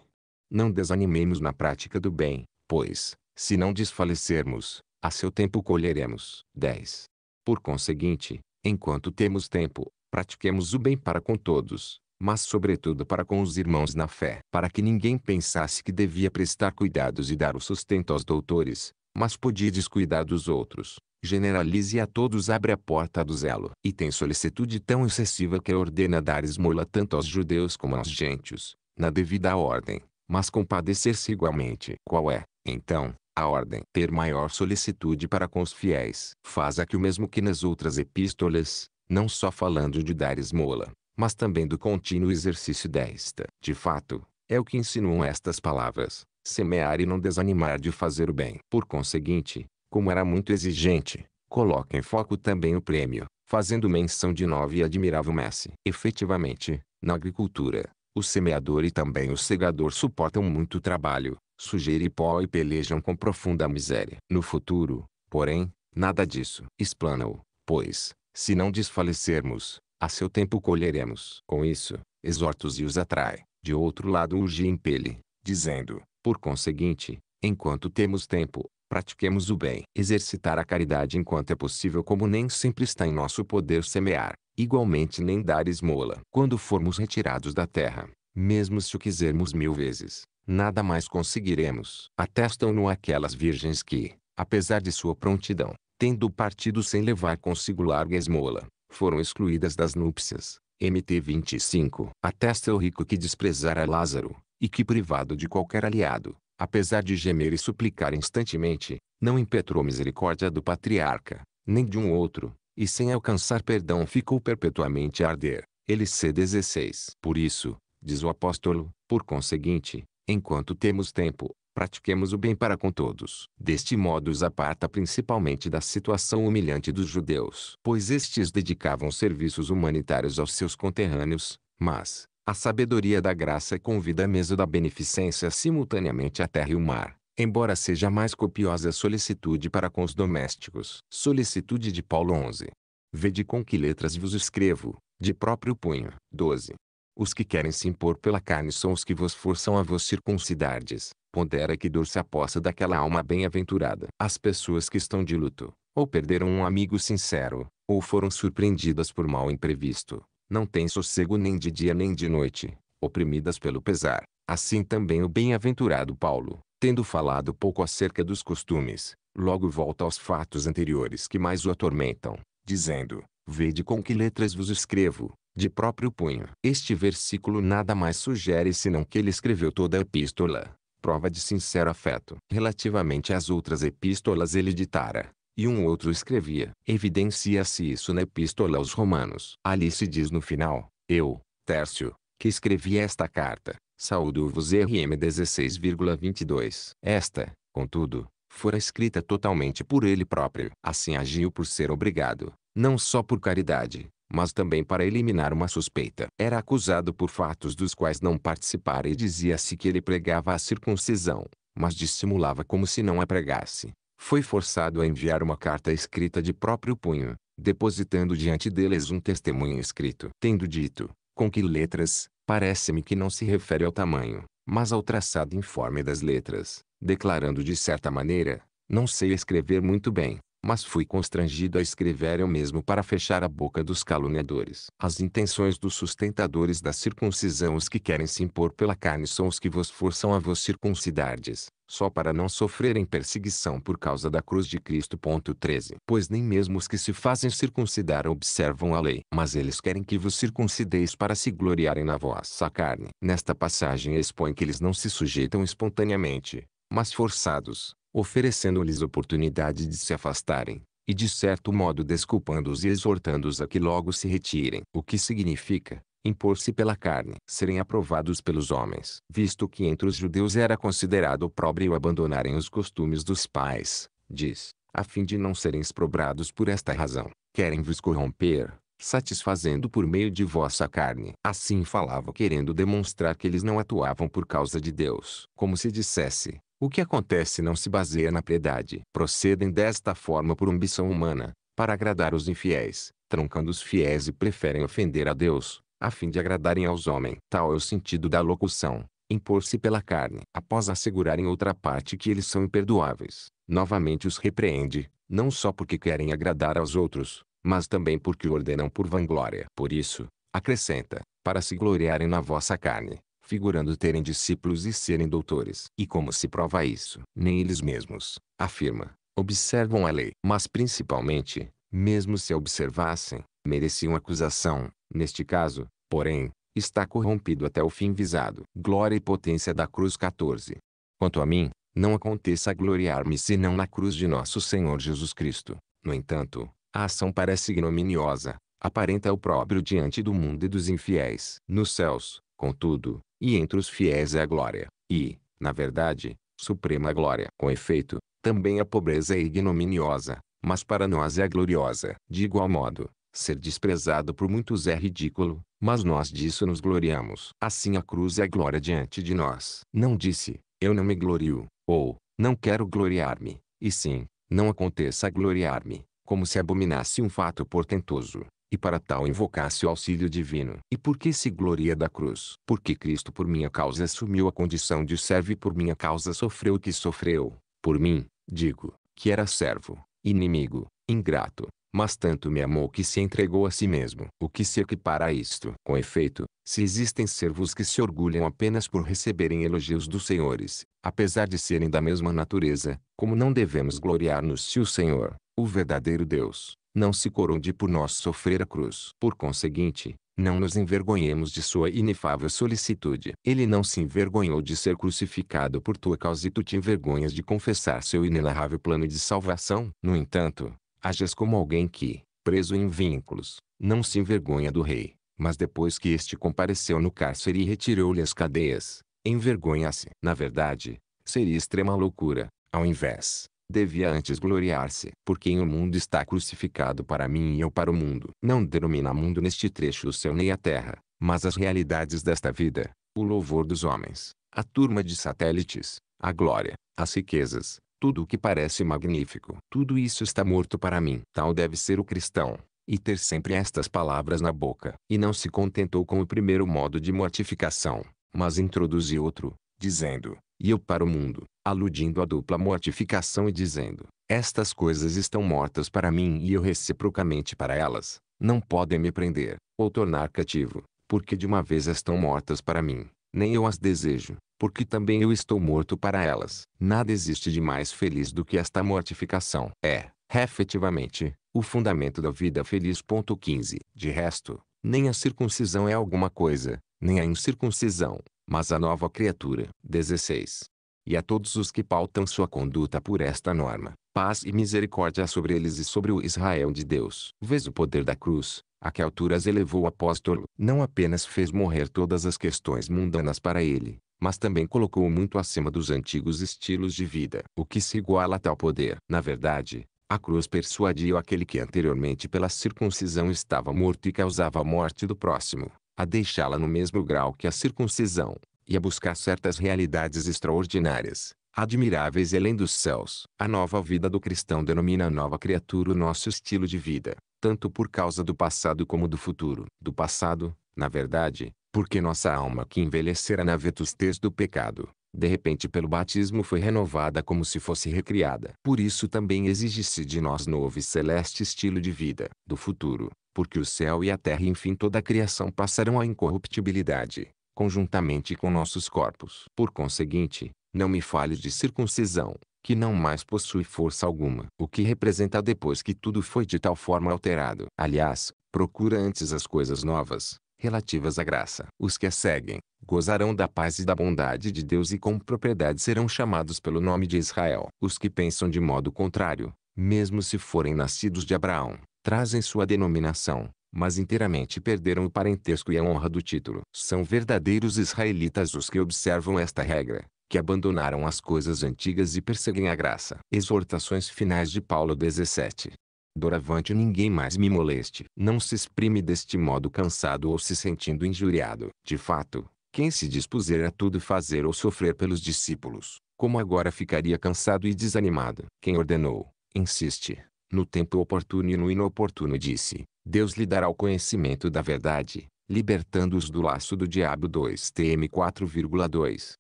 Não desanimemos na prática do bem, pois, se não desfalecermos, a seu tempo colheremos. 10. Por conseguinte, enquanto temos tempo, pratiquemos o bem para com todos, mas sobretudo para com os irmãos na fé, para que ninguém pensasse que devia prestar cuidados e dar o sustento aos doutores, mas podia descuidar dos outros. Generalize a todos abre a porta do zelo. E tem solicitude tão excessiva que ordena dar esmola tanto aos judeus como aos gentios, na devida ordem, mas compadecer-se igualmente. Qual é, então, a ordem? Ter maior solicitude para com os fiéis. Faz aqui o mesmo que nas outras epístolas, não só falando de dar esmola, mas também do contínuo exercício desta. De fato, é o que insinuam estas palavras, semear e não desanimar de fazer o bem. Por conseguinte, como era muito exigente, coloca em foco também o prêmio, fazendo menção de nove e admirável Messi. Efetivamente, na agricultura, o semeador e também o segador suportam muito trabalho, sujeira e pó e pelejam com profunda miséria. No futuro, porém, nada disso. Explana-o, pois, se não desfalecermos, a seu tempo colheremos. Com isso, exortos e os atrai, de outro lado e impele, dizendo, por conseguinte, enquanto temos tempo, pratiquemos o bem. Exercitar a caridade enquanto é possível como nem sempre está em nosso poder semear, igualmente nem dar esmola. Quando formos retirados da terra, mesmo se o quisermos mil vezes, nada mais conseguiremos. Atestam-no aquelas virgens que, apesar de sua prontidão, tendo partido sem levar consigo larga esmola, foram excluídas das núpcias. MT 25. Atesta o rico que desprezara Lázaro, e que privado de qualquer aliado, apesar de gemer e suplicar instantemente, não impetrou misericórdia do patriarca, nem de um outro, e sem alcançar perdão ficou perpetuamente a arder. LC 16. Por isso, diz o apóstolo, por conseguinte, enquanto temos tempo, pratiquemos o bem para com todos. Deste modo os aparta principalmente da situação humilhante dos judeus, pois estes dedicavam serviços humanitários aos seus conterrâneos, mas, a sabedoria da graça convida a mesa da beneficência simultaneamente a terra e o mar, embora seja mais copiosa a solicitude para com os domésticos. Solicitude de Paulo 11. Vede com que letras vos escrevo, de próprio punho. 12. Os que querem se impor pela carne são os que vos forçam a vos circuncidades pondera que dor se apossa daquela alma bem-aventurada. As pessoas que estão de luto, ou perderam um amigo sincero, ou foram surpreendidas por mal imprevisto, não têm sossego nem de dia nem de noite, oprimidas pelo pesar. Assim também o bem-aventurado Paulo, tendo falado pouco acerca dos costumes, logo volta aos fatos anteriores que mais o atormentam, dizendo: Vede com que letras vos escrevo, de próprio punho. Este versículo nada mais sugere senão que ele escreveu toda a epístola, prova de sincero afeto. Relativamente às outras epístolas ele ditara, e um outro escrevia. Evidencia-se isso na epístola aos romanos. Ali se diz no final, eu, Tércio, que escrevi esta carta, saúdo-vos RM 16,22. Esta, contudo, fora escrita totalmente por ele próprio. Assim agiu por ser obrigado, não só por caridade, mas também para eliminar uma suspeita. Era acusado por fatos dos quais não participara e dizia-se que ele pregava a circuncisão, mas dissimulava como se não a pregasse. Foi forçado a enviar uma carta escrita de próprio punho, depositando diante deles um testemunho escrito. Tendo dito, com que letras, parece-me que não se refere ao tamanho, mas ao traçado informe das letras, declarando de certa maneira, não sei escrever muito bem, mas fui constrangido a escrever eu mesmo para fechar a boca dos caluniadores. As intenções dos sustentadores da circuncisão os que querem se impor pela carne são os que vos forçam a vos circuncidardes, só para não sofrerem perseguição por causa da cruz de Cristo. 13. Pois nem mesmo os que se fazem circuncidar observam a lei, mas eles querem que vos circuncideis para se gloriarem na vossa carne. Nesta passagem expõe que eles não se sujeitam espontaneamente, mas forçados, oferecendo-lhes oportunidade de se afastarem, e de certo modo desculpando-os e exortando-os a que logo se retirem. O que significa, impor-se pela carne, serem aprovados pelos homens, visto que entre os judeus era considerado próprio abandonarem os costumes dos pais, diz, a fim de não serem exprobrados por esta razão, querem vos corromper, satisfazendo por meio de vossa carne. Assim falava querendo demonstrar que eles não atuavam por causa de Deus, como se dissesse, o que acontece não se baseia na piedade. Procedem desta forma por ambição humana, para agradar os infiéis, troncando os fiéis e preferem ofender a Deus, a fim de agradarem aos homens. Tal é o sentido da locução, impor-se pela carne. Após assegurarem outra parte que eles são imperdoáveis, novamente os repreende, não só porque querem agradar aos outros, mas também porque ordenam por vanglória. Por isso, acrescenta, para se gloriarem na vossa carne, figurando terem discípulos e serem doutores. E como se prova isso? Nem eles mesmos, afirma, observam a lei. Mas principalmente, mesmo se observassem, mereciam acusação. Neste caso, porém, está corrompido até o fim visado. Glória e potência da cruz 14. Quanto a mim, não aconteça gloriar-me senão na cruz de nosso Senhor Jesus Cristo. No entanto, a ação parece ignominiosa, aparenta o próprio diante do mundo e dos infiéis. Nos céus, contudo, e entre os fiéis é a glória, e, na verdade, suprema glória. Com efeito, também a pobreza é ignominiosa, mas para nós é gloriosa. De igual modo, ser desprezado por muitos é ridículo, mas nós disso nos gloriamos. Assim a cruz é a glória diante de nós. Não disse, eu não me glorio, ou, não quero gloriar-me, e sim, não aconteça gloriar-me, como se abominasse um fato portentoso e para tal invocasse o auxílio divino. E por que se gloria da cruz? Porque Cristo por minha causa assumiu a condição de servo e por minha causa sofreu o que sofreu. Por mim, digo, que era servo, inimigo, ingrato, mas tanto me amou que se entregou a si mesmo. O que se equipara a isto? Com efeito, se existem servos que se orgulham apenas por receberem elogios dos senhores, apesar de serem da mesma natureza, como não devemos gloriar-nos se o Senhor, o verdadeiro Deus, não se coronde por nós sofrer a cruz. Por conseguinte, não nos envergonhemos de sua inefável solicitude. Ele não se envergonhou de ser crucificado por tua causa e tu te envergonhas de confessar seu inenarrável plano de salvação. No entanto, ages como alguém que, preso em vínculos, não se envergonha do rei, mas depois que este compareceu no cárcere e retirou-lhe as cadeias, envergonha-se. Na verdade, seria extrema loucura, ao invés devia antes gloriar-se. porque em o mundo está crucificado para mim e eu para o mundo. Não denomina mundo neste trecho o céu nem a terra, mas as realidades desta vida, o louvor dos homens, a turma de satélites, a glória, as riquezas, tudo o que parece magnífico. Tudo isso está morto para mim. Tal deve ser o cristão, e ter sempre estas palavras na boca. E não se contentou com o primeiro modo de mortificação, mas introduzi outro, dizendo, e eu para o mundo, aludindo à dupla mortificação e dizendo: Estas coisas estão mortas para mim e eu reciprocamente para elas, não podem me prender, ou tornar cativo, porque de uma vez estão mortas para mim, nem eu as desejo, porque também eu estou morto para elas. Nada existe de mais feliz do que esta mortificação. É, efetivamente, o fundamento da vida feliz. 15. De resto, nem a circuncisão é alguma coisa, nem a incircuncisão, mas a nova criatura. 16 e a todos os que pautam sua conduta por esta norma. Paz e misericórdia sobre eles e sobre o Israel de Deus. Vês o poder da cruz, a que alturas elevou o apóstolo. Não apenas fez morrer todas as questões mundanas para ele, mas também colocou muito acima dos antigos estilos de vida. O que se iguala a tal poder? Na verdade, a cruz persuadiu aquele que anteriormente pela circuncisão estava morto e causava a morte do próximo, a deixá-la no mesmo grau que a circuncisão e a buscar certas realidades extraordinárias, admiráveis e além dos céus. A nova vida do cristão denomina a nova criatura o nosso estilo de vida, tanto por causa do passado como do futuro. Do passado, na verdade, porque nossa alma que envelhecera na vetustez do pecado, de repente pelo batismo foi renovada como se fosse recriada. Por isso também exige-se de nós novo e celeste estilo de vida, do futuro, porque o céu e a terra e enfim toda a criação passarão à incorruptibilidade, conjuntamente com nossos corpos. Por conseguinte, não me fale de circuncisão, que não mais possui força alguma. O que representa depois que tudo foi de tal forma alterado. Aliás, procura antes as coisas novas, relativas à graça. Os que a seguem, gozarão da paz e da bondade de Deus e com propriedade serão chamados pelo nome de Israel. Os que pensam de modo contrário, mesmo se forem nascidos de Abraão, trazem sua denominação, mas inteiramente perderam o parentesco e a honra do título. São verdadeiros israelitas os que observam esta regra, que abandonaram as coisas antigas e perseguem a graça. Exortações finais de Paulo 17. Doravante ninguém mais me moleste. Não se exprime deste modo cansado ou se sentindo injuriado. De fato, quem se dispuser a tudo fazer ou sofrer pelos discípulos, como agora ficaria cansado e desanimado. Quem ordenou, insiste, no tempo oportuno e no inoportuno disse, Deus lhe dará o conhecimento da verdade, libertando-os do laço do diabo 2 TM 4,2.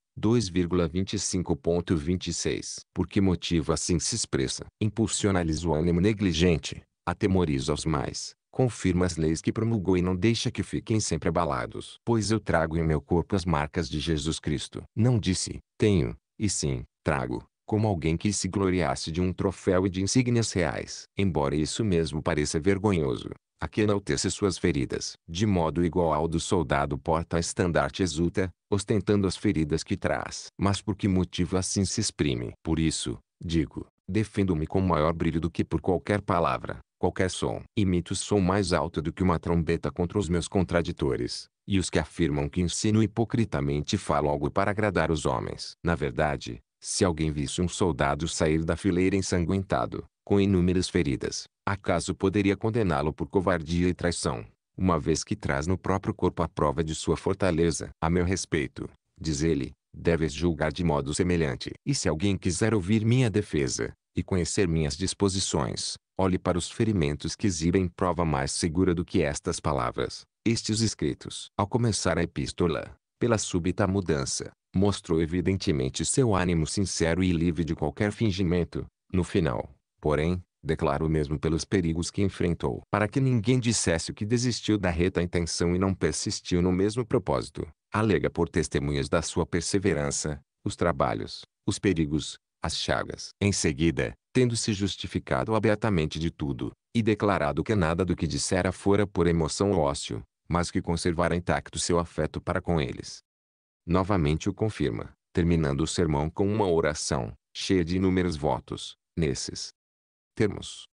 2,25.26 Por que motivo assim se expressa? Impulsiona-lhes o ânimo negligente, atemoriza os mais, confirma as leis que promulgou e não deixa que fiquem sempre abalados. Pois eu trago em meu corpo as marcas de Jesus Cristo. Não disse, tenho, e sim, trago, como alguém que se gloriasse de um troféu e de insígnias reais. Embora isso mesmo pareça vergonhoso, a que enalteça suas feridas, de modo igual ao do soldado porta-estandarte exulta, ostentando as feridas que traz. Mas por que motivo assim se exprime? Por isso, digo, defendo-me com maior brilho do que por qualquer palavra, qualquer som. Imito o som mais alto do que uma trombeta contra os meus contraditores, e os que afirmam que ensino hipocritamente falo algo para agradar os homens. Na verdade, se alguém visse um soldado sair da fileira ensanguentado, com inúmeras feridas, acaso poderia condená-lo por covardia e traição, uma vez que traz no próprio corpo a prova de sua fortaleza. A meu respeito, diz ele, deves julgar de modo semelhante. E se alguém quiser ouvir minha defesa, e conhecer minhas disposições, olhe para os ferimentos que exibem prova mais segura do que estas palavras, estes escritos. Ao começar a epístola, pela súbita mudança, mostrou evidentemente seu ânimo sincero e livre de qualquer fingimento. No final, Porém, declaro mesmo pelos perigos que enfrentou, para que ninguém dissesse que desistiu da reta intenção e não persistiu no mesmo propósito. Alega por testemunhas da sua perseverança, os trabalhos, os perigos, as chagas. Em seguida, tendo-se justificado abertamente de tudo, e declarado que nada do que dissera fora por emoção ou ócio, mas que conservara intacto seu afeto para com eles. Novamente o confirma, terminando o sermão com uma oração, cheia de inúmeros votos, nesses, Termos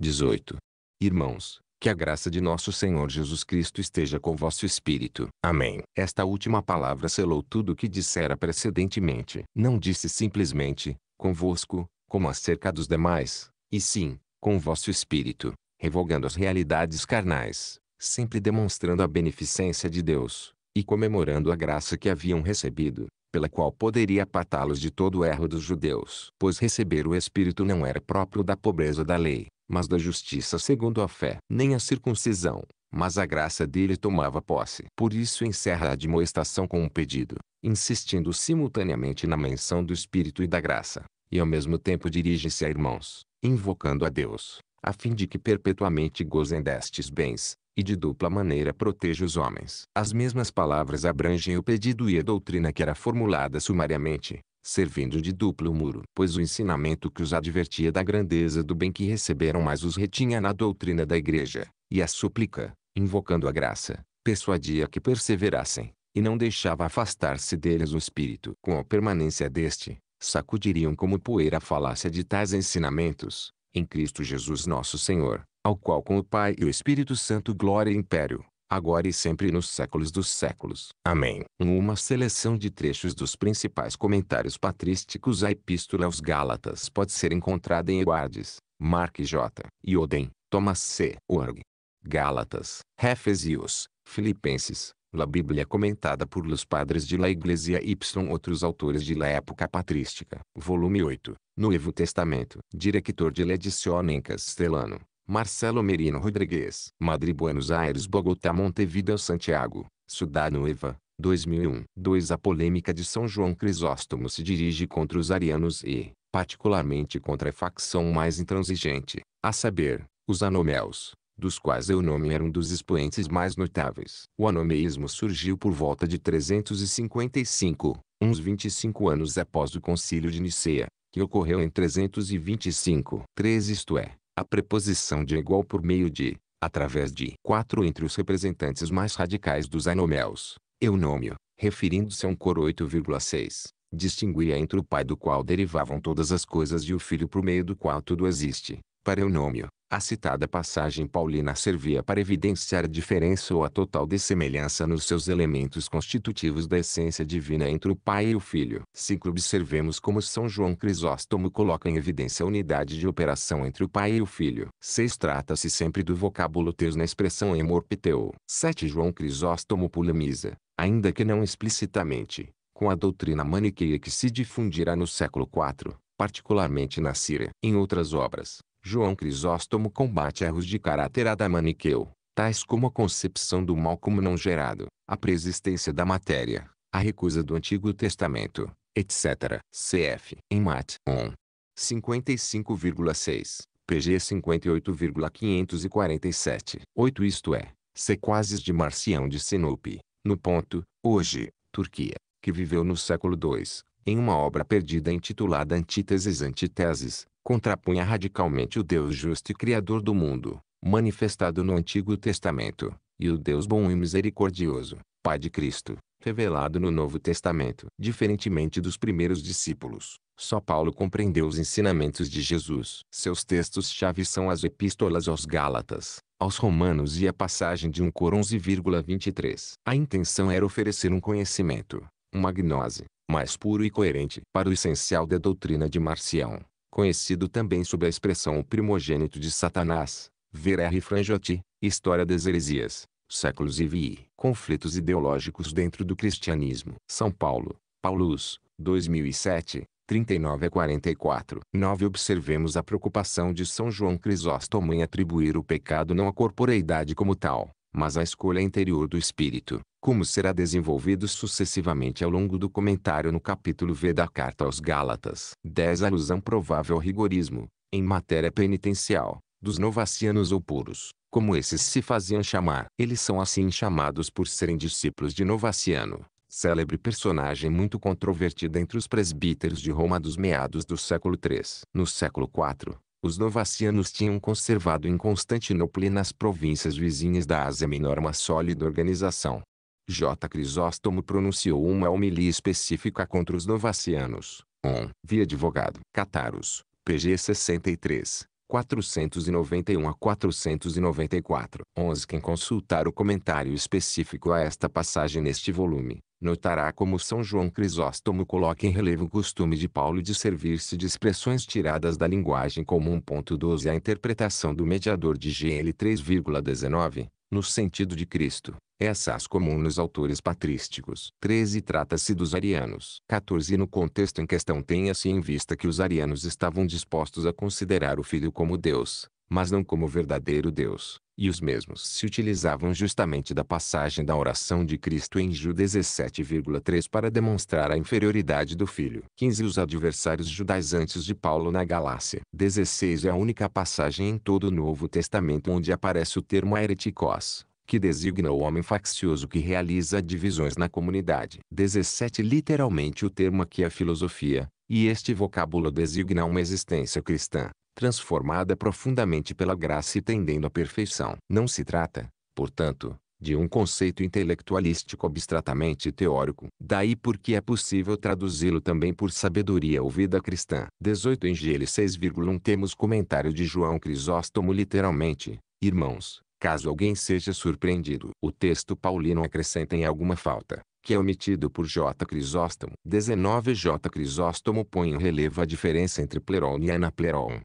18. Irmãos, que a graça de nosso Senhor Jesus Cristo esteja com vosso espírito. Amém. Esta última palavra selou tudo o que dissera precedentemente. Não disse simplesmente, convosco, como acerca dos demais, e sim, com vosso espírito, revogando as realidades carnais, sempre demonstrando a beneficência de Deus, e comemorando a graça que haviam recebido, pela qual poderia apartá-los de todo o erro dos judeus. Pois receber o Espírito não era próprio da pobreza da lei, mas da justiça segundo a fé. Nem a circuncisão, mas a graça dele tomava posse. Por isso encerra a admoestação com um pedido, insistindo simultaneamente na menção do Espírito e da graça, e ao mesmo tempo dirige-se a irmãos, invocando a Deus a fim de que perpetuamente gozem destes bens, e de dupla maneira proteja os homens. As mesmas palavras abrangem o pedido e a doutrina que era formulada sumariamente, servindo de duplo muro. Pois o ensinamento que os advertia da grandeza do bem que receberam mais os retinha na doutrina da igreja, e a súplica, invocando a graça, persuadia que perseverassem, e não deixava afastar-se deles o espírito. Com a permanência deste, sacudiriam como poeira a falácia de tais ensinamentos, em Cristo Jesus nosso Senhor, ao qual com o Pai e o Espírito Santo glória e império, agora e sempre e nos séculos dos séculos. Amém. Uma seleção de trechos dos principais comentários patrísticos à Epístola aos Gálatas pode ser encontrada em Eduardes, Mark J. Yoden, Thomas C. Org. Gálatas, Refesios, Filipenses, La Bíblia é comentada por los padres de la Iglesia y outros autores de la época patrística. Volume 8, Novo Testamento. Diretor de la edición em castelano, Marcelo Merino Rodrigues. Madrid Buenos Aires Bogotá Montevideo Santiago, Ciudad Nueva, 2001. 2. A polêmica de São João Crisóstomo se dirige contra os arianos e, particularmente contra a facção mais intransigente, a saber, os anomeus dos quais Eunômio era um dos expoentes mais notáveis. O anomeísmo surgiu por volta de 355, uns 25 anos após o concílio de Nicea, que ocorreu em 325. 3 isto é, a preposição de igual por meio de, através de. 4 entre os representantes mais radicais dos anomeus, Eunômio, referindo-se a um coro 8,6, distinguia entre o pai do qual derivavam todas as coisas e o filho por meio do qual tudo existe. Para Eunômio, a citada passagem paulina servia para evidenciar a diferença ou a total dessemelhança nos seus elementos constitutivos da essência divina entre o Pai e o Filho. 5. Observemos como São João Crisóstomo coloca em evidência a unidade de operação entre o Pai e o Filho. 6. Trata-se sempre do vocábulo teus na expressão morpiteu. 7. João Crisóstomo polemiza, ainda que não explicitamente, com a doutrina maniqueia que se difundirá no século IV, particularmente na Síria. Em outras obras, João Crisóstomo combate erros de caráter adamaniqueu, tais como a concepção do mal como não gerado, a preexistência da matéria, a recusa do Antigo Testamento, etc. Cf. em Mat. 1. 55,6, pg 58,547. 8 Isto é, Sequazes de Marcião de Sinope, no ponto, hoje, Turquia, que viveu no século II, em uma obra perdida intitulada Antíteses Antíteses, contrapunha radicalmente o Deus justo e Criador do mundo, manifestado no Antigo Testamento, e o Deus bom e misericordioso, Pai de Cristo, revelado no Novo Testamento. Diferentemente dos primeiros discípulos, só Paulo compreendeu os ensinamentos de Jesus. Seus textos-chave são as epístolas aos Gálatas, aos Romanos e a passagem de 1 Cor 11,23. A intenção era oferecer um conhecimento, uma gnose, mais puro e coerente para o essencial da doutrina de Marcião conhecido também sob a expressão primogênito de Satanás, Ver Franjoti, História das Heresias, séculos IV e Conflitos ideológicos dentro do cristianismo. São Paulo, Paulus, 2007, 39 a 44. 9. Observemos a preocupação de São João Crisóstomo em atribuir o pecado não à corporeidade como tal, mas a escolha interior do espírito, como será desenvolvido sucessivamente ao longo do comentário no capítulo V da Carta aos Gálatas. 10 Alusão provável ao rigorismo, em matéria penitencial, dos novacianos ou puros, como esses se faziam chamar. Eles são assim chamados por serem discípulos de Novaciano célebre personagem muito controvertida entre os presbíteros de Roma dos meados do século III. No século IV, os novacianos tinham conservado em Constantinopla e nas províncias vizinhas da Ásia Menor uma sólida organização. J. Crisóstomo pronunciou uma homilia específica contra os novacianos. 1. Um, via advogado. Cataros. PG 63. 491 a 494. 11. Quem consultar o comentário específico a esta passagem neste volume, notará como São João Crisóstomo coloca em relevo o costume de Paulo de servir-se de expressões tiradas da linguagem comum. 12 A interpretação do mediador de GL 3,19 no sentido de Cristo. essas assaz comum nos autores patrísticos. 13 Trata-se dos arianos. 14 No contexto em questão tenha-se em vista que os arianos estavam dispostos a considerar o Filho como Deus, mas não como verdadeiro Deus, e os mesmos se utilizavam justamente da passagem da oração de Cristo em Ju 17,3 para demonstrar a inferioridade do Filho. 15 Os adversários judaizantes de Paulo na Galácia. 16 É a única passagem em todo o Novo Testamento onde aparece o termo hereticós, que designa o homem faccioso que realiza divisões na comunidade. 17 Literalmente o termo aqui é filosofia, e este vocábulo designa uma existência cristã transformada profundamente pela graça e tendendo à perfeição. Não se trata, portanto, de um conceito intelectualístico abstratamente teórico. Daí porque é possível traduzi-lo também por sabedoria ou vida cristã. 18 em GL 6,1 temos comentário de João Crisóstomo literalmente, irmãos, caso alguém seja surpreendido. O texto paulino acrescenta em alguma falta, que é omitido por J. Crisóstomo. 19 J. Crisóstomo põe em relevo a diferença entre pleron e anapleron.